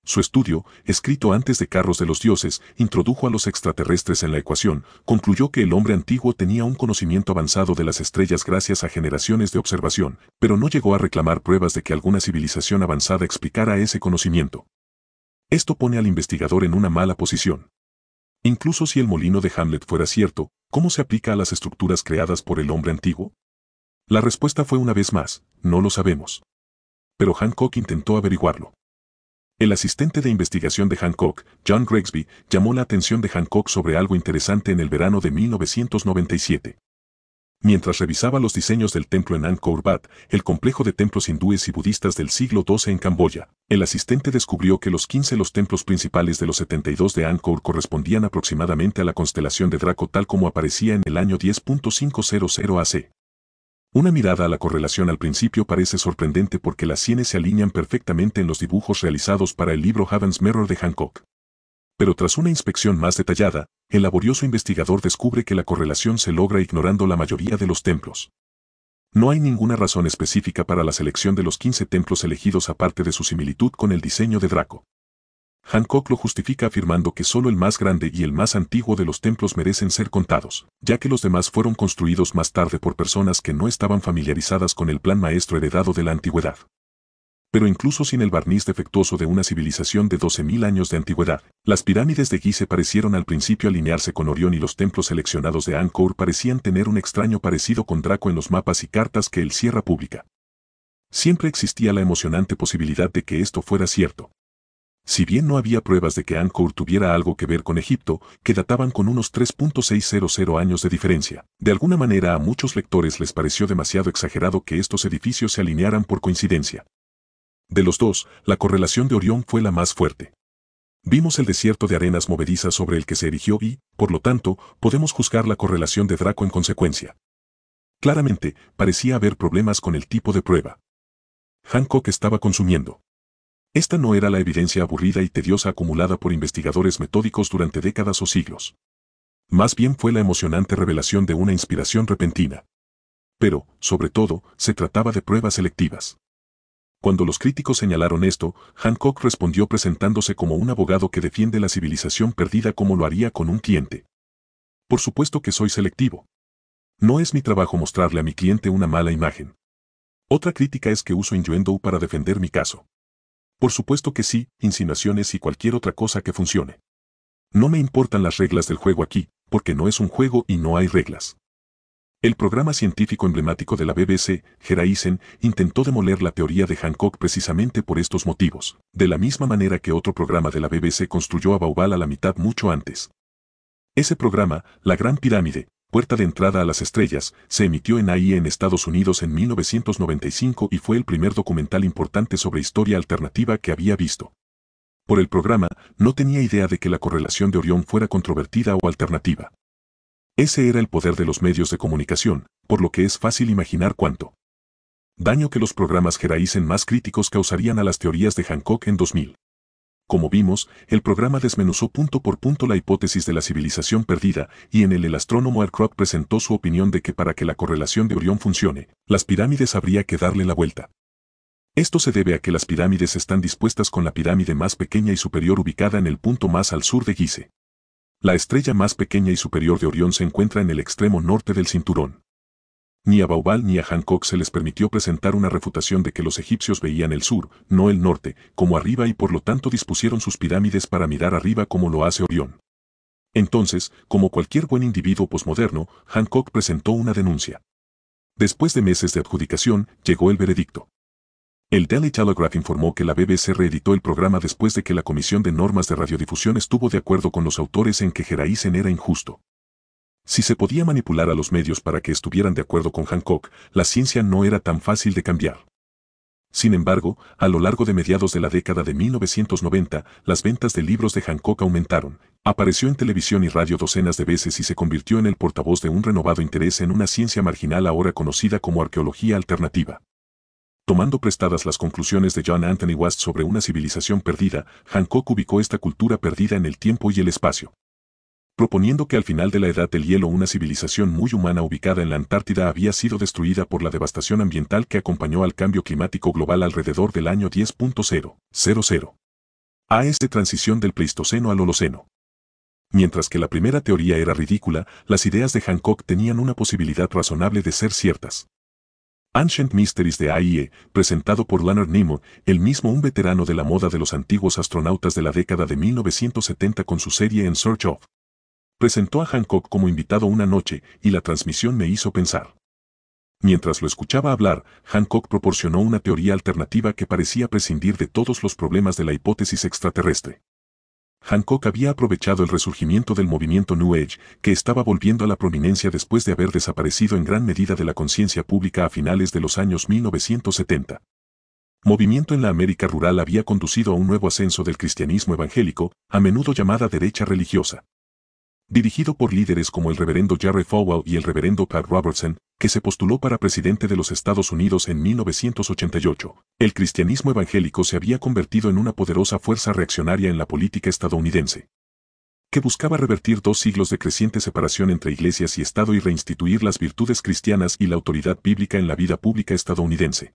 Su estudio, escrito antes de Carros de los Dioses, introdujo a los extraterrestres en la ecuación, concluyó que el hombre antiguo tenía un conocimiento avanzado de las estrellas gracias a generaciones de observación, pero no llegó a reclamar pruebas de que alguna civilización avanzada explicara ese conocimiento. Esto pone al investigador en una mala posición. Incluso si el molino de Hamlet fuera cierto, ¿cómo se aplica a las estructuras creadas por el hombre antiguo? La respuesta fue una vez más, no lo sabemos. Pero Hancock intentó averiguarlo. El asistente de investigación de Hancock, John Gregsby, llamó la atención de Hancock sobre algo interesante en el verano de 1997. Mientras revisaba los diseños del templo en Angkor Wat, el complejo de templos hindúes y budistas del siglo XII en Camboya, el asistente descubrió que los 15 los templos principales de los 72 de Angkor correspondían aproximadamente a la constelación de Draco tal como aparecía en el año 10.500 AC. Una mirada a la correlación al principio parece sorprendente porque las sienes se alinean perfectamente en los dibujos realizados para el libro Haven's Mirror de Hancock. Pero tras una inspección más detallada, el laborioso investigador descubre que la correlación se logra ignorando la mayoría de los templos. No hay ninguna razón específica para la selección de los 15 templos elegidos aparte de su similitud con el diseño de Draco. Hancock lo justifica afirmando que solo el más grande y el más antiguo de los templos merecen ser contados, ya que los demás fueron construidos más tarde por personas que no estaban familiarizadas con el plan maestro heredado de la antigüedad. Pero incluso sin el barniz defectuoso de una civilización de 12.000 años de antigüedad, las pirámides de Gizeh parecieron al principio alinearse con Orión y los templos seleccionados de Angkor parecían tener un extraño parecido con Draco en los mapas y cartas que él cierra pública. Siempre existía la emocionante posibilidad de que esto fuera cierto, si bien no había pruebas de que Angkor tuviera algo que ver con Egipto, que databan con unos 3.600 años de diferencia, de alguna manera a muchos lectores les pareció demasiado exagerado que estos edificios se alinearan por coincidencia. De los dos, la correlación de Orión fue la más fuerte. Vimos el desierto de arenas movedizas sobre el que se erigió y, por lo tanto, podemos juzgar la correlación de Draco en consecuencia. Claramente, parecía haber problemas con el tipo de prueba. Hancock estaba consumiendo. Esta no era la evidencia aburrida y tediosa acumulada por investigadores metódicos durante décadas o siglos. Más bien fue la emocionante revelación de una inspiración repentina. Pero, sobre todo, se trataba de pruebas selectivas. Cuando los críticos señalaron esto, Hancock respondió presentándose como un abogado que defiende la civilización perdida como lo haría con un cliente. Por supuesto que soy selectivo. No es mi trabajo mostrarle a mi cliente una mala imagen. Otra crítica es que uso innuendo para defender mi caso. Por supuesto que sí, insinuaciones y cualquier otra cosa que funcione. No me importan las reglas del juego aquí, porque no es un juego y no hay reglas. El programa científico emblemático de la BBC, Geraisen, intentó demoler la teoría de Hancock precisamente por estos motivos, de la misma manera que otro programa de la BBC construyó a Baubal a la mitad mucho antes. Ese programa, La Gran Pirámide, Puerta de entrada a las estrellas, se emitió en AI en Estados Unidos en 1995 y fue el primer documental importante sobre historia alternativa que había visto. Por el programa, no tenía idea de que la correlación de Orión fuera controvertida o alternativa. Ese era el poder de los medios de comunicación, por lo que es fácil imaginar cuánto daño que los programas Geraisen más críticos causarían a las teorías de Hancock en 2000. Como vimos, el programa desmenuzó punto por punto la hipótesis de la civilización perdida y en el el astrónomo Alcroft presentó su opinión de que para que la correlación de Orión funcione, las pirámides habría que darle la vuelta. Esto se debe a que las pirámides están dispuestas con la pirámide más pequeña y superior ubicada en el punto más al sur de Gise. La estrella más pequeña y superior de Orión se encuentra en el extremo norte del cinturón. Ni a Baubal ni a Hancock se les permitió presentar una refutación de que los egipcios veían el sur, no el norte, como arriba y por lo tanto dispusieron sus pirámides para mirar arriba como lo hace Orión. Entonces, como cualquier buen individuo posmoderno, Hancock presentó una denuncia. Después de meses de adjudicación, llegó el veredicto. El Daily Telegraph informó que la BBC reeditó el programa después de que la Comisión de Normas de Radiodifusión estuvo de acuerdo con los autores en que Geraisen era injusto. Si se podía manipular a los medios para que estuvieran de acuerdo con Hancock, la ciencia no era tan fácil de cambiar. Sin embargo, a lo largo de mediados de la década de 1990, las ventas de libros de Hancock aumentaron, apareció en televisión y radio docenas de veces y se convirtió en el portavoz de un renovado interés en una ciencia marginal ahora conocida como arqueología alternativa. Tomando prestadas las conclusiones de John Anthony West sobre una civilización perdida, Hancock ubicó esta cultura perdida en el tiempo y el espacio proponiendo que al final de la Edad del Hielo una civilización muy humana ubicada en la Antártida había sido destruida por la devastación ambiental que acompañó al cambio climático global alrededor del año 10.000 a este transición del Pleistoceno al Holoceno. Mientras que la primera teoría era ridícula, las ideas de Hancock tenían una posibilidad razonable de ser ciertas. Ancient Mysteries de AIE, presentado por Leonard Nimoy, el mismo un veterano de la moda de los antiguos astronautas de la década de 1970 con su serie En Search of Presentó a Hancock como invitado una noche y la transmisión me hizo pensar. Mientras lo escuchaba hablar, Hancock proporcionó una teoría alternativa que parecía prescindir de todos los problemas de la hipótesis extraterrestre. Hancock había aprovechado el resurgimiento del movimiento New Age, que estaba volviendo a la prominencia después de haber desaparecido en gran medida de la conciencia pública a finales de los años 1970. Movimiento en la América rural había conducido a un nuevo ascenso del cristianismo evangélico, a menudo llamada derecha religiosa dirigido por líderes como el reverendo Jerry Fowell y el reverendo Pat Robertson, que se postuló para presidente de los Estados Unidos en 1988. El cristianismo evangélico se había convertido en una poderosa fuerza reaccionaria en la política estadounidense, que buscaba revertir dos siglos de creciente separación entre iglesias y Estado y reinstituir las virtudes cristianas y la autoridad bíblica en la vida pública estadounidense.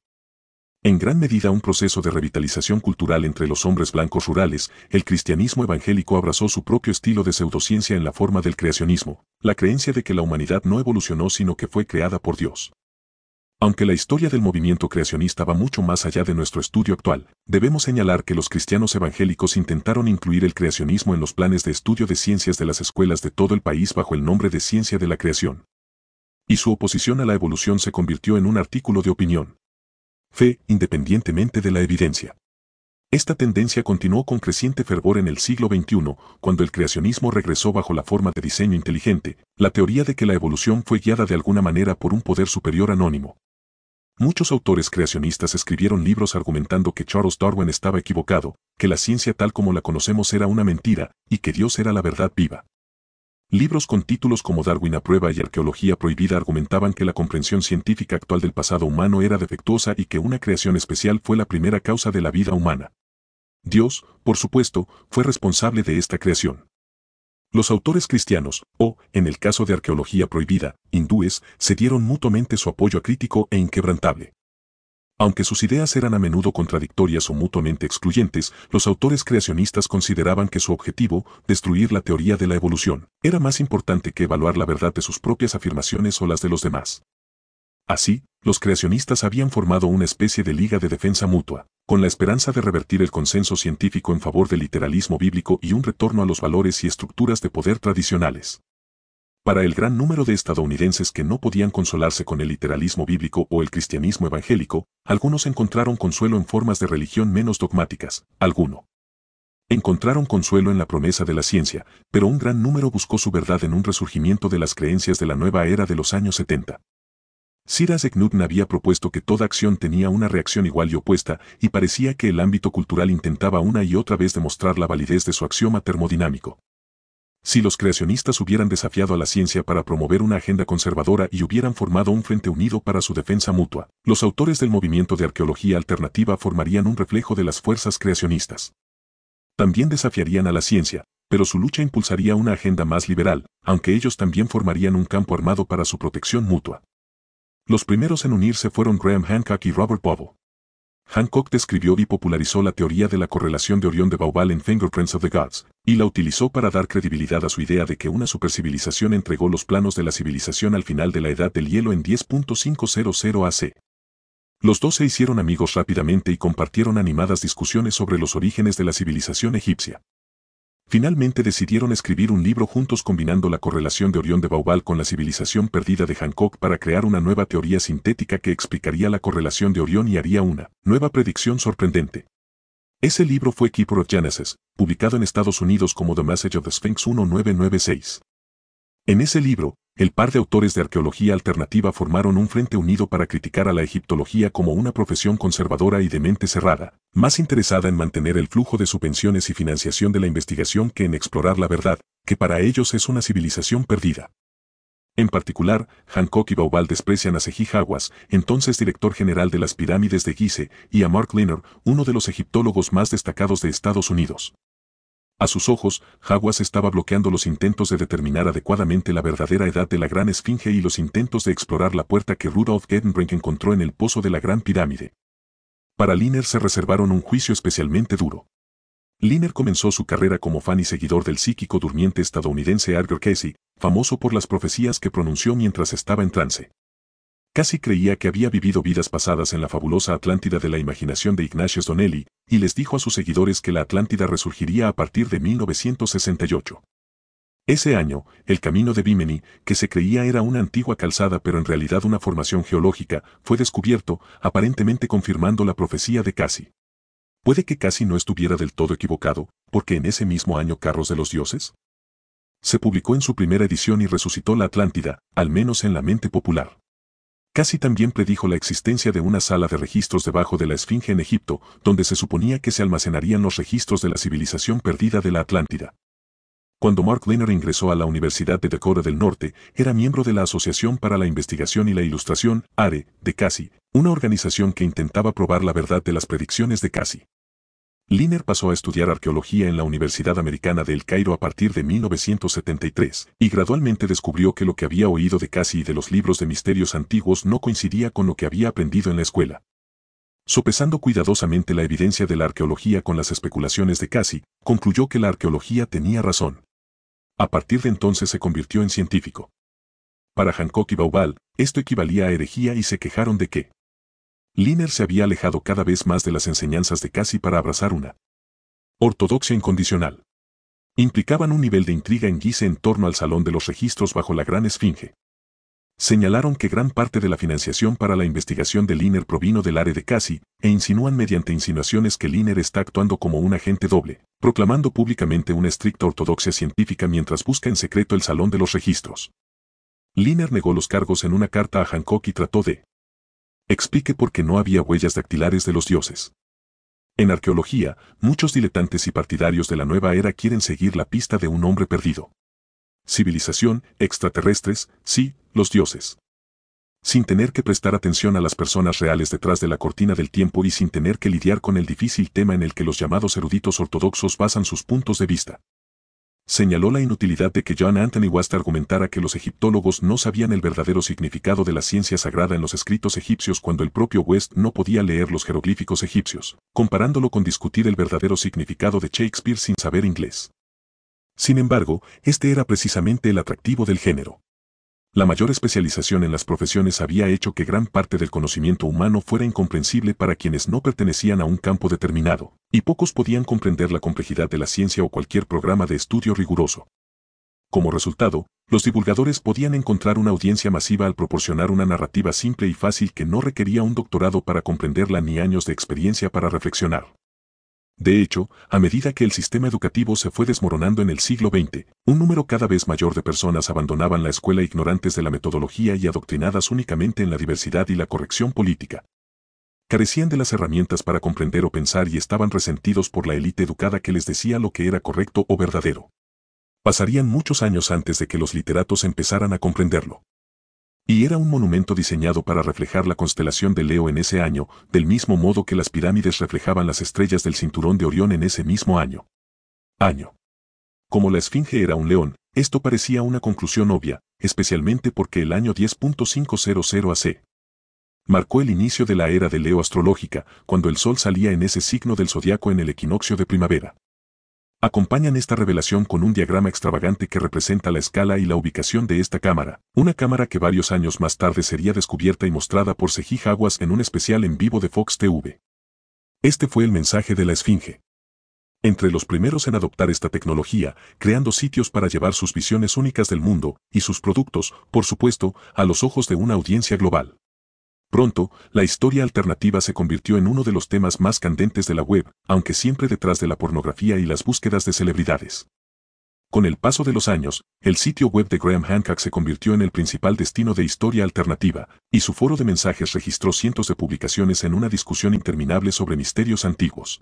En gran medida un proceso de revitalización cultural entre los hombres blancos rurales, el cristianismo evangélico abrazó su propio estilo de pseudociencia en la forma del creacionismo, la creencia de que la humanidad no evolucionó sino que fue creada por Dios. Aunque la historia del movimiento creacionista va mucho más allá de nuestro estudio actual, debemos señalar que los cristianos evangélicos intentaron incluir el creacionismo en los planes de estudio de ciencias de las escuelas de todo el país bajo el nombre de Ciencia de la Creación. Y su oposición a la evolución se convirtió en un artículo de opinión, fe, independientemente de la evidencia. Esta tendencia continuó con creciente fervor en el siglo XXI, cuando el creacionismo regresó bajo la forma de diseño inteligente, la teoría de que la evolución fue guiada de alguna manera por un poder superior anónimo. Muchos autores creacionistas escribieron libros argumentando que Charles Darwin estaba equivocado, que la ciencia tal como la conocemos era una mentira, y que Dios era la verdad viva. Libros con títulos como Darwin a prueba y Arqueología prohibida argumentaban que la comprensión científica actual del pasado humano era defectuosa y que una creación especial fue la primera causa de la vida humana. Dios, por supuesto, fue responsable de esta creación. Los autores cristianos, o, en el caso de Arqueología prohibida, hindúes, se dieron mutuamente su apoyo crítico e inquebrantable. Aunque sus ideas eran a menudo contradictorias o mutuamente excluyentes, los autores creacionistas consideraban que su objetivo, destruir la teoría de la evolución, era más importante que evaluar la verdad de sus propias afirmaciones o las de los demás. Así, los creacionistas habían formado una especie de liga de defensa mutua, con la esperanza de revertir el consenso científico en favor del literalismo bíblico y un retorno a los valores y estructuras de poder tradicionales. Para el gran número de estadounidenses que no podían consolarse con el literalismo bíblico o el cristianismo evangélico, algunos encontraron consuelo en formas de religión menos dogmáticas, alguno. Encontraron consuelo en la promesa de la ciencia, pero un gran número buscó su verdad en un resurgimiento de las creencias de la nueva era de los años 70. Siras Newton había propuesto que toda acción tenía una reacción igual y opuesta, y parecía que el ámbito cultural intentaba una y otra vez demostrar la validez de su axioma termodinámico. Si los creacionistas hubieran desafiado a la ciencia para promover una agenda conservadora y hubieran formado un frente unido para su defensa mutua, los autores del movimiento de arqueología alternativa formarían un reflejo de las fuerzas creacionistas. También desafiarían a la ciencia, pero su lucha impulsaría una agenda más liberal, aunque ellos también formarían un campo armado para su protección mutua. Los primeros en unirse fueron Graham Hancock y Robert Bobo. Hancock describió y popularizó la teoría de la correlación de Orión de Bauval en Fingerprints of the Gods, y la utilizó para dar credibilidad a su idea de que una supercivilización entregó los planos de la civilización al final de la Edad del Hielo en 10.500 AC. Los dos se hicieron amigos rápidamente y compartieron animadas discusiones sobre los orígenes de la civilización egipcia finalmente decidieron escribir un libro juntos combinando la correlación de Orión de Baubal con la civilización perdida de Hancock para crear una nueva teoría sintética que explicaría la correlación de Orión y haría una nueva predicción sorprendente. Ese libro fue Keeper of Genesis, publicado en Estados Unidos como The Message of the Sphinx 1996. En ese libro, el par de autores de arqueología alternativa formaron un frente unido para criticar a la egiptología como una profesión conservadora y de mente cerrada, más interesada en mantener el flujo de subvenciones y financiación de la investigación que en explorar la verdad, que para ellos es una civilización perdida. En particular, Hancock y Baubal desprecian a Seji Hawass, entonces director general de las pirámides de Gizeh, y a Mark Liner, uno de los egiptólogos más destacados de Estados Unidos. A sus ojos, Jaguas estaba bloqueando los intentos de determinar adecuadamente la verdadera edad de la Gran Esfinge y los intentos de explorar la puerta que Rudolf Gedenbrink encontró en el pozo de la Gran Pirámide. Para Liner se reservaron un juicio especialmente duro. Liner comenzó su carrera como fan y seguidor del psíquico durmiente estadounidense Arger Casey, famoso por las profecías que pronunció mientras estaba en trance. Casi creía que había vivido vidas pasadas en la fabulosa Atlántida de la imaginación de Ignatius Donnelly, y les dijo a sus seguidores que la Atlántida resurgiría a partir de 1968. Ese año, el camino de Bimini, que se creía era una antigua calzada pero en realidad una formación geológica, fue descubierto, aparentemente confirmando la profecía de Casi. Puede que Casi no estuviera del todo equivocado, porque en ese mismo año Carros de los Dioses se publicó en su primera edición y resucitó la Atlántida, al menos en la mente popular. Cassie también predijo la existencia de una sala de registros debajo de la Esfinge en Egipto, donde se suponía que se almacenarían los registros de la civilización perdida de la Atlántida. Cuando Mark Lehner ingresó a la Universidad de Dakota del Norte, era miembro de la Asociación para la Investigación y la Ilustración, ARE, de Cassie, una organización que intentaba probar la verdad de las predicciones de Cassie. Liner pasó a estudiar arqueología en la Universidad Americana del Cairo a partir de 1973, y gradualmente descubrió que lo que había oído de Cassie y de los libros de misterios antiguos no coincidía con lo que había aprendido en la escuela. Sopesando cuidadosamente la evidencia de la arqueología con las especulaciones de Cassie, concluyó que la arqueología tenía razón. A partir de entonces se convirtió en científico. Para Hancock y Baubal, esto equivalía a herejía y se quejaron de que Liner se había alejado cada vez más de las enseñanzas de Cassie para abrazar una ortodoxia incondicional. Implicaban un nivel de intriga en Guise en torno al Salón de los Registros bajo la Gran Esfinge. Señalaron que gran parte de la financiación para la investigación de Liner provino del área de Cassie, e insinúan mediante insinuaciones que Liner está actuando como un agente doble, proclamando públicamente una estricta ortodoxia científica mientras busca en secreto el Salón de los Registros. Liner negó los cargos en una carta a Hancock y trató de explique por qué no había huellas dactilares de los dioses. En arqueología, muchos diletantes y partidarios de la nueva era quieren seguir la pista de un hombre perdido. Civilización, extraterrestres, sí, los dioses. Sin tener que prestar atención a las personas reales detrás de la cortina del tiempo y sin tener que lidiar con el difícil tema en el que los llamados eruditos ortodoxos basan sus puntos de vista señaló la inutilidad de que John Anthony West argumentara que los egiptólogos no sabían el verdadero significado de la ciencia sagrada en los escritos egipcios cuando el propio West no podía leer los jeroglíficos egipcios, comparándolo con discutir el verdadero significado de Shakespeare sin saber inglés. Sin embargo, este era precisamente el atractivo del género. La mayor especialización en las profesiones había hecho que gran parte del conocimiento humano fuera incomprensible para quienes no pertenecían a un campo determinado, y pocos podían comprender la complejidad de la ciencia o cualquier programa de estudio riguroso. Como resultado, los divulgadores podían encontrar una audiencia masiva al proporcionar una narrativa simple y fácil que no requería un doctorado para comprenderla ni años de experiencia para reflexionar. De hecho, a medida que el sistema educativo se fue desmoronando en el siglo XX, un número cada vez mayor de personas abandonaban la escuela ignorantes de la metodología y adoctrinadas únicamente en la diversidad y la corrección política. Carecían de las herramientas para comprender o pensar y estaban resentidos por la élite educada que les decía lo que era correcto o verdadero. Pasarían muchos años antes de que los literatos empezaran a comprenderlo y era un monumento diseñado para reflejar la constelación de Leo en ese año, del mismo modo que las pirámides reflejaban las estrellas del cinturón de Orión en ese mismo año. Año. Como la esfinge era un león, esto parecía una conclusión obvia, especialmente porque el año 10.500 AC marcó el inicio de la era de Leo astrológica, cuando el Sol salía en ese signo del zodiaco en el equinoccio de primavera. Acompañan esta revelación con un diagrama extravagante que representa la escala y la ubicación de esta cámara, una cámara que varios años más tarde sería descubierta y mostrada por Seji Aguas en un especial en vivo de Fox TV. Este fue el mensaje de la Esfinge. Entre los primeros en adoptar esta tecnología, creando sitios para llevar sus visiones únicas del mundo, y sus productos, por supuesto, a los ojos de una audiencia global. Pronto, la historia alternativa se convirtió en uno de los temas más candentes de la web, aunque siempre detrás de la pornografía y las búsquedas de celebridades. Con el paso de los años, el sitio web de Graham Hancock se convirtió en el principal destino de historia alternativa, y su foro de mensajes registró cientos de publicaciones en una discusión interminable sobre misterios antiguos.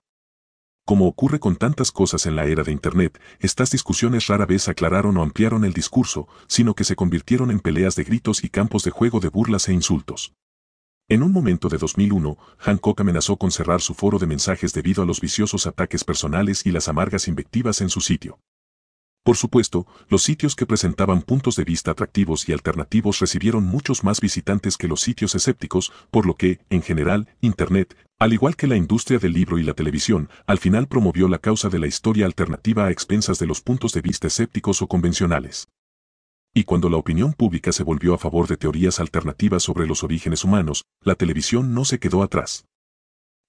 Como ocurre con tantas cosas en la era de Internet, estas discusiones rara vez aclararon o ampliaron el discurso, sino que se convirtieron en peleas de gritos y campos de juego de burlas e insultos. En un momento de 2001, Hancock amenazó con cerrar su foro de mensajes debido a los viciosos ataques personales y las amargas invectivas en su sitio. Por supuesto, los sitios que presentaban puntos de vista atractivos y alternativos recibieron muchos más visitantes que los sitios escépticos, por lo que, en general, Internet, al igual que la industria del libro y la televisión, al final promovió la causa de la historia alternativa a expensas de los puntos de vista escépticos o convencionales y cuando la opinión pública se volvió a favor de teorías alternativas sobre los orígenes humanos, la televisión no se quedó atrás.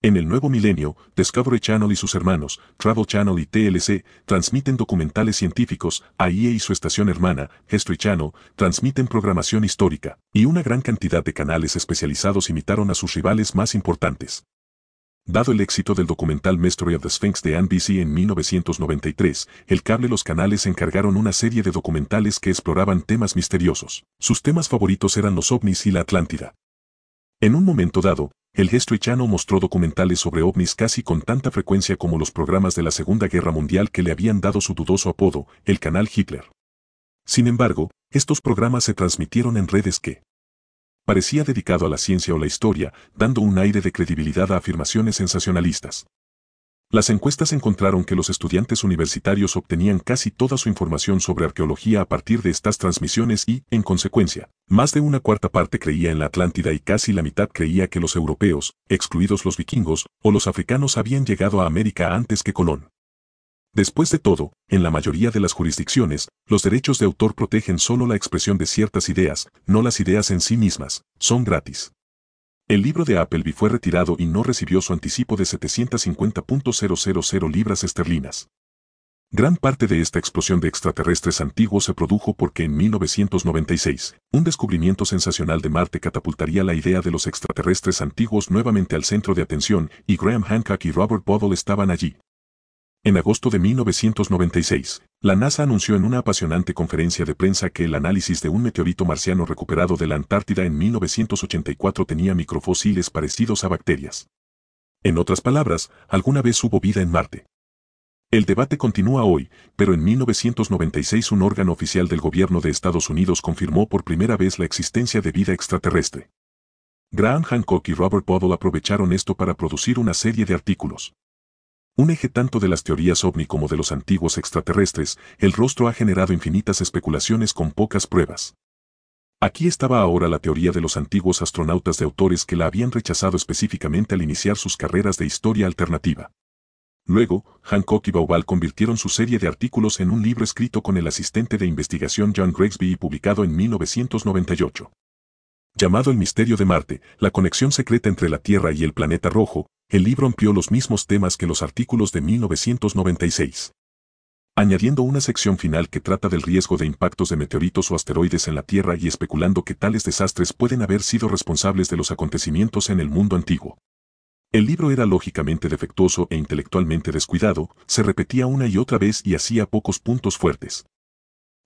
En el nuevo milenio, Discovery Channel y sus hermanos, Travel Channel y TLC, transmiten documentales científicos, AIE y su estación hermana, History Channel, transmiten programación histórica, y una gran cantidad de canales especializados imitaron a sus rivales más importantes. Dado el éxito del documental Mystery of the Sphinx de NBC en 1993, el cable Los Canales encargaron una serie de documentales que exploraban temas misteriosos. Sus temas favoritos eran los ovnis y la Atlántida. En un momento dado, el History Channel mostró documentales sobre ovnis casi con tanta frecuencia como los programas de la Segunda Guerra Mundial que le habían dado su dudoso apodo, el canal Hitler. Sin embargo, estos programas se transmitieron en redes que parecía dedicado a la ciencia o la historia, dando un aire de credibilidad a afirmaciones sensacionalistas. Las encuestas encontraron que los estudiantes universitarios obtenían casi toda su información sobre arqueología a partir de estas transmisiones y, en consecuencia, más de una cuarta parte creía en la Atlántida y casi la mitad creía que los europeos, excluidos los vikingos, o los africanos habían llegado a América antes que Colón. Después de todo, en la mayoría de las jurisdicciones, los derechos de autor protegen solo la expresión de ciertas ideas, no las ideas en sí mismas, son gratis. El libro de Appleby fue retirado y no recibió su anticipo de 750.000 libras esterlinas. Gran parte de esta explosión de extraterrestres antiguos se produjo porque en 1996, un descubrimiento sensacional de Marte catapultaría la idea de los extraterrestres antiguos nuevamente al centro de atención y Graham Hancock y Robert Bottle estaban allí, en agosto de 1996, la NASA anunció en una apasionante conferencia de prensa que el análisis de un meteorito marciano recuperado de la Antártida en 1984 tenía microfósiles parecidos a bacterias. En otras palabras, alguna vez hubo vida en Marte. El debate continúa hoy, pero en 1996 un órgano oficial del gobierno de Estados Unidos confirmó por primera vez la existencia de vida extraterrestre. Graham Hancock y Robert Puddle aprovecharon esto para producir una serie de artículos. Un eje tanto de las teorías ovni como de los antiguos extraterrestres, el rostro ha generado infinitas especulaciones con pocas pruebas. Aquí estaba ahora la teoría de los antiguos astronautas de autores que la habían rechazado específicamente al iniciar sus carreras de historia alternativa. Luego, Hancock y Baubal convirtieron su serie de artículos en un libro escrito con el asistente de investigación John Gregsby y publicado en 1998. Llamado El misterio de Marte, la conexión secreta entre la Tierra y el planeta rojo, el libro amplió los mismos temas que los artículos de 1996. Añadiendo una sección final que trata del riesgo de impactos de meteoritos o asteroides en la Tierra y especulando que tales desastres pueden haber sido responsables de los acontecimientos en el mundo antiguo. El libro era lógicamente defectuoso e intelectualmente descuidado, se repetía una y otra vez y hacía pocos puntos fuertes.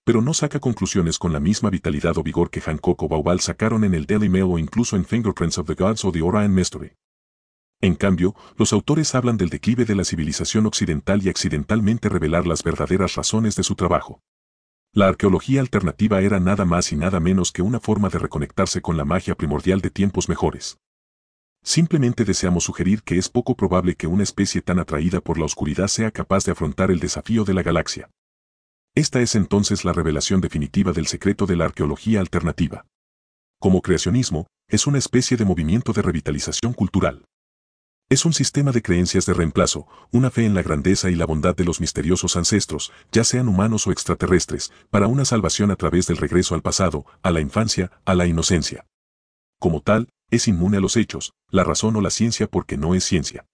Pero no saca conclusiones con la misma vitalidad o vigor que Hancock o Baubal sacaron en el Daily Mail o incluso en Fingerprints of the Gods o The Orion Mystery. En cambio, los autores hablan del declive de la civilización occidental y accidentalmente revelar las verdaderas razones de su trabajo. La arqueología alternativa era nada más y nada menos que una forma de reconectarse con la magia primordial de tiempos mejores. Simplemente deseamos sugerir que es poco probable que una especie tan atraída por la oscuridad sea capaz de afrontar el desafío de la galaxia. Esta es entonces la revelación definitiva del secreto de la arqueología alternativa. Como creacionismo, es una especie de movimiento de revitalización cultural. Es un sistema de creencias de reemplazo, una fe en la grandeza y la bondad de los misteriosos ancestros, ya sean humanos o extraterrestres, para una salvación a través del regreso al pasado, a la infancia, a la inocencia. Como tal, es inmune a los hechos, la razón o la ciencia porque no es ciencia.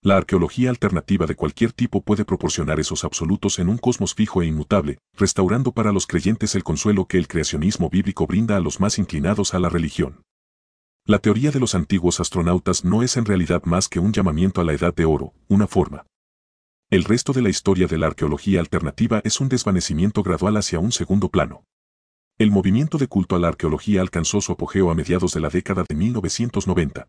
La arqueología alternativa de cualquier tipo puede proporcionar esos absolutos en un cosmos fijo e inmutable, restaurando para los creyentes el consuelo que el creacionismo bíblico brinda a los más inclinados a la religión. La teoría de los antiguos astronautas no es en realidad más que un llamamiento a la edad de oro, una forma. El resto de la historia de la arqueología alternativa es un desvanecimiento gradual hacia un segundo plano. El movimiento de culto a la arqueología alcanzó su apogeo a mediados de la década de 1990.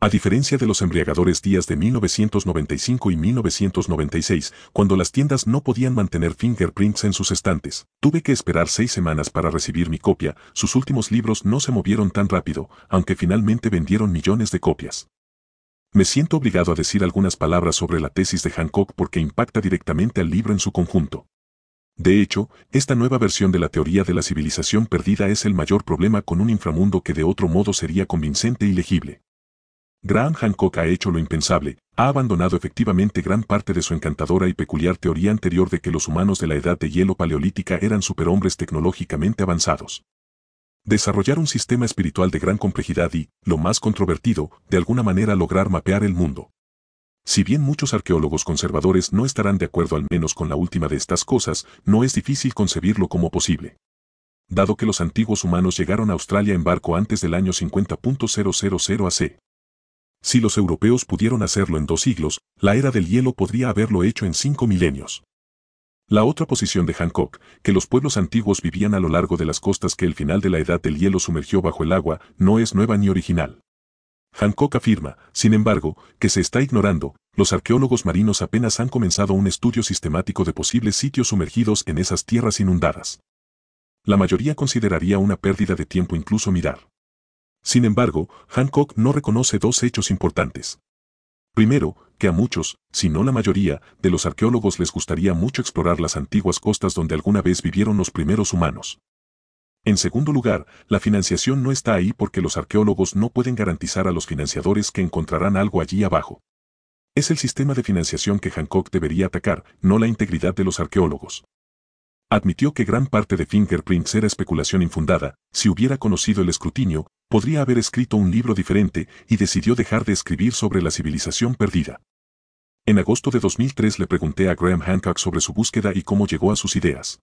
A diferencia de los embriagadores días de 1995 y 1996, cuando las tiendas no podían mantener fingerprints en sus estantes, tuve que esperar seis semanas para recibir mi copia, sus últimos libros no se movieron tan rápido, aunque finalmente vendieron millones de copias. Me siento obligado a decir algunas palabras sobre la tesis de Hancock porque impacta directamente al libro en su conjunto. De hecho, esta nueva versión de la teoría de la civilización perdida es el mayor problema con un inframundo que de otro modo sería convincente y legible. Graham Hancock ha hecho lo impensable, ha abandonado efectivamente gran parte de su encantadora y peculiar teoría anterior de que los humanos de la edad de hielo paleolítica eran superhombres tecnológicamente avanzados. Desarrollar un sistema espiritual de gran complejidad y, lo más controvertido, de alguna manera lograr mapear el mundo. Si bien muchos arqueólogos conservadores no estarán de acuerdo al menos con la última de estas cosas, no es difícil concebirlo como posible. Dado que los antiguos humanos llegaron a Australia en barco antes del año 50.000 AC, si los europeos pudieron hacerlo en dos siglos, la era del hielo podría haberlo hecho en cinco milenios. La otra posición de Hancock, que los pueblos antiguos vivían a lo largo de las costas que el final de la edad del hielo sumergió bajo el agua, no es nueva ni original. Hancock afirma, sin embargo, que se está ignorando, los arqueólogos marinos apenas han comenzado un estudio sistemático de posibles sitios sumergidos en esas tierras inundadas. La mayoría consideraría una pérdida de tiempo incluso mirar. Sin embargo, Hancock no reconoce dos hechos importantes. Primero, que a muchos, si no la mayoría, de los arqueólogos les gustaría mucho explorar las antiguas costas donde alguna vez vivieron los primeros humanos. En segundo lugar, la financiación no está ahí porque los arqueólogos no pueden garantizar a los financiadores que encontrarán algo allí abajo. Es el sistema de financiación que Hancock debería atacar, no la integridad de los arqueólogos. Admitió que gran parte de Fingerprints era especulación infundada, si hubiera conocido el escrutinio, podría haber escrito un libro diferente y decidió dejar de escribir sobre la civilización perdida. En agosto de 2003 le pregunté a Graham Hancock sobre su búsqueda y cómo llegó a sus ideas.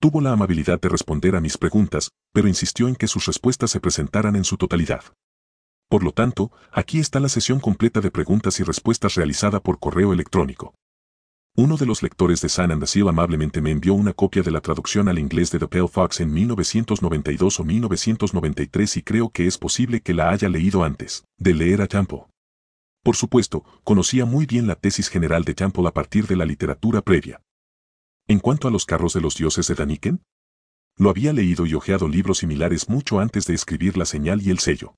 Tuvo la amabilidad de responder a mis preguntas, pero insistió en que sus respuestas se presentaran en su totalidad. Por lo tanto, aquí está la sesión completa de preguntas y respuestas realizada por correo electrónico. Uno de los lectores de San Andasil amablemente me envió una copia de la traducción al inglés de The Pale Fox en 1992 o 1993 y creo que es posible que la haya leído antes de leer a Champo. Por supuesto, conocía muy bien la tesis general de Champo a partir de la literatura previa. En cuanto a los carros de los dioses de Daniken, lo había leído y hojeado libros similares mucho antes de escribir la señal y el sello.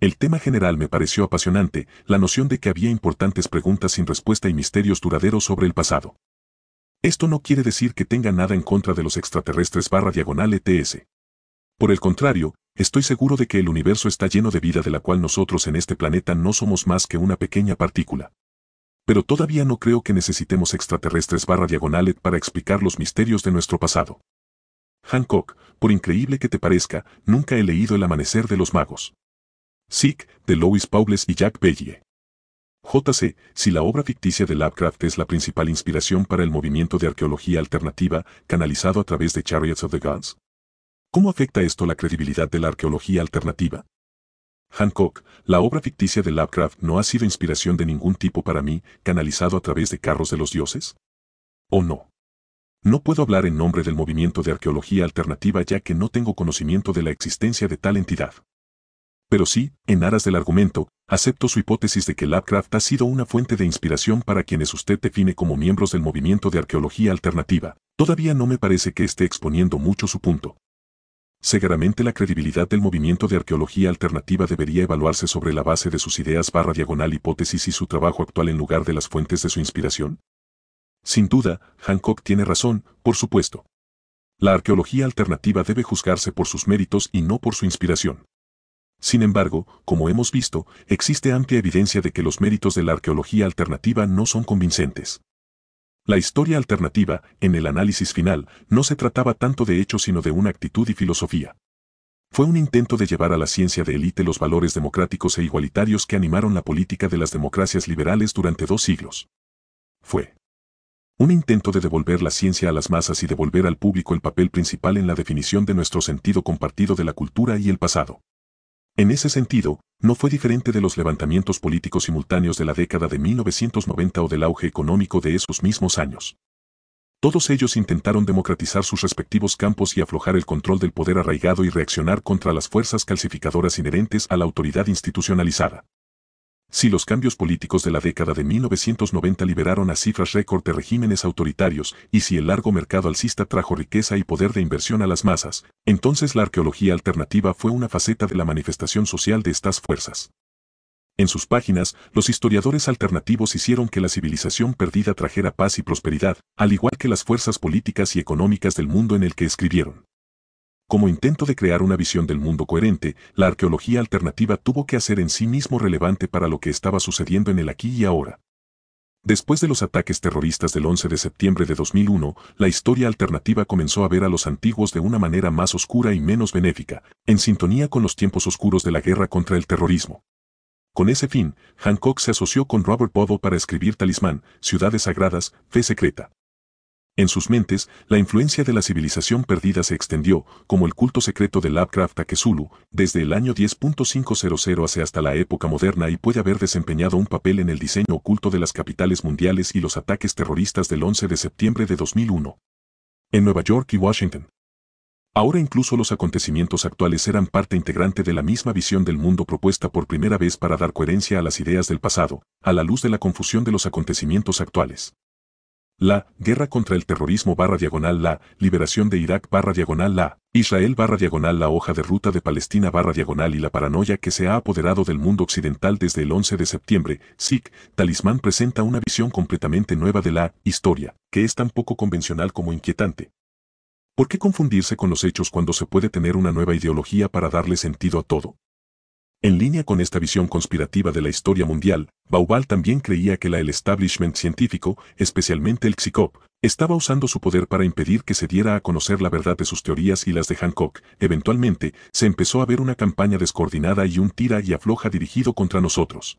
El tema general me pareció apasionante, la noción de que había importantes preguntas sin respuesta y misterios duraderos sobre el pasado. Esto no quiere decir que tenga nada en contra de los extraterrestres barra diagonal ETS. Por el contrario, estoy seguro de que el universo está lleno de vida de la cual nosotros en este planeta no somos más que una pequeña partícula. Pero todavía no creo que necesitemos extraterrestres barra diagonal e para explicar los misterios de nuestro pasado. Hancock, por increíble que te parezca, nunca he leído El amanecer de los magos. Sick, de Louis Paules y Jack Bellier. JC, si la obra ficticia de Lovecraft es la principal inspiración para el movimiento de arqueología alternativa canalizado a través de Chariots of the Gods, ¿cómo afecta esto la credibilidad de la arqueología alternativa? Hancock, la obra ficticia de Lovecraft no ha sido inspiración de ningún tipo para mí, canalizado a través de carros de los dioses? ¿O no? No puedo hablar en nombre del movimiento de arqueología alternativa ya que no tengo conocimiento de la existencia de tal entidad. Pero sí, en aras del argumento, acepto su hipótesis de que Lovecraft ha sido una fuente de inspiración para quienes usted define como miembros del movimiento de arqueología alternativa. Todavía no me parece que esté exponiendo mucho su punto. Seguramente la credibilidad del movimiento de arqueología alternativa debería evaluarse sobre la base de sus ideas barra diagonal hipótesis y su trabajo actual en lugar de las fuentes de su inspiración. Sin duda, Hancock tiene razón, por supuesto. La arqueología alternativa debe juzgarse por sus méritos y no por su inspiración. Sin embargo, como hemos visto, existe amplia evidencia de que los méritos de la arqueología alternativa no son convincentes. La historia alternativa, en el análisis final, no se trataba tanto de hechos sino de una actitud y filosofía. Fue un intento de llevar a la ciencia de élite los valores democráticos e igualitarios que animaron la política de las democracias liberales durante dos siglos. Fue un intento de devolver la ciencia a las masas y devolver al público el papel principal en la definición de nuestro sentido compartido de la cultura y el pasado. En ese sentido, no fue diferente de los levantamientos políticos simultáneos de la década de 1990 o del auge económico de esos mismos años. Todos ellos intentaron democratizar sus respectivos campos y aflojar el control del poder arraigado y reaccionar contra las fuerzas calcificadoras inherentes a la autoridad institucionalizada. Si los cambios políticos de la década de 1990 liberaron a cifras récord de regímenes autoritarios y si el largo mercado alcista trajo riqueza y poder de inversión a las masas, entonces la arqueología alternativa fue una faceta de la manifestación social de estas fuerzas. En sus páginas, los historiadores alternativos hicieron que la civilización perdida trajera paz y prosperidad, al igual que las fuerzas políticas y económicas del mundo en el que escribieron. Como intento de crear una visión del mundo coherente, la arqueología alternativa tuvo que hacer en sí mismo relevante para lo que estaba sucediendo en el aquí y ahora. Después de los ataques terroristas del 11 de septiembre de 2001, la historia alternativa comenzó a ver a los antiguos de una manera más oscura y menos benéfica, en sintonía con los tiempos oscuros de la guerra contra el terrorismo. Con ese fin, Hancock se asoció con Robert Bodo para escribir Talismán, Ciudades Sagradas, Fe Secreta. En sus mentes, la influencia de la civilización perdida se extendió, como el culto secreto de Lovecraft a desde el año 10.500 hacia hasta la época moderna y puede haber desempeñado un papel en el diseño oculto de las capitales mundiales y los ataques terroristas del 11 de septiembre de 2001. En Nueva York y Washington. Ahora incluso los acontecimientos actuales eran parte integrante de la misma visión del mundo propuesta por primera vez para dar coherencia a las ideas del pasado, a la luz de la confusión de los acontecimientos actuales. La guerra contra el terrorismo barra diagonal la liberación de Irak barra diagonal la Israel barra diagonal la hoja de ruta de Palestina barra diagonal y la paranoia que se ha apoderado del mundo occidental desde el 11 de septiembre, SIC, Talismán presenta una visión completamente nueva de la historia, que es tan poco convencional como inquietante. ¿Por qué confundirse con los hechos cuando se puede tener una nueva ideología para darle sentido a todo? En línea con esta visión conspirativa de la historia mundial, Baubal también creía que la, el establishment científico, especialmente el Xicop, estaba usando su poder para impedir que se diera a conocer la verdad de sus teorías y las de Hancock. Eventualmente, se empezó a ver una campaña descoordinada y un tira y afloja dirigido contra nosotros.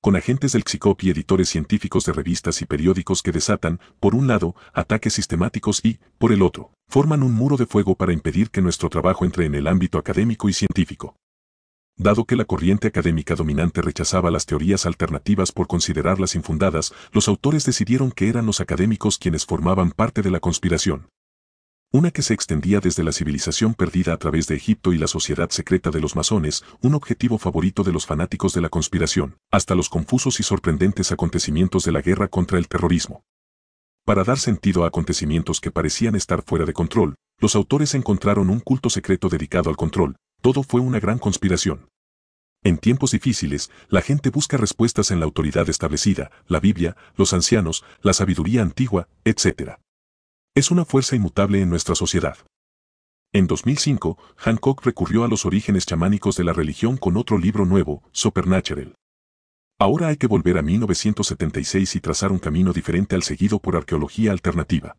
Con agentes del Xicop y editores científicos de revistas y periódicos que desatan, por un lado, ataques sistemáticos y, por el otro, forman un muro de fuego para impedir que nuestro trabajo entre en el ámbito académico y científico. Dado que la corriente académica dominante rechazaba las teorías alternativas por considerarlas infundadas, los autores decidieron que eran los académicos quienes formaban parte de la conspiración. Una que se extendía desde la civilización perdida a través de Egipto y la sociedad secreta de los masones, un objetivo favorito de los fanáticos de la conspiración, hasta los confusos y sorprendentes acontecimientos de la guerra contra el terrorismo. Para dar sentido a acontecimientos que parecían estar fuera de control, los autores encontraron un culto secreto dedicado al control, todo fue una gran conspiración. En tiempos difíciles, la gente busca respuestas en la autoridad establecida, la Biblia, los ancianos, la sabiduría antigua, etc. Es una fuerza inmutable en nuestra sociedad. En 2005, Hancock recurrió a los orígenes chamánicos de la religión con otro libro nuevo, Supernatural. Ahora hay que volver a 1976 y trazar un camino diferente al seguido por arqueología alternativa.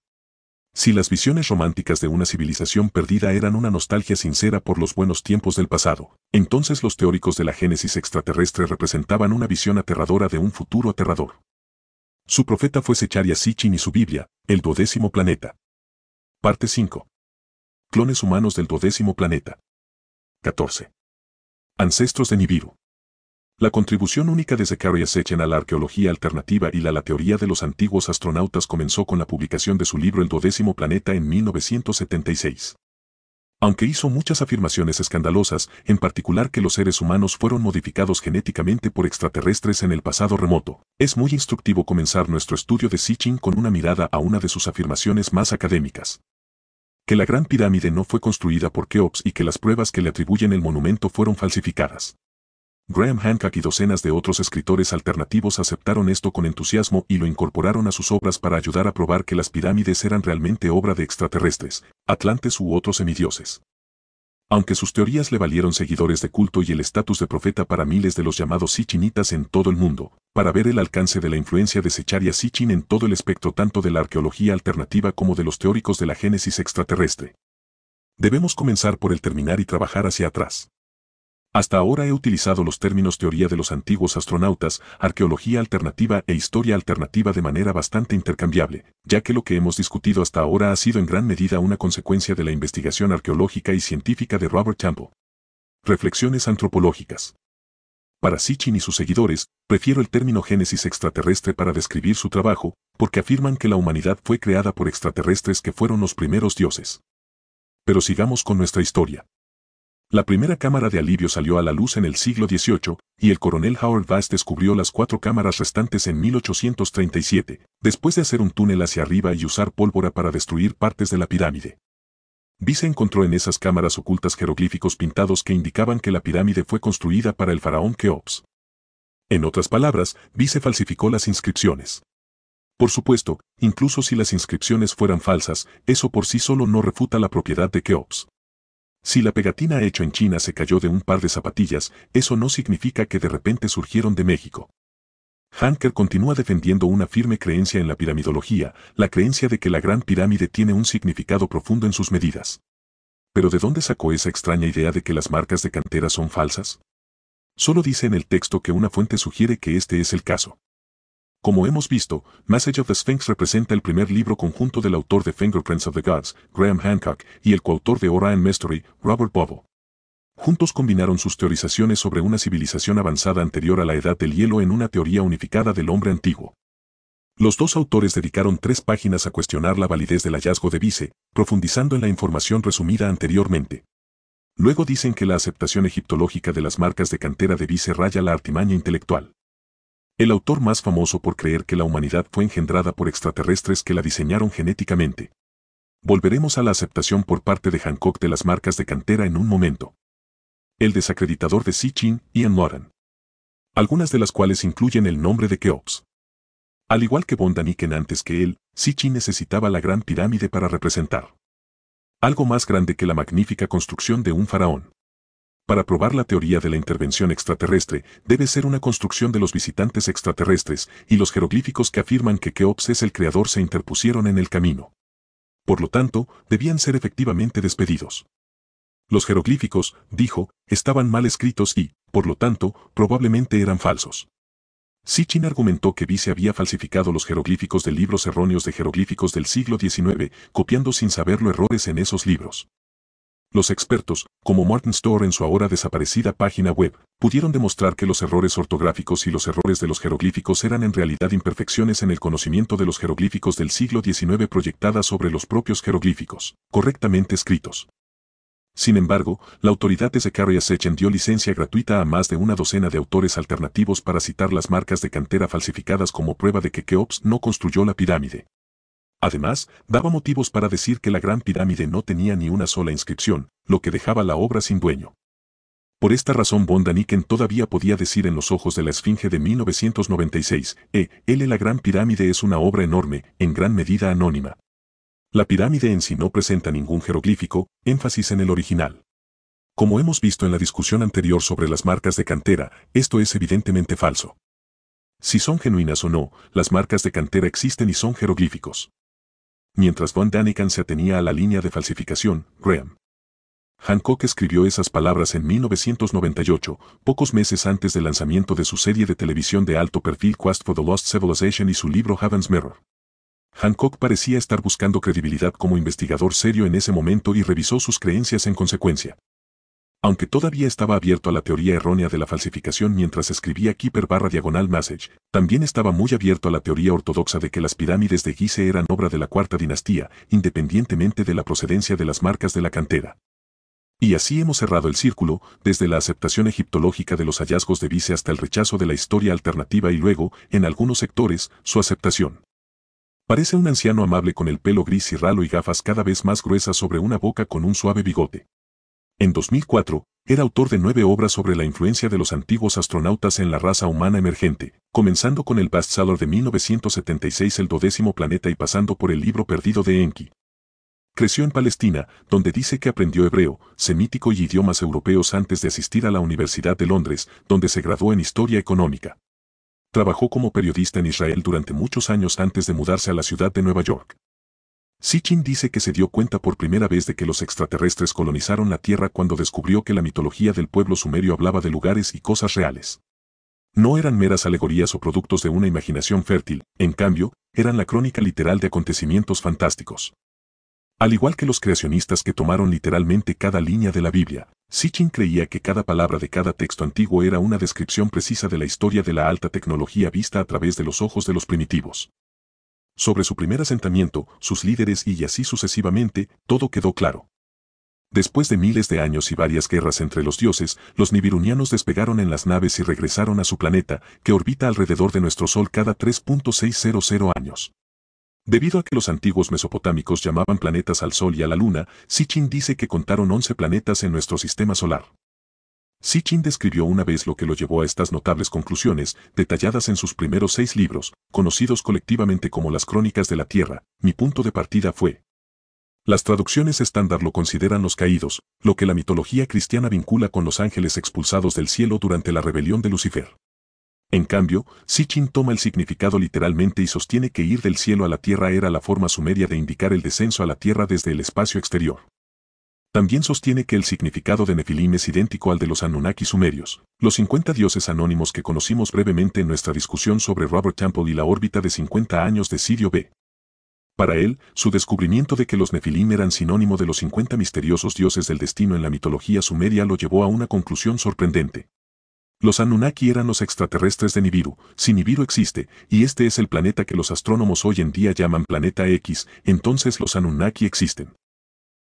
Si las visiones románticas de una civilización perdida eran una nostalgia sincera por los buenos tiempos del pasado, entonces los teóricos de la génesis extraterrestre representaban una visión aterradora de un futuro aterrador. Su profeta fue Secharia Sitchin y su Biblia, el duodécimo planeta. Parte 5. Clones humanos del duodécimo planeta. 14. Ancestros de Nibiru. La contribución única de Zecharia Sechen a la arqueología alternativa y la, teoría de los antiguos astronautas comenzó con la publicación de su libro El duodécimo planeta en 1976. Aunque hizo muchas afirmaciones escandalosas, en particular que los seres humanos fueron modificados genéticamente por extraterrestres en el pasado remoto, es muy instructivo comenzar nuestro estudio de Sitchin con una mirada a una de sus afirmaciones más académicas. Que la Gran Pirámide no fue construida por Keops y que las pruebas que le atribuyen el monumento fueron falsificadas. Graham Hancock y docenas de otros escritores alternativos aceptaron esto con entusiasmo y lo incorporaron a sus obras para ayudar a probar que las pirámides eran realmente obra de extraterrestres, atlantes u otros semidioses. Aunque sus teorías le valieron seguidores de culto y el estatus de profeta para miles de los llamados sichinitas en todo el mundo, para ver el alcance de la influencia de Secharia Sichin en todo el espectro tanto de la arqueología alternativa como de los teóricos de la génesis extraterrestre. Debemos comenzar por el terminar y trabajar hacia atrás. Hasta ahora he utilizado los términos teoría de los antiguos astronautas, arqueología alternativa e historia alternativa de manera bastante intercambiable, ya que lo que hemos discutido hasta ahora ha sido en gran medida una consecuencia de la investigación arqueológica y científica de Robert Campbell. Reflexiones antropológicas. Para Sitchin y sus seguidores, prefiero el término génesis extraterrestre para describir su trabajo, porque afirman que la humanidad fue creada por extraterrestres que fueron los primeros dioses. Pero sigamos con nuestra historia. La primera cámara de alivio salió a la luz en el siglo XVIII, y el coronel Howard Bass descubrió las cuatro cámaras restantes en 1837, después de hacer un túnel hacia arriba y usar pólvora para destruir partes de la pirámide. Vise encontró en esas cámaras ocultas jeroglíficos pintados que indicaban que la pirámide fue construida para el faraón Keops. En otras palabras, Vice falsificó las inscripciones. Por supuesto, incluso si las inscripciones fueran falsas, eso por sí solo no refuta la propiedad de Keops. Si la pegatina hecha en China se cayó de un par de zapatillas, eso no significa que de repente surgieron de México. Hanker continúa defendiendo una firme creencia en la piramidología, la creencia de que la Gran Pirámide tiene un significado profundo en sus medidas. Pero ¿de dónde sacó esa extraña idea de que las marcas de cantera son falsas? Solo dice en el texto que una fuente sugiere que este es el caso. Como hemos visto, Message of the Sphinx representa el primer libro conjunto del autor de Fingerprints of the Gods, Graham Hancock, y el coautor de Orion Mystery, Robert Bobo. Juntos combinaron sus teorizaciones sobre una civilización avanzada anterior a la Edad del Hielo en una teoría unificada del hombre antiguo. Los dos autores dedicaron tres páginas a cuestionar la validez del hallazgo de Vice, profundizando en la información resumida anteriormente. Luego dicen que la aceptación egiptológica de las marcas de cantera de Vice raya la artimaña intelectual. El autor más famoso por creer que la humanidad fue engendrada por extraterrestres que la diseñaron genéticamente. Volveremos a la aceptación por parte de Hancock de las marcas de cantera en un momento. El desacreditador de Sitchin, Ian Moran. Algunas de las cuales incluyen el nombre de Keops. Al igual que Von antes que él, Sitchin necesitaba la gran pirámide para representar algo más grande que la magnífica construcción de un faraón. Para probar la teoría de la intervención extraterrestre, debe ser una construcción de los visitantes extraterrestres y los jeroglíficos que afirman que Keops es el creador se interpusieron en el camino. Por lo tanto, debían ser efectivamente despedidos. Los jeroglíficos, dijo, estaban mal escritos y, por lo tanto, probablemente eran falsos. Sitchin argumentó que Vice había falsificado los jeroglíficos de libros erróneos de jeroglíficos del siglo XIX, copiando sin saberlo errores en esos libros. Los expertos, como Martin Store en su ahora desaparecida página web, pudieron demostrar que los errores ortográficos y los errores de los jeroglíficos eran en realidad imperfecciones en el conocimiento de los jeroglíficos del siglo XIX proyectadas sobre los propios jeroglíficos, correctamente escritos. Sin embargo, la autoridad de Zecharia Sechen dio licencia gratuita a más de una docena de autores alternativos para citar las marcas de cantera falsificadas como prueba de que Keops no construyó la pirámide. Además, daba motivos para decir que la Gran Pirámide no tenía ni una sola inscripción, lo que dejaba la obra sin dueño. Por esta razón von Daniken todavía podía decir en los ojos de la Esfinge de 1996, E, eh, L la Gran Pirámide es una obra enorme, en gran medida anónima. La pirámide en sí no presenta ningún jeroglífico, énfasis en el original. Como hemos visto en la discusión anterior sobre las marcas de cantera, esto es evidentemente falso. Si son genuinas o no, las marcas de cantera existen y son jeroglíficos. Mientras Von Daniken se atenía a la línea de falsificación, Graham. Hancock escribió esas palabras en 1998, pocos meses antes del lanzamiento de su serie de televisión de alto perfil Quest for the Lost Civilization y su libro Heaven's Mirror. Hancock parecía estar buscando credibilidad como investigador serio en ese momento y revisó sus creencias en consecuencia. Aunque todavía estaba abierto a la teoría errónea de la falsificación mientras escribía Keeper barra diagonal message, también estaba muy abierto a la teoría ortodoxa de que las pirámides de Gizeh eran obra de la cuarta dinastía, independientemente de la procedencia de las marcas de la cantera. Y así hemos cerrado el círculo, desde la aceptación egiptológica de los hallazgos de Vice hasta el rechazo de la historia alternativa y luego, en algunos sectores, su aceptación. Parece un anciano amable con el pelo gris y ralo y gafas cada vez más gruesas sobre una boca con un suave bigote. En 2004, era autor de nueve obras sobre la influencia de los antiguos astronautas en la raza humana emergente, comenzando con el bestseller de 1976 El dodécimo planeta y pasando por el libro perdido de Enki. Creció en Palestina, donde dice que aprendió hebreo, semítico y idiomas europeos antes de asistir a la Universidad de Londres, donde se graduó en Historia Económica. Trabajó como periodista en Israel durante muchos años antes de mudarse a la ciudad de Nueva York. Sitchin dice que se dio cuenta por primera vez de que los extraterrestres colonizaron la Tierra cuando descubrió que la mitología del pueblo sumerio hablaba de lugares y cosas reales. No eran meras alegorías o productos de una imaginación fértil, en cambio, eran la crónica literal de acontecimientos fantásticos. Al igual que los creacionistas que tomaron literalmente cada línea de la Biblia, Sitchin creía que cada palabra de cada texto antiguo era una descripción precisa de la historia de la alta tecnología vista a través de los ojos de los primitivos. Sobre su primer asentamiento, sus líderes y así sucesivamente, todo quedó claro. Después de miles de años y varias guerras entre los dioses, los Nibirunianos despegaron en las naves y regresaron a su planeta, que orbita alrededor de nuestro Sol cada 3.600 años. Debido a que los antiguos mesopotámicos llamaban planetas al Sol y a la Luna, Sitchin dice que contaron 11 planetas en nuestro sistema solar. Sitchin describió una vez lo que lo llevó a estas notables conclusiones, detalladas en sus primeros seis libros, conocidos colectivamente como las Crónicas de la Tierra. Mi punto de partida fue. Las traducciones estándar lo consideran los caídos, lo que la mitología cristiana vincula con los ángeles expulsados del cielo durante la rebelión de Lucifer. En cambio, Sitchin toma el significado literalmente y sostiene que ir del cielo a la tierra era la forma sumeria de indicar el descenso a la tierra desde el espacio exterior. También sostiene que el significado de Nefilim es idéntico al de los Anunnaki sumerios, los 50 dioses anónimos que conocimos brevemente en nuestra discusión sobre Robert Temple y la órbita de 50 años de Sirio B. Para él, su descubrimiento de que los Nefilim eran sinónimo de los 50 misteriosos dioses del destino en la mitología sumeria lo llevó a una conclusión sorprendente. Los Anunnaki eran los extraterrestres de Nibiru, si Nibiru existe, y este es el planeta que los astrónomos hoy en día llaman planeta X, entonces los Anunnaki existen.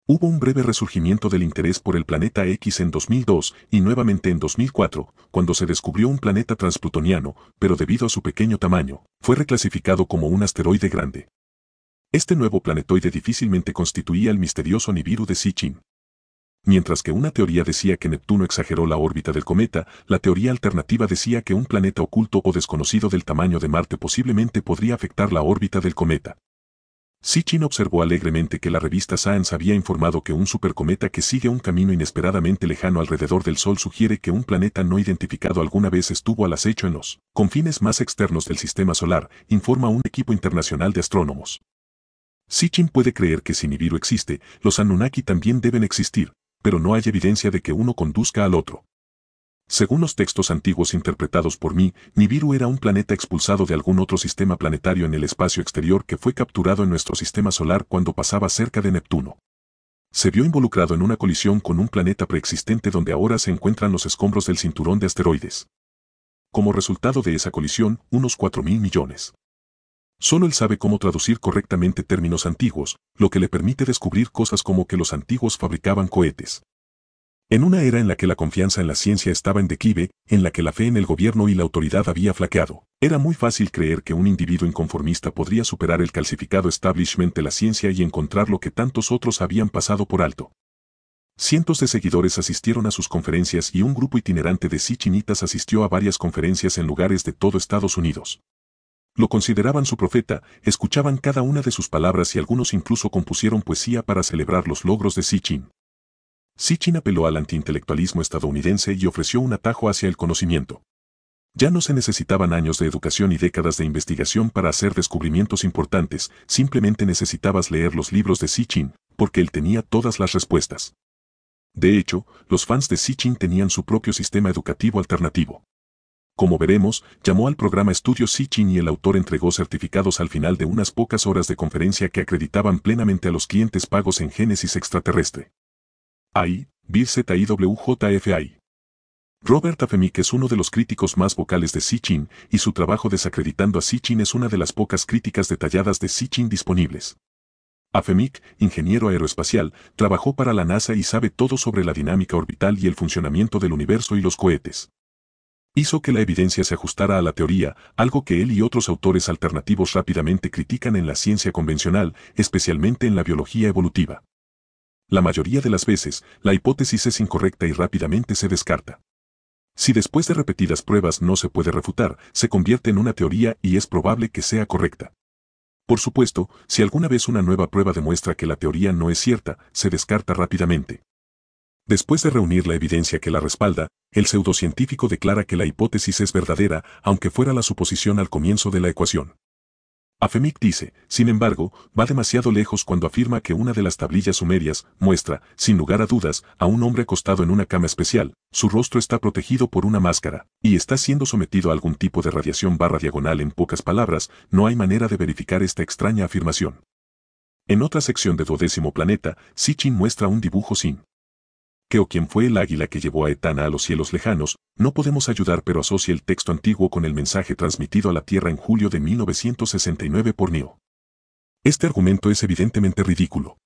Hubo un breve resurgimiento del interés por el planeta X en 2002 y nuevamente en 2004, cuando se descubrió un planeta transplutoniano, pero debido a su pequeño tamaño, fue reclasificado como un asteroide grande. Este nuevo planetoide difícilmente constituía el misterioso Nibiru de Sichin. Mientras que una teoría decía que Neptuno exageró la órbita del cometa, la teoría alternativa decía que un planeta oculto o desconocido del tamaño de Marte posiblemente podría afectar la órbita del cometa. Sitchin observó alegremente que la revista Science había informado que un supercometa que sigue un camino inesperadamente lejano alrededor del Sol sugiere que un planeta no identificado alguna vez estuvo al acecho en los confines más externos del sistema solar, informa un equipo internacional de astrónomos. Sitchin puede creer que si Nibiru existe, los Anunnaki también deben existir, pero no hay evidencia de que uno conduzca al otro. Según los textos antiguos interpretados por mí, Nibiru era un planeta expulsado de algún otro sistema planetario en el espacio exterior que fue capturado en nuestro sistema solar cuando pasaba cerca de Neptuno. Se vio involucrado en una colisión con un planeta preexistente donde ahora se encuentran los escombros del cinturón de asteroides. Como resultado de esa colisión, unos 4.000 millones. Solo él sabe cómo traducir correctamente términos antiguos, lo que le permite descubrir cosas como que los antiguos fabricaban cohetes, en una era en la que la confianza en la ciencia estaba en declive, en la que la fe en el gobierno y la autoridad había flaqueado, era muy fácil creer que un individuo inconformista podría superar el calcificado establishment de la ciencia y encontrar lo que tantos otros habían pasado por alto. Cientos de seguidores asistieron a sus conferencias y un grupo itinerante de chinitas asistió a varias conferencias en lugares de todo Estados Unidos. Lo consideraban su profeta, escuchaban cada una de sus palabras y algunos incluso compusieron poesía para celebrar los logros de Sichin. Sitchin apeló al antiintelectualismo estadounidense y ofreció un atajo hacia el conocimiento. Ya no se necesitaban años de educación y décadas de investigación para hacer descubrimientos importantes, simplemente necesitabas leer los libros de Sitchin, porque él tenía todas las respuestas. De hecho, los fans de Sitchin tenían su propio sistema educativo alternativo. Como veremos, llamó al programa Estudio Sichin y el autor entregó certificados al final de unas pocas horas de conferencia que acreditaban plenamente a los clientes pagos en Génesis Extraterrestre. AI, BZIWJFI. Robert Afemik es uno de los críticos más vocales de Sitchin, y su trabajo desacreditando a Sitchin es una de las pocas críticas detalladas de Sitchin disponibles. Afemik, ingeniero aeroespacial, trabajó para la NASA y sabe todo sobre la dinámica orbital y el funcionamiento del universo y los cohetes. Hizo que la evidencia se ajustara a la teoría, algo que él y otros autores alternativos rápidamente critican en la ciencia convencional, especialmente en la biología evolutiva. La mayoría de las veces, la hipótesis es incorrecta y rápidamente se descarta. Si después de repetidas pruebas no se puede refutar, se convierte en una teoría y es probable que sea correcta. Por supuesto, si alguna vez una nueva prueba demuestra que la teoría no es cierta, se descarta rápidamente. Después de reunir la evidencia que la respalda, el pseudocientífico declara que la hipótesis es verdadera, aunque fuera la suposición al comienzo de la ecuación. Afemic dice, sin embargo, va demasiado lejos cuando afirma que una de las tablillas sumerias muestra, sin lugar a dudas, a un hombre acostado en una cama especial, su rostro está protegido por una máscara, y está siendo sometido a algún tipo de radiación barra diagonal en pocas palabras, no hay manera de verificar esta extraña afirmación. En otra sección de Dodécimo Planeta, Sitchin muestra un dibujo sin que o quien fue el águila que llevó a Etana a los cielos lejanos, no podemos ayudar pero asocia el texto antiguo con el mensaje transmitido a la Tierra en julio de 1969 por Neo. Este argumento es evidentemente ridículo.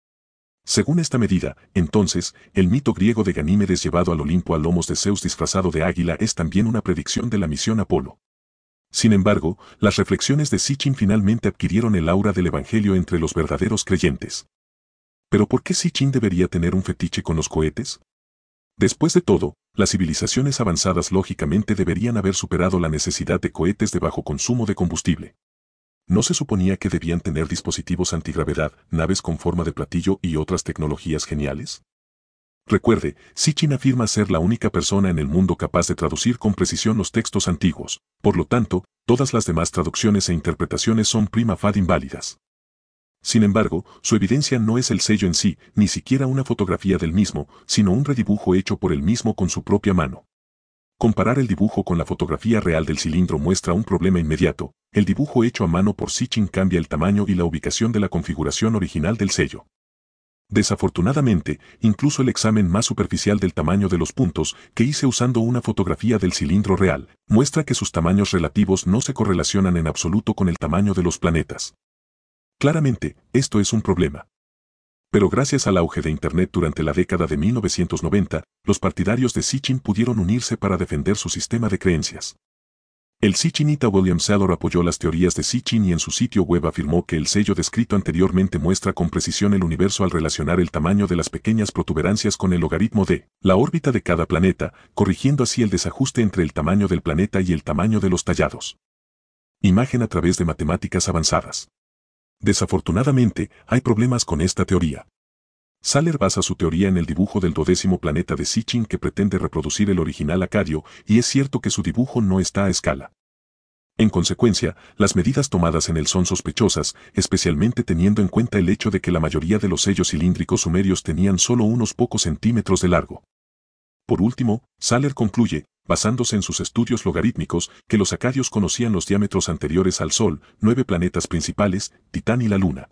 Según esta medida, entonces, el mito griego de Ganímedes llevado al Olimpo a lomos de Zeus disfrazado de águila es también una predicción de la misión Apolo. Sin embargo, las reflexiones de Sichin finalmente adquirieron el aura del Evangelio entre los verdaderos creyentes. ¿Pero por qué Sichin debería tener un fetiche con los cohetes? Después de todo, las civilizaciones avanzadas lógicamente deberían haber superado la necesidad de cohetes de bajo consumo de combustible. No se suponía que debían tener dispositivos antigravedad, naves con forma de platillo y otras tecnologías geniales. Recuerde, Sitchin afirma ser la única persona en el mundo capaz de traducir con precisión los textos antiguos, por lo tanto, todas las demás traducciones e interpretaciones son prima facie inválidas. Sin embargo, su evidencia no es el sello en sí, ni siquiera una fotografía del mismo, sino un redibujo hecho por él mismo con su propia mano. Comparar el dibujo con la fotografía real del cilindro muestra un problema inmediato. El dibujo hecho a mano por Sichin cambia el tamaño y la ubicación de la configuración original del sello. Desafortunadamente, incluso el examen más superficial del tamaño de los puntos que hice usando una fotografía del cilindro real muestra que sus tamaños relativos no se correlacionan en absoluto con el tamaño de los planetas. Claramente, esto es un problema. Pero gracias al auge de Internet durante la década de 1990, los partidarios de Sichin pudieron unirse para defender su sistema de creencias. El Sichinita William Sellor apoyó las teorías de Sitchin y en su sitio web afirmó que el sello descrito anteriormente muestra con precisión el universo al relacionar el tamaño de las pequeñas protuberancias con el logaritmo de la órbita de cada planeta, corrigiendo así el desajuste entre el tamaño del planeta y el tamaño de los tallados. Imagen a través de matemáticas avanzadas. Desafortunadamente, hay problemas con esta teoría. Saller basa su teoría en el dibujo del dodécimo planeta de Sitchin que pretende reproducir el original Acadio, y es cierto que su dibujo no está a escala. En consecuencia, las medidas tomadas en él son sospechosas, especialmente teniendo en cuenta el hecho de que la mayoría de los sellos cilíndricos sumerios tenían solo unos pocos centímetros de largo. Por último, Saller concluye, basándose en sus estudios logarítmicos, que los acadios conocían los diámetros anteriores al Sol, nueve planetas principales, Titán y la Luna.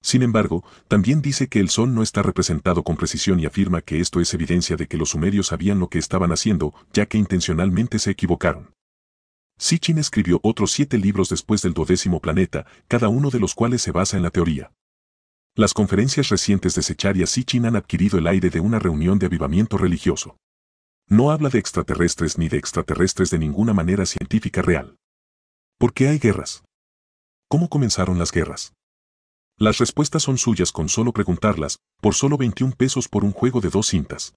Sin embargo, también dice que el Sol no está representado con precisión y afirma que esto es evidencia de que los sumerios sabían lo que estaban haciendo, ya que intencionalmente se equivocaron. Sitchin escribió otros siete libros después del duodécimo planeta, cada uno de los cuales se basa en la teoría. Las conferencias recientes de Secharia Sitchin han adquirido el aire de una reunión de avivamiento religioso. No habla de extraterrestres ni de extraterrestres de ninguna manera científica real. ¿Por qué hay guerras? ¿Cómo comenzaron las guerras? Las respuestas son suyas con solo preguntarlas, por solo 21 pesos por un juego de dos cintas.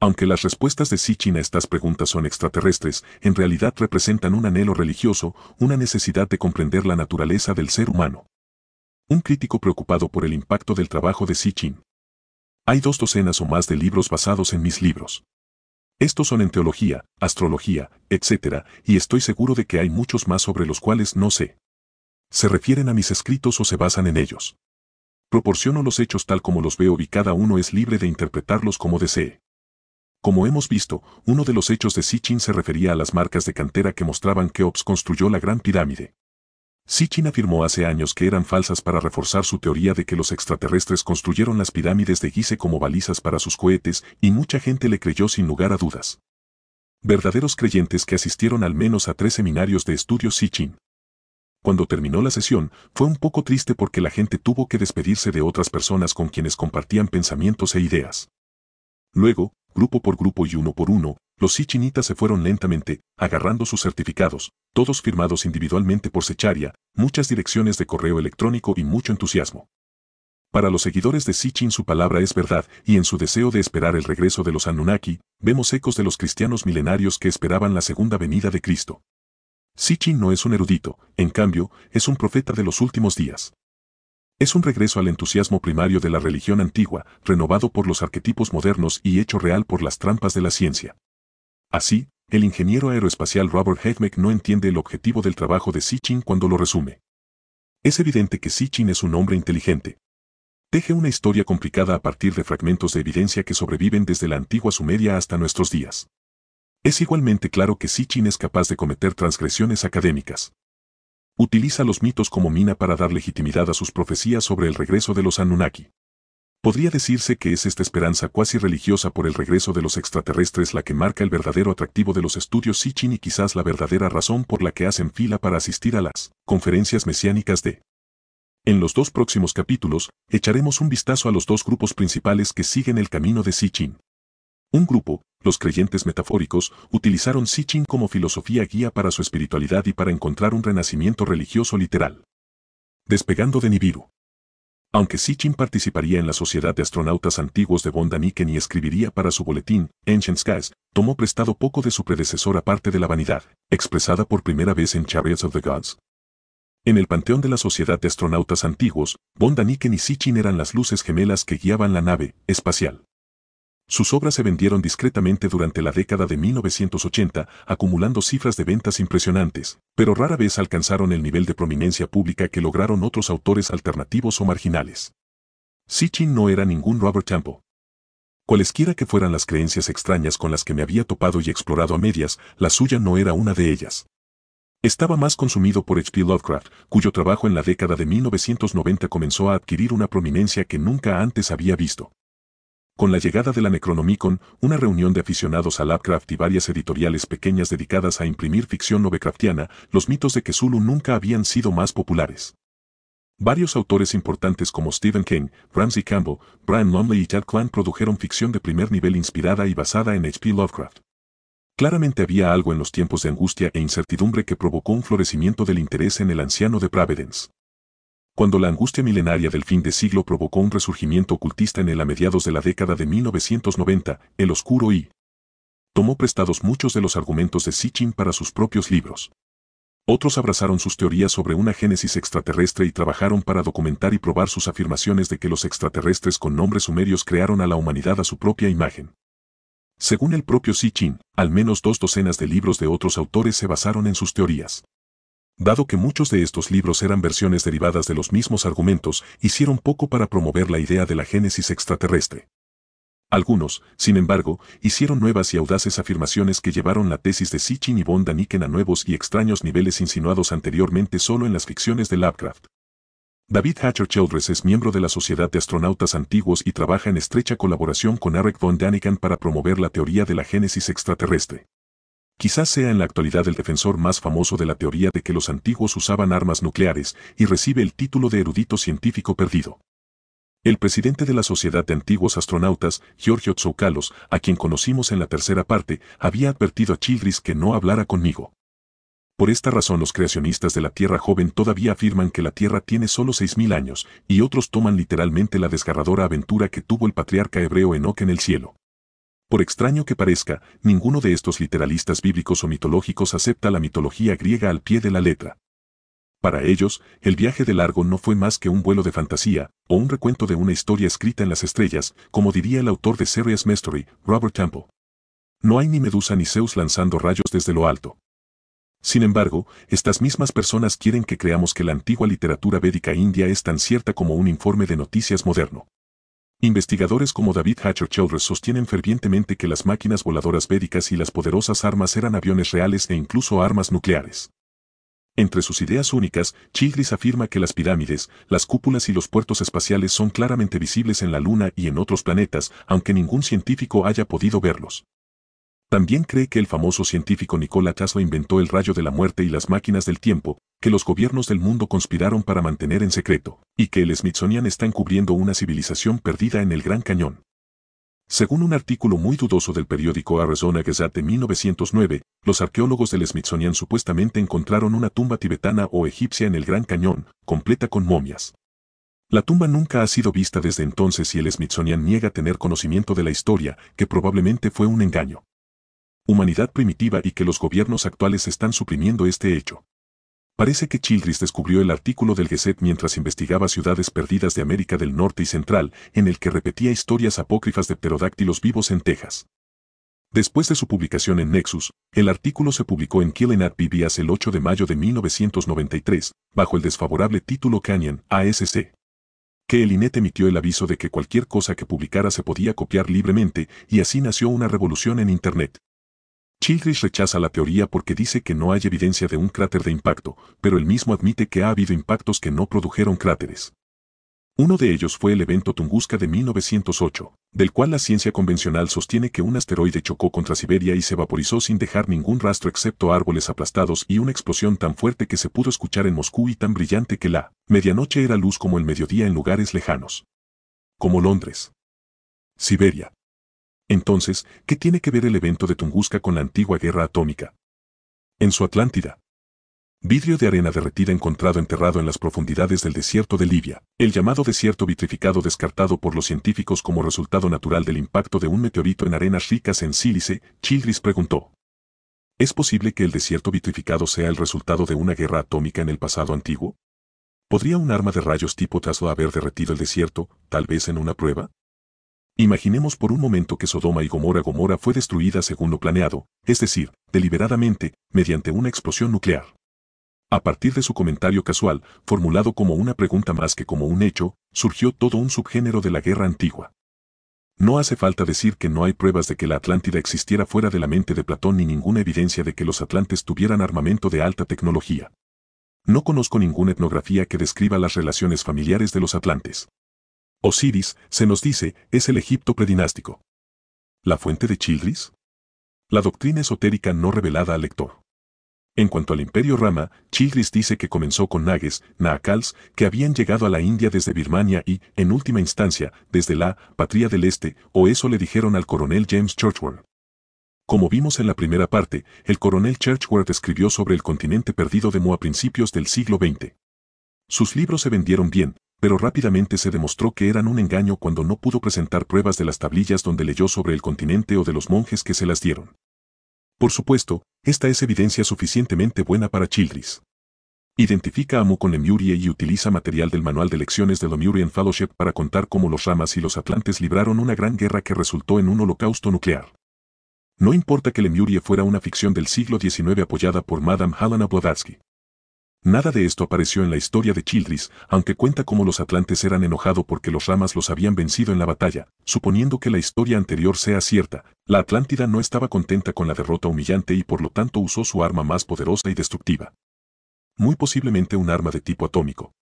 Aunque las respuestas de Sitchin a estas preguntas son extraterrestres, en realidad representan un anhelo religioso, una necesidad de comprender la naturaleza del ser humano. Un crítico preocupado por el impacto del trabajo de Sichin. Hay dos docenas o más de libros basados en mis libros. Estos son en teología, astrología, etc., y estoy seguro de que hay muchos más sobre los cuales no sé. Se refieren a mis escritos o se basan en ellos. Proporciono los hechos tal como los veo y cada uno es libre de interpretarlos como desee. Como hemos visto, uno de los hechos de Sitchin se refería a las marcas de cantera que mostraban que Ops construyó la Gran Pirámide. Sitchin afirmó hace años que eran falsas para reforzar su teoría de que los extraterrestres construyeron las pirámides de Gize como balizas para sus cohetes y mucha gente le creyó sin lugar a dudas. Verdaderos creyentes que asistieron al menos a tres seminarios de estudio Sitchin. Cuando terminó la sesión, fue un poco triste porque la gente tuvo que despedirse de otras personas con quienes compartían pensamientos e ideas. Luego, grupo por grupo y uno por uno, los chinitas se fueron lentamente, agarrando sus certificados, todos firmados individualmente por Secharia, muchas direcciones de correo electrónico y mucho entusiasmo. Para los seguidores de Sichin su palabra es verdad, y en su deseo de esperar el regreso de los Anunnaki, vemos ecos de los cristianos milenarios que esperaban la segunda venida de Cristo. Sichin no es un erudito, en cambio, es un profeta de los últimos días. Es un regreso al entusiasmo primario de la religión antigua, renovado por los arquetipos modernos y hecho real por las trampas de la ciencia. Así, el ingeniero aeroespacial Robert Heckmeck no entiende el objetivo del trabajo de Sitchin cuando lo resume. Es evidente que Sitchin es un hombre inteligente. Teje una historia complicada a partir de fragmentos de evidencia que sobreviven desde la antigua Sumeria hasta nuestros días. Es igualmente claro que Sitchin es capaz de cometer transgresiones académicas. Utiliza los mitos como mina para dar legitimidad a sus profecías sobre el regreso de los Anunnaki. Podría decirse que es esta esperanza cuasi religiosa por el regreso de los extraterrestres la que marca el verdadero atractivo de los estudios Sitchin y quizás la verdadera razón por la que hacen fila para asistir a las conferencias mesiánicas de. En los dos próximos capítulos, echaremos un vistazo a los dos grupos principales que siguen el camino de Sitchin. Un grupo, los creyentes metafóricos, utilizaron Sitchin como filosofía guía para su espiritualidad y para encontrar un renacimiento religioso literal. Despegando de Nibiru. Aunque Sitchin participaría en la Sociedad de Astronautas Antiguos de Von y escribiría para su boletín, Ancient Skies, tomó prestado poco de su predecesor aparte de la vanidad, expresada por primera vez en Chariots of the Gods. En el panteón de la Sociedad de Astronautas Antiguos, Von y Sitchin eran las luces gemelas que guiaban la nave espacial. Sus obras se vendieron discretamente durante la década de 1980, acumulando cifras de ventas impresionantes, pero rara vez alcanzaron el nivel de prominencia pública que lograron otros autores alternativos o marginales. Sitchin no era ningún Robert Temple. Cualesquiera que fueran las creencias extrañas con las que me había topado y explorado a medias, la suya no era una de ellas. Estaba más consumido por H.P. Lovecraft, cuyo trabajo en la década de 1990 comenzó a adquirir una prominencia que nunca antes había visto. Con la llegada de la Necronomicon, una reunión de aficionados a Lovecraft y varias editoriales pequeñas dedicadas a imprimir ficción novecraftiana, los mitos de Cthulhu nunca habían sido más populares. Varios autores importantes como Stephen King, Ramsey Campbell, Brian Lumley y Chad Klan produjeron ficción de primer nivel inspirada y basada en H.P. Lovecraft. Claramente había algo en los tiempos de angustia e incertidumbre que provocó un florecimiento del interés en el anciano de Providence. Cuando la angustia milenaria del fin de siglo provocó un resurgimiento ocultista en el a mediados de la década de 1990, el oscuro y tomó prestados muchos de los argumentos de Sitchin para sus propios libros. Otros abrazaron sus teorías sobre una génesis extraterrestre y trabajaron para documentar y probar sus afirmaciones de que los extraterrestres con nombres sumerios crearon a la humanidad a su propia imagen. Según el propio Sitchin, al menos dos docenas de libros de otros autores se basaron en sus teorías. Dado que muchos de estos libros eran versiones derivadas de los mismos argumentos, hicieron poco para promover la idea de la génesis extraterrestre. Algunos, sin embargo, hicieron nuevas y audaces afirmaciones que llevaron la tesis de Sitchin y von Daniken a nuevos y extraños niveles insinuados anteriormente solo en las ficciones de Lovecraft. David Hatcher Childress es miembro de la Sociedad de Astronautas Antiguos y trabaja en estrecha colaboración con Eric von Daniken para promover la teoría de la génesis extraterrestre. Quizás sea en la actualidad el defensor más famoso de la teoría de que los antiguos usaban armas nucleares y recibe el título de erudito científico perdido. El presidente de la Sociedad de Antiguos Astronautas, Giorgio Tsoukalos, a quien conocimos en la tercera parte, había advertido a Childress que no hablara conmigo. Por esta razón los creacionistas de la Tierra Joven todavía afirman que la Tierra tiene solo 6.000 años, y otros toman literalmente la desgarradora aventura que tuvo el patriarca hebreo Enoch en el cielo. Por extraño que parezca, ninguno de estos literalistas bíblicos o mitológicos acepta la mitología griega al pie de la letra. Para ellos, el viaje de largo no fue más que un vuelo de fantasía, o un recuento de una historia escrita en las estrellas, como diría el autor de Serious Mystery, Robert Campbell. No hay ni Medusa ni Zeus lanzando rayos desde lo alto. Sin embargo, estas mismas personas quieren que creamos que la antigua literatura védica india es tan cierta como un informe de noticias moderno. Investigadores como David Hatcher Childress sostienen fervientemente que las máquinas voladoras bélicas y las poderosas armas eran aviones reales e incluso armas nucleares. Entre sus ideas únicas, Childress afirma que las pirámides, las cúpulas y los puertos espaciales son claramente visibles en la Luna y en otros planetas, aunque ningún científico haya podido verlos. También cree que el famoso científico Nikola Tesla inventó el rayo de la muerte y las máquinas del tiempo, que los gobiernos del mundo conspiraron para mantener en secreto, y que el Smithsonian está encubriendo una civilización perdida en el Gran Cañón. Según un artículo muy dudoso del periódico Arizona Gazette de 1909, los arqueólogos del Smithsonian supuestamente encontraron una tumba tibetana o egipcia en el Gran Cañón, completa con momias. La tumba nunca ha sido vista desde entonces y el Smithsonian niega tener conocimiento de la historia, que probablemente fue un engaño humanidad primitiva y que los gobiernos actuales están suprimiendo este hecho. Parece que Childress descubrió el artículo del GESET mientras investigaba ciudades perdidas de América del Norte y Central, en el que repetía historias apócrifas de pterodáctilos vivos en Texas. Después de su publicación en Nexus, el artículo se publicó en Killing at el 8 de mayo de 1993, bajo el desfavorable título Canyon ASC. Que el INET emitió el aviso de que cualquier cosa que publicara se podía copiar libremente, y así nació una revolución en Internet. Childress rechaza la teoría porque dice que no hay evidencia de un cráter de impacto, pero él mismo admite que ha habido impactos que no produjeron cráteres. Uno de ellos fue el evento Tunguska de 1908, del cual la ciencia convencional sostiene que un asteroide chocó contra Siberia y se vaporizó sin dejar ningún rastro excepto árboles aplastados y una explosión tan fuerte que se pudo escuchar en Moscú y tan brillante que la medianoche era luz como el mediodía en lugares lejanos. Como Londres. Siberia. Entonces, ¿qué tiene que ver el evento de Tunguska con la antigua guerra atómica? En su Atlántida. Vidrio de arena derretida encontrado enterrado en las profundidades del desierto de Libia, el llamado desierto vitrificado descartado por los científicos como resultado natural del impacto de un meteorito en arenas ricas en sílice, Childress preguntó. ¿Es posible que el desierto vitrificado sea el resultado de una guerra atómica en el pasado antiguo? ¿Podría un arma de rayos tipo Tazo haber derretido el desierto, tal vez en una prueba? Imaginemos por un momento que Sodoma y Gomorra Gomorra fue destruida según lo planeado, es decir, deliberadamente, mediante una explosión nuclear. A partir de su comentario casual, formulado como una pregunta más que como un hecho, surgió todo un subgénero de la guerra antigua. No hace falta decir que no hay pruebas de que la Atlántida existiera fuera de la mente de Platón ni ninguna evidencia de que los atlantes tuvieran armamento de alta tecnología. No conozco ninguna etnografía que describa las relaciones familiares de los atlantes. Osiris, se nos dice, es el Egipto predinástico. ¿La fuente de Childris? La doctrina esotérica no revelada al lector. En cuanto al imperio Rama, Childris dice que comenzó con nagues, Naakals, que habían llegado a la India desde Birmania y, en última instancia, desde la patria del este, o eso le dijeron al coronel James Churchward. Como vimos en la primera parte, el coronel Churchward escribió sobre el continente perdido de Mu a principios del siglo XX. Sus libros se vendieron bien, pero rápidamente se demostró que eran un engaño cuando no pudo presentar pruebas de las tablillas donde leyó sobre el continente o de los monjes que se las dieron. Por supuesto, esta es evidencia suficientemente buena para Childress. Identifica a Mu con Lemuria y utiliza material del manual de lecciones de Lemurian Fellowship para contar cómo los Ramas y los Atlantes libraron una gran guerra que resultó en un holocausto nuclear. No importa que Lemurie fuera una ficción del siglo XIX apoyada por Madame Helena Blavatsky. Nada de esto apareció en la historia de Childris, aunque cuenta cómo los atlantes eran enojados porque los ramas los habían vencido en la batalla. Suponiendo que la historia anterior sea cierta, la Atlántida no estaba contenta con la derrota humillante y por lo tanto usó su arma más poderosa y destructiva. Muy posiblemente un arma de tipo atómico.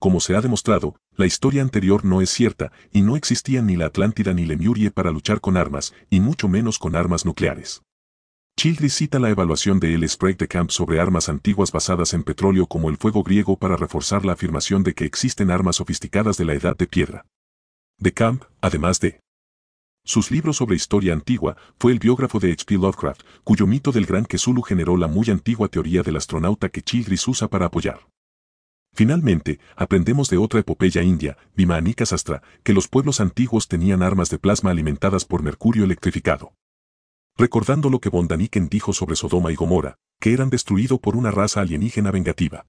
Como se ha demostrado, la historia anterior no es cierta, y no existían ni la Atlántida ni Lemurie para luchar con armas, y mucho menos con armas nucleares. Childress cita la evaluación de L. Sprague de Camp sobre armas antiguas basadas en petróleo como el fuego griego para reforzar la afirmación de que existen armas sofisticadas de la Edad de Piedra. De Camp, además de sus libros sobre historia antigua, fue el biógrafo de H.P. Lovecraft, cuyo mito del gran Kesulu generó la muy antigua teoría del astronauta que Childress usa para apoyar. Finalmente, aprendemos de otra epopeya india, Vimanika Sastra, que los pueblos antiguos tenían armas de plasma alimentadas por mercurio electrificado recordando lo que Bondaniken dijo sobre Sodoma y Gomorra, que eran destruidos por una raza alienígena vengativa.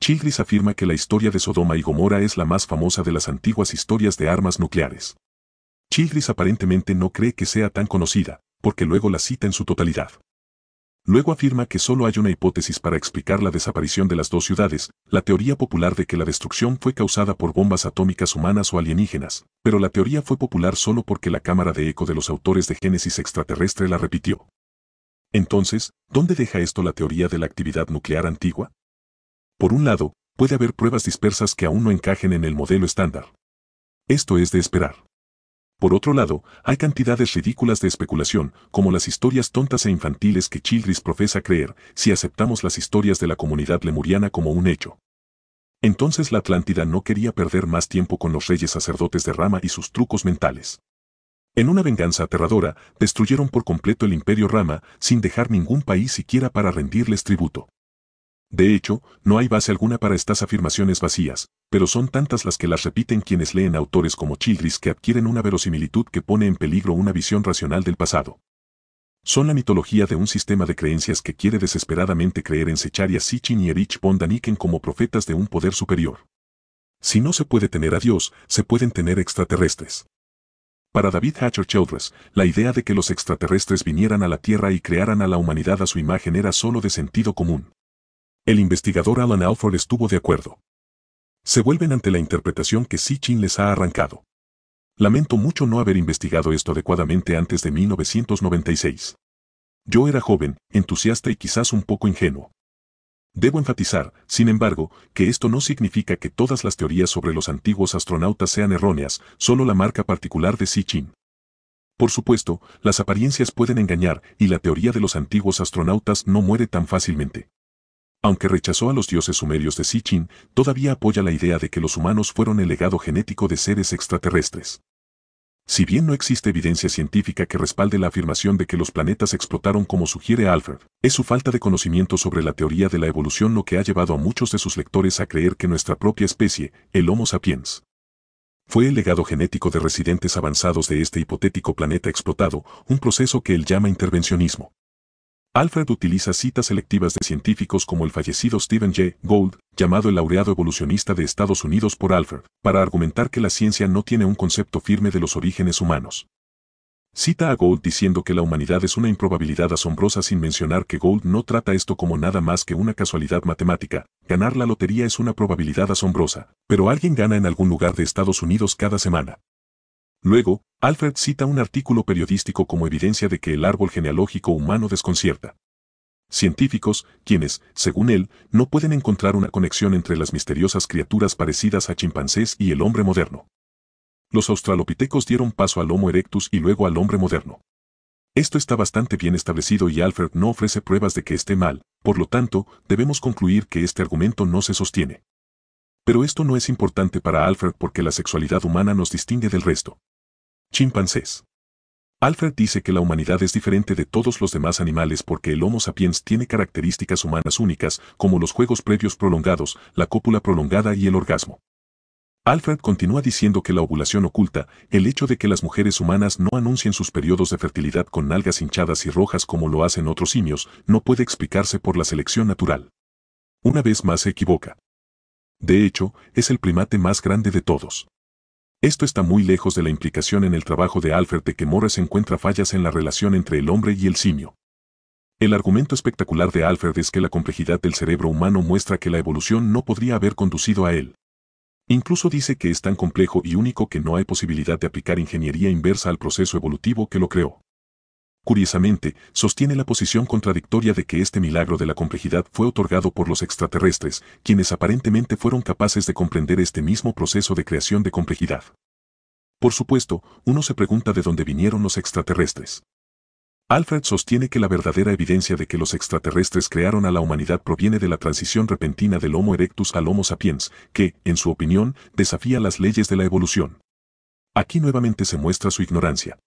Childress afirma que la historia de Sodoma y Gomorra es la más famosa de las antiguas historias de armas nucleares. Childress aparentemente no cree que sea tan conocida, porque luego la cita en su totalidad. Luego afirma que solo hay una hipótesis para explicar la desaparición de las dos ciudades, la teoría popular de que la destrucción fue causada por bombas atómicas humanas o alienígenas, pero la teoría fue popular solo porque la cámara de eco de los autores de Génesis extraterrestre la repitió. Entonces, ¿dónde deja esto la teoría de la actividad nuclear antigua? Por un lado, puede haber pruebas dispersas que aún no encajen en el modelo estándar. Esto es de esperar. Por otro lado, hay cantidades ridículas de especulación, como las historias tontas e infantiles que Childress profesa creer, si aceptamos las historias de la comunidad lemuriana como un hecho. Entonces la Atlántida no quería perder más tiempo con los reyes sacerdotes de Rama y sus trucos mentales. En una venganza aterradora, destruyeron por completo el imperio Rama, sin dejar ningún país siquiera para rendirles tributo. De hecho, no hay base alguna para estas afirmaciones vacías, pero son tantas las que las repiten quienes leen autores como Childress que adquieren una verosimilitud que pone en peligro una visión racional del pasado. Son la mitología de un sistema de creencias que quiere desesperadamente creer en Secharia Sitchin y Erich Daniken como profetas de un poder superior. Si no se puede tener a Dios, se pueden tener extraterrestres. Para David Hatcher Childress, la idea de que los extraterrestres vinieran a la Tierra y crearan a la humanidad a su imagen era solo de sentido común. El investigador Alan Alford estuvo de acuerdo. Se vuelven ante la interpretación que si les ha arrancado. Lamento mucho no haber investigado esto adecuadamente antes de 1996. Yo era joven, entusiasta y quizás un poco ingenuo. Debo enfatizar, sin embargo, que esto no significa que todas las teorías sobre los antiguos astronautas sean erróneas, solo la marca particular de si Por supuesto, las apariencias pueden engañar y la teoría de los antiguos astronautas no muere tan fácilmente. Aunque rechazó a los dioses sumerios de Sichin, todavía apoya la idea de que los humanos fueron el legado genético de seres extraterrestres. Si bien no existe evidencia científica que respalde la afirmación de que los planetas explotaron como sugiere Alfred, es su falta de conocimiento sobre la teoría de la evolución lo que ha llevado a muchos de sus lectores a creer que nuestra propia especie, el Homo sapiens, fue el legado genético de residentes avanzados de este hipotético planeta explotado, un proceso que él llama intervencionismo. Alfred utiliza citas selectivas de científicos como el fallecido Stephen Jay Gould, llamado el laureado evolucionista de Estados Unidos por Alfred, para argumentar que la ciencia no tiene un concepto firme de los orígenes humanos. Cita a Gould diciendo que la humanidad es una improbabilidad asombrosa sin mencionar que Gould no trata esto como nada más que una casualidad matemática, ganar la lotería es una probabilidad asombrosa, pero alguien gana en algún lugar de Estados Unidos cada semana. Luego, Alfred cita un artículo periodístico como evidencia de que el árbol genealógico humano desconcierta. Científicos, quienes, según él, no pueden encontrar una conexión entre las misteriosas criaturas parecidas a chimpancés y el hombre moderno. Los australopitecos dieron paso al Homo erectus y luego al hombre moderno. Esto está bastante bien establecido y Alfred no ofrece pruebas de que esté mal, por lo tanto, debemos concluir que este argumento no se sostiene. Pero esto no es importante para Alfred porque la sexualidad humana nos distingue del resto. Chimpancés. Alfred dice que la humanidad es diferente de todos los demás animales porque el Homo sapiens tiene características humanas únicas, como los juegos previos prolongados, la cópula prolongada y el orgasmo. Alfred continúa diciendo que la ovulación oculta, el hecho de que las mujeres humanas no anuncien sus periodos de fertilidad con nalgas hinchadas y rojas como lo hacen otros simios, no puede explicarse por la selección natural. Una vez más se equivoca. De hecho, es el primate más grande de todos. Esto está muy lejos de la implicación en el trabajo de Alfred de que Morris encuentra fallas en la relación entre el hombre y el simio. El argumento espectacular de Alfred es que la complejidad del cerebro humano muestra que la evolución no podría haber conducido a él. Incluso dice que es tan complejo y único que no hay posibilidad de aplicar ingeniería inversa al proceso evolutivo que lo creó. Curiosamente, sostiene la posición contradictoria de que este milagro de la complejidad fue otorgado por los extraterrestres, quienes aparentemente fueron capaces de comprender este mismo proceso de creación de complejidad. Por supuesto, uno se pregunta de dónde vinieron los extraterrestres. Alfred sostiene que la verdadera evidencia de que los extraterrestres crearon a la humanidad proviene de la transición repentina del Homo erectus al Homo sapiens, que, en su opinión, desafía las leyes de la evolución. Aquí nuevamente se muestra su ignorancia.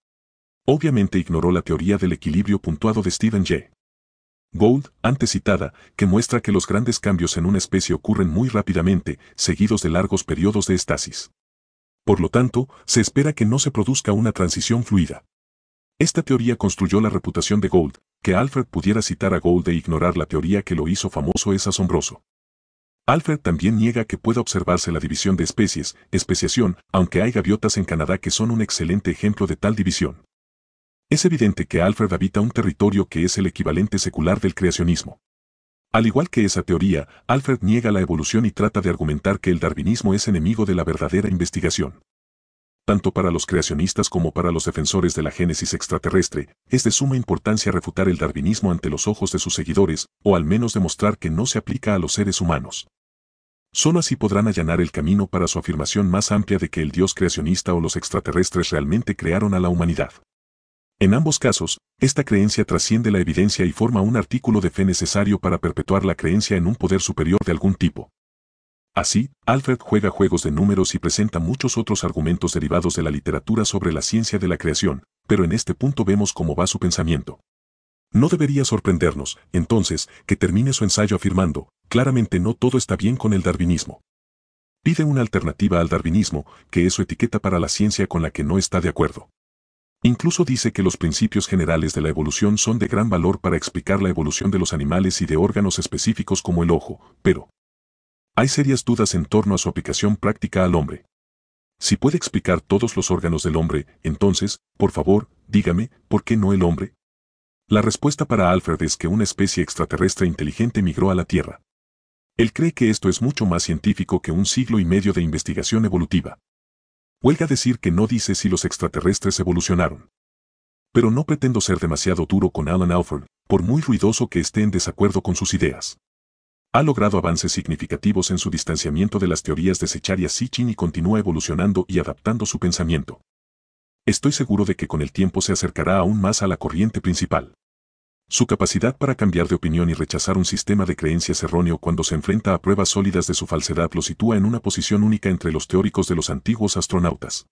Obviamente ignoró la teoría del equilibrio puntuado de Stephen Jay. Gould, antes citada, que muestra que los grandes cambios en una especie ocurren muy rápidamente, seguidos de largos periodos de estasis. Por lo tanto, se espera que no se produzca una transición fluida. Esta teoría construyó la reputación de Gould, que Alfred pudiera citar a Gould e ignorar la teoría que lo hizo famoso es asombroso. Alfred también niega que pueda observarse la división de especies, especiación, aunque hay gaviotas en Canadá que son un excelente ejemplo de tal división. Es evidente que Alfred habita un territorio que es el equivalente secular del creacionismo. Al igual que esa teoría, Alfred niega la evolución y trata de argumentar que el darwinismo es enemigo de la verdadera investigación. Tanto para los creacionistas como para los defensores de la génesis extraterrestre, es de suma importancia refutar el darwinismo ante los ojos de sus seguidores, o al menos demostrar que no se aplica a los seres humanos. Solo así podrán allanar el camino para su afirmación más amplia de que el Dios creacionista o los extraterrestres realmente crearon a la humanidad. En ambos casos, esta creencia trasciende la evidencia y forma un artículo de fe necesario para perpetuar la creencia en un poder superior de algún tipo. Así, Alfred juega juegos de números y presenta muchos otros argumentos derivados de la literatura sobre la ciencia de la creación, pero en este punto vemos cómo va su pensamiento. No debería sorprendernos, entonces, que termine su ensayo afirmando, claramente no todo está bien con el darwinismo. Pide una alternativa al darwinismo, que es su etiqueta para la ciencia con la que no está de acuerdo. Incluso dice que los principios generales de la evolución son de gran valor para explicar la evolución de los animales y de órganos específicos como el ojo, pero hay serias dudas en torno a su aplicación práctica al hombre. Si puede explicar todos los órganos del hombre, entonces, por favor, dígame, ¿por qué no el hombre? La respuesta para Alfred es que una especie extraterrestre inteligente migró a la Tierra. Él cree que esto es mucho más científico que un siglo y medio de investigación evolutiva. Huelga decir que no dice si los extraterrestres evolucionaron. Pero no pretendo ser demasiado duro con Alan Alford, por muy ruidoso que esté en desacuerdo con sus ideas. Ha logrado avances significativos en su distanciamiento de las teorías de Secharia Sitchin y continúa evolucionando y adaptando su pensamiento. Estoy seguro de que con el tiempo se acercará aún más a la corriente principal. Su capacidad para cambiar de opinión y rechazar un sistema de creencias erróneo cuando se enfrenta a pruebas sólidas de su falsedad lo sitúa en una posición única entre los teóricos de los antiguos astronautas.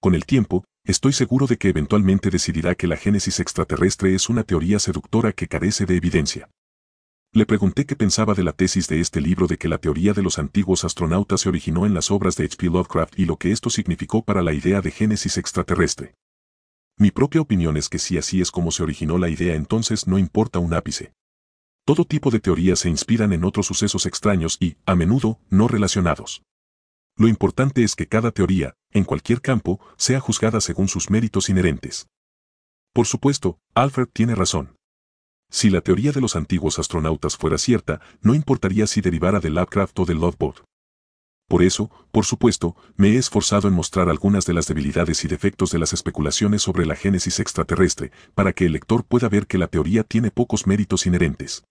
Con el tiempo, estoy seguro de que eventualmente decidirá que la génesis extraterrestre es una teoría seductora que carece de evidencia. Le pregunté qué pensaba de la tesis de este libro de que la teoría de los antiguos astronautas se originó en las obras de H.P. Lovecraft y lo que esto significó para la idea de génesis extraterrestre. Mi propia opinión es que si así es como se originó la idea entonces no importa un ápice. Todo tipo de teorías se inspiran en otros sucesos extraños y, a menudo, no relacionados. Lo importante es que cada teoría, en cualquier campo, sea juzgada según sus méritos inherentes. Por supuesto, Alfred tiene razón. Si la teoría de los antiguos astronautas fuera cierta, no importaría si derivara de Lovecraft o de Lovebot. Por eso, por supuesto, me he esforzado en mostrar algunas de las debilidades y defectos de las especulaciones sobre la génesis extraterrestre, para que el lector pueda ver que la teoría tiene pocos méritos inherentes.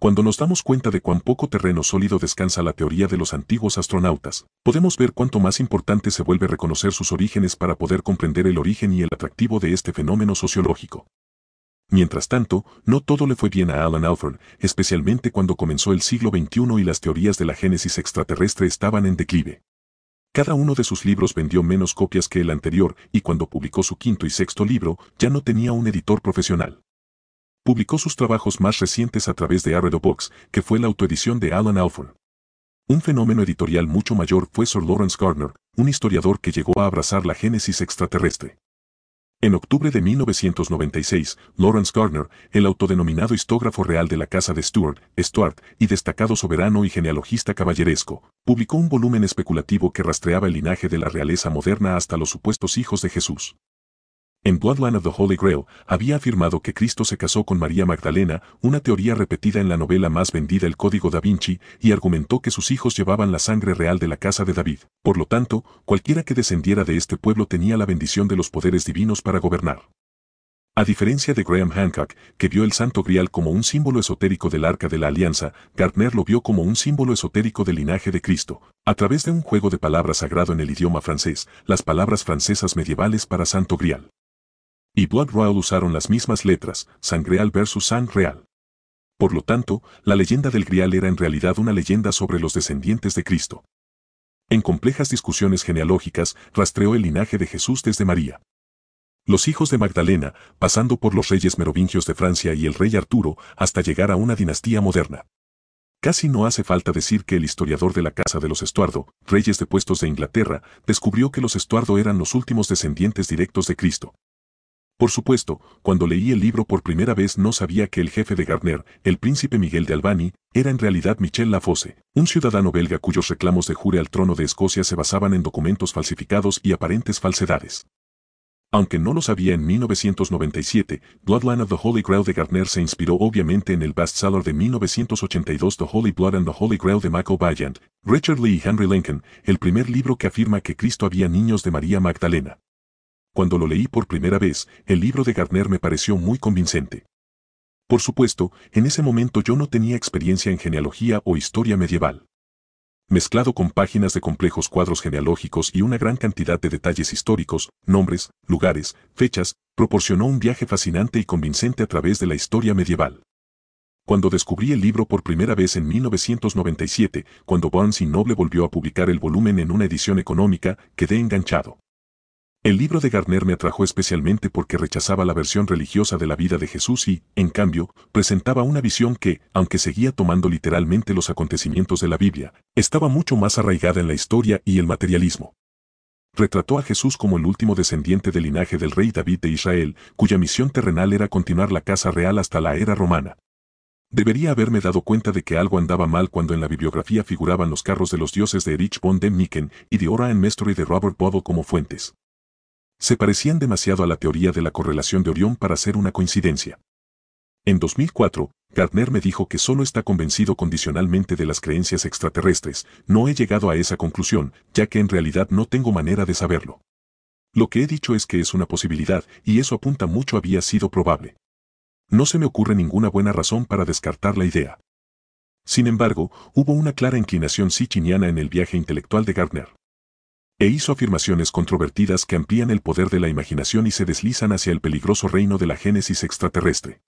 Cuando nos damos cuenta de cuán poco terreno sólido descansa la teoría de los antiguos astronautas, podemos ver cuánto más importante se vuelve reconocer sus orígenes para poder comprender el origen y el atractivo de este fenómeno sociológico. Mientras tanto, no todo le fue bien a Alan Alford, especialmente cuando comenzó el siglo XXI y las teorías de la génesis extraterrestre estaban en declive. Cada uno de sus libros vendió menos copias que el anterior y cuando publicó su quinto y sexto libro, ya no tenía un editor profesional. Publicó sus trabajos más recientes a través de Arredo Books, que fue la autoedición de Alan Alford. Un fenómeno editorial mucho mayor fue Sir Lawrence Gardner, un historiador que llegó a abrazar la génesis extraterrestre. En octubre de 1996, Lawrence Gardner, el autodenominado histógrafo real de la Casa de Stuart, Stuart y destacado soberano y genealogista caballeresco, publicó un volumen especulativo que rastreaba el linaje de la realeza moderna hasta los supuestos hijos de Jesús. En Bloodline of the Holy Grail, había afirmado que Cristo se casó con María Magdalena, una teoría repetida en la novela más vendida El Código da Vinci, y argumentó que sus hijos llevaban la sangre real de la casa de David. Por lo tanto, cualquiera que descendiera de este pueblo tenía la bendición de los poderes divinos para gobernar. A diferencia de Graham Hancock, que vio el Santo Grial como un símbolo esotérico del Arca de la Alianza, Gardner lo vio como un símbolo esotérico del linaje de Cristo. A través de un juego de palabras sagrado en el idioma francés, las palabras francesas medievales para Santo Grial y Blood Royal usaron las mismas letras, Sangreal versus Sangreal. Por lo tanto, la leyenda del Grial era en realidad una leyenda sobre los descendientes de Cristo. En complejas discusiones genealógicas, rastreó el linaje de Jesús desde María. Los hijos de Magdalena, pasando por los reyes merovingios de Francia y el rey Arturo, hasta llegar a una dinastía moderna. Casi no hace falta decir que el historiador de la Casa de los Estuardo, reyes de puestos de Inglaterra, descubrió que los Estuardo eran los últimos descendientes directos de Cristo, por supuesto, cuando leí el libro por primera vez no sabía que el jefe de Gardner, el príncipe Miguel de Albany, era en realidad Michel Lafosse, un ciudadano belga cuyos reclamos de jure al trono de Escocia se basaban en documentos falsificados y aparentes falsedades. Aunque no lo sabía en 1997, Bloodline of the Holy Grail de Gardner se inspiró obviamente en el bestseller de 1982 The Holy Blood and the Holy Grail de Michael Bayant, Richard Lee y Henry Lincoln, el primer libro que afirma que Cristo había niños de María Magdalena. Cuando lo leí por primera vez, el libro de Gardner me pareció muy convincente. Por supuesto, en ese momento yo no tenía experiencia en genealogía o historia medieval. Mezclado con páginas de complejos cuadros genealógicos y una gran cantidad de detalles históricos, nombres, lugares, fechas, proporcionó un viaje fascinante y convincente a través de la historia medieval. Cuando descubrí el libro por primera vez en 1997, cuando Barnes y Noble volvió a publicar el volumen en una edición económica, quedé enganchado. El libro de Gardner me atrajo especialmente porque rechazaba la versión religiosa de la vida de Jesús y, en cambio, presentaba una visión que, aunque seguía tomando literalmente los acontecimientos de la Biblia, estaba mucho más arraigada en la historia y el materialismo. Retrató a Jesús como el último descendiente del linaje del rey David de Israel, cuya misión terrenal era continuar la casa real hasta la era romana. Debería haberme dado cuenta de que algo andaba mal cuando en la bibliografía figuraban los carros de los dioses de Erich von Demniken y de Ora en y de Robert Bodo como fuentes se parecían demasiado a la teoría de la correlación de Orión para ser una coincidencia. En 2004, Gardner me dijo que solo está convencido condicionalmente de las creencias extraterrestres, no he llegado a esa conclusión, ya que en realidad no tengo manera de saberlo. Lo que he dicho es que es una posibilidad, y eso apunta mucho había sido probable. No se me ocurre ninguna buena razón para descartar la idea. Sin embargo, hubo una clara inclinación sichiniana en el viaje intelectual de Gardner e hizo afirmaciones controvertidas que amplían el poder de la imaginación y se deslizan hacia el peligroso reino de la génesis extraterrestre.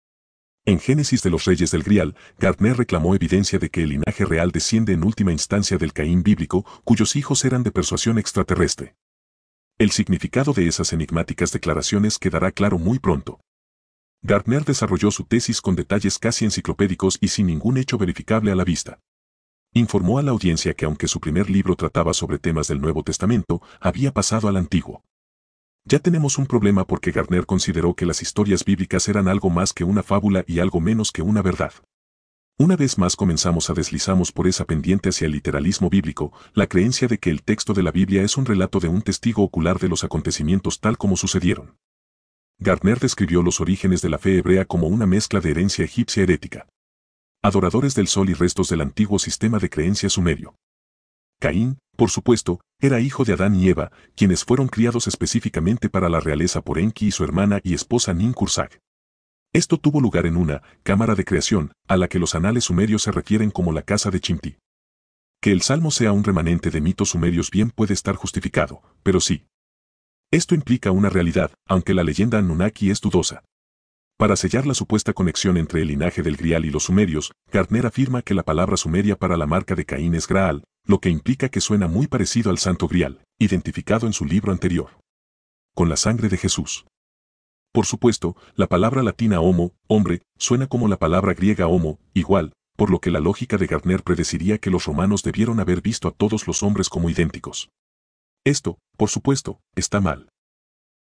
En Génesis de los Reyes del Grial, Gardner reclamó evidencia de que el linaje real desciende en última instancia del Caín bíblico, cuyos hijos eran de persuasión extraterrestre. El significado de esas enigmáticas declaraciones quedará claro muy pronto. Gardner desarrolló su tesis con detalles casi enciclopédicos y sin ningún hecho verificable a la vista informó a la audiencia que aunque su primer libro trataba sobre temas del Nuevo Testamento, había pasado al Antiguo. Ya tenemos un problema porque Gardner consideró que las historias bíblicas eran algo más que una fábula y algo menos que una verdad. Una vez más comenzamos a deslizamos por esa pendiente hacia el literalismo bíblico, la creencia de que el texto de la Biblia es un relato de un testigo ocular de los acontecimientos tal como sucedieron. Gardner describió los orígenes de la fe hebrea como una mezcla de herencia egipcia herética adoradores del sol y restos del antiguo sistema de creencias sumerio. Caín, por supuesto, era hijo de Adán y Eva, quienes fueron criados específicamente para la realeza por Enki y su hermana y esposa Nin Esto tuvo lugar en una cámara de creación, a la que los anales sumerios se refieren como la casa de Chimti. Que el salmo sea un remanente de mitos sumerios bien puede estar justificado, pero sí. Esto implica una realidad, aunque la leyenda Anunnaki es dudosa. Para sellar la supuesta conexión entre el linaje del Grial y los sumerios, Gardner afirma que la palabra sumeria para la marca de Caín es Graal, lo que implica que suena muy parecido al Santo Grial, identificado en su libro anterior. Con la sangre de Jesús. Por supuesto, la palabra latina homo, hombre, suena como la palabra griega homo, igual, por lo que la lógica de Gardner predeciría que los romanos debieron haber visto a todos los hombres como idénticos. Esto, por supuesto, está mal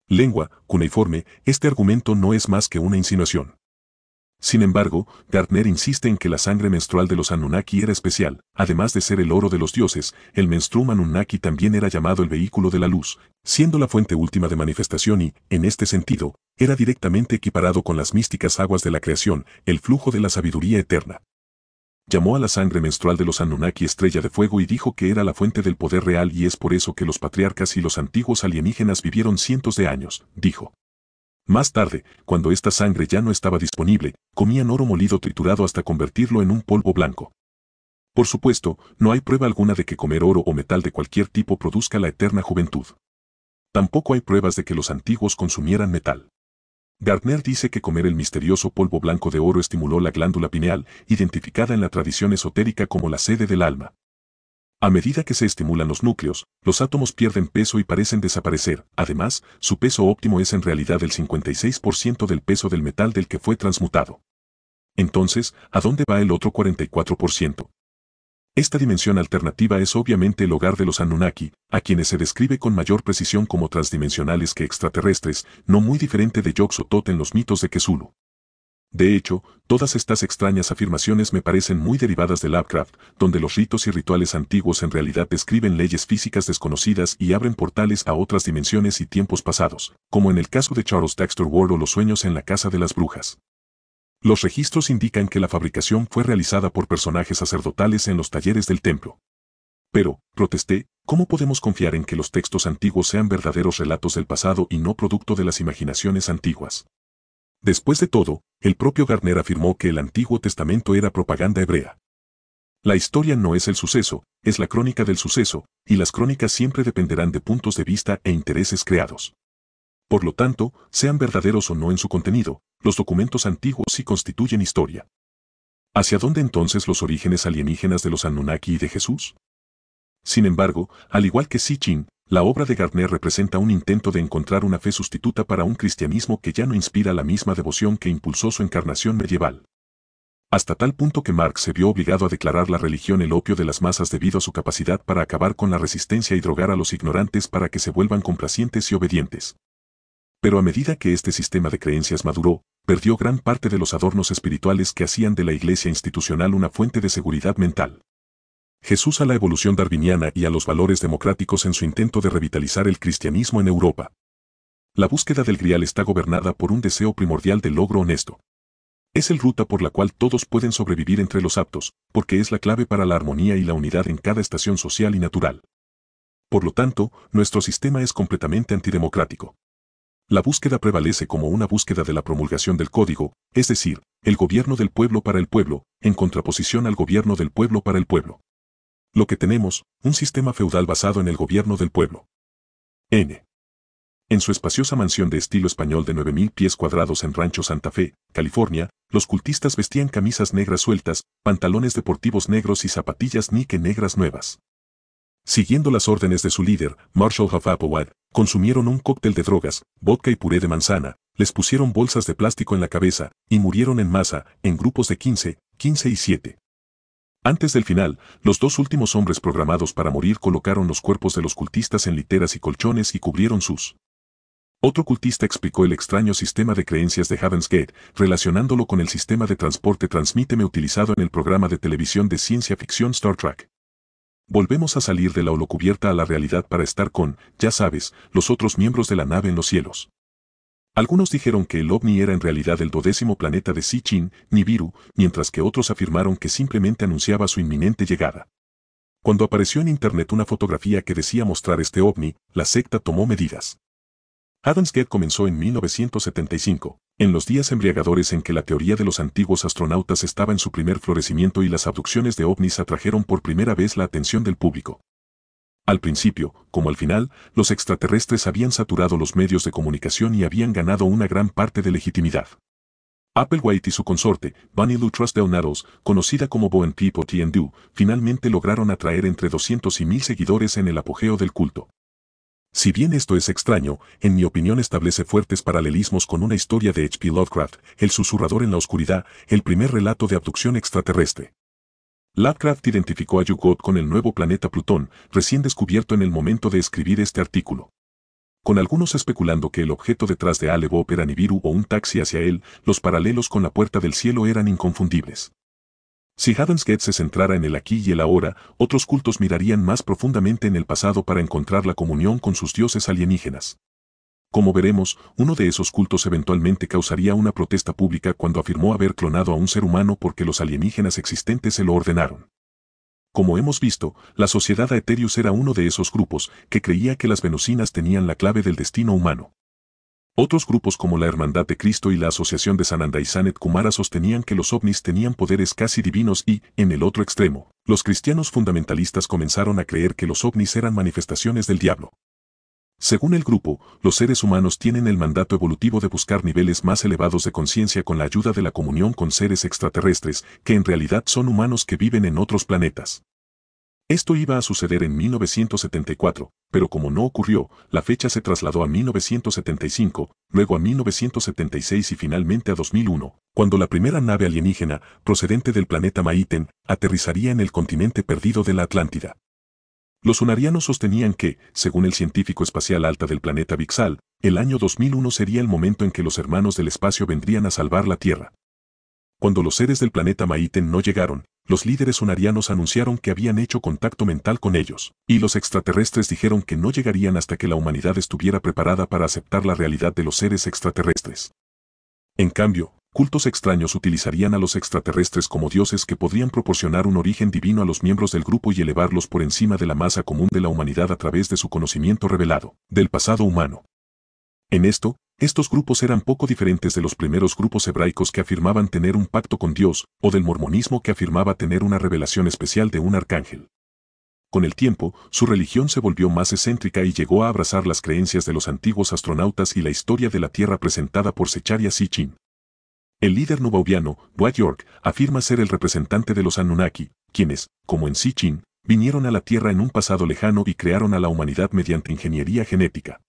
lengua, cuneiforme, este argumento no es más que una insinuación. Sin embargo, Gardner insiste en que la sangre menstrual de los Anunnaki era especial, además de ser el oro de los dioses, el menstruum Anunnaki también era llamado el vehículo de la luz, siendo la fuente última de manifestación y, en este sentido, era directamente equiparado con las místicas aguas de la creación, el flujo de la sabiduría eterna llamó a la sangre menstrual de los Anunnaki estrella de fuego y dijo que era la fuente del poder real y es por eso que los patriarcas y los antiguos alienígenas vivieron cientos de años, dijo. Más tarde, cuando esta sangre ya no estaba disponible, comían oro molido triturado hasta convertirlo en un polvo blanco. Por supuesto, no hay prueba alguna de que comer oro o metal de cualquier tipo produzca la eterna juventud. Tampoco hay pruebas de que los antiguos consumieran metal. Gardner dice que comer el misterioso polvo blanco de oro estimuló la glándula pineal, identificada en la tradición esotérica como la sede del alma. A medida que se estimulan los núcleos, los átomos pierden peso y parecen desaparecer. Además, su peso óptimo es en realidad el 56% del peso del metal del que fue transmutado. Entonces, ¿a dónde va el otro 44%? Esta dimensión alternativa es obviamente el hogar de los Anunnaki, a quienes se describe con mayor precisión como transdimensionales que extraterrestres, no muy diferente de yog en los mitos de Kesulu. De hecho, todas estas extrañas afirmaciones me parecen muy derivadas de Lovecraft, donde los ritos y rituales antiguos en realidad describen leyes físicas desconocidas y abren portales a otras dimensiones y tiempos pasados, como en el caso de Charles Dexter Ward o los sueños en la Casa de las Brujas. Los registros indican que la fabricación fue realizada por personajes sacerdotales en los talleres del templo. Pero, protesté, ¿cómo podemos confiar en que los textos antiguos sean verdaderos relatos del pasado y no producto de las imaginaciones antiguas? Después de todo, el propio Garner afirmó que el Antiguo Testamento era propaganda hebrea. La historia no es el suceso, es la crónica del suceso, y las crónicas siempre dependerán de puntos de vista e intereses creados. Por lo tanto, sean verdaderos o no en su contenido, los documentos antiguos sí constituyen historia. ¿Hacia dónde entonces los orígenes alienígenas de los Anunnaki y de Jesús? Sin embargo, al igual que Sitchin, la obra de Gardner representa un intento de encontrar una fe sustituta para un cristianismo que ya no inspira la misma devoción que impulsó su encarnación medieval. Hasta tal punto que Marx se vio obligado a declarar la religión el opio de las masas debido a su capacidad para acabar con la resistencia y drogar a los ignorantes para que se vuelvan complacientes y obedientes. Pero a medida que este sistema de creencias maduró, perdió gran parte de los adornos espirituales que hacían de la iglesia institucional una fuente de seguridad mental. Jesús a la evolución darwiniana y a los valores democráticos en su intento de revitalizar el cristianismo en Europa. La búsqueda del grial está gobernada por un deseo primordial de logro honesto. Es el ruta por la cual todos pueden sobrevivir entre los aptos, porque es la clave para la armonía y la unidad en cada estación social y natural. Por lo tanto, nuestro sistema es completamente antidemocrático. La búsqueda prevalece como una búsqueda de la promulgación del código, es decir, el gobierno del pueblo para el pueblo, en contraposición al gobierno del pueblo para el pueblo. Lo que tenemos, un sistema feudal basado en el gobierno del pueblo. N. En su espaciosa mansión de estilo español de 9.000 pies cuadrados en Rancho Santa Fe, California, los cultistas vestían camisas negras sueltas, pantalones deportivos negros y zapatillas Nike negras nuevas. Siguiendo las órdenes de su líder, Marshall Hafapowad, consumieron un cóctel de drogas, vodka y puré de manzana, les pusieron bolsas de plástico en la cabeza, y murieron en masa, en grupos de 15, 15 y 7. Antes del final, los dos últimos hombres programados para morir colocaron los cuerpos de los cultistas en literas y colchones y cubrieron sus. Otro cultista explicó el extraño sistema de creencias de Heaven's Gate, relacionándolo con el sistema de transporte Transmíteme utilizado en el programa de televisión de ciencia ficción Star Trek. Volvemos a salir de la holocubierta a la realidad para estar con, ya sabes, los otros miembros de la nave en los cielos. Algunos dijeron que el ovni era en realidad el dodécimo planeta de Sichin, Nibiru, mientras que otros afirmaron que simplemente anunciaba su inminente llegada. Cuando apareció en internet una fotografía que decía mostrar este ovni, la secta tomó medidas. Adam's Get comenzó en 1975. En los días embriagadores en que la teoría de los antiguos astronautas estaba en su primer florecimiento y las abducciones de ovnis atrajeron por primera vez la atención del público. Al principio, como al final, los extraterrestres habían saturado los medios de comunicación y habían ganado una gran parte de legitimidad. Applewhite y su consorte, Bunny Lou de conocida como Bowen People finalmente lograron atraer entre 200 y 1000 seguidores en el apogeo del culto. Si bien esto es extraño, en mi opinión establece fuertes paralelismos con una historia de H.P. Lovecraft, El susurrador en la oscuridad, el primer relato de abducción extraterrestre. Lovecraft identificó a Yugot con el nuevo planeta Plutón, recién descubierto en el momento de escribir este artículo. Con algunos especulando que el objeto detrás de Alebo era Nibiru o un taxi hacia él, los paralelos con la puerta del cielo eran inconfundibles. Si Hadensgate se centrara en el aquí y el ahora, otros cultos mirarían más profundamente en el pasado para encontrar la comunión con sus dioses alienígenas. Como veremos, uno de esos cultos eventualmente causaría una protesta pública cuando afirmó haber clonado a un ser humano porque los alienígenas existentes se lo ordenaron. Como hemos visto, la sociedad Aetherius era uno de esos grupos que creía que las venusinas tenían la clave del destino humano. Otros grupos como la Hermandad de Cristo y la Asociación de Sananda y Sanet Kumara sostenían que los ovnis tenían poderes casi divinos y, en el otro extremo, los cristianos fundamentalistas comenzaron a creer que los ovnis eran manifestaciones del diablo. Según el grupo, los seres humanos tienen el mandato evolutivo de buscar niveles más elevados de conciencia con la ayuda de la comunión con seres extraterrestres, que en realidad son humanos que viven en otros planetas. Esto iba a suceder en 1974, pero como no ocurrió, la fecha se trasladó a 1975, luego a 1976 y finalmente a 2001, cuando la primera nave alienígena, procedente del planeta Maiten, aterrizaría en el continente perdido de la Atlántida. Los unarianos sostenían que, según el científico espacial alta del planeta Vixal, el año 2001 sería el momento en que los hermanos del espacio vendrían a salvar la Tierra. Cuando los seres del planeta Maiten no llegaron, los líderes unarianos anunciaron que habían hecho contacto mental con ellos, y los extraterrestres dijeron que no llegarían hasta que la humanidad estuviera preparada para aceptar la realidad de los seres extraterrestres. En cambio, cultos extraños utilizarían a los extraterrestres como dioses que podrían proporcionar un origen divino a los miembros del grupo y elevarlos por encima de la masa común de la humanidad a través de su conocimiento revelado, del pasado humano, en esto, estos grupos eran poco diferentes de los primeros grupos hebraicos que afirmaban tener un pacto con Dios, o del mormonismo que afirmaba tener una revelación especial de un arcángel. Con el tiempo, su religión se volvió más excéntrica y llegó a abrazar las creencias de los antiguos astronautas y la historia de la Tierra presentada por Secharia Sitchin. El líder nubaviano Dwight York, afirma ser el representante de los Anunnaki, quienes, como en Sitchin, vinieron a la Tierra en un pasado lejano y crearon a la humanidad mediante ingeniería genética.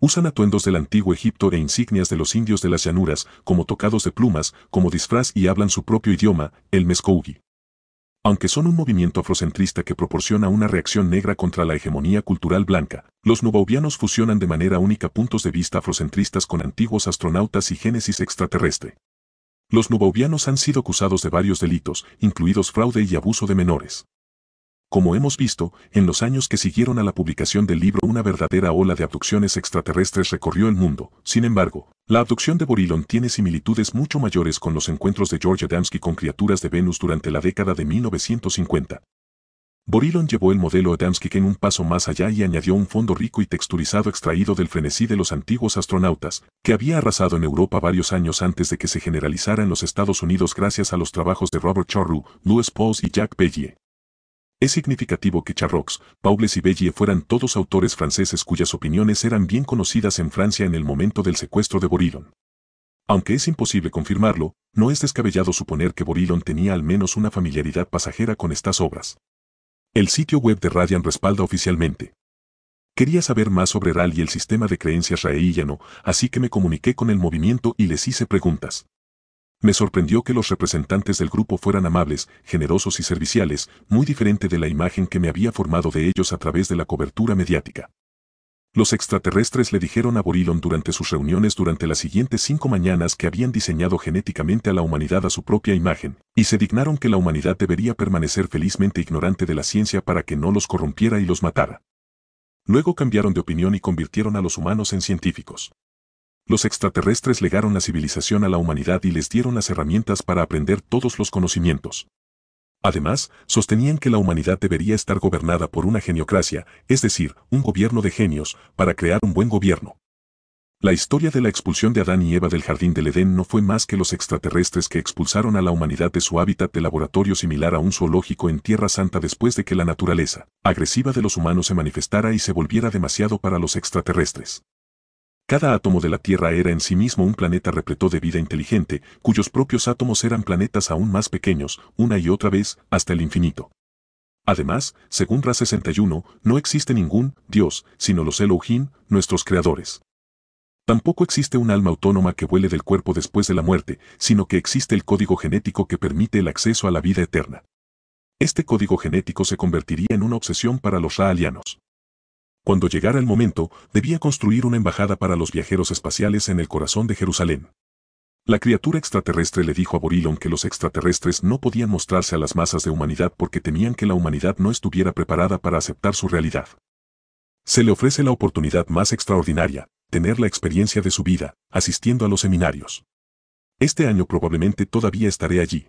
Usan atuendos del antiguo Egipto e insignias de los indios de las llanuras, como tocados de plumas, como disfraz y hablan su propio idioma, el meskougi. Aunque son un movimiento afrocentrista que proporciona una reacción negra contra la hegemonía cultural blanca, los nubaubianos fusionan de manera única puntos de vista afrocentristas con antiguos astronautas y génesis extraterrestre. Los nubaubianos han sido acusados de varios delitos, incluidos fraude y abuso de menores. Como hemos visto, en los años que siguieron a la publicación del libro una verdadera ola de abducciones extraterrestres recorrió el mundo. Sin embargo, la abducción de Borilon tiene similitudes mucho mayores con los encuentros de George Adamski con criaturas de Venus durante la década de 1950. Borilon llevó el modelo Adamski en un paso más allá y añadió un fondo rico y texturizado extraído del frenesí de los antiguos astronautas, que había arrasado en Europa varios años antes de que se generalizara en los Estados Unidos gracias a los trabajos de Robert Chorru, Louis Pauls y Jack Bellier. Es significativo que Charrox, Paules y Bellier fueran todos autores franceses cuyas opiniones eran bien conocidas en Francia en el momento del secuestro de Borilon. Aunque es imposible confirmarlo, no es descabellado suponer que Borillon tenía al menos una familiaridad pasajera con estas obras. El sitio web de Radian respalda oficialmente. Quería saber más sobre RAL y el sistema de creencias raeliano, así que me comuniqué con el movimiento y les hice preguntas. Me sorprendió que los representantes del grupo fueran amables, generosos y serviciales, muy diferente de la imagen que me había formado de ellos a través de la cobertura mediática. Los extraterrestres le dijeron a Borilon durante sus reuniones durante las siguientes cinco mañanas que habían diseñado genéticamente a la humanidad a su propia imagen, y se dignaron que la humanidad debería permanecer felizmente ignorante de la ciencia para que no los corrompiera y los matara. Luego cambiaron de opinión y convirtieron a los humanos en científicos. Los extraterrestres legaron la civilización a la humanidad y les dieron las herramientas para aprender todos los conocimientos. Además, sostenían que la humanidad debería estar gobernada por una geniocracia, es decir, un gobierno de genios, para crear un buen gobierno. La historia de la expulsión de Adán y Eva del jardín del Edén no fue más que los extraterrestres que expulsaron a la humanidad de su hábitat de laboratorio similar a un zoológico en Tierra Santa después de que la naturaleza agresiva de los humanos se manifestara y se volviera demasiado para los extraterrestres. Cada átomo de la Tierra era en sí mismo un planeta repleto de vida inteligente, cuyos propios átomos eran planetas aún más pequeños, una y otra vez, hasta el infinito. Además, según Ra 61, no existe ningún Dios, sino los Elohim, nuestros creadores. Tampoco existe un alma autónoma que vuele del cuerpo después de la muerte, sino que existe el código genético que permite el acceso a la vida eterna. Este código genético se convertiría en una obsesión para los raalianos. Cuando llegara el momento, debía construir una embajada para los viajeros espaciales en el corazón de Jerusalén. La criatura extraterrestre le dijo a Borilon que los extraterrestres no podían mostrarse a las masas de humanidad porque temían que la humanidad no estuviera preparada para aceptar su realidad. Se le ofrece la oportunidad más extraordinaria, tener la experiencia de su vida, asistiendo a los seminarios. Este año probablemente todavía estaré allí.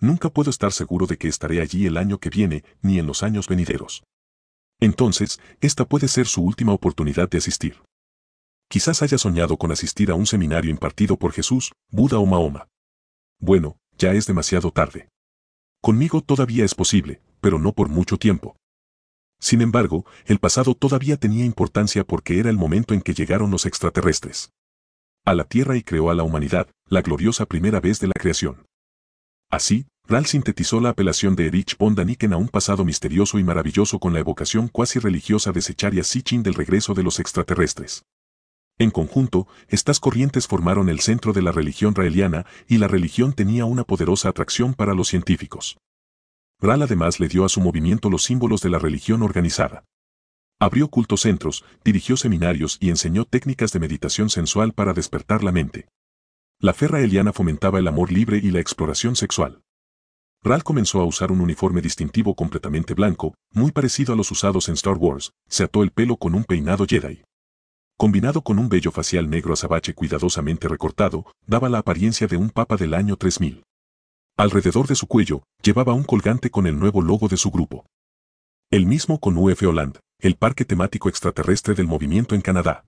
Nunca puedo estar seguro de que estaré allí el año que viene, ni en los años venideros. Entonces, esta puede ser su última oportunidad de asistir. Quizás haya soñado con asistir a un seminario impartido por Jesús, Buda o Mahoma. Bueno, ya es demasiado tarde. Conmigo todavía es posible, pero no por mucho tiempo. Sin embargo, el pasado todavía tenía importancia porque era el momento en que llegaron los extraterrestres. A la Tierra y creó a la humanidad, la gloriosa primera vez de la creación. Así, Ral sintetizó la apelación de Erich von Daniken a un pasado misterioso y maravilloso con la evocación cuasi religiosa de Secharia Sitchin del regreso de los extraterrestres. En conjunto, estas corrientes formaron el centro de la religión raeliana y la religión tenía una poderosa atracción para los científicos. Ral además le dio a su movimiento los símbolos de la religión organizada. Abrió cultos centros, dirigió seminarios y enseñó técnicas de meditación sensual para despertar la mente. La ferra Eliana fomentaba el amor libre y la exploración sexual. Ral comenzó a usar un uniforme distintivo completamente blanco, muy parecido a los usados en Star Wars, se ató el pelo con un peinado Jedi. Combinado con un bello facial negro azabache cuidadosamente recortado, daba la apariencia de un papa del año 3000. Alrededor de su cuello, llevaba un colgante con el nuevo logo de su grupo. El mismo con UF Holland, el parque temático extraterrestre del movimiento en Canadá.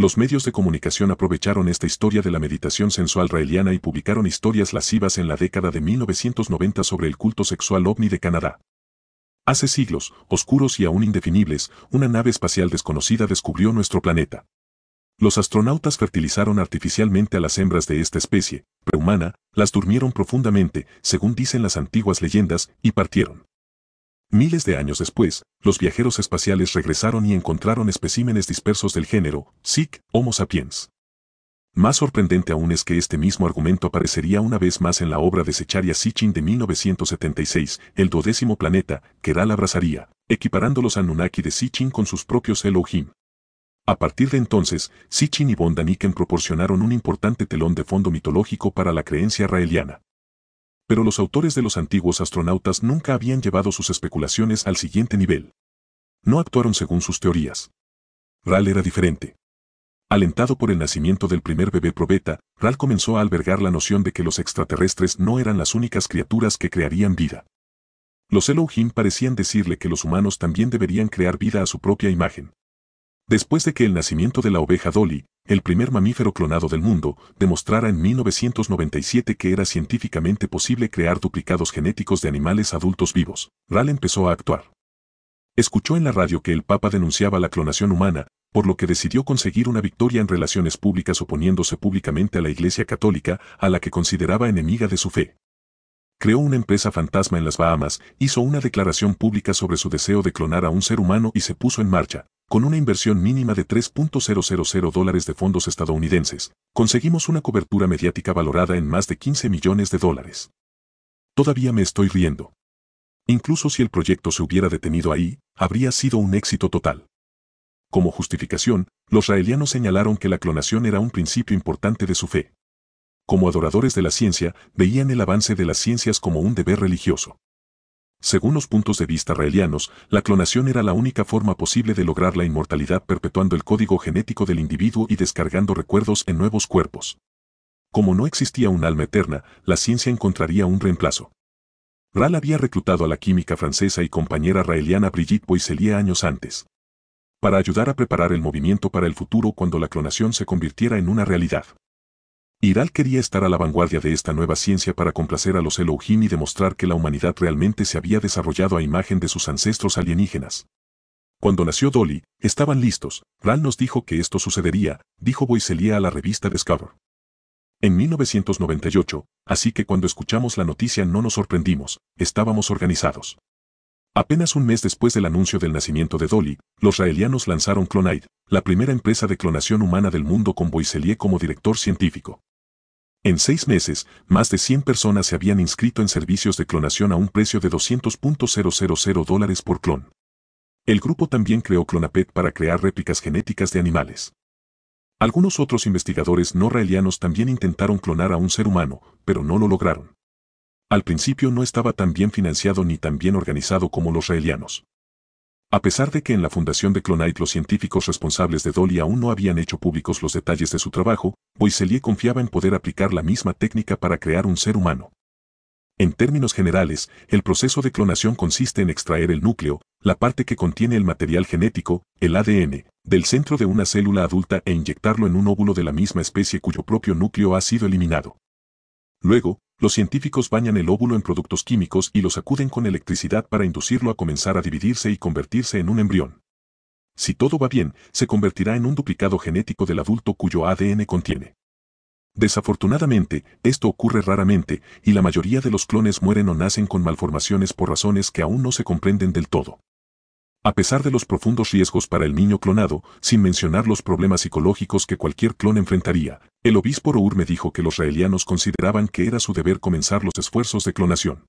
Los medios de comunicación aprovecharon esta historia de la meditación sensual raeliana y publicaron historias lascivas en la década de 1990 sobre el culto sexual ovni de Canadá. Hace siglos, oscuros y aún indefinibles, una nave espacial desconocida descubrió nuestro planeta. Los astronautas fertilizaron artificialmente a las hembras de esta especie, prehumana, las durmieron profundamente, según dicen las antiguas leyendas, y partieron. Miles de años después, los viajeros espaciales regresaron y encontraron especímenes dispersos del género, Sic, Homo sapiens. Más sorprendente aún es que este mismo argumento aparecería una vez más en la obra de Secharia Sitchin de 1976, El dodécimo planeta, que la abrazaría, equiparándolos los Anunnaki de Sitchin con sus propios Elohim. A partir de entonces, Sitchin y Von proporcionaron un importante telón de fondo mitológico para la creencia raeliana pero los autores de los antiguos astronautas nunca habían llevado sus especulaciones al siguiente nivel. No actuaron según sus teorías. RAL era diferente. Alentado por el nacimiento del primer bebé probeta, RAL comenzó a albergar la noción de que los extraterrestres no eran las únicas criaturas que crearían vida. Los Elohim parecían decirle que los humanos también deberían crear vida a su propia imagen. Después de que el nacimiento de la oveja Dolly, el primer mamífero clonado del mundo, demostrara en 1997 que era científicamente posible crear duplicados genéticos de animales adultos vivos, Ral empezó a actuar. Escuchó en la radio que el Papa denunciaba la clonación humana, por lo que decidió conseguir una victoria en relaciones públicas oponiéndose públicamente a la Iglesia Católica, a la que consideraba enemiga de su fe. Creó una empresa fantasma en las Bahamas, hizo una declaración pública sobre su deseo de clonar a un ser humano y se puso en marcha, con una inversión mínima de 3.000 dólares de fondos estadounidenses, conseguimos una cobertura mediática valorada en más de 15 millones de dólares. Todavía me estoy riendo. Incluso si el proyecto se hubiera detenido ahí, habría sido un éxito total. Como justificación, los raelianos señalaron que la clonación era un principio importante de su fe. Como adoradores de la ciencia, veían el avance de las ciencias como un deber religioso. Según los puntos de vista raelianos, la clonación era la única forma posible de lograr la inmortalidad perpetuando el código genético del individuo y descargando recuerdos en nuevos cuerpos. Como no existía un alma eterna, la ciencia encontraría un reemplazo. Ral había reclutado a la química francesa y compañera raeliana Brigitte Boiselier años antes. Para ayudar a preparar el movimiento para el futuro cuando la clonación se convirtiera en una realidad. Iral quería estar a la vanguardia de esta nueva ciencia para complacer a los Elohim y demostrar que la humanidad realmente se había desarrollado a imagen de sus ancestros alienígenas. Cuando nació Dolly, estaban listos, Ral nos dijo que esto sucedería, dijo Boyselier a la revista Discover. En 1998, así que cuando escuchamos la noticia no nos sorprendimos, estábamos organizados. Apenas un mes después del anuncio del nacimiento de Dolly, los raelianos lanzaron Clonide, la primera empresa de clonación humana del mundo con Boiselier como director científico. En seis meses, más de 100 personas se habían inscrito en servicios de clonación a un precio de 200.000 dólares por clon. El grupo también creó Clonapet para crear réplicas genéticas de animales. Algunos otros investigadores no raelianos también intentaron clonar a un ser humano, pero no lo lograron. Al principio no estaba tan bien financiado ni tan bien organizado como los raelianos. A pesar de que en la fundación de Clonite los científicos responsables de Dolly aún no habían hecho públicos los detalles de su trabajo, Boiselier confiaba en poder aplicar la misma técnica para crear un ser humano. En términos generales, el proceso de clonación consiste en extraer el núcleo, la parte que contiene el material genético, el ADN, del centro de una célula adulta e inyectarlo en un óvulo de la misma especie cuyo propio núcleo ha sido eliminado. Luego, los científicos bañan el óvulo en productos químicos y lo acuden con electricidad para inducirlo a comenzar a dividirse y convertirse en un embrión. Si todo va bien, se convertirá en un duplicado genético del adulto cuyo ADN contiene. Desafortunadamente, esto ocurre raramente y la mayoría de los clones mueren o nacen con malformaciones por razones que aún no se comprenden del todo. A pesar de los profundos riesgos para el niño clonado, sin mencionar los problemas psicológicos que cualquier clon enfrentaría, el obispo Rour dijo que los raelianos consideraban que era su deber comenzar los esfuerzos de clonación.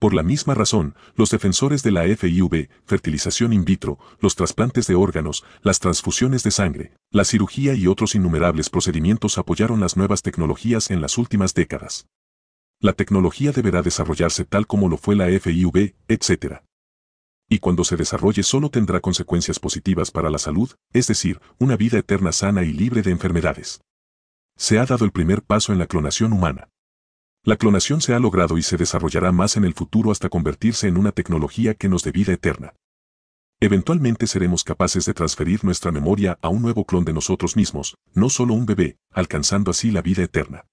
Por la misma razón, los defensores de la FIV, fertilización in vitro, los trasplantes de órganos, las transfusiones de sangre, la cirugía y otros innumerables procedimientos apoyaron las nuevas tecnologías en las últimas décadas. La tecnología deberá desarrollarse tal como lo fue la FIV, etc. Y cuando se desarrolle solo tendrá consecuencias positivas para la salud, es decir, una vida eterna sana y libre de enfermedades se ha dado el primer paso en la clonación humana. La clonación se ha logrado y se desarrollará más en el futuro hasta convertirse en una tecnología que nos dé vida eterna. Eventualmente seremos capaces de transferir nuestra memoria a un nuevo clon de nosotros mismos, no solo un bebé, alcanzando así la vida eterna.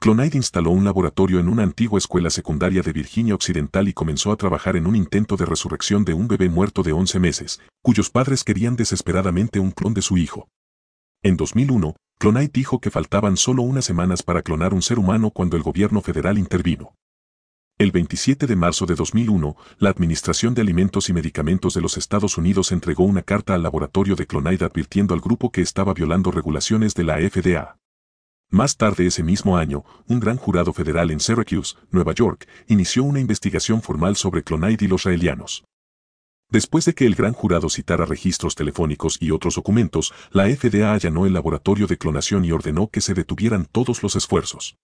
Clonide instaló un laboratorio en una antigua escuela secundaria de Virginia Occidental y comenzó a trabajar en un intento de resurrección de un bebé muerto de 11 meses, cuyos padres querían desesperadamente un clon de su hijo. En 2001, Clonide dijo que faltaban solo unas semanas para clonar un ser humano cuando el gobierno federal intervino. El 27 de marzo de 2001, la Administración de Alimentos y Medicamentos de los Estados Unidos entregó una carta al laboratorio de Clonide advirtiendo al grupo que estaba violando regulaciones de la FDA. Más tarde ese mismo año, un gran jurado federal en Syracuse, Nueva York, inició una investigación formal sobre Clonide y los israelianos. Después de que el gran jurado citara registros telefónicos y otros documentos, la FDA allanó el laboratorio de clonación y ordenó que se detuvieran todos los esfuerzos.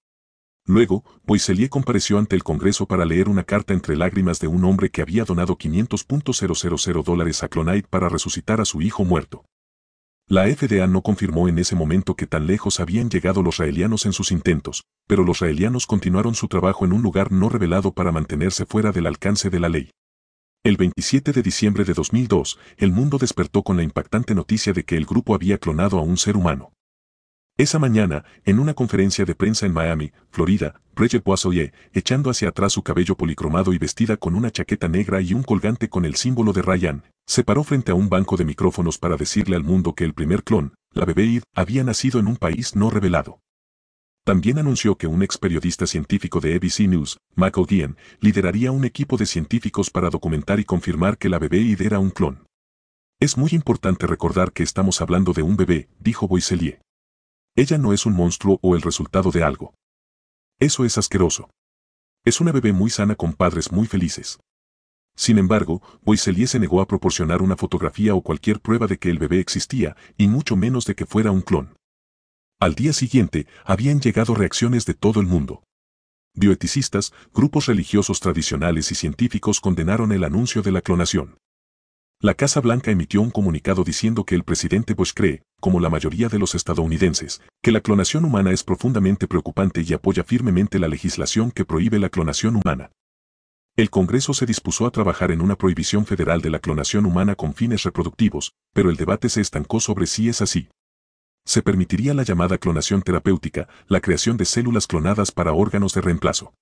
Luego, Boiselier compareció ante el Congreso para leer una carta entre lágrimas de un hombre que había donado 500.000 dólares a Clonite para resucitar a su hijo muerto. La FDA no confirmó en ese momento que tan lejos habían llegado los raelianos en sus intentos, pero los raelianos continuaron su trabajo en un lugar no revelado para mantenerse fuera del alcance de la ley. El 27 de diciembre de 2002, el mundo despertó con la impactante noticia de que el grupo había clonado a un ser humano. Esa mañana, en una conferencia de prensa en Miami, Florida, Bridget Boissoyer, echando hacia atrás su cabello policromado y vestida con una chaqueta negra y un colgante con el símbolo de Ryan, se paró frente a un banco de micrófonos para decirle al mundo que el primer clon, la bebé Id, había nacido en un país no revelado. También anunció que un ex periodista científico de ABC News, Michael Dean, lideraría un equipo de científicos para documentar y confirmar que la bebé ID era un clon. Es muy importante recordar que estamos hablando de un bebé, dijo Boiselier. Ella no es un monstruo o el resultado de algo. Eso es asqueroso. Es una bebé muy sana con padres muy felices. Sin embargo, Boiselier se negó a proporcionar una fotografía o cualquier prueba de que el bebé existía, y mucho menos de que fuera un clon. Al día siguiente, habían llegado reacciones de todo el mundo. Bioeticistas, grupos religiosos tradicionales y científicos condenaron el anuncio de la clonación. La Casa Blanca emitió un comunicado diciendo que el presidente Bush cree, como la mayoría de los estadounidenses, que la clonación humana es profundamente preocupante y apoya firmemente la legislación que prohíbe la clonación humana. El Congreso se dispuso a trabajar en una prohibición federal de la clonación humana con fines reproductivos, pero el debate se estancó sobre si es así, se permitiría la llamada clonación terapéutica, la creación de células clonadas para órganos de reemplazo.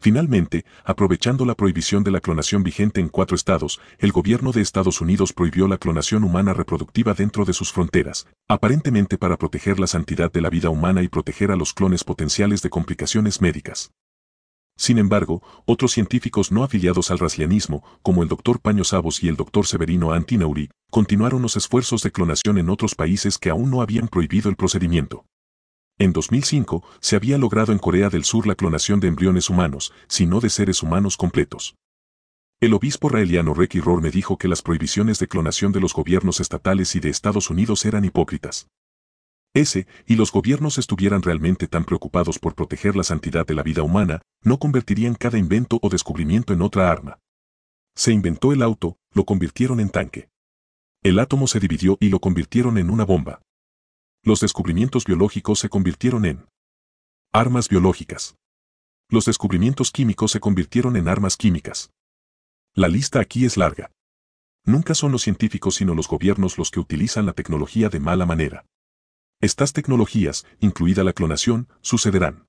Finalmente, aprovechando la prohibición de la clonación vigente en cuatro estados, el gobierno de Estados Unidos prohibió la clonación humana reproductiva dentro de sus fronteras, aparentemente para proteger la santidad de la vida humana y proteger a los clones potenciales de complicaciones médicas. Sin embargo, otros científicos no afiliados al raslianismo, como el doctor Paño Sabos y el doctor Severino Antinauri, continuaron los esfuerzos de clonación en otros países que aún no habían prohibido el procedimiento. En 2005, se había logrado en Corea del Sur la clonación de embriones humanos, si no de seres humanos completos. El obispo raeliano Ricky me dijo que las prohibiciones de clonación de los gobiernos estatales y de Estados Unidos eran hipócritas ese y los gobiernos estuvieran realmente tan preocupados por proteger la santidad de la vida humana, no convertirían cada invento o descubrimiento en otra arma. Se inventó el auto, lo convirtieron en tanque. El átomo se dividió y lo convirtieron en una bomba. Los descubrimientos biológicos se convirtieron en armas biológicas. Los descubrimientos químicos se convirtieron en armas químicas. La lista aquí es larga. Nunca son los científicos sino los gobiernos los que utilizan la tecnología de mala manera. Estas tecnologías, incluida la clonación, sucederán.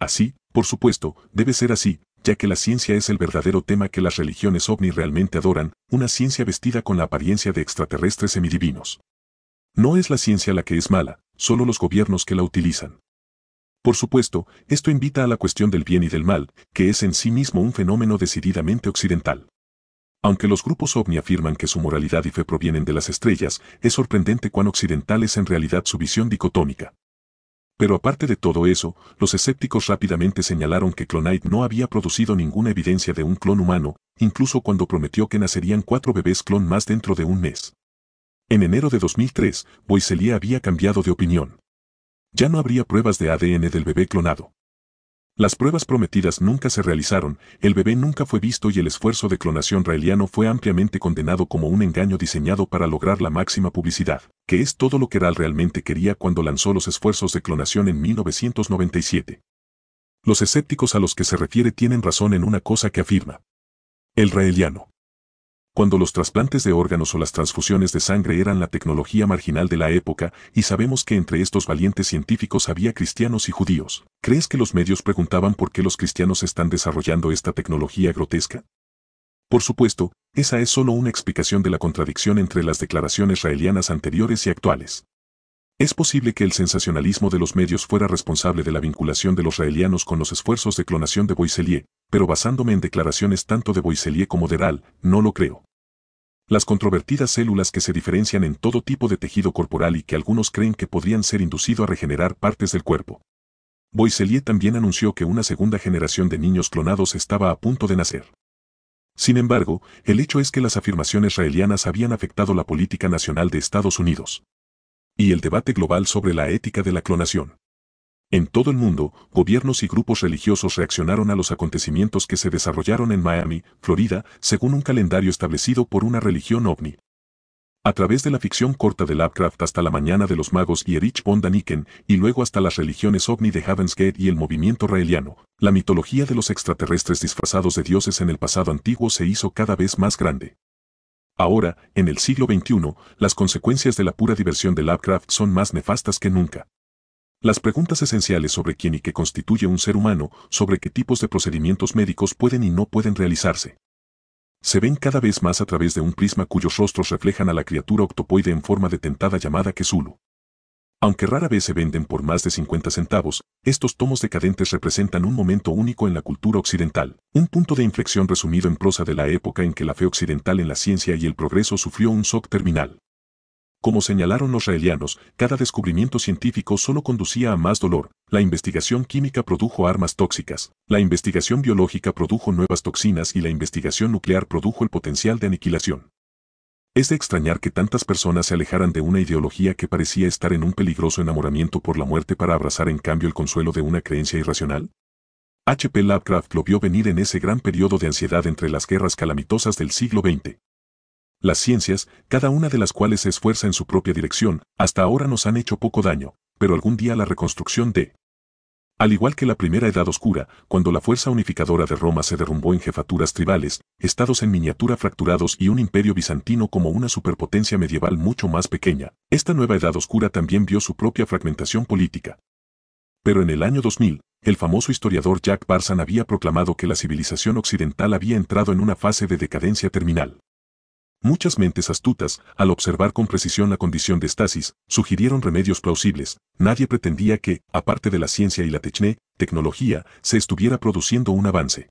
Así, por supuesto, debe ser así, ya que la ciencia es el verdadero tema que las religiones ovni realmente adoran, una ciencia vestida con la apariencia de extraterrestres semidivinos. No es la ciencia la que es mala, solo los gobiernos que la utilizan. Por supuesto, esto invita a la cuestión del bien y del mal, que es en sí mismo un fenómeno decididamente occidental. Aunque los grupos ovni afirman que su moralidad y fe provienen de las estrellas, es sorprendente cuán occidental es en realidad su visión dicotómica. Pero aparte de todo eso, los escépticos rápidamente señalaron que Clonite no había producido ninguna evidencia de un clon humano, incluso cuando prometió que nacerían cuatro bebés clon más dentro de un mes. En enero de 2003, Boiselier había cambiado de opinión. Ya no habría pruebas de ADN del bebé clonado. Las pruebas prometidas nunca se realizaron, el bebé nunca fue visto y el esfuerzo de clonación raeliano fue ampliamente condenado como un engaño diseñado para lograr la máxima publicidad, que es todo lo que RAL realmente quería cuando lanzó los esfuerzos de clonación en 1997. Los escépticos a los que se refiere tienen razón en una cosa que afirma. El raeliano cuando los trasplantes de órganos o las transfusiones de sangre eran la tecnología marginal de la época, y sabemos que entre estos valientes científicos había cristianos y judíos, ¿crees que los medios preguntaban por qué los cristianos están desarrollando esta tecnología grotesca? Por supuesto, esa es solo una explicación de la contradicción entre las declaraciones israelianas anteriores y actuales. Es posible que el sensacionalismo de los medios fuera responsable de la vinculación de los israelianos con los esfuerzos de clonación de Boiselier, pero basándome en declaraciones tanto de Boiselier como de Dahl, no lo creo. Las controvertidas células que se diferencian en todo tipo de tejido corporal y que algunos creen que podrían ser inducido a regenerar partes del cuerpo. Boiselier también anunció que una segunda generación de niños clonados estaba a punto de nacer. Sin embargo, el hecho es que las afirmaciones israelianas habían afectado la política nacional de Estados Unidos. Y el debate global sobre la ética de la clonación. En todo el mundo, gobiernos y grupos religiosos reaccionaron a los acontecimientos que se desarrollaron en Miami, Florida, según un calendario establecido por una religión ovni. A través de la ficción corta de Lovecraft hasta la mañana de los magos y Erich von Daniken, y luego hasta las religiones ovni de Heaven's y el movimiento raeliano, la mitología de los extraterrestres disfrazados de dioses en el pasado antiguo se hizo cada vez más grande. Ahora, en el siglo XXI, las consecuencias de la pura diversión de Lovecraft son más nefastas que nunca. Las preguntas esenciales sobre quién y qué constituye un ser humano, sobre qué tipos de procedimientos médicos pueden y no pueden realizarse. Se ven cada vez más a través de un prisma cuyos rostros reflejan a la criatura octopoide en forma de tentada llamada quesulu. Aunque rara vez se venden por más de 50 centavos, estos tomos decadentes representan un momento único en la cultura occidental, un punto de inflexión resumido en prosa de la época en que la fe occidental en la ciencia y el progreso sufrió un shock terminal. Como señalaron los raelianos, cada descubrimiento científico solo conducía a más dolor. La investigación química produjo armas tóxicas, la investigación biológica produjo nuevas toxinas y la investigación nuclear produjo el potencial de aniquilación. Es de extrañar que tantas personas se alejaran de una ideología que parecía estar en un peligroso enamoramiento por la muerte para abrazar en cambio el consuelo de una creencia irracional. H.P. Lovecraft lo vio venir en ese gran periodo de ansiedad entre las guerras calamitosas del siglo XX. Las ciencias, cada una de las cuales se esfuerza en su propia dirección, hasta ahora nos han hecho poco daño, pero algún día la reconstrucción de... Al igual que la primera edad oscura, cuando la fuerza unificadora de Roma se derrumbó en jefaturas tribales, estados en miniatura fracturados y un imperio bizantino como una superpotencia medieval mucho más pequeña, esta nueva edad oscura también vio su propia fragmentación política. Pero en el año 2000, el famoso historiador Jack Barsan había proclamado que la civilización occidental había entrado en una fase de decadencia terminal. Muchas mentes astutas, al observar con precisión la condición de estasis, sugirieron remedios plausibles. Nadie pretendía que, aparte de la ciencia y la techné, tecnología, se estuviera produciendo un avance.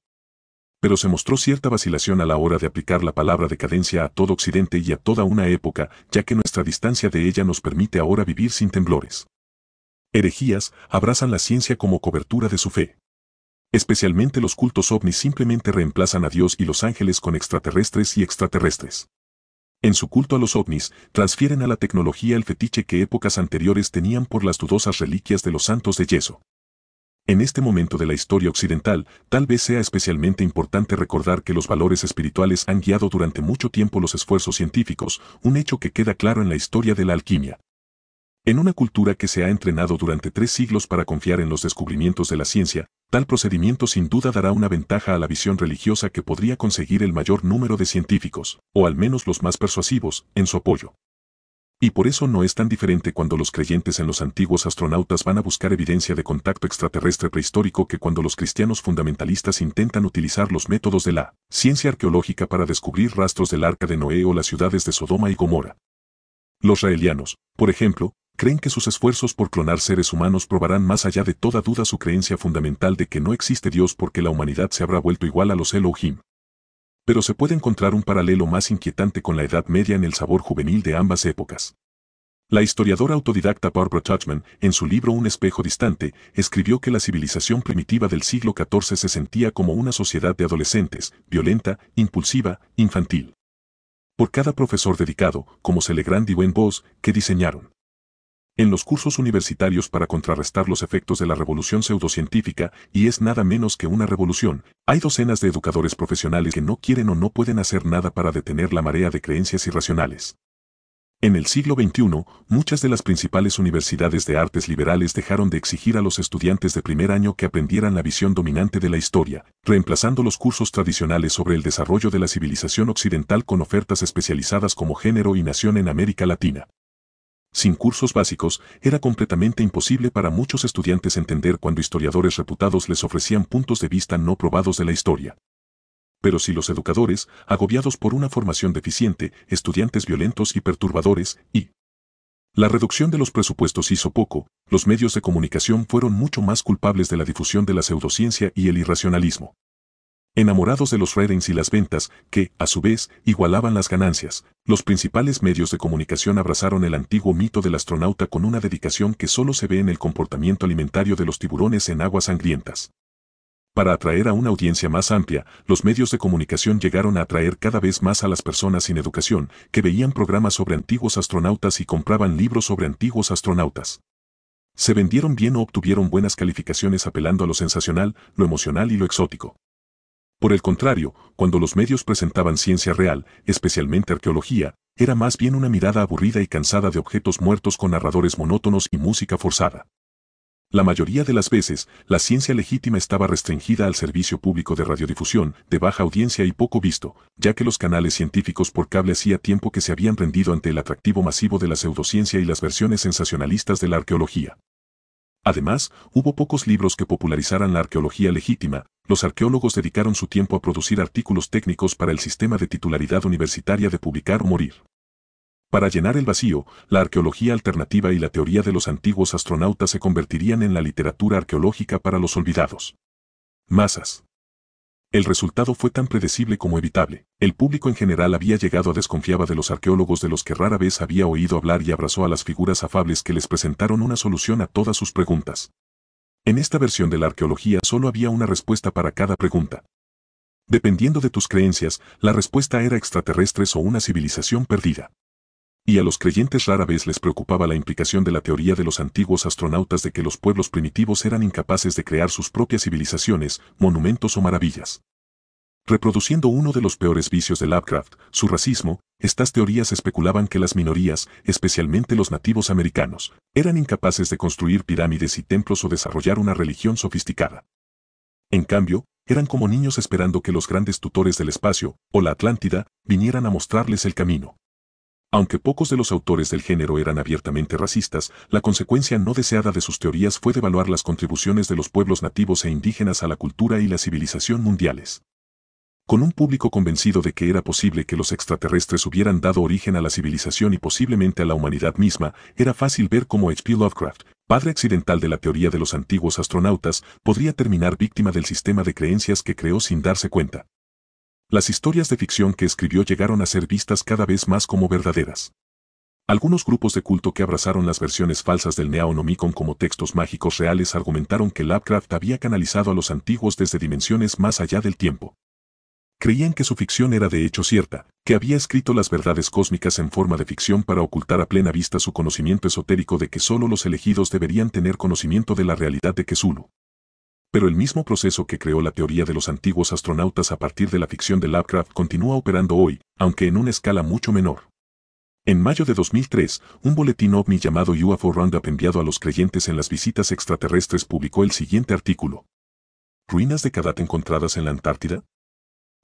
Pero se mostró cierta vacilación a la hora de aplicar la palabra decadencia a todo Occidente y a toda una época, ya que nuestra distancia de ella nos permite ahora vivir sin temblores. Herejías abrazan la ciencia como cobertura de su fe. Especialmente los cultos ovnis simplemente reemplazan a Dios y los ángeles con extraterrestres y extraterrestres. En su culto a los ovnis, transfieren a la tecnología el fetiche que épocas anteriores tenían por las dudosas reliquias de los santos de yeso. En este momento de la historia occidental, tal vez sea especialmente importante recordar que los valores espirituales han guiado durante mucho tiempo los esfuerzos científicos, un hecho que queda claro en la historia de la alquimia. En una cultura que se ha entrenado durante tres siglos para confiar en los descubrimientos de la ciencia, Tal procedimiento sin duda dará una ventaja a la visión religiosa que podría conseguir el mayor número de científicos, o al menos los más persuasivos, en su apoyo. Y por eso no es tan diferente cuando los creyentes en los antiguos astronautas van a buscar evidencia de contacto extraterrestre prehistórico que cuando los cristianos fundamentalistas intentan utilizar los métodos de la ciencia arqueológica para descubrir rastros del arca de Noé o las ciudades de Sodoma y Gomorra. Los raelianos, por ejemplo, creen que sus esfuerzos por clonar seres humanos probarán más allá de toda duda su creencia fundamental de que no existe Dios porque la humanidad se habrá vuelto igual a los Elohim. Pero se puede encontrar un paralelo más inquietante con la Edad Media en el sabor juvenil de ambas épocas. La historiadora autodidacta Barbara Tuchman, en su libro Un espejo distante, escribió que la civilización primitiva del siglo XIV se sentía como una sociedad de adolescentes, violenta, impulsiva, infantil. Por cada profesor dedicado, como Celegrand y Buen Voz, que diseñaron en los cursos universitarios para contrarrestar los efectos de la revolución pseudocientífica, y es nada menos que una revolución, hay docenas de educadores profesionales que no quieren o no pueden hacer nada para detener la marea de creencias irracionales. En el siglo XXI, muchas de las principales universidades de artes liberales dejaron de exigir a los estudiantes de primer año que aprendieran la visión dominante de la historia, reemplazando los cursos tradicionales sobre el desarrollo de la civilización occidental con ofertas especializadas como género y nación en América Latina. Sin cursos básicos, era completamente imposible para muchos estudiantes entender cuando historiadores reputados les ofrecían puntos de vista no probados de la historia. Pero si los educadores, agobiados por una formación deficiente, estudiantes violentos y perturbadores, y la reducción de los presupuestos hizo poco, los medios de comunicación fueron mucho más culpables de la difusión de la pseudociencia y el irracionalismo. Enamorados de los ratings y las ventas, que, a su vez, igualaban las ganancias, los principales medios de comunicación abrazaron el antiguo mito del astronauta con una dedicación que solo se ve en el comportamiento alimentario de los tiburones en aguas sangrientas. Para atraer a una audiencia más amplia, los medios de comunicación llegaron a atraer cada vez más a las personas sin educación, que veían programas sobre antiguos astronautas y compraban libros sobre antiguos astronautas. Se vendieron bien o obtuvieron buenas calificaciones apelando a lo sensacional, lo emocional y lo exótico. Por el contrario, cuando los medios presentaban ciencia real, especialmente arqueología, era más bien una mirada aburrida y cansada de objetos muertos con narradores monótonos y música forzada. La mayoría de las veces, la ciencia legítima estaba restringida al servicio público de radiodifusión, de baja audiencia y poco visto, ya que los canales científicos por cable hacía tiempo que se habían rendido ante el atractivo masivo de la pseudociencia y las versiones sensacionalistas de la arqueología. Además, hubo pocos libros que popularizaran la arqueología legítima, los arqueólogos dedicaron su tiempo a producir artículos técnicos para el sistema de titularidad universitaria de publicar o morir. Para llenar el vacío, la arqueología alternativa y la teoría de los antiguos astronautas se convertirían en la literatura arqueológica para los olvidados. Masas. El resultado fue tan predecible como evitable. El público en general había llegado a desconfiaba de los arqueólogos de los que rara vez había oído hablar y abrazó a las figuras afables que les presentaron una solución a todas sus preguntas. En esta versión de la arqueología solo había una respuesta para cada pregunta. Dependiendo de tus creencias, la respuesta era extraterrestres o una civilización perdida. Y a los creyentes rara vez les preocupaba la implicación de la teoría de los antiguos astronautas de que los pueblos primitivos eran incapaces de crear sus propias civilizaciones, monumentos o maravillas. Reproduciendo uno de los peores vicios de Lovecraft, su racismo, estas teorías especulaban que las minorías, especialmente los nativos americanos, eran incapaces de construir pirámides y templos o desarrollar una religión sofisticada. En cambio, eran como niños esperando que los grandes tutores del espacio, o la Atlántida, vinieran a mostrarles el camino. Aunque pocos de los autores del género eran abiertamente racistas, la consecuencia no deseada de sus teorías fue devaluar las contribuciones de los pueblos nativos e indígenas a la cultura y la civilización mundiales con un público convencido de que era posible que los extraterrestres hubieran dado origen a la civilización y posiblemente a la humanidad misma, era fácil ver cómo H.P. Lovecraft, padre accidental de la teoría de los antiguos astronautas, podría terminar víctima del sistema de creencias que creó sin darse cuenta. Las historias de ficción que escribió llegaron a ser vistas cada vez más como verdaderas. Algunos grupos de culto que abrazaron las versiones falsas del Neonomicon como textos mágicos reales argumentaron que Lovecraft había canalizado a los antiguos desde dimensiones más allá del tiempo creían que su ficción era de hecho cierta, que había escrito las verdades cósmicas en forma de ficción para ocultar a plena vista su conocimiento esotérico de que solo los elegidos deberían tener conocimiento de la realidad de Kesulu. Pero el mismo proceso que creó la teoría de los antiguos astronautas a partir de la ficción de Lovecraft continúa operando hoy, aunque en una escala mucho menor. En mayo de 2003, un boletín ovni llamado UFO Roundup enviado a los creyentes en las visitas extraterrestres publicó el siguiente artículo. ¿Ruinas de Kadat encontradas en la Antártida?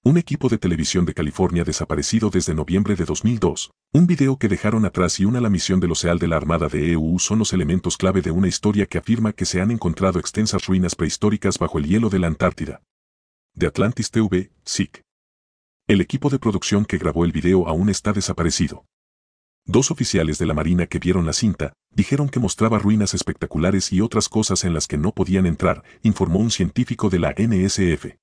un equipo de televisión de California desaparecido desde noviembre de 2002, un video que dejaron atrás y una la misión del Oceal de la Armada de EU son los elementos clave de una historia que afirma que se han encontrado extensas ruinas prehistóricas bajo el hielo de la Antártida. De Atlantis TV, SIC. El equipo de producción que grabó el video aún está desaparecido. Dos oficiales de la Marina que vieron la cinta, dijeron que mostraba ruinas espectaculares y otras cosas en las que no podían entrar, informó un científico de la NSF.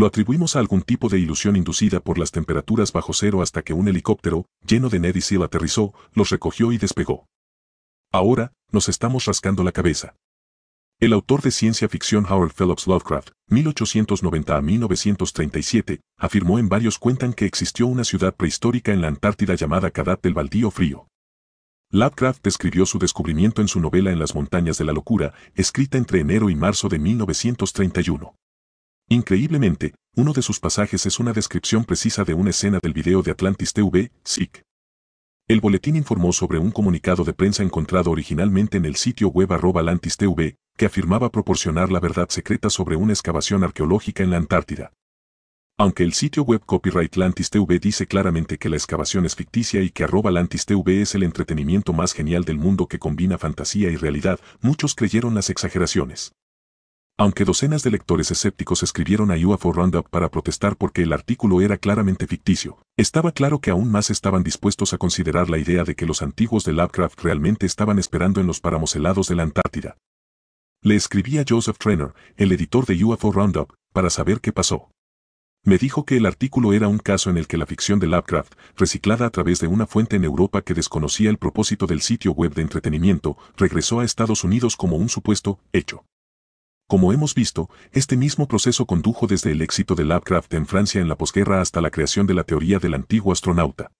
Lo atribuimos a algún tipo de ilusión inducida por las temperaturas bajo cero hasta que un helicóptero, lleno de Ned y Seal aterrizó, los recogió y despegó. Ahora, nos estamos rascando la cabeza. El autor de ciencia ficción Howard Phillips Lovecraft, 1890 a 1937, afirmó en varios cuentan que existió una ciudad prehistórica en la Antártida llamada Cadat del Baldío Frío. Lovecraft describió su descubrimiento en su novela En las montañas de la locura, escrita entre enero y marzo de 1931. Increíblemente, uno de sus pasajes es una descripción precisa de una escena del video de Atlantis TV, SIC. El boletín informó sobre un comunicado de prensa encontrado originalmente en el sitio web arroba Atlantis TV, que afirmaba proporcionar la verdad secreta sobre una excavación arqueológica en la Antártida. Aunque el sitio web Copyright Atlantis TV dice claramente que la excavación es ficticia y que arroba Atlantis TV es el entretenimiento más genial del mundo que combina fantasía y realidad, muchos creyeron las exageraciones. Aunque docenas de lectores escépticos escribieron a UFO Roundup para protestar porque el artículo era claramente ficticio, estaba claro que aún más estaban dispuestos a considerar la idea de que los antiguos de Lovecraft realmente estaban esperando en los páramos helados de la Antártida. Le escribí a Joseph Trainer, el editor de UFO Roundup, para saber qué pasó. Me dijo que el artículo era un caso en el que la ficción de Lovecraft, reciclada a través de una fuente en Europa que desconocía el propósito del sitio web de entretenimiento, regresó a Estados Unidos como un supuesto hecho como hemos visto, este mismo proceso condujo desde el éxito de Lovecraft en Francia en la posguerra hasta la creación de la teoría del antiguo astronauta.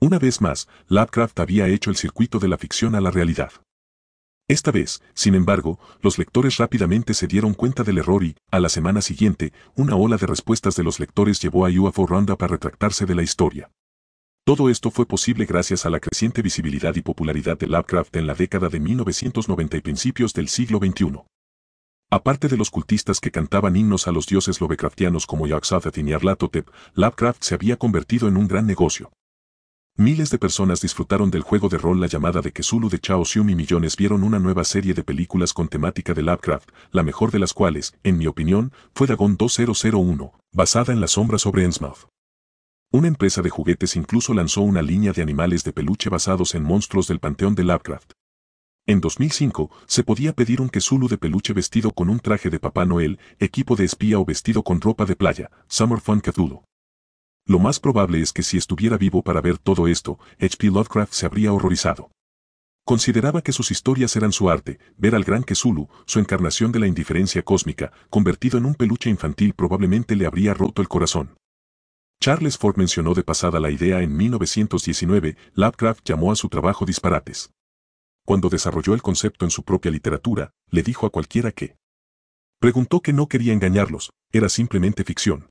Una vez más, Lovecraft había hecho el circuito de la ficción a la realidad. Esta vez, sin embargo, los lectores rápidamente se dieron cuenta del error y, a la semana siguiente, una ola de respuestas de los lectores llevó a UFO Ronda para retractarse de la historia. Todo esto fue posible gracias a la creciente visibilidad y popularidad de Lovecraft en la década de 1990 y principios del siglo XXI. Aparte de los cultistas que cantaban himnos a los dioses lovecraftianos como Yaxathatin y Arlatotep, Lovecraft se había convertido en un gran negocio. Miles de personas disfrutaron del juego de rol La llamada de Kesulu de Chao y millones vieron una nueva serie de películas con temática de Lovecraft, la mejor de las cuales, en mi opinión, fue Dagon 2001, basada en La sombra sobre Ensmouth. Una empresa de juguetes incluso lanzó una línea de animales de peluche basados en monstruos del panteón de Lovecraft. En 2005, se podía pedir un Kesulu de peluche vestido con un traje de Papá Noel, equipo de espía o vestido con ropa de playa, Summer Fun Cthulhu. Lo más probable es que si estuviera vivo para ver todo esto, H.P. Lovecraft se habría horrorizado. Consideraba que sus historias eran su arte, ver al gran Kesulu, su encarnación de la indiferencia cósmica, convertido en un peluche infantil probablemente le habría roto el corazón. Charles Ford mencionó de pasada la idea en 1919, Lovecraft llamó a su trabajo disparates cuando desarrolló el concepto en su propia literatura, le dijo a cualquiera que preguntó que no quería engañarlos, era simplemente ficción.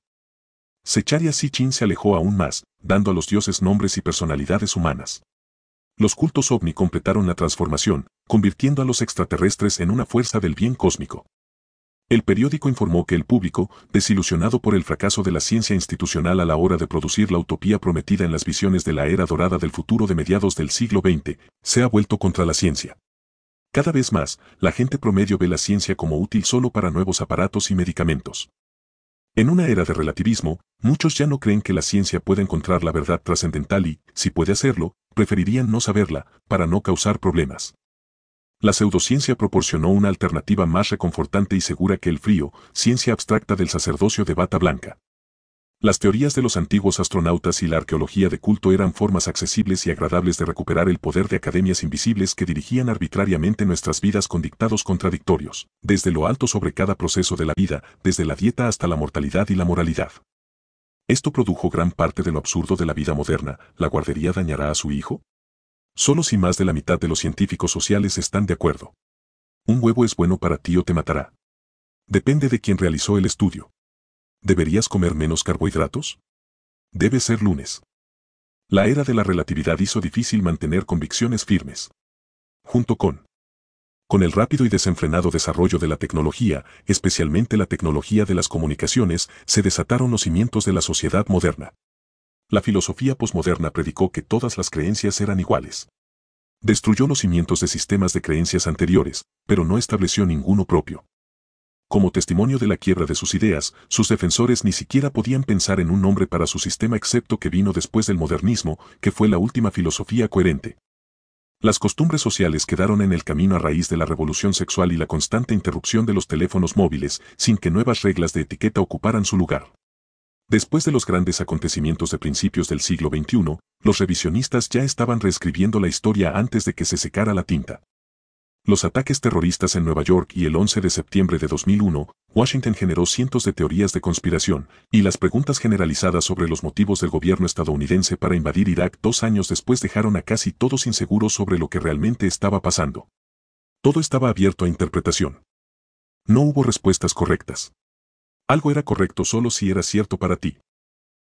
Secharia Sichin se alejó aún más, dando a los dioses nombres y personalidades humanas. Los cultos ovni completaron la transformación, convirtiendo a los extraterrestres en una fuerza del bien cósmico. El periódico informó que el público, desilusionado por el fracaso de la ciencia institucional a la hora de producir la utopía prometida en las visiones de la era dorada del futuro de mediados del siglo XX, se ha vuelto contra la ciencia. Cada vez más, la gente promedio ve la ciencia como útil solo para nuevos aparatos y medicamentos. En una era de relativismo, muchos ya no creen que la ciencia pueda encontrar la verdad trascendental y, si puede hacerlo, preferirían no saberla, para no causar problemas. La pseudociencia proporcionó una alternativa más reconfortante y segura que el frío, ciencia abstracta del sacerdocio de bata blanca. Las teorías de los antiguos astronautas y la arqueología de culto eran formas accesibles y agradables de recuperar el poder de academias invisibles que dirigían arbitrariamente nuestras vidas con dictados contradictorios, desde lo alto sobre cada proceso de la vida, desde la dieta hasta la mortalidad y la moralidad. Esto produjo gran parte de lo absurdo de la vida moderna. ¿La guardería dañará a su hijo? Solo si más de la mitad de los científicos sociales están de acuerdo. Un huevo es bueno para ti o te matará. Depende de quién realizó el estudio. ¿Deberías comer menos carbohidratos? Debe ser lunes. La era de la relatividad hizo difícil mantener convicciones firmes. Junto con con el rápido y desenfrenado desarrollo de la tecnología, especialmente la tecnología de las comunicaciones, se desataron los cimientos de la sociedad moderna la filosofía posmoderna predicó que todas las creencias eran iguales. Destruyó los cimientos de sistemas de creencias anteriores, pero no estableció ninguno propio. Como testimonio de la quiebra de sus ideas, sus defensores ni siquiera podían pensar en un nombre para su sistema excepto que vino después del modernismo, que fue la última filosofía coherente. Las costumbres sociales quedaron en el camino a raíz de la revolución sexual y la constante interrupción de los teléfonos móviles, sin que nuevas reglas de etiqueta ocuparan su lugar. Después de los grandes acontecimientos de principios del siglo XXI, los revisionistas ya estaban reescribiendo la historia antes de que se secara la tinta. Los ataques terroristas en Nueva York y el 11 de septiembre de 2001, Washington generó cientos de teorías de conspiración, y las preguntas generalizadas sobre los motivos del gobierno estadounidense para invadir Irak dos años después dejaron a casi todos inseguros sobre lo que realmente estaba pasando. Todo estaba abierto a interpretación. No hubo respuestas correctas. Algo era correcto solo si era cierto para ti.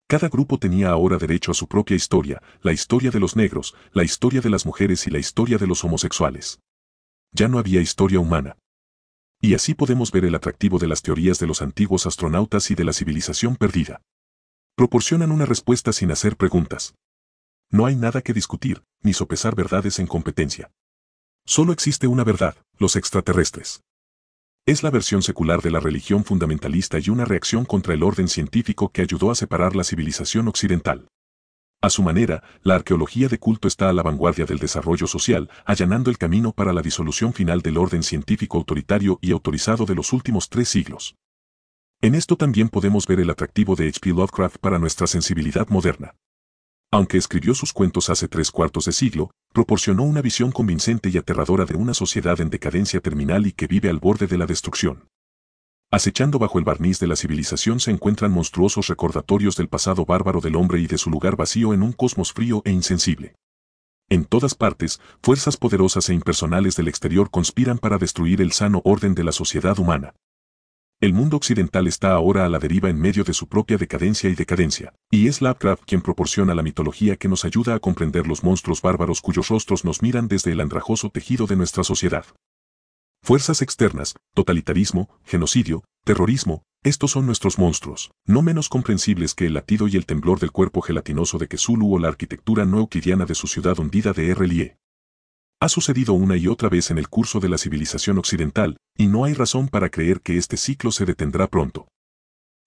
Cada grupo tenía ahora derecho a su propia historia, la historia de los negros, la historia de las mujeres y la historia de los homosexuales. Ya no había historia humana. Y así podemos ver el atractivo de las teorías de los antiguos astronautas y de la civilización perdida. Proporcionan una respuesta sin hacer preguntas. No hay nada que discutir, ni sopesar verdades en competencia. Solo existe una verdad, los extraterrestres. Es la versión secular de la religión fundamentalista y una reacción contra el orden científico que ayudó a separar la civilización occidental. A su manera, la arqueología de culto está a la vanguardia del desarrollo social, allanando el camino para la disolución final del orden científico autoritario y autorizado de los últimos tres siglos. En esto también podemos ver el atractivo de H.P. Lovecraft para nuestra sensibilidad moderna. Aunque escribió sus cuentos hace tres cuartos de siglo, proporcionó una visión convincente y aterradora de una sociedad en decadencia terminal y que vive al borde de la destrucción. Acechando bajo el barniz de la civilización se encuentran monstruosos recordatorios del pasado bárbaro del hombre y de su lugar vacío en un cosmos frío e insensible. En todas partes, fuerzas poderosas e impersonales del exterior conspiran para destruir el sano orden de la sociedad humana. El mundo occidental está ahora a la deriva en medio de su propia decadencia y decadencia, y es Lovecraft quien proporciona la mitología que nos ayuda a comprender los monstruos bárbaros cuyos rostros nos miran desde el andrajoso tejido de nuestra sociedad. Fuerzas externas, totalitarismo, genocidio, terrorismo, estos son nuestros monstruos, no menos comprensibles que el latido y el temblor del cuerpo gelatinoso de Kesulu o la arquitectura no euclidiana de su ciudad hundida de Lie. Ha sucedido una y otra vez en el curso de la civilización occidental, y no hay razón para creer que este ciclo se detendrá pronto.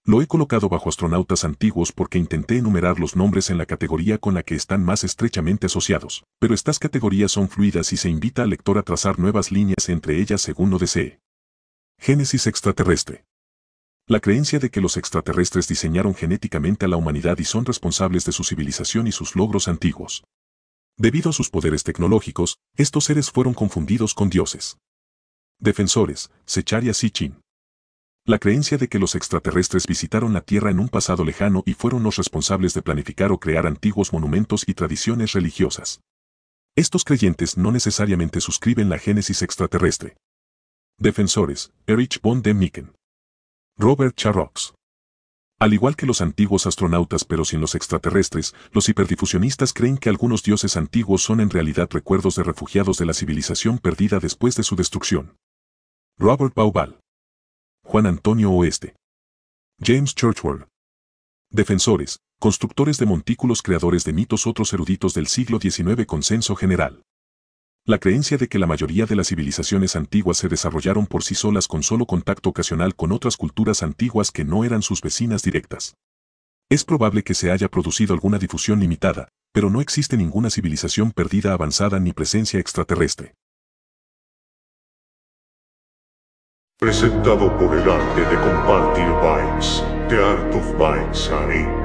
Lo he colocado bajo astronautas antiguos porque intenté enumerar los nombres en la categoría con la que están más estrechamente asociados, pero estas categorías son fluidas y se invita al lector a trazar nuevas líneas entre ellas según lo desee. Génesis extraterrestre. La creencia de que los extraterrestres diseñaron genéticamente a la humanidad y son responsables de su civilización y sus logros antiguos, Debido a sus poderes tecnológicos, estos seres fueron confundidos con dioses. Defensores, Secharia y La creencia de que los extraterrestres visitaron la Tierra en un pasado lejano y fueron los responsables de planificar o crear antiguos monumentos y tradiciones religiosas. Estos creyentes no necesariamente suscriben la génesis extraterrestre. Defensores, Erich von Micken. Robert charrocks al igual que los antiguos astronautas pero sin los extraterrestres, los hiperdifusionistas creen que algunos dioses antiguos son en realidad recuerdos de refugiados de la civilización perdida después de su destrucción. Robert Baubal. Juan Antonio Oeste. James Churchward. Defensores, constructores de montículos creadores de mitos otros eruditos del siglo XIX consenso general. La creencia de que la mayoría de las civilizaciones antiguas se desarrollaron por sí solas con solo contacto ocasional con otras culturas antiguas que no eran sus vecinas directas. Es probable que se haya producido alguna difusión limitada, pero no existe ninguna civilización perdida avanzada ni presencia extraterrestre. Presentado por el arte de compartir The Art of